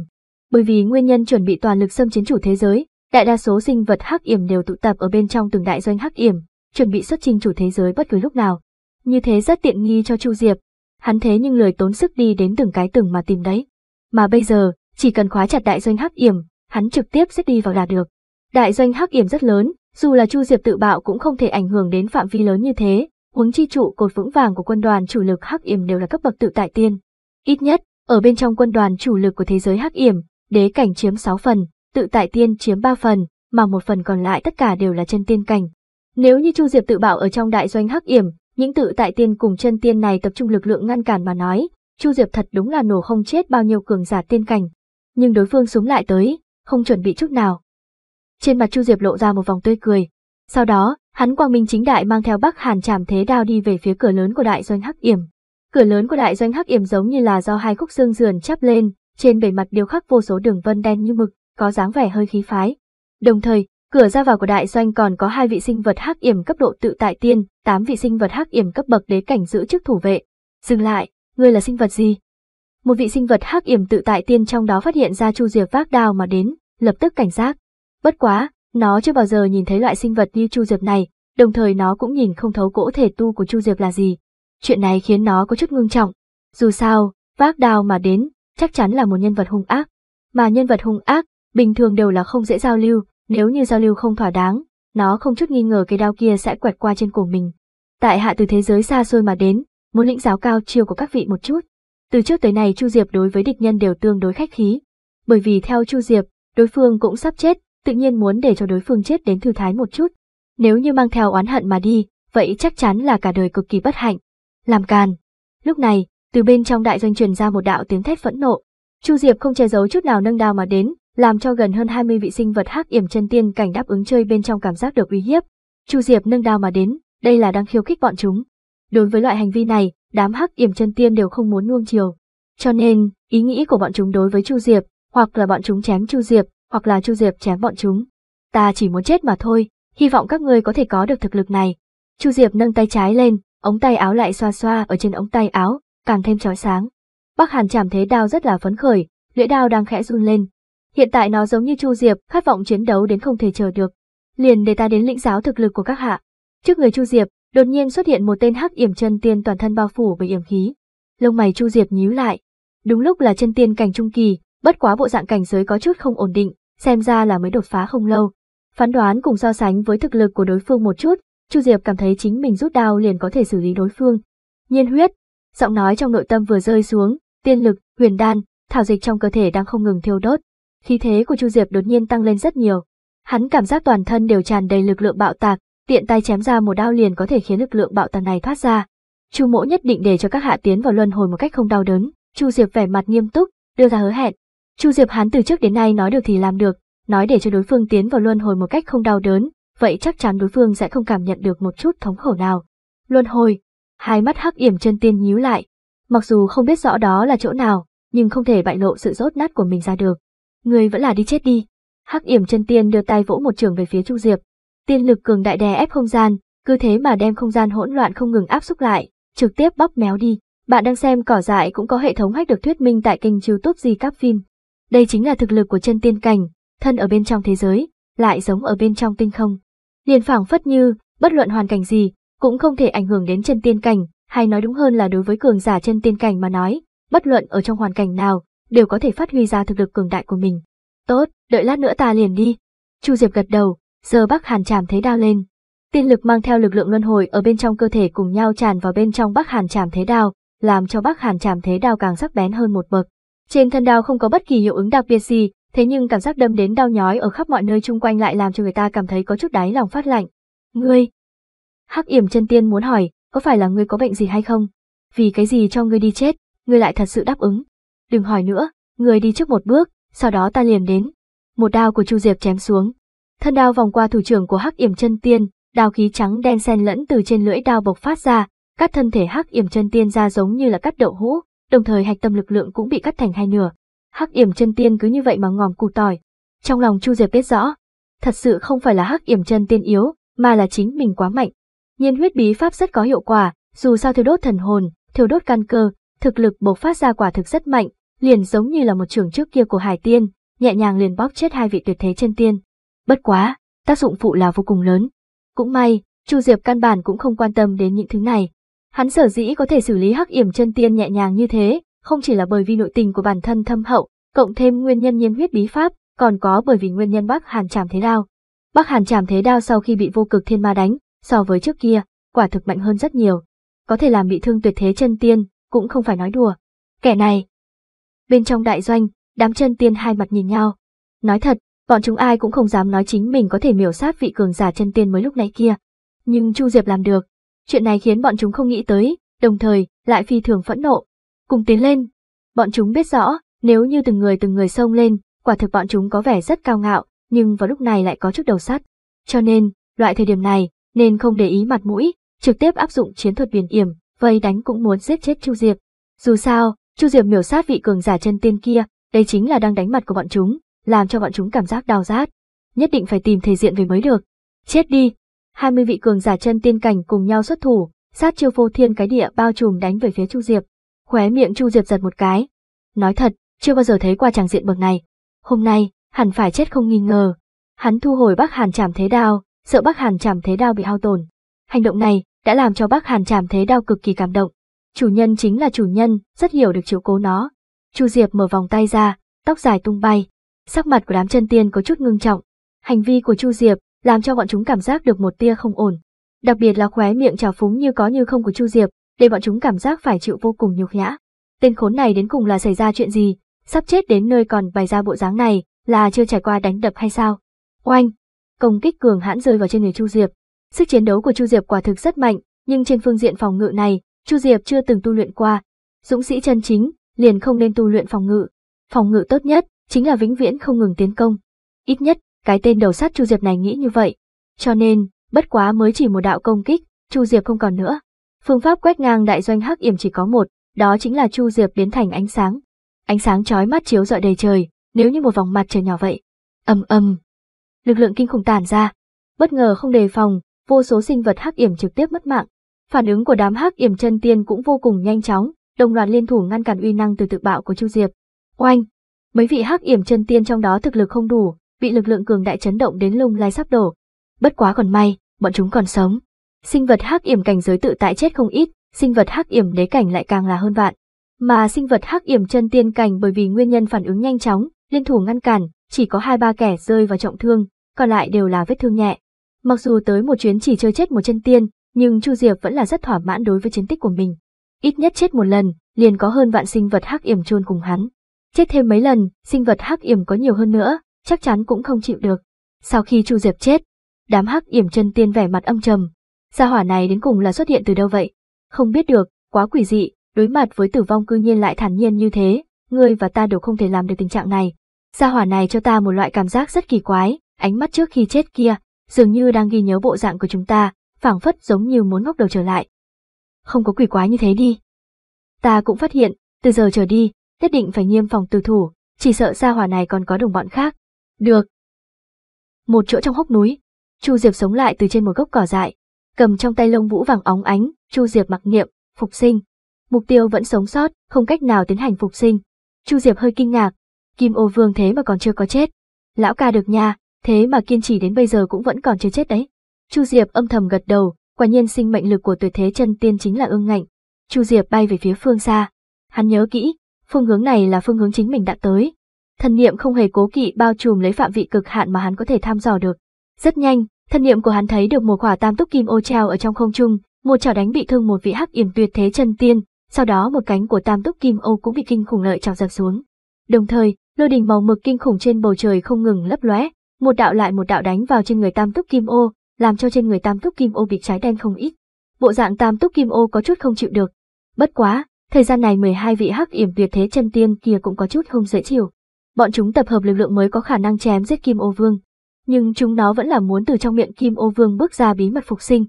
A: Bởi vì nguyên nhân chuẩn bị toàn lực xâm chiến chủ thế giới, đại đa số sinh vật Hắc Yểm đều tụ tập ở bên trong từng đại doanh Hắc Yểm, chuẩn bị xuất trình chủ thế giới bất cứ lúc nào. Như thế rất tiện nghi cho Chu Diệp, hắn thế nhưng lời tốn sức đi đến từng cái từng mà tìm đấy. Mà bây giờ, chỉ cần khóa chặt đại doanh hắc yểm, hắn trực tiếp sẽ đi vào là được. Đại doanh hắc yểm rất lớn, dù là Chu Diệp tự bạo cũng không thể ảnh hưởng đến phạm vi lớn như thế, huống chi trụ cột vững vàng của quân đoàn chủ lực hắc yểm đều là cấp bậc tự tại tiên. Ít nhất, ở bên trong quân đoàn chủ lực của thế giới hắc yểm, đế cảnh chiếm 6 phần, tự tại tiên chiếm 3 phần, mà một phần còn lại tất cả đều là chân tiên cảnh. Nếu như Chu Diệp tự bạo ở trong đại doanh hắc yểm, những tự tại tiên cùng chân tiên này tập trung lực lượng ngăn cản mà nói, Chu Diệp thật đúng là nổ không chết bao nhiêu cường giả tiên cảnh. Nhưng đối phương súng lại tới, không chuẩn bị chút nào. Trên mặt Chu Diệp lộ ra một vòng tươi cười. Sau đó, hắn quang minh chính đại mang theo Bắc Hàn Trảm Thế Đao đi về phía cửa lớn của đại doanh Hắc Yểm. Cửa lớn của đại doanh Hắc Yểm giống như là do hai khúc xương sườn chắp lên, trên bề mặt điêu khắc vô số đường vân đen như mực, có dáng vẻ hơi khí phái. Đồng thời, Cửa ra vào của đại doanh còn có hai vị sinh vật hắc yểm cấp độ tự tại tiên, tám vị sinh vật hắc yểm cấp bậc đế cảnh giữ chức thủ vệ. Dừng lại, ngươi là sinh vật gì? Một vị sinh vật hắc yểm tự tại tiên trong đó phát hiện ra Chu Diệp vác đao mà đến, lập tức cảnh giác. Bất quá, nó chưa bao giờ nhìn thấy loại sinh vật như Chu Diệp này, đồng thời nó cũng nhìn không thấu cỗ thể tu của Chu Diệp là gì. Chuyện này khiến nó có chút ngưng trọng. Dù sao, vác đao mà đến, chắc chắn là một nhân vật hung ác. Mà nhân vật hung ác, bình thường đều là không dễ giao lưu, nếu như giao lưu không thỏa đáng, nó không chút nghi ngờ cái đao kia sẽ quẹt qua trên cổ mình. Tại hạ từ thế giới xa xôi mà đến, muốn lĩnh giáo cao chiêu của các vị một chút. Từ trước tới nay Chu Diệp đối với địch nhân đều tương đối khách khí, bởi vì theo Chu Diệp, đối phương cũng sắp chết, tự nhiên muốn để cho đối phương chết đến thư thái một chút. Nếu như mang theo oán hận mà đi, vậy chắc chắn là cả đời cực kỳ bất hạnh. Làm càn. Lúc này, từ bên trong đại doanh truyền ra một đạo tiếng thét phẫn nộ. Chu Diệp không che giấu chút nào nâng đao mà đến, làm cho gần hơn 20 vị sinh vật hắc yểm chân tiên cảnh đáp ứng chơi bên trong cảm giác được uy hiếp. Chu Diệp nâng đao mà đến, đây là đang khiêu khích bọn chúng. Đối với loại hành vi này, đám hắc yểm chân tiên đều không muốn nuông chiều. Cho nên, ý nghĩ của bọn chúng đối với Chu Diệp, hoặc là bọn chúng chém Chu Diệp, hoặc là Chu Diệp chém bọn chúng. Ta chỉ muốn chết mà thôi, hy vọng các ngươi có thể có được thực lực này. Chu Diệp nâng tay trái lên, ống tay áo lại xoa xoa ở trên ống tay áo, càng thêm chói sáng. Bắc Hàn chạm thế đao rất là phấn khởi, lưỡi đao đang khẽ run lên, Hiện tại nó giống như Chu Diệp, khát vọng chiến đấu đến không thể chờ được. Liền để ta đến lĩnh giáo thực lực của các hạ. Trước người Chu Diệp, đột nhiên xuất hiện một tên hắc yểm chân tiên toàn thân bao phủ bởi yểm khí. Lông mày Chu Diệp nhíu lại. Đúng lúc là chân tiên cảnh trung kỳ, bất quá bộ dạng cảnh giới có chút không ổn định, xem ra là mới đột phá không lâu. Phán đoán cùng so sánh với thực lực của đối phương một chút, Chu Diệp cảm thấy chính mình rút đao liền có thể xử lý đối phương. Nhiên huyết, giọng nói trong nội tâm vừa rơi xuống, tiên lực, huyền đan, thảo dịch trong cơ thể đang không ngừng thiêu đốt khí thế của Chu Diệp đột nhiên tăng lên rất nhiều. Hắn cảm giác toàn thân đều tràn đầy lực lượng bạo tạc, tiện tay chém ra một đao liền có thể khiến lực lượng bạo tạc này thoát ra. Chu Mỗ nhất định để cho các hạ tiến vào luân hồi một cách không đau đớn, Chu Diệp vẻ mặt nghiêm túc, đưa ra hứa hẹn. Chu Diệp hắn từ trước đến nay nói được thì làm được, nói để cho đối phương tiến vào luân hồi một cách không đau đớn, vậy chắc chắn đối phương sẽ không cảm nhận được một chút thống khổ nào. Luân hồi, hai mắt hắc yểm chân tiên nhíu lại, mặc dù không biết rõ đó là chỗ nào, nhưng không thể bại lộ sự rốt nát của mình ra được người vẫn là đi chết đi. Hắc yểm chân tiên đưa tay vỗ một trường về phía Chu Diệp. Tiên lực cường đại đè ép không gian, cứ thế mà đem không gian hỗn loạn không ngừng áp xúc lại, trực tiếp bóp méo đi. Bạn đang xem cỏ dại cũng có hệ thống hách được thuyết minh tại kênh youtube gì các phim. Đây chính là thực lực của chân tiên cảnh, thân ở bên trong thế giới, lại giống ở bên trong tinh không. Liền phảng phất như, bất luận hoàn cảnh gì, cũng không thể ảnh hưởng đến chân tiên cảnh, hay nói đúng hơn là đối với cường giả chân tiên cảnh mà nói, bất luận ở trong hoàn cảnh nào, đều có thể phát huy ra thực lực cường đại của mình. Tốt, đợi lát nữa ta liền đi. Chu Diệp gật đầu, giờ Bắc Hàn chảm thế đao lên. Tiên lực mang theo lực lượng luân hồi ở bên trong cơ thể cùng nhau tràn vào bên trong Bắc Hàn chảm thế đao, làm cho Bắc Hàn chảm thế đao càng sắc bén hơn một bậc. Trên thân đao không có bất kỳ hiệu ứng đặc biệt gì, thế nhưng cảm giác đâm đến đau nhói ở khắp mọi nơi xung quanh lại làm cho người ta cảm thấy có chút đáy lòng phát lạnh. Ngươi! Hắc yểm chân tiên muốn hỏi, có phải là ngươi có bệnh gì hay không? Vì cái gì cho ngươi đi chết, ngươi lại thật sự đáp ứng đừng hỏi nữa, người đi trước một bước, sau đó ta liền đến. Một đao của Chu Diệp chém xuống. Thân đao vòng qua thủ trưởng của Hắc Yểm Chân Tiên, đao khí trắng đen xen lẫn từ trên lưỡi đao bộc phát ra, cắt thân thể Hắc Yểm Chân Tiên ra giống như là cắt đậu hũ, đồng thời hạch tâm lực lượng cũng bị cắt thành hai nửa. Hắc Yểm Chân Tiên cứ như vậy mà ngòm cụ tỏi. Trong lòng Chu Diệp biết rõ, thật sự không phải là Hắc Yểm Chân Tiên yếu, mà là chính mình quá mạnh. Nhiên huyết bí pháp rất có hiệu quả, dù sao thiêu đốt thần hồn, thiêu đốt căn cơ, thực lực bộc phát ra quả thực rất mạnh, liền giống như là một trường trước kia của Hải Tiên, nhẹ nhàng liền bóp chết hai vị tuyệt thế chân tiên. Bất quá, tác dụng phụ là vô cùng lớn. Cũng may, Chu Diệp căn bản cũng không quan tâm đến những thứ này. Hắn sở dĩ có thể xử lý hắc yểm chân tiên nhẹ nhàng như thế, không chỉ là bởi vì nội tình của bản thân thâm hậu, cộng thêm nguyên nhân nhiên huyết bí pháp, còn có bởi vì nguyên nhân Bắc Hàn Trảm Thế Đao. Bắc Hàn Trảm Thế Đao sau khi bị vô cực thiên ma đánh, so với trước kia, quả thực mạnh hơn rất nhiều. Có thể làm bị thương tuyệt thế chân tiên, cũng không phải nói đùa. Kẻ này, Bên trong đại doanh, đám chân tiên hai mặt nhìn nhau. Nói thật, bọn chúng ai cũng không dám nói chính mình có thể miểu sát vị cường giả chân tiên mới lúc nãy kia. Nhưng Chu Diệp làm được. Chuyện này khiến bọn chúng không nghĩ tới, đồng thời lại phi thường phẫn nộ. Cùng tiến lên. Bọn chúng biết rõ, nếu như từng người từng người xông lên, quả thực bọn chúng có vẻ rất cao ngạo, nhưng vào lúc này lại có chút đầu sắt. Cho nên, loại thời điểm này, nên không để ý mặt mũi, trực tiếp áp dụng chiến thuật biển yểm, vây đánh cũng muốn giết chết Chu Diệp. Dù sao, Chu Diệp miểu sát vị cường giả chân tiên kia, đây chính là đang đánh mặt của bọn chúng, làm cho bọn chúng cảm giác đau rát. Nhất định phải tìm thể diện về mới được. Chết đi! 20 vị cường giả chân tiên cảnh cùng nhau xuất thủ, sát chiêu vô thiên cái địa bao trùm đánh về phía Chu Diệp. Khóe miệng Chu Diệp giật một cái. Nói thật, chưa bao giờ thấy qua tràng diện bậc này. Hôm nay, hẳn phải chết không nghi ngờ. Hắn thu hồi Bắc Hàn Trảm Thế Đao, sợ Bắc Hàn Trảm Thế Đao bị hao tổn. Hành động này đã làm cho Bắc Hàn Trảm Thế Đao cực kỳ cảm động. Chủ nhân chính là chủ nhân, rất hiểu được chiếu cố nó. Chu Diệp mở vòng tay ra, tóc dài tung bay. Sắc mặt của đám chân tiên có chút ngưng trọng. Hành vi của Chu Diệp làm cho bọn chúng cảm giác được một tia không ổn. Đặc biệt là khóe miệng trào phúng như có như không của Chu Diệp, để bọn chúng cảm giác phải chịu vô cùng nhục nhã. Tên khốn này đến cùng là xảy ra chuyện gì, sắp chết đến nơi còn bày ra bộ dáng này, là chưa trải qua đánh đập hay sao? Oanh! Công kích cường hãn rơi vào trên người Chu Diệp. Sức chiến đấu của Chu Diệp quả thực rất mạnh, nhưng trên phương diện phòng ngự này, Chu Diệp chưa từng tu luyện qua, dũng sĩ chân chính, liền không nên tu luyện phòng ngự. Phòng ngự tốt nhất, chính là vĩnh viễn không ngừng tiến công. Ít nhất, cái tên đầu sắt Chu Diệp này nghĩ như vậy. Cho nên, bất quá mới chỉ một đạo công kích, Chu Diệp không còn nữa. Phương pháp quét ngang đại doanh hắc yểm chỉ có một, đó chính là Chu Diệp biến thành ánh sáng. Ánh sáng chói mắt chiếu rọi đầy trời, nếu như một vòng mặt trời nhỏ vậy. Ầm ầm. Lực lượng kinh khủng tản ra. Bất ngờ không đề phòng, vô số sinh vật hắc yểm trực tiếp mất mạng. Phản ứng của đám hắc yểm chân tiên cũng vô cùng nhanh chóng, đồng loạt liên thủ ngăn cản uy năng từ tự bạo của Chu Diệp. Oanh! Mấy vị hắc yểm chân tiên trong đó thực lực không đủ, bị lực lượng cường đại chấn động đến lung lay sắp đổ. Bất quá còn may, bọn chúng còn sống. Sinh vật hắc yểm cảnh giới tự tại chết không ít, sinh vật hắc yểm đế cảnh lại càng là hơn vạn. Mà sinh vật hắc yểm chân tiên cảnh bởi vì nguyên nhân phản ứng nhanh chóng, liên thủ ngăn cản, chỉ có hai ba kẻ rơi vào trọng thương, còn lại đều là vết thương nhẹ. Mặc dù tới một chuyến chỉ chơi chết một chân tiên, nhưng Chu Diệp vẫn là rất thỏa mãn đối với chiến tích của mình. Ít nhất chết một lần, liền có hơn vạn sinh vật hắc yểm chôn cùng hắn. Chết thêm mấy lần, sinh vật hắc yểm có nhiều hơn nữa, chắc chắn cũng không chịu được. Sau khi Chu Diệp chết, đám hắc yểm chân tiên vẻ mặt âm trầm. Gia hỏa này đến cùng là xuất hiện từ đâu vậy? Không biết được, quá quỷ dị, đối mặt với tử vong cư nhiên lại thản nhiên như thế, ngươi và ta đều không thể làm được tình trạng này. Gia hỏa này cho ta một loại cảm giác rất kỳ quái, ánh mắt trước khi chết kia, dường như đang ghi nhớ bộ dạng của chúng ta, phảng phất giống như muốn ngóc đầu trở lại. Không có quỷ quái như thế đi. Ta cũng phát hiện, từ giờ trở đi, nhất định phải nghiêm phòng từ thủ, chỉ sợ gia hỏa này còn có đồng bọn khác. Được. Một chỗ trong hốc núi, Chu Diệp sống lại từ trên một gốc cỏ dại, cầm trong tay lông vũ vàng óng ánh, Chu Diệp mặc niệm, phục sinh. Mục tiêu vẫn sống sót, không cách nào tiến hành phục sinh. Chu Diệp hơi kinh ngạc, Kim Ô Vương thế mà còn chưa có chết. Lão ca được nha, thế mà kiên trì đến bây giờ cũng vẫn còn chưa chết đấy. Chu Diệp âm thầm gật đầu, quả nhiên sinh mệnh lực của tuyệt thế chân tiên chính là ương ngạnh. Chu Diệp bay về phía phương xa. Hắn nhớ kỹ, phương hướng này là phương hướng chính mình đã tới. Thần niệm không hề cố kỵ bao trùm lấy phạm vị cực hạn mà hắn có thể tham dò được. Rất nhanh, thần niệm của hắn thấy được một quả tam túc kim ô treo ở trong không trung, một chảo đánh bị thương một vị hắc yểm tuyệt thế chân tiên, sau đó một cánh của tam túc kim ô cũng bị kinh khủng lợi chảo giật xuống. Đồng thời, lôi đình màu mực kinh khủng trên bầu trời không ngừng lấp lóe, một đạo lại một đạo đánh vào trên người tam túc kim ô, làm cho trên người tam túc kim ô bị trái đen không ít. Bộ dạng tam túc kim ô có chút không chịu được. Bất quá, thời gian này 12 vị hắc yểm tuyệt thế chân tiên kia cũng có chút không dễ chịu. Bọn chúng tập hợp lực lượng mới có khả năng chém giết kim ô vương. Nhưng chúng nó vẫn là muốn từ trong miệng kim ô vương bước ra bí mật phục sinh.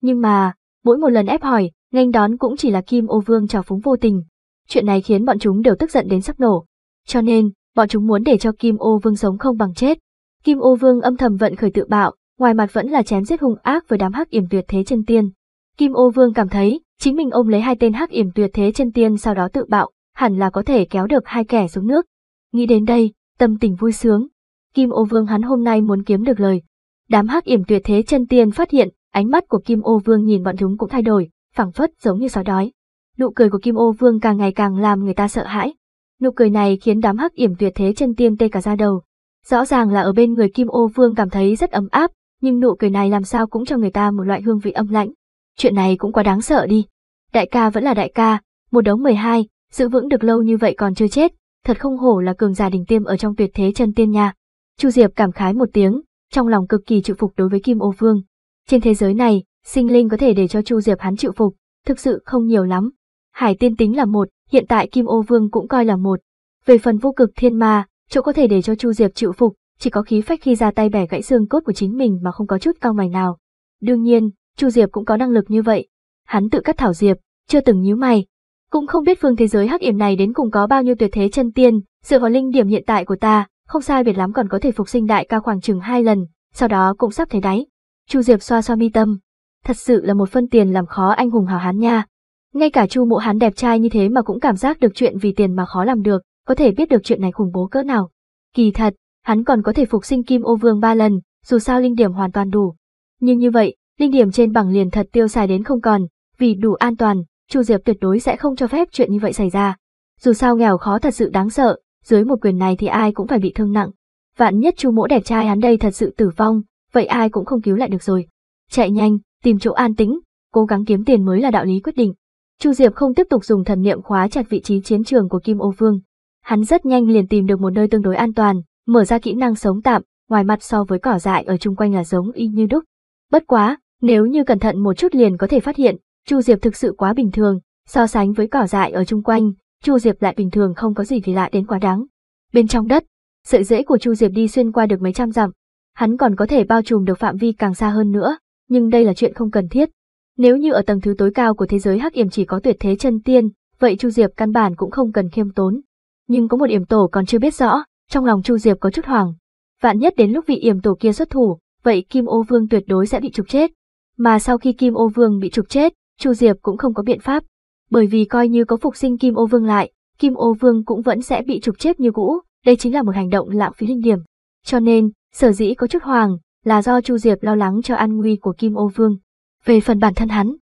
A: Nhưng mà, mỗi một lần ép hỏi, nghênh đón cũng chỉ là kim ô vương trào phúng vô tình. Chuyện này khiến bọn chúng đều tức giận đến sắp nổ. Cho nên, bọn chúng muốn để cho kim ô vương sống không bằng chết. Kim ô vương âm thầm vận khởi tự bạo, ngoài mặt vẫn là chém giết hung ác với đám hắc yểm tuyệt thế chân tiên. Kim Ô Vương cảm thấy, chính mình ôm lấy hai tên hắc yểm tuyệt thế chân tiên sau đó tự bạo, hẳn là có thể kéo được hai kẻ xuống nước. Nghĩ đến đây, tâm tình vui sướng. Kim Ô Vương hắn hôm nay muốn kiếm được lời. Đám hắc yểm tuyệt thế chân tiên phát hiện, ánh mắt của Kim Ô Vương nhìn bọn chúng cũng thay đổi, phảng phất giống như sói đói. Nụ cười của Kim Ô Vương càng ngày càng làm người ta sợ hãi. Nụ cười này khiến đám hắc yểm tuyệt thế chân tiên tê cả da đầu. Rõ ràng là ở bên người Kim Ô Vương cảm thấy rất ấm áp, nhưng nụ cười này làm sao cũng cho người ta một loại hương vị âm lãnh. Chuyện này cũng quá đáng sợ đi. Đại ca vẫn là đại ca, một đống 12, giữ vững được lâu như vậy còn chưa chết, thật không hổ là cường giả đỉnh tiêm ở trong tuyệt thế chân tiên nha. Chu Diệp cảm khái một tiếng, trong lòng cực kỳ chịu phục đối với Kim Ô Vương. Trên thế giới này, sinh linh có thể để cho Chu Diệp hắn chịu phục, thực sự không nhiều lắm. Hải tiên tính là một, hiện tại Kim Ô Vương cũng coi là một. Về phần vô cực thiên ma, chỗ có thể để cho Chu Diệp chịu phục, chỉ có khí phách khi ra tay bẻ gãy xương cốt của chính mình mà không có chút cao mày nào. Đương nhiên, Chu Diệp cũng có năng lực như vậy. Hắn tự cắt thảo diệp, chưa từng nhíu mày. Cũng không biết phương thế giới hắc yểm này đến cùng có bao nhiêu tuyệt thế chân tiên, dựa vào linh điểm hiện tại của ta, không sai biệt lắm còn có thể phục sinh đại ca khoảng chừng hai lần, sau đó cũng sắp thấy đáy. Chu Diệp xoa xoa mi tâm. Thật sự là một phân tiền làm khó anh hùng hào hán nha. Ngay cả Chu Mộ Hán đẹp trai như thế mà cũng cảm giác được chuyện vì tiền mà khó làm được, có thể biết được chuyện này khủng bố cỡ nào. Kỳ thật, hắn còn có thể phục sinh kim ô vương ba lần, dù sao linh điểm hoàn toàn đủ. Nhưng như vậy, linh điểm trên bảng liền thật tiêu xài đến không còn, vì đủ an toàn, Chu Diệp tuyệt đối sẽ không cho phép chuyện như vậy xảy ra. Dù sao nghèo khó thật sự đáng sợ, dưới một quyền này thì ai cũng phải bị thương nặng. Vạn nhất Chu Mỗ đẹp trai hắn đây thật sự tử vong, vậy ai cũng không cứu lại được rồi. Chạy nhanh, tìm chỗ an tĩnh, cố gắng kiếm tiền mới là đạo lý quyết định. Chu Diệp không tiếp tục dùng thần niệm khóa chặt vị trí chiến trường của Kim Ô Vương. Hắn rất nhanh liền tìm được một nơi tương đối an toàn, Mở ra kỹ năng sống tạm, ngoài mặt so với cỏ dại ở chung quanh là giống y như đúc. Bất quá, nếu như cẩn thận một chút liền có thể phát hiện, Chu Diệp thực sự quá bình thường, so sánh với cỏ dại ở chung quanh, Chu Diệp lại bình thường không có gì thì lạ đến quá đáng. Bên trong đất, sợi rễ của Chu Diệp đi xuyên qua được mấy trăm dặm, hắn còn có thể bao trùm được phạm vi càng xa hơn nữa, nhưng đây là chuyện không cần thiết. Nếu như ở tầng thứ tối cao của thế giới hắc yểm chỉ có tuyệt thế chân tiên, vậy Chu Diệp căn bản cũng không cần khiêm tốn. Nhưng có một yểm tổ còn chưa biết rõ, trong lòng Chu Diệp có chút hoảng, vạn nhất đến lúc vị yểm tổ kia xuất thủ, vậy Kim Ô Vương tuyệt đối sẽ bị trục chết. Mà sau khi Kim Ô Vương bị trục chết, Chu Diệp cũng không có biện pháp, bởi vì coi như có phục sinh Kim Ô Vương lại, Kim Ô Vương cũng vẫn sẽ bị trục chết như cũ, đây chính là một hành động lãng phí linh điểm. Cho nên, sở dĩ có chút hoàng là do Chu Diệp lo lắng cho an nguy của Kim Ô Vương. Về phần bản thân hắn,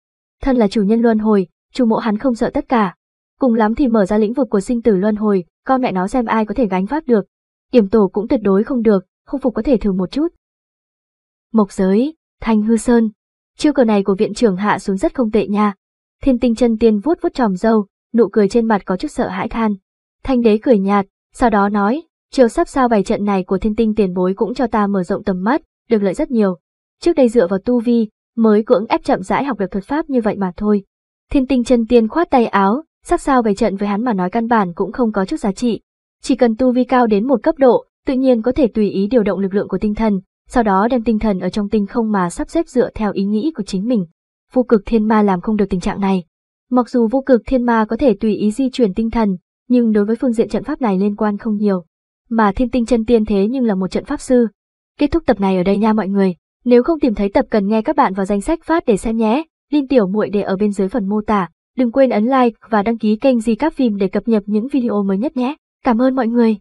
A: thân là chủ nhân luân hồi, Chu Mộ hắn không sợ tất cả, cùng lắm thì mở ra lĩnh vực của sinh tử luân hồi, coi mẹ nó xem ai có thể gánh vác được, điểm tổ cũng tuyệt đối không được, không phục có thể thử một chút. Mộc giới, Thanh Hư Sơn, chiêu cờ này của viện trưởng hạ xuống rất không tệ nha. Thiên tinh chân tiên vuốt vuốt tròm dâu, nụ cười trên mặt có chút sợ hãi than. Thanh đế cười nhạt, sau đó nói, chiều sắp sao bài trận này của thiên tinh tiền bối cũng cho ta mở rộng tầm mắt, được lợi rất nhiều. Trước đây dựa vào tu vi, mới cưỡng ép chậm rãi học được thuật pháp như vậy mà thôi. Thiên tinh chân tiên khoát tay áo, sắp sao bài trận với hắn mà nói căn bản cũng không có chút giá trị, chỉ cần tu vi cao đến một cấp độ, tự nhiên có thể tùy ý điều động lực lượng của tinh thần, sau đó đem tinh thần ở trong tinh không mà sắp xếp dựa theo ý nghĩ của chính mình. Vô cực thiên ma làm không được tình trạng này. Mặc dù vô cực thiên ma có thể tùy ý di chuyển tinh thần, nhưng đối với phương diện trận pháp này liên quan không nhiều. Mà thiên tinh chân tiên thế nhưng là một trận pháp sư. Kết thúc tập này ở đây nha mọi người. Nếu không tìm thấy tập cần nghe các bạn vào danh sách phát để xem nhé. Link tiểu muội để ở bên dưới phần mô tả. Đừng quên ấn like và đăng ký kênh Di Các Phim để cập nhật những video mới nhất nhé. Cảm ơn mọi người.